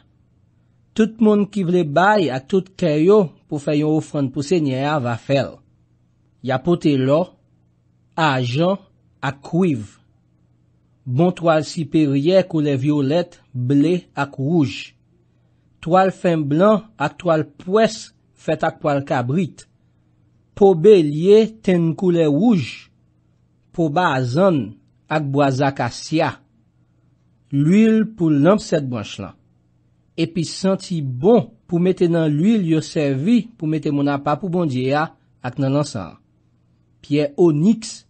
Tout moun ki vle bay ak tout kèyo pou fè yon ofran pou sènyè a va fèl. Yapote lo, ajan ak kuiv. Bon toal siperye koule violet, ble ak rouj. Toal fin blan ak toal pwes fèt ak walkabrit. Po belye ten koule rouj. Po ba zan. ak boaz ak asya, l'il pou lanset bwanch lan, epi santi bon pou mette nan l'il yo servi pou mette moun apap pou bondye a ak nan lansan. Pye o niks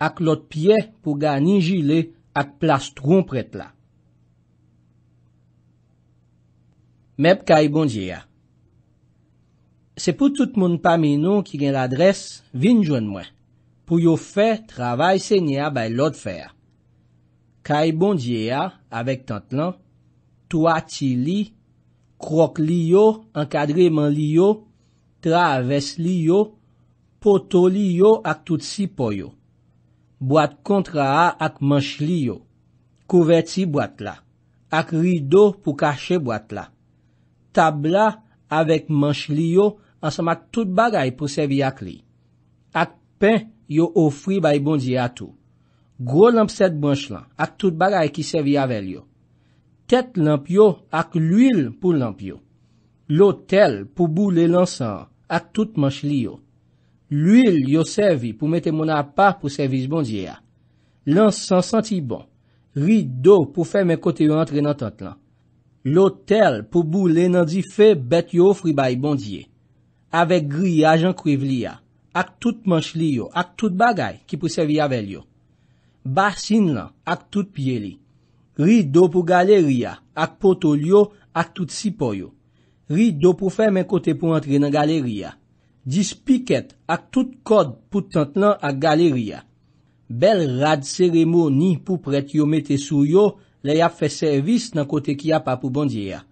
ak lot pye pou ga ninjile ak plas tron prepla. Mep kaye bondye a. Se pou tout moun pa minon ki gen l'adres, vin jwen mwen. Pou yo fe, travay se nye a bay lot fe a. Ka e bondye a, avek tant lan. Tou a ti li. Krok li yo, ankadreman li yo. Tra a ves li yo. Poto li yo, ak tout si po yo. Boat kontra a, ak manch li yo. Kouvet si boat la. Ak rido pou kache boat la. Tab la, avek manch li yo. An se mat tout bagay pou se vi ak li. Ak penj. yo ofri bayi bondye atou. Gro lamp set branch lan, ak tout bagay ki sevi avel yo. Tet lamp yo, ak l'uil pou lamp yo. Lo tel pou boule lansan, ak tout manch li yo. L'uil yo servi pou mette moun apar pou servis bondye ya. Lansan senti bon. Ri do pou fè men kote yo antre nan tant lan. Lo tel pou boule nan di fe, bet yo ofri bayi bondye. Avek gri ajan kriv li ya. ak tout manch li yo, ak tout bagay ki pou servi avèl yo. Ba sin lan, ak tout pye li. Ri do pou galeri ya, ak poto li yo, ak tout sipo yo. Ri do pou fè men kote pou antre nan galeri ya. Di spiket, ak tout kod pou tant lan ak galeri ya. Bel rad seremoni pou pret yo mette sou yo, le yap fè servis nan kote ki ap apou bandye ya.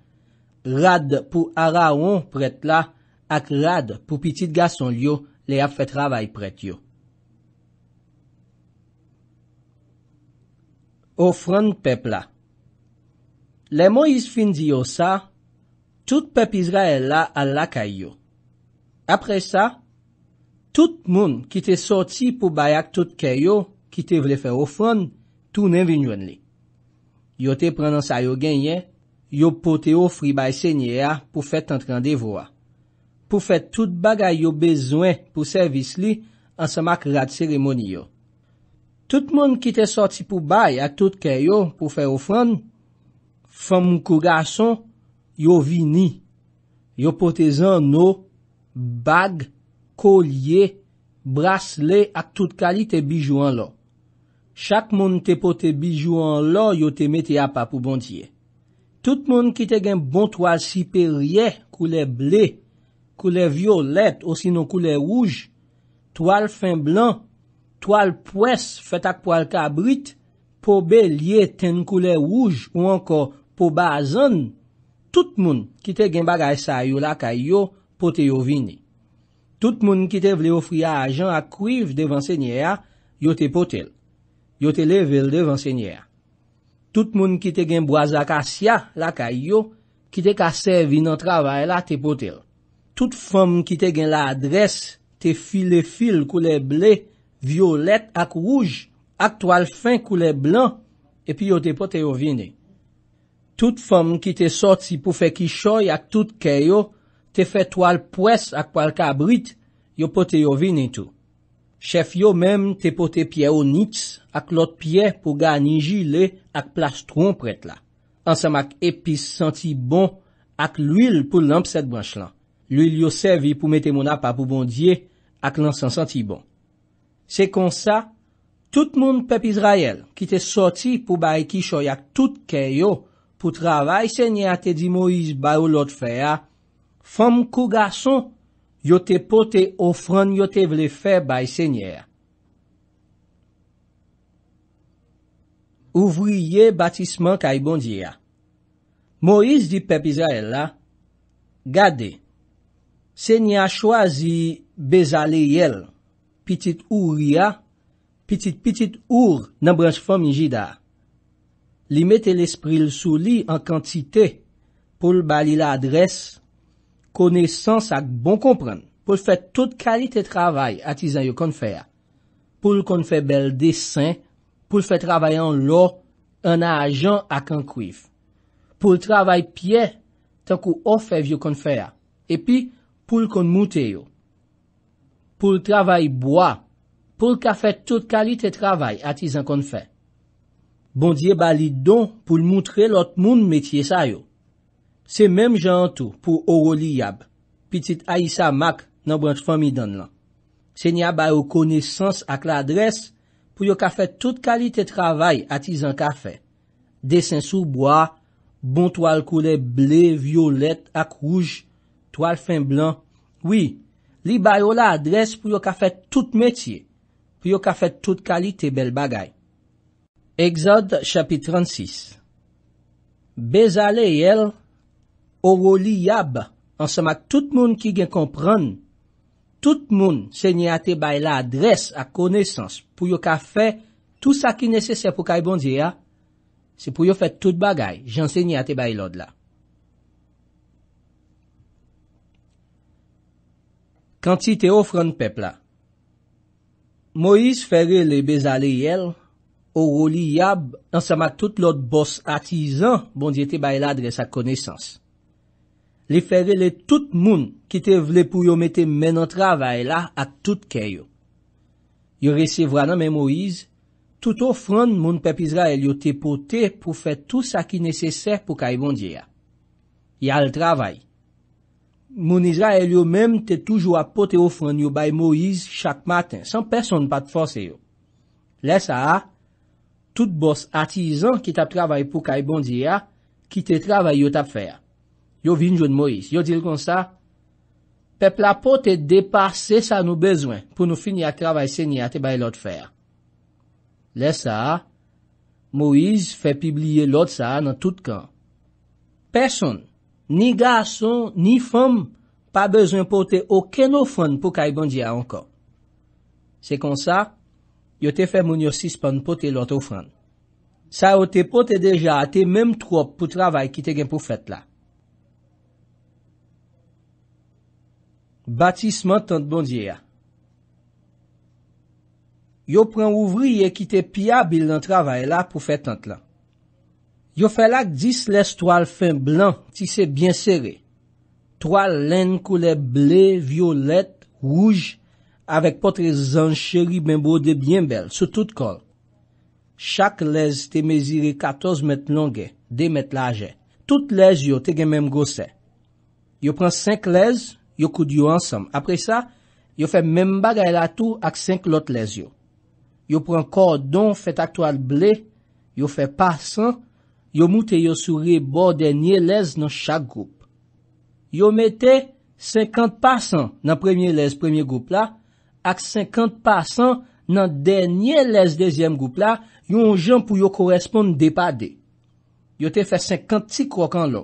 Rad pou ara won pret la, ak rad pou pitit gason li yo, le ap fè travay prèt yo. Ofron pepla Le mo yis fin di yo sa, tout pepizra el la al la kay yo. Apre sa, tout moun ki te soti pou bayak tout kay yo ki te vle fè ofron, tou ne vinwen li. Yo te prenans a yo genye, yo pote yo fribay sènyè ya pou fèt antran devro a. pou fè tout bagay yo bezwen pou servis li an sa mak rad seremoni yo. Tout moun ki te sorti pou bay at tout kè yo pou fè ofran, fam mou kou gason, yo vini. Yo pote zan nou, bag, kolye, brasle, at tout kalite bijou an lo. Chak moun te pote bijou an lo, yo te meti apapou bantye. Tout moun ki te gen bontoal siperye kou le bley, koule violet non ou sino koule wouj, toal fin blan, toal pwes fetak pou alka abrit, pou be liye ten koule wouj ou anko pou bazan, tout moun ki te gen bagay sa yo laka yo pote yo vini. Tout moun ki te vle ofri a ajan ak kriv devan senye a, yo te pote l. Yo te leve l devan senye a. Tout moun ki te gen boaz laka sia laka yo, ki te kase vina travay la te pote l. Tout fòm ki te gen la adres, te file fil koule blè, violèt ak rouj, ak toal fin koule blan, epi yo te pote yo vine. Tout fòm ki te soti pou fe kishoy ak tout kè yo, te fe toal pwes ak pwal ka abrit, yo pote yo vine tout. Chef yo mèm te pote pye o nits ak lot pye pou ga ninji le ak plas tron prete la. Ansam ak epis santi bon ak l'il pou lamp set branche lan. Lui li yo servi pou mete moun apapou bondye ak lan san santi bon. Se kon sa, tout moun pep Israel ki te sorti pou bay ki choyak tout kè yo pou travay sènyè a te di Moïse bay ou lot fè ya, fam kou gason yo te pote ofran yo te vle fè bay sènyè. Ouvriye batisman kay bondye ya. Moïse di pep Israel la, gade. Se ni a chwazi bezale yel, pitit ou ria, pitit pitit ou nan branj fòm in jida. Li mette l'esprit l'sou li an kantite pou l'bali la adres, kone sans ak bon kompren. Pou l'fè tout kalite travay atizan yo kon fè ya. Pou l'kon fè bel desen, pou l'fè travay an lo, an ajan ak an kouif. Pou l'travay pye, tan kou ofèv yo kon fè ya. E pi, pou l kon moute yo. Pou l travay bwa, pou l ka fè tout kalite travay ati zan kon fè. Bondye ba li don pou l moutre lot moun metye sa yo. Se menm jan an tou pou oro li yab, pitit Aïssa Mak nan branj fami dan lan. Se niya ba yo kone sans ak la adres, pou yo ka fè tout kalite travay ati zan ka fè. Desen sou bwa, bontwal koule ble, violet ak rouj, Toal fin blan. Oui, li bayo la adres pou yo ka fet tout metye. Pou yo ka fet tout kalite bel bagay. Exode chapit 36. Bez ale yel, owo li yab, ansama tout moun ki gen kompran, tout moun se nye ate bay la adres a konesans pou yo ka fet tout sa ki nese se pou ka e bondye ya. Se pou yo fet tout bagay, jan se nye ate bay lod la. Kansi te ofran pepla. Moise fere le bezale yel, ou roli yab ansama tout lot bos atizan bon di te bayla dre sa konesans. Li fere le tout moun ki te vle pou yo mete menon travay la at tout keyo. Yo resevranan men Moise, tout ofran moun pepizla el yo te pote pou fe tout sa ki neseser pou kaybondye ya. Ya l travay. Mouniza el yo menm te toujou apote ofran yo bay Moiz chak maten. San peson pat fose yo. Lesa a, tout bos atizan ki tap travay pou kay bondiya, ki te travay yo tap fè. Yo vin joun Moiz. Yo dil kon sa, pepl apote depase sa nou bezwen, pou nou fini a travay senya te bay lot fè. Lesa a, Moiz fè pibliye lot sa nan tout kan. Peson, Ni gason, ni fom, pa bezon pote oken ofran pou kay bandiya ankon. Se kon sa, yo te fè moun yo sispan pote lot ofran. Sa yo te pote deja a te menm trop pou travay ki te gen pou fèt la. Batisman tant bandiya. Yo pren ouvriye ki te piyabil nan travay la pou fèt tant lan. Yo fe lak dis les toal fin blan, ti se byen seri. Toal len koule ble, vyolet, wouj, avek potre zan cheri ben bode byen bel, sou tout kol. Chak les te meziri 14 met longe, 2 met lage. Tout les yo te gen menm gose. Yo pren 5 les, yo koud yo ansam. Apre sa, yo fe menm bagay la tou ak 5 lot les yo. Yo pren kordon, fe tak toal ble, yo fe pasan, yo moute yo suri bo denye lez nan chak goup. Yo mette 50 pasan nan premye lez premye goup la, ak 50 pasan nan denye lez dezyem goup la, yon jan pou yo koresponde depa de. Yo te fe 50 ti krok an lo.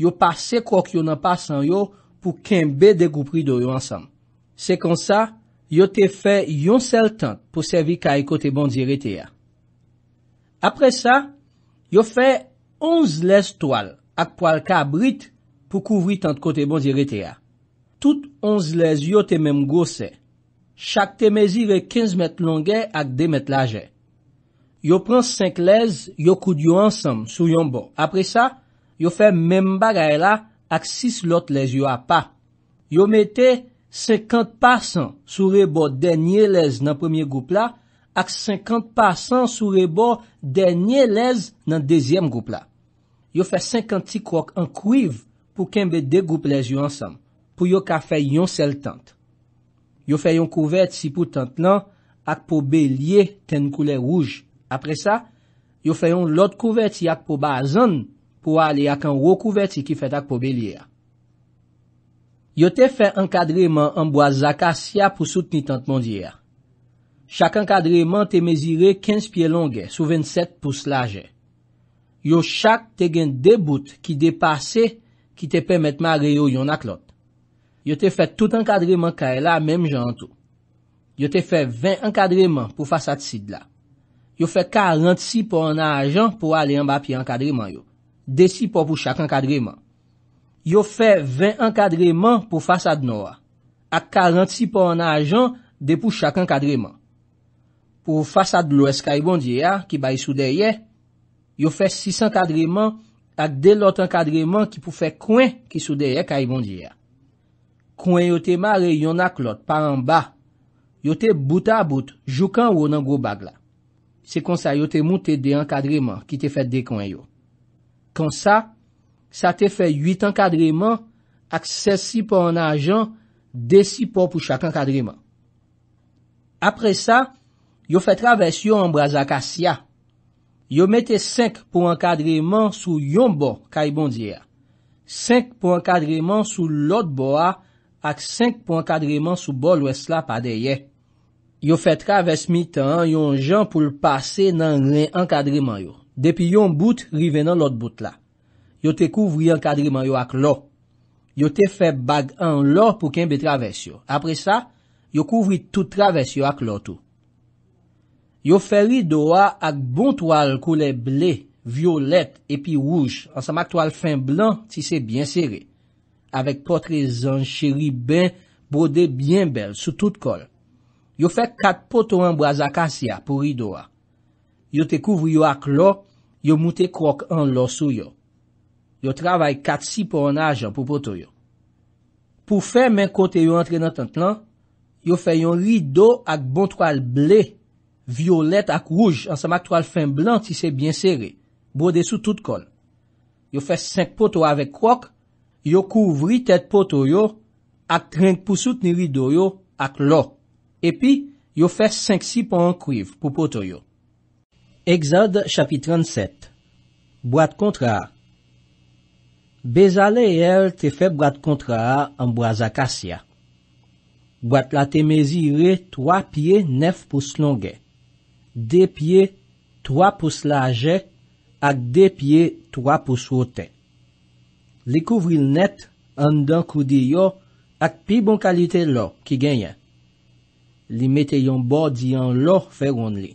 Yo pase krok yon nan pasan yo, pou kenbe de goupri do yo ansam. Se kon sa, yo te fe yon sel tant pou servi kaye kote bon dirite ya. Apre sa, Yo fè 11 lez toal ak pwal ka abrit pou kouvrit ant kote bon zirete ya. Tout 11 lez yo te menm gose. Chak te mezire 15 met longè ak 2 met laje. Yo pran 5 lez yo koud yo ansam sou yon bo. Apre sa, yo fè menm bagay la ak 6 lot lez yo ap pa. Yo mette 50 pasan sou rebo denye lez nan premier goup la yo. ak 50 pasan sou rebor denye lez nan dezyem goup la. Yo fe 50 ti krok an kuiv pou kembe de goup lez yo ansam, pou yo ka fe yon sel tent. Yo fe yon kouvet si pou tent lan ak pou belye ten koule rouj. Apre sa, yo fe yon lot kouvet si ak pou bazan pou ale ak an wou kouvet si ki fet ak pou belye a. Yo te fe an kadreman an boaz ak asya pou soutni tent mondye a. Chak ankadreman te mezire 15 piye longe sou 27 pous laje. Yo chak te gen debout ki depase ki te pemet ma reyo yon ak lot. Yo te fe tout ankadreman ka e la menm jantou. Yo te fe 20 ankadreman pou fasa tside la. Yo fe 46 pou an ajan pou ale yon bapye ankadreman yo. Desi pou pou chak ankadreman. Yo fe 20 ankadreman pou fasa dnoa. A 46 pou an ajan de pou chak ankadreman. ou fasa d'lou es kaybondye a, ah, ki bay sou deye, yo fè 600 kadriman, ak de lot an kadriman ki pou fè kwen, ki sou deye kaybondye a. Ah. Kwen yo te mare yon ak lot, pa an ba, yo te bout a bout, jou kan wou nan gro bag la. Se kon sa, yo te moute de an kadriman, ki te fè de kwen yo. Kon sa, sa te fè 8 an kadriman, ak se si pou an ajan, de si pou pou chak an kadriman. Apre sa, sa te fè 8 an kadriman, Yo fè traves yo an brazak asya. Yo metè 5 pou an kadriman sou yon bo, kaj bon diya. 5 pou an kadriman sou lot bo a, ak 5 pou an kadriman sou bol ou es la pa deye. Yo fè traves mi tan yon jan pou l'pase nan ren an kadriman yo. Depi yon bout, riven nan lot bout la. Yo te kouvri an kadriman yo ak lot. Yo te fè bag an lot pou kenbe traves yo. Apre sa, yo kouvri tout traves yo ak lot ou. Yo fè rido a ak bon toal kou le ble, violet epi wouj, ansan mak toal fin blan, si se bien sere. Awek potre zan cheri ben, brode bien bel, sou tout kol. Yo fè kat poto an boaz akasia pou rido a. Yo te kouvri yo ak lo, yo mouti krok an lo sou yo. Yo travay kat si pou an ajan pou poto yo. Pou fè men kote yo antre nan tant lan, yo fè yon rido ak bon toal ble, yo fè yon rido ak bon toal ble, Violet ak rouj an samak toal fin blan si se byen seri. Bo de sou tout kol. Yo fes 5 poto avek krok. Yo kouvri tet poto yo ak 30 pousout niri do yo ak lo. Epi, yo fes 5-6 pon an kriv pou poto yo. Exode chapit 37 Boat kontra. Bezale el te fe boat kontra an boaz ak asya. Boat la te mezire 3 piye 9 pous longet. De pye, 3 pous laje, ak de pye, 3 pous wote. Li kouvril net, an dan kou di yo, ak pi bon kalite lo ki genyen. Li mete yon bo di yon lo fe yon li.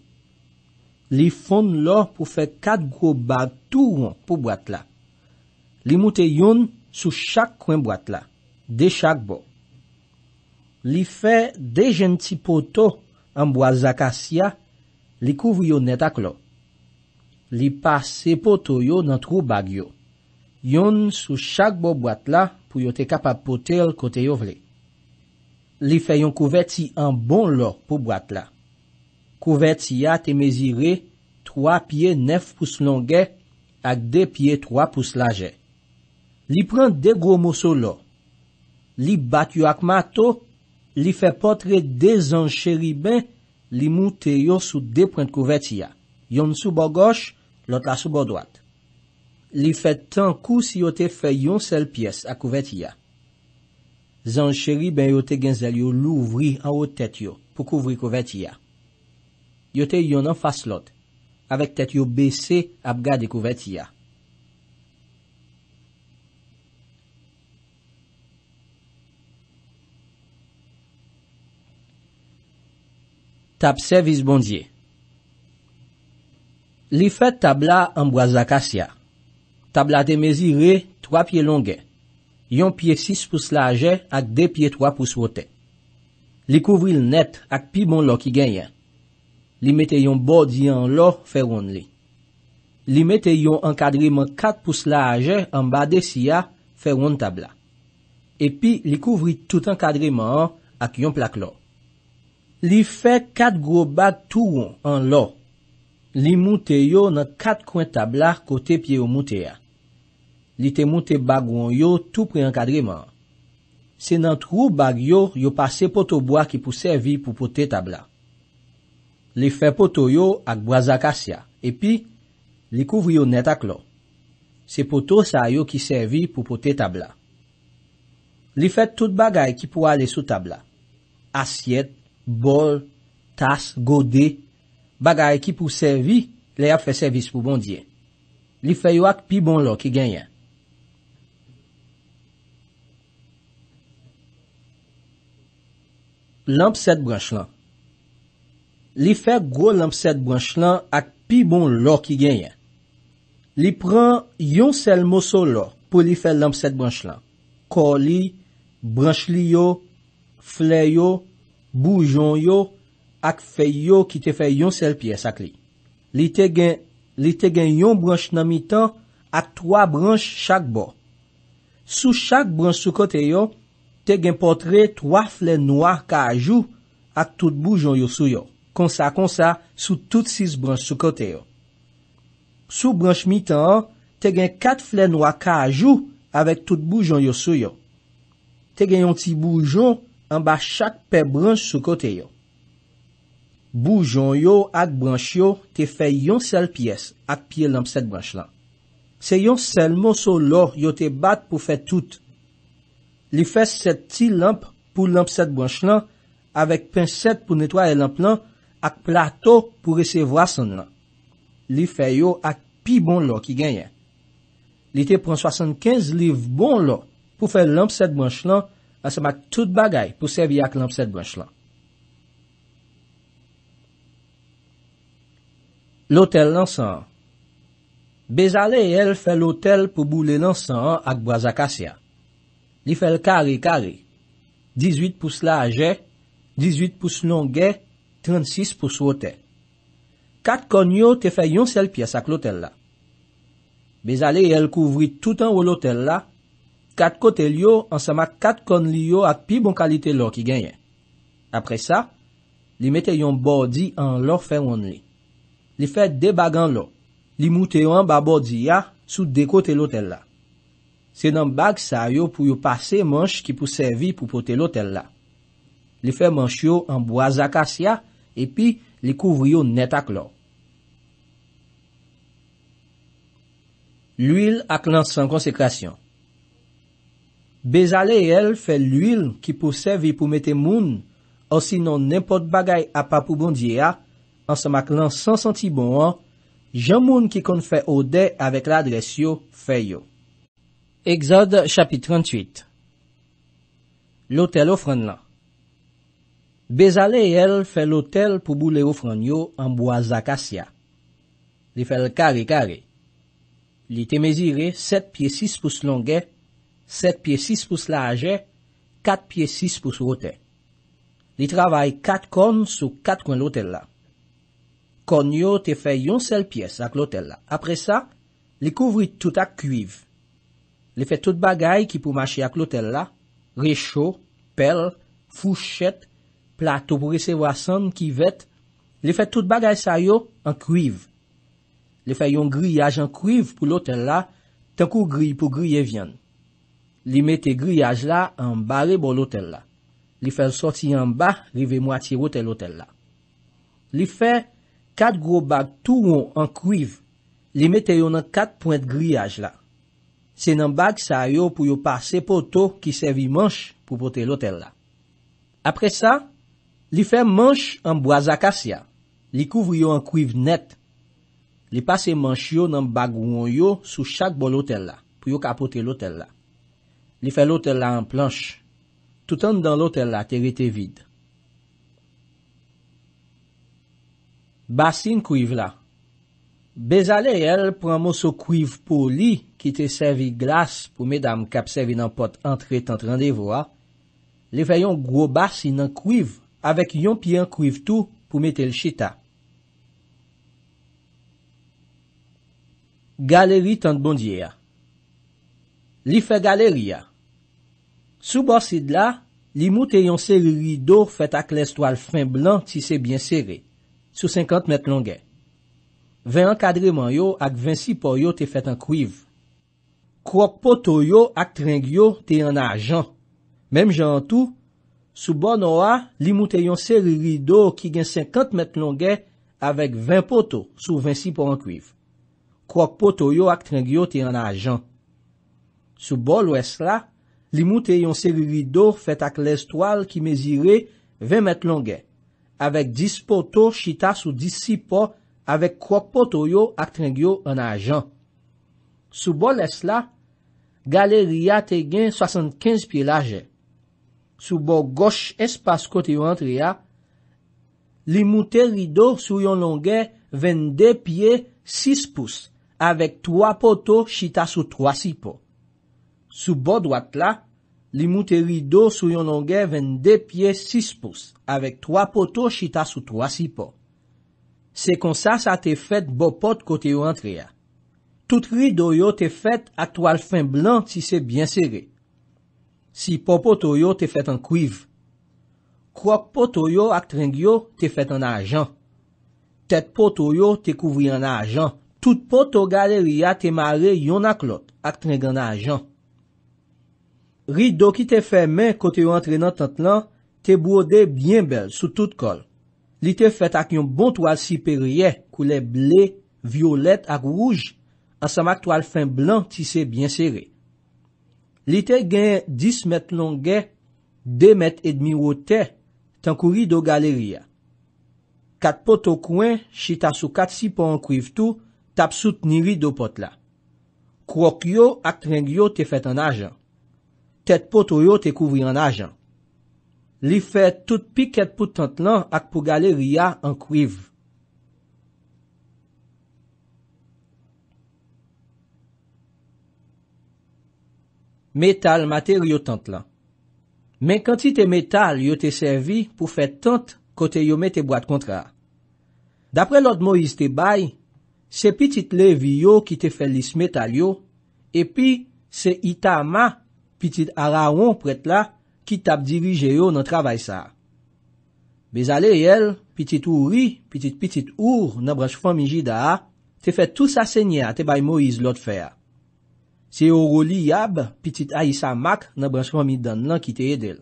Li fon lo pou fe kat gro bag tou yon pou bwak la. Li mute yon sou chak kwen bwak la, de chak bo. Li fe de jen ti poto an bo wazak asya, Li kouv yon net ak lo. Li pase poto yo nan trou bag yo. Yon sou chak bo boat la pou yo te kapap pote al kote yo vle. Li fe yon kouveti an bon lo pou boat la. Kouveti ya te mezire 3 pie 9 pous langè ak 2 pie 3 pous lage. Li pren de gro moso lo. Li bat yo ak mato. Li fe potre de zan cheri ben. Li moute yo sou deprent kouvetiya. Yon sou bo goch, lot la sou bo doat. Li fet tan kou si yo te fe yon sel pies a kouvetiya. Zan cheri ben yo te genzel yo lou vri a o tet yo pou kouvri kouvetiya. Yo te yon an fas lot. Avek tet yo bese ap gade kouvetiya. TAP SERVICE BONDIER Li fet tabla an boazak asya. Tabla de mezire 3 pie longen. Yon pie 6 pou slage ak 2 pie 3 pou swote. Li kouvri l net ak pi bon lo ki genyen. Li mete yon bo diyan lo feron li. Li mete yon ankadriman 4 pou slage an ba desya feron tabla. E pi li kouvri tout ankadriman ak yon plak lo. Li fè kat gro bag tou roun an lo. Li moun te yo nan kat kwen tabla kote pie ou moun te ya. Li te moun te bag roun yo tou pre an kadreman. Se nan trou bag yo, yo pase poto boak ki pou servi pou pote tabla. Li fè poto yo ak boaz ak asya. Epi, li kouvri yo net ak lo. Se poto sa yo ki servi pou pote tabla. Li fè tout bagay ki pou ale sou tabla. Asyet. Bol, tas, gode, bagay ki pou servi, le ap fe servis pou bondye. Li fe yo ak pi bon lo ki genyen. Lampset branche lan. Li fe gwo lampset branche lan ak pi bon lo ki genyen. Li pran yon sel moso lo pou li fe lampset branche lan. Ko li, branche li yo, fle yo. boujon yo ak fe yo ki te fe yon sel piyes ak li. Li te gen yon branche nan mi tan, ak 3 branche chak bo. Sou chak branche sou kote yo, te gen potre 3 fle noir ka ajou, ak tout boujon yo sou yo. Konsa konsa, sou tout 6 branche sou kote yo. Sou branche mi tan, te gen 4 fle noir ka ajou, avek tout boujon yo sou yo. Te gen yon ti boujon, amba chak pe branj sou kote yo. Boujon yo ak branj yo te fe yon sel piyes ak piye lampset branj lan. Se yon sel monsou lor yo te bat pou fe tout. Li fe set ti lamp pou lampset branj lan, avek pen set pou netwaje lamp lan, ak plato pou resevwa son lan. Li fe yo ak pi bon lor ki genyen. Li te pren 75 liv bon lor pou fe lampset branj lan, pa se mak tout bagay pou sevi ak lanset bwench lan. L'hotel lansan. Bezale el fè l'hotel pou boule lansan ak boaz akasyan. Li fè l kare kare. 18 pou slage, 18 pou slonge, 36 pou swote. Kat kon yo te fè yon sel pias ak l'hotel la. Bezale el kouvri tout an ou l'hotel la, Kat kote li yo ansama kat kon li yo ak pi bon kalite lo ki genyen. Apre sa, li mete yon bodi an lor fe won li. Li fe debagan lo. Li moute yon ba bodi ya sou dekote lo tel la. Se nan bag sa yo pou yo pase manche ki pou servi pou pote lo tel la. Li fe manche yo an boaz akas ya epi li kouvri yo net ak lo. L'uil ak lan san konsekrasyon. Bezalè yèl fè l'uil ki pou servi pou metè moun, ansinon nèmpot bagay apapou bondye a, ansan mak lan san santi bon an, jan moun ki kon fè ode avèk la adres yo, fè yo. Exode chapit 38 L'otel ofran lan Bezalè yèl fè l'otel pou boule ofran yo an boaz akasya. Li fè l'kari-kari. Li te mezire set piye sis pou slongè, 7 piye 6 pous la aje, 4 piye 6 pous wote. Li travay 4 kon sou 4 kon lotel la. Kon yo te fe yon sel piyes ak lotel la. Apre sa, li kouvri tout ak kuiv. Li fe tout bagay ki pou machi ak lotel la. Recho, pel, fouchet, plato pou resewa san ki vet. Li fe tout bagay sa yo an kuiv. Li fe yon griyaj an kuiv pou lotel la, tenkou gri pou griye vyen. Li mette griyaj la an bare bo l'hotel la. Li fè soti an ba, rive mwati wote l'hotel la. Li fè kat gro bag tou woun an kuiv. Li mette yon an kat point griyaj la. Se nan bag sa yo pou yo pase poto ki servi manch pou pote l'hotel la. Apre sa, li fè manch an boaz akasia. Li kouvri yo an kuiv net. Li pase manch yo nan bag woun yo sou chak bo l'hotel la. Pou yo kapote l'hotel la. Li fe loter la an planche. Tout an dan loter la terite vide. Basin kuiv la. Bez ale el pran moso kuiv poli ki te servi glas pou medan kapsevi nan pot antre tant randevwa. Li fe yon gro basin nan kuiv avek yon pi an kuiv tou pou mete l chita. Galeri tant bondyea. Li fe gale ria. Sou bo sid la, li mou te yon seri rido fet ak lestwal fen blan ti se bien sere, sou 50 met longen. Ve an kadreman yo ak 26 po yo te fet an kuiv. Krok poto yo ak treng yo te yon ajan. Mem jan an tou, sou bo noua, li mou te yon seri rido ki gen 50 met longen avèk 20 poto sou 26 po an kuiv. Krok poto yo ak treng yo te yon ajan. Sou bol ou es la, li moute yon seri ridor fet ak lestwal ki mezire 20 met longen, avek 10 poto chita sou 10 sipo avek krok poto yo ak treng yo an ajan. Sou bol es la, gale ria te gen 75 pi laje. Sou bol goch espas kote yo ant ria, li moute ridor sou yon longen 22 piye 6 pous avek 3 poto chita sou 3 sipo. Sou bod wak la, li mou te rido sou yon onge vende depye 6 pos, avek 3 poto chita sou 3-6 po. Se kon sa sa te fet bo pot kote yo antre ya. Tout rido yo te fet ak toal fin blan si se bien sere. Si po poto yo te fet an kuiv. Krok poto yo ak treng yo te fet an ajan. Tet poto yo te kouvri an ajan. Tout poto galeri ya te mare yon ak lot ak treng an ajan. Ri do ki te fe men kote yo antrenan tant lan, te bou ode byen bel sou tout kol. Li te fet bon ak yon bon toal si perye kou le ble, violet ak wouj, ansamak toal fin blan ti se byen sere. Li te gen 10 met longe, 2 met edmi wote, tankou ri do galeri ya. Kat poto kwen, chita sou 4-6 pon kriv tou, tap soute ni ri do pot la. Krok yo ak reng yo te fet an ajan. tet poto yo te kouvri an ajan. Li fet tout piket pou tant lan ak pou galer ya an kuiv. Metal mater yo tant lan. Men kantite metal yo te servi pou fet tant kote yo me te boat kontra. Dapre lot mo yiste bay, sepitit levi yo ki te felis metal yo, epi se ita ama pitit arawon pou et la ki tap dirije yo nan travay sa. Bez ale yel, pitit ouri, pitit pitit our nan branj fwami jida a, te fet tout sa senya te bay Moise lot fe a. Se yo roli yab, pitit a yisa mak nan branj fwami dan lan ki te edel.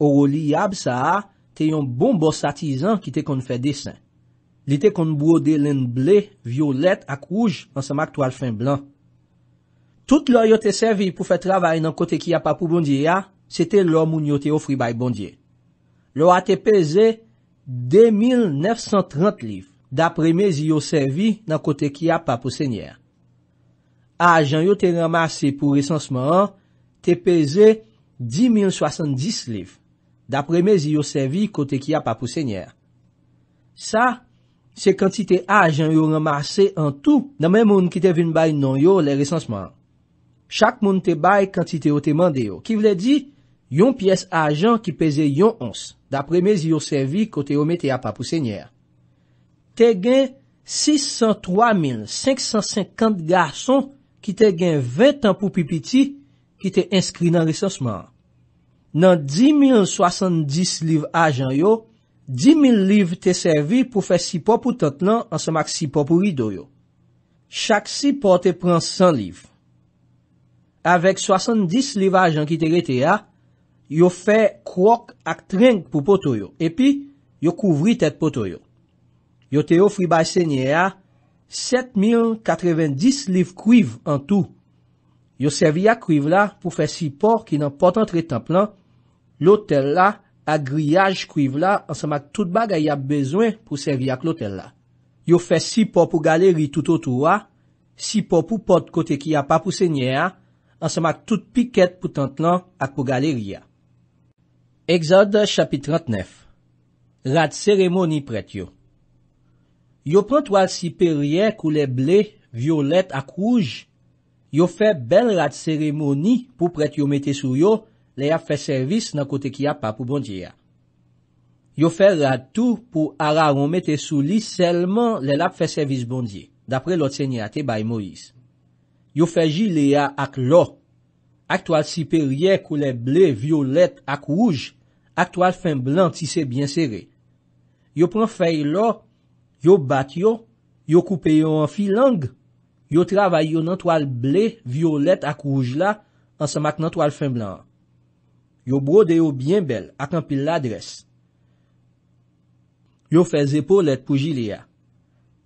O roli yab sa a, te yon bon bos satizan ki te kon fwe desen. Li te kon brode len ble, violet ak rouj nan samak toal fin blan. Tout lò yote servi pou fè travay nan kote ki apapou bondye ya, se te lò moun yote ofri bay bondye. Lò a te peze 2930 liv, dapre mezi yo servi nan kote ki apapou sènyer. Ajan yote ramase pou resansman an, te peze 1070 liv, dapre mezi yo servi kote ki apapou sènyer. Sa, se kantite ajan yote ramase an tou, nan men moun ki te vin bay nan yo le resansman an. Chak moun te bay kantite yo te mande yo. Ki vle di, yon piyes ajan ki pese yon ons, da premez yo servi kote yo mete a papou senyer. Te gen 603.550 garson ki te gen 20 an pou pipiti ki te inskri nan lisosman. Nan 10.070 liv ajan yo, 10.000 liv te servi pou fe sipo pou tant lan ansamak sipo pou rido yo. Chak sipo te pren 100 liv. Avek 70 liv ajan ki te rete ya, yo fe krok ak trenk pou potoyo. Epi, yo kouvri tet potoyo. Yo te yo fribay se nye ya, 7090 liv kuiv an tou. Yo servi ak kuiv la pou fe sipor ki nan pot entretan plan. L'otel la, agriyaj kuiv la, ansama tout bagay ya bezwen pou servi ak l'otel la. Yo fe sipor pou galeri tout otou ya, sipor pou pot kote ki ya pa pou se nye ya, Ansemak tout piket pou tant lan ak pou galeri ya. Exode chapit 39 Rad seremoni pret yo Yo prant wad si peryen kou le ble, violet ak ouj, yo fe bel rad seremoni pou pret yo mette sou yo le yap fe servis nan kote ki ya pa pou bondye ya. Yo fe rad tou pou ara wou mette sou li selman le lap fe servis bondye, dapre lot senyate bay Moïse. Yo fe jileya ak lo, ak toal siperye koule ble, violet ak rouj, ak toal fin blan ti se bien sere. Yo pren fe yi lo, yo bat yo, yo koupe yo an fi lang, yo travay yo nan toal ble, violet ak rouj la, ansan mak nan toal fin blan. Yo brode yo bien bel, ak an pil la dres. Yo fe zepo let pou jileya.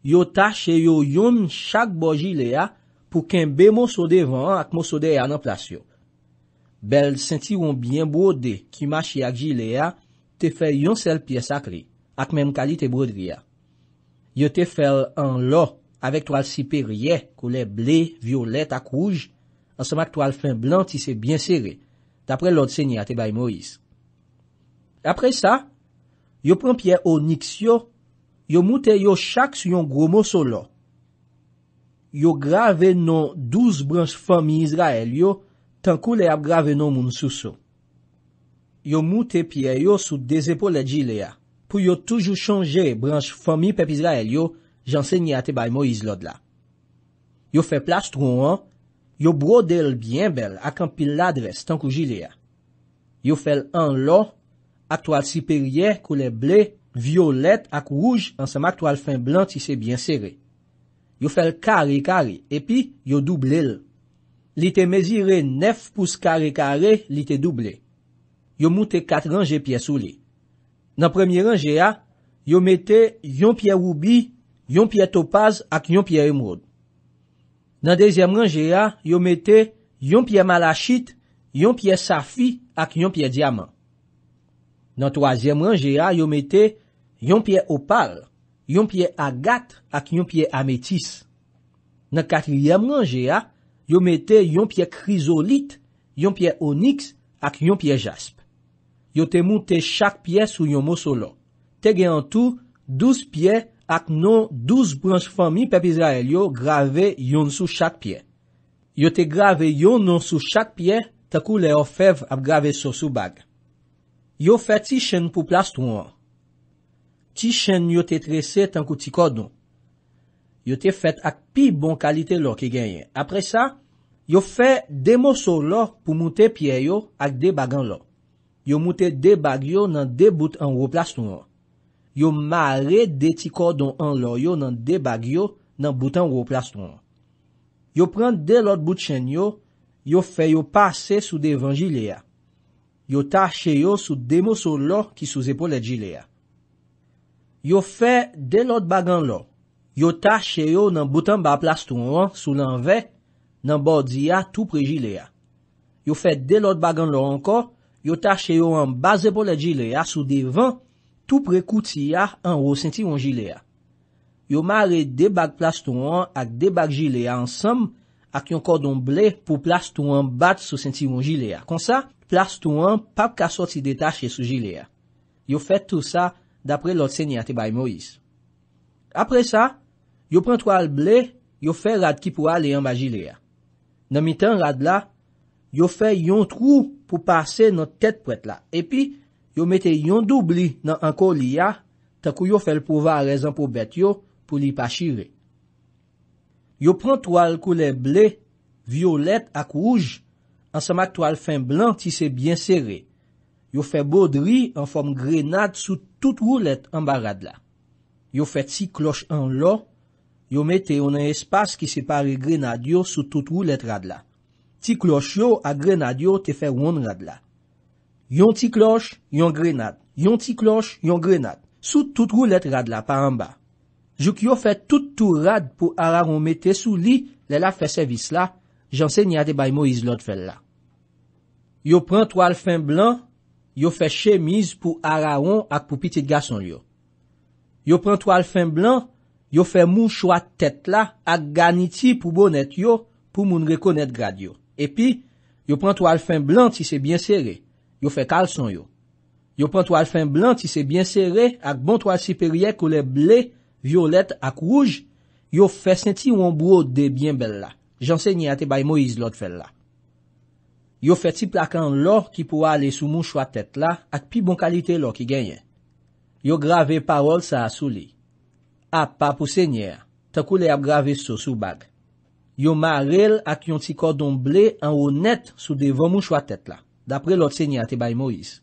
Yo tache yo yon chak bo jileya, pou ken be monsode van ak monsode ya nan plasyon. Bel sentiron byen bwode ki machi ak jile ya, te fè yon sel piye sakri, ak menm kalite bwode ya. Yo te fè an lo, avek toal siperye, kou le ble, violet ak rouj, ansan mak toal fin blan ti se byen sere, tapre lòd sènya te bay Moïse. Apre sa, yo pran piye o niks yo, yo moutè yo chak su yon gro monsol lo, Yo grave non douz branj fomi Izrael yo, tankou le ap grave non moun souso. Yo mou te pye yo sou de zepo le jile ya. Pou yo toujou chanje branj fomi pep Izrael yo, jansenye ate bay Moiz lod la. Yo fe plas tron an, yo bro del bien bel ak an pil ladres tankou jile ya. Yo fel an lo, aktwal siperye kou le ble, violet ak wouj ansanm aktwal fin blan ti se bien sere. Yo fel kari-kari epi yo duble l. Li te mezire nef pou skari-kari li te duble. Yo moute kat ranje piye sou li. Nan premi ranje ya, yo mette yon piye oubi, yon piye topaz ak yon piye emrod. Nan dezyan ranje ya, yo mette yon piye malachit, yon piye safi ak yon piye diaman. Nan toazyan ranje ya, yo mette yon piye opal. yon piye agat ak yon piye ametis. Na katliyem ranje ya, yo mete yon piye krizolit, yon piye oniks, ak yon piye jasp. Yo te moute chak piye sou yon mousolo. Te gen an tou, douz piye ak non douz branj fami pepizarel yo grave yon sou chak piye. Yo te grave yon non sou chak piye, takou le ofev ap grave sou sou bag. Yo feti chen pou plast wan. Ti chen yo te trese tankou ti kodon. Yo te fet ak pi bon kalite lo ke genyen. Apre sa, yo fe demoso lo pou moute pie yo ak de bagan lo. Yo moute de bag yo nan de bout an wop laston. Yo mare de ti kodon an lo yo nan de bag yo nan bout an wop laston. Yo pren de lot bout chen yo, yo fe yo pase sou de evanji le ya. Yo ta che yo sou demoso lo ki sou zepo le ji le ya. Yo fè delot bagan lò. Yo tache yo nan boutan ba plastouan sou lan vè nan bò diya tout pre jile ya. Yo fè delot bagan lò ankon. Yo tache yo an baze pou le jile ya sou devan tout pre koutiya an wò senti yon jile ya. Yo mare debak plastouan ak debak jile ya ansam ak yon kodon ble pou plastouan bat sou senti yon jile ya. Kon sa plastouan pap ka soti detache sou jile ya. Yo fè tout sa. d'apre lot sènyate bay Moïse. Apre sa, yo pran toal blè, yo fè rad ki pou alè yon bagilè ya. Nan mitan rad la, yo fè yon trou pou pase nan tèt pou et la, epi, yo metè yon doubli nan anko li ya, tan kou yo fè l pou va a rezan pou bet yo, pou li pa chire. Yo pran toal kou lè blè, violèt akouj, an sa mak toal fèm blan ti se bien sère. Yo fè bodri an fòm grenad sou tèmè, tout rou let an ba rad la. Yo fè ti kloch an lo, yo mette yon espas ki separe grenad yo sou tout rou let rad la. Ti kloch yo a grenad yo te fè woun rad la. Yon ti kloch, yon grenad. Yon ti kloch, yon grenad. Sou tout rou let rad la pa an ba. Jouk yo fè tout tou rad pou ara yon mette sou li lè la fè servis la, janse nye ate bay mo iz lot fè l la. Yo pran to al fin blan, yo fe chemise pou araon ak pou pitit gason yo. Yo pren toal fen blan, yo fe mou chwa tet la ak ganiti pou bonet yo pou moun rekonet grad yo. Epi, yo pren toal fen blan ti se byen sere, yo fe kalson yo. Yo pren toal fen blan ti se byen sere ak bon toal siperye kolè ble, violet ak rouj, yo fe senti wambou de byen bel la. Jan se nye ate bay Moïse lot fel la. Yo fet si plakan lor ki pou wale sou moun chwa tet la ak pi bon kalite lor ki genye. Yo grave parol sa asou li. A pa pou se nye, takou le ap grave sou sou bag. Yo ma rel ak yon ti kordon ble an ou net sou de voun moun chwa tet la, dapre lor se nye ati bay Moïse.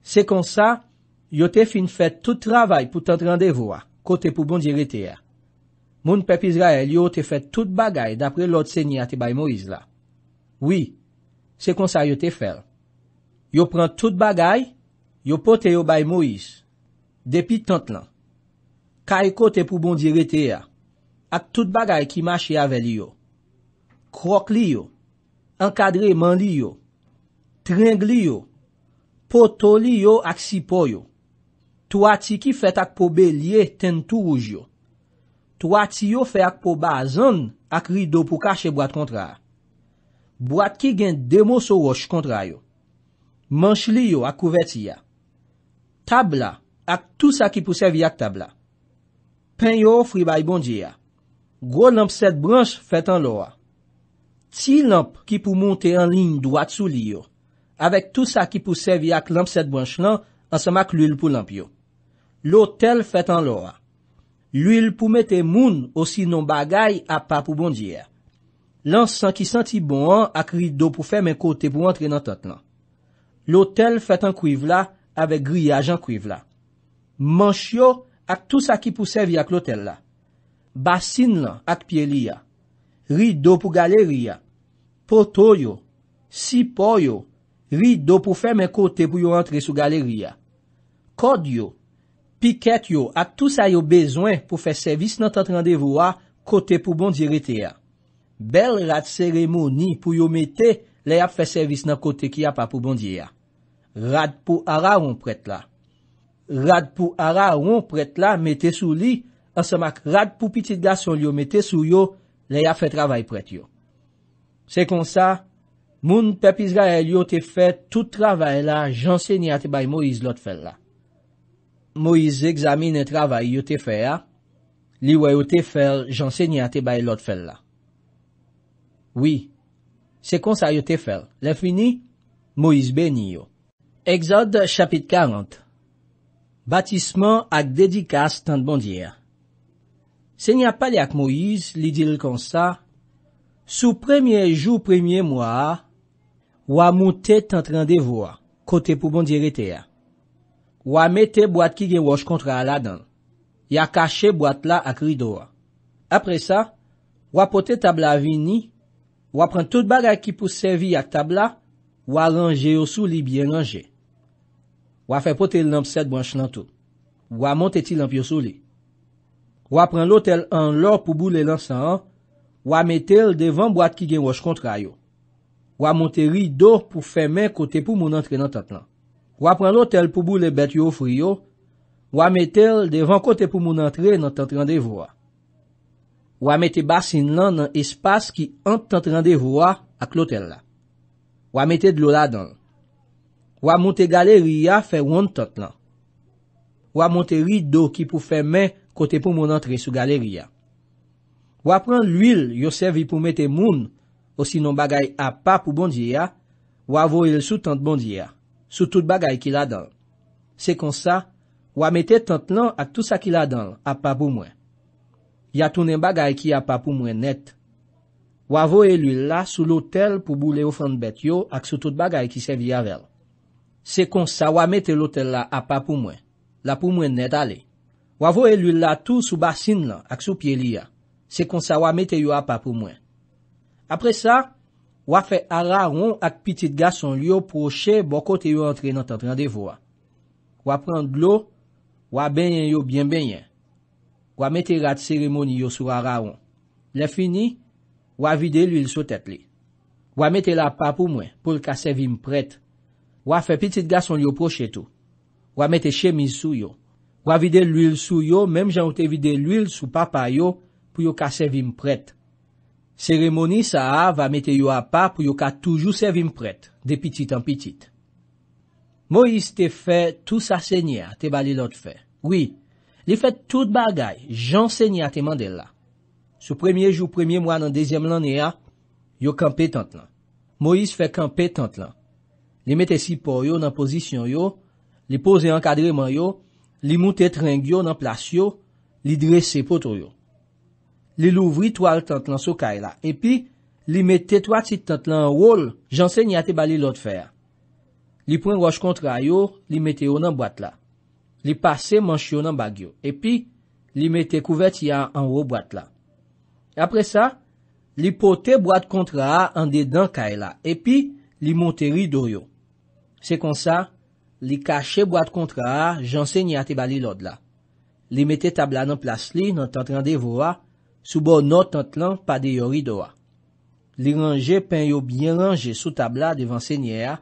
Se kon sa, yo te fin fet tout travay pou tent randevo a, kote pou bon dirite ya. Moun pep Israel yo te fet tout bagay dapre lor se nye ati bay Moïse la. Oui, Se kon sa yo te fel. Yo pran tout bagay, yo pote yo bay Moïse. Depi tant lan. Ka e kote pou bon direte ya. Ak tout bagay ki mache ave li yo. Krok li yo. Ankadre man li yo. Treng li yo. Po to li yo ak si po yo. Tu wati ki fet ak pou belye ten tou ruj yo. Tu wati yo fe ak pou bazan ak ridopu ka che bwa kontra a. Boat ki gen demo so roch kontra yo. Manch li yo ak kuveti ya. Tabla ak tout sa ki pou sevi ak tabla. Pen yo fribay bondi ya. Gro lamp set branche fet an lo a. Ti lamp ki pou monte an lin doat sou li yo. Avek tout sa ki pou sevi ak lamp set branche lan, ansamak l'il pou lamp yo. Lo tel fet an lo a. L'il pou mete moun osi non bagay apapou bondi ya. Lansan ki santi bon an ak rid do pou fè men kote pou antre nan tot lan. L'otel fèt an kuiv la avèk griyaj an kuiv la. Manch yo ak tout sa ki pou sèvi ak l'otel la. Basin lan ak pye li ya. Rid do pou galeri ya. Poto yo. Si po yo. Rid do pou fè men kote pou yo antre sou galeri ya. Kod yo. Piket yo ak tout sa yo bezwen pou fè servis nan tot randevou a kote pou bon dirite ya. Bel rad seremoni pou yo mete, le ap fè servis nan kote ki ap apou bondye ya. Rad pou ara ou prèt la. Rad pou ara ou prèt la, mete sou li, ansemak rad pou pitit la son yo mete sou yo, le ap fè travay prèt yo. Se kon sa, moun pepiz la el yo te fè tout travay la jansènyate bay Moïse lot fè la. Moïse egzamine travay yo te fè ya, li wè yo te fè jansènyate bay lot fè la. Oui, se kon sa yo te fel. Le fini, Moïse be ni yo. EXODE CHAPITRE 40 BATISMENT AK DEDIKAS TANT BANDIER Se n'ya pali ak Moïse, li diril kon sa, sou premye jou premye mwa, wa moun tete entran de vwa, kote pou bandyerete ya. Wa mete boat ki ge wosh kontra ala dan. Ya kache boat la ak ridowa. Apre sa, wa pote tabla vini, Wapran tout bagay ki pou servi at tabla, wapran je yo sou li bien ranje. Wapran potel nan psed bwansh lantou, wapran monteti lanp yo sou li. Wapran lotel an lor pou boule lan san an, wapran metel devan boat ki gen waj kontrayo. Wapran lotel pou boule bet yo friyo, wapran lotel devan kote pou moun antre nan tantrande voa. W a mette basin lan nan espas ki an tante rande vwa ak lotel la. W a mette dlola dan. W a monte galeri ya fe woun tante lan. W a monte rid do ki pou fè men kote pou moun antre sou galeri ya. W a pran l'il yo servi pou mette moun osi non bagay apap ou bondi ya. W a vwo el sou tante bondi ya, sou tout bagay ki la dan. Se kon sa, w a mette tante lan ak tout sa ki la dan apap ou mwen. Ya tounen bagay ki apapou mwen net. Wavou e luy la sou l'otel pou bou le ofran bet yo ak sou tout bagay ki sevi yavel. Se kon sa wame te l'otel la apapou mwen. La pou mwen net ale. Wavou e luy la tou sou basin la ak sou pye liya. Se kon sa wame te yo apapou mwen. Apre sa, wafè ara ron ak pitit gason yo proche bokote yo antre notat randevo a. Wapran glou, wabenyen yo bienbenyen. Ou a mette rat seremoni yo sou a raon. Le fini, ou a vide l'uil sou tet li. Ou a mette la pa pou mwen pou l'ka sevim pret. Ou a fe pitit gason yo pro cheto. Ou a mette chemis sou yo. Ou a vide l'uil sou yo, mem jan ou te vide l'uil sou papa yo pou yo ka sevim pret. Seremoni sa a, va mette yo a pa pou yo ka toujou sevim pret, de pitit an pitit. Mo is te fe, tout sa se nye a, te bali lot fe. Oui. Li fet tout bagay, jansen yate mandel la. Sou premye jou premye mwa nan dezyem lan e a, yo kampe tant lan. Moise fe kampe tant lan. Li mette sipo yo nan posisyon yo, li pose an kadreman yo, li moutet ring yo nan plasyo, li dresse poto yo. Li louvri toal tant lan sou kaj la. E pi, li mette toat si tant lan wol, jansen yate bali lot fer. Li pren waj kontra yo, li mette yo nan bat la. li pase mansyon nan bagyo, epi, li mette kouvet ya anwo boat la. E apre sa, li pote boat kontra a an de dan ka e la, epi, li monte ridor yo. Se konsa, li kache boat kontra a, jansenye ate ba li lod la. Li mette tabla nan plas li, nan tantran de vo a, soubo notantlan pa de yori do a. Li range pen yo bien range sou tabla devan sennye a,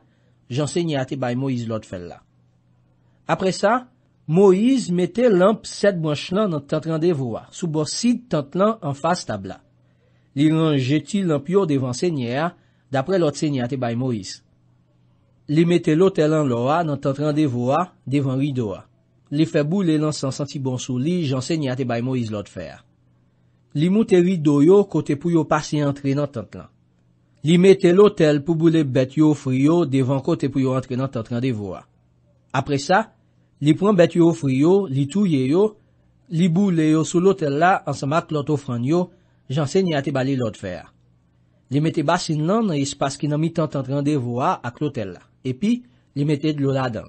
jansenye ate bay mo iz lod fel la. Apre sa, Moïse mette lamp sèd bwanch lan nan tante randevwa, sou borsid tante lan an fas tabla. Li ran jeti lamp yo devan sènyè a, dapre lot sènyè a te bay Moïse. Li mette lotel an lo a nan tante randevwa devan rido a. Li febou bon li lan san santi bon sou li, jan sènyè a te bay Moïse lot fèr. Li moutè rido yo kote pou yo pasye antre nan tante lan. Li mette lotel pou boule bet yo friyo devan kote pou yo antre nan tante randevwa. Apre sa... Li pran bet yo ofri yo, li touye yo, li boule yo sou lotel la ansama klot ofran yo, janse nye ate bali lot fer. Li mette basin lan nan y espase ki nan mi tantan de voa ak lotel la. Epi, li mette lola dan.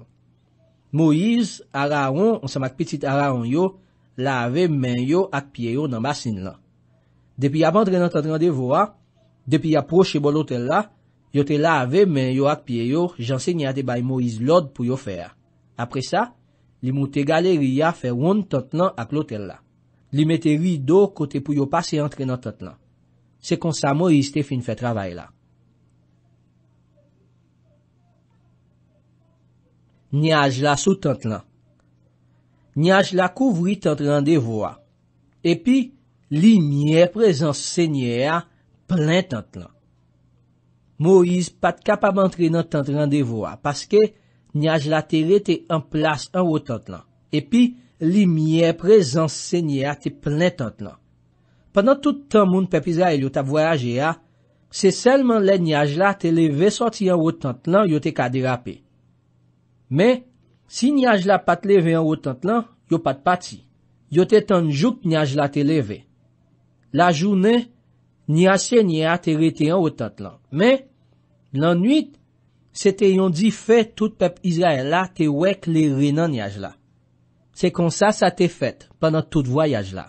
Moiz, araon, ansama kpitsit araon yo, la ave men yo ak piye yo nan basin lan. Depi ya bandre nan tantan de voa, depi ya proche bol lotel la, yo te la ave men yo ak piye yo, janse nye ate bay Moiz lot pou yo fer. Li moute galeri ya fe woun tant lan ak lotel la. Li mette ridou kote pou yo pase antre nan tant lan. Se konsa Moïse te fin fe travay la. Niyaj la sou tant lan. Niyaj la kouvri tant randevo a. Epi, li miye prezans se nye a, plen tant lan. Moïse pat kapab antre nan tant randevo a, paske, nyaj la te rete an plas an wotant lan. Epi, li miye prezans se nye a te plen tant lan. Pendan tout tan moun pepiza e li yo ta voyaje a, se selman le nyaj la te leve soti an wotant lan yo te ka derape. Men, si nyaj la pat leve an wotant lan, yo pat pati. Yo te tan jok nyaj la te leve. La jounen, nyase nye a te rete an wotant lan. Men, lan nwit, Se te yon di fe tout pep Israel la te wek le renan yaj la. Se kon sa sa te fet panan tout voyaj la.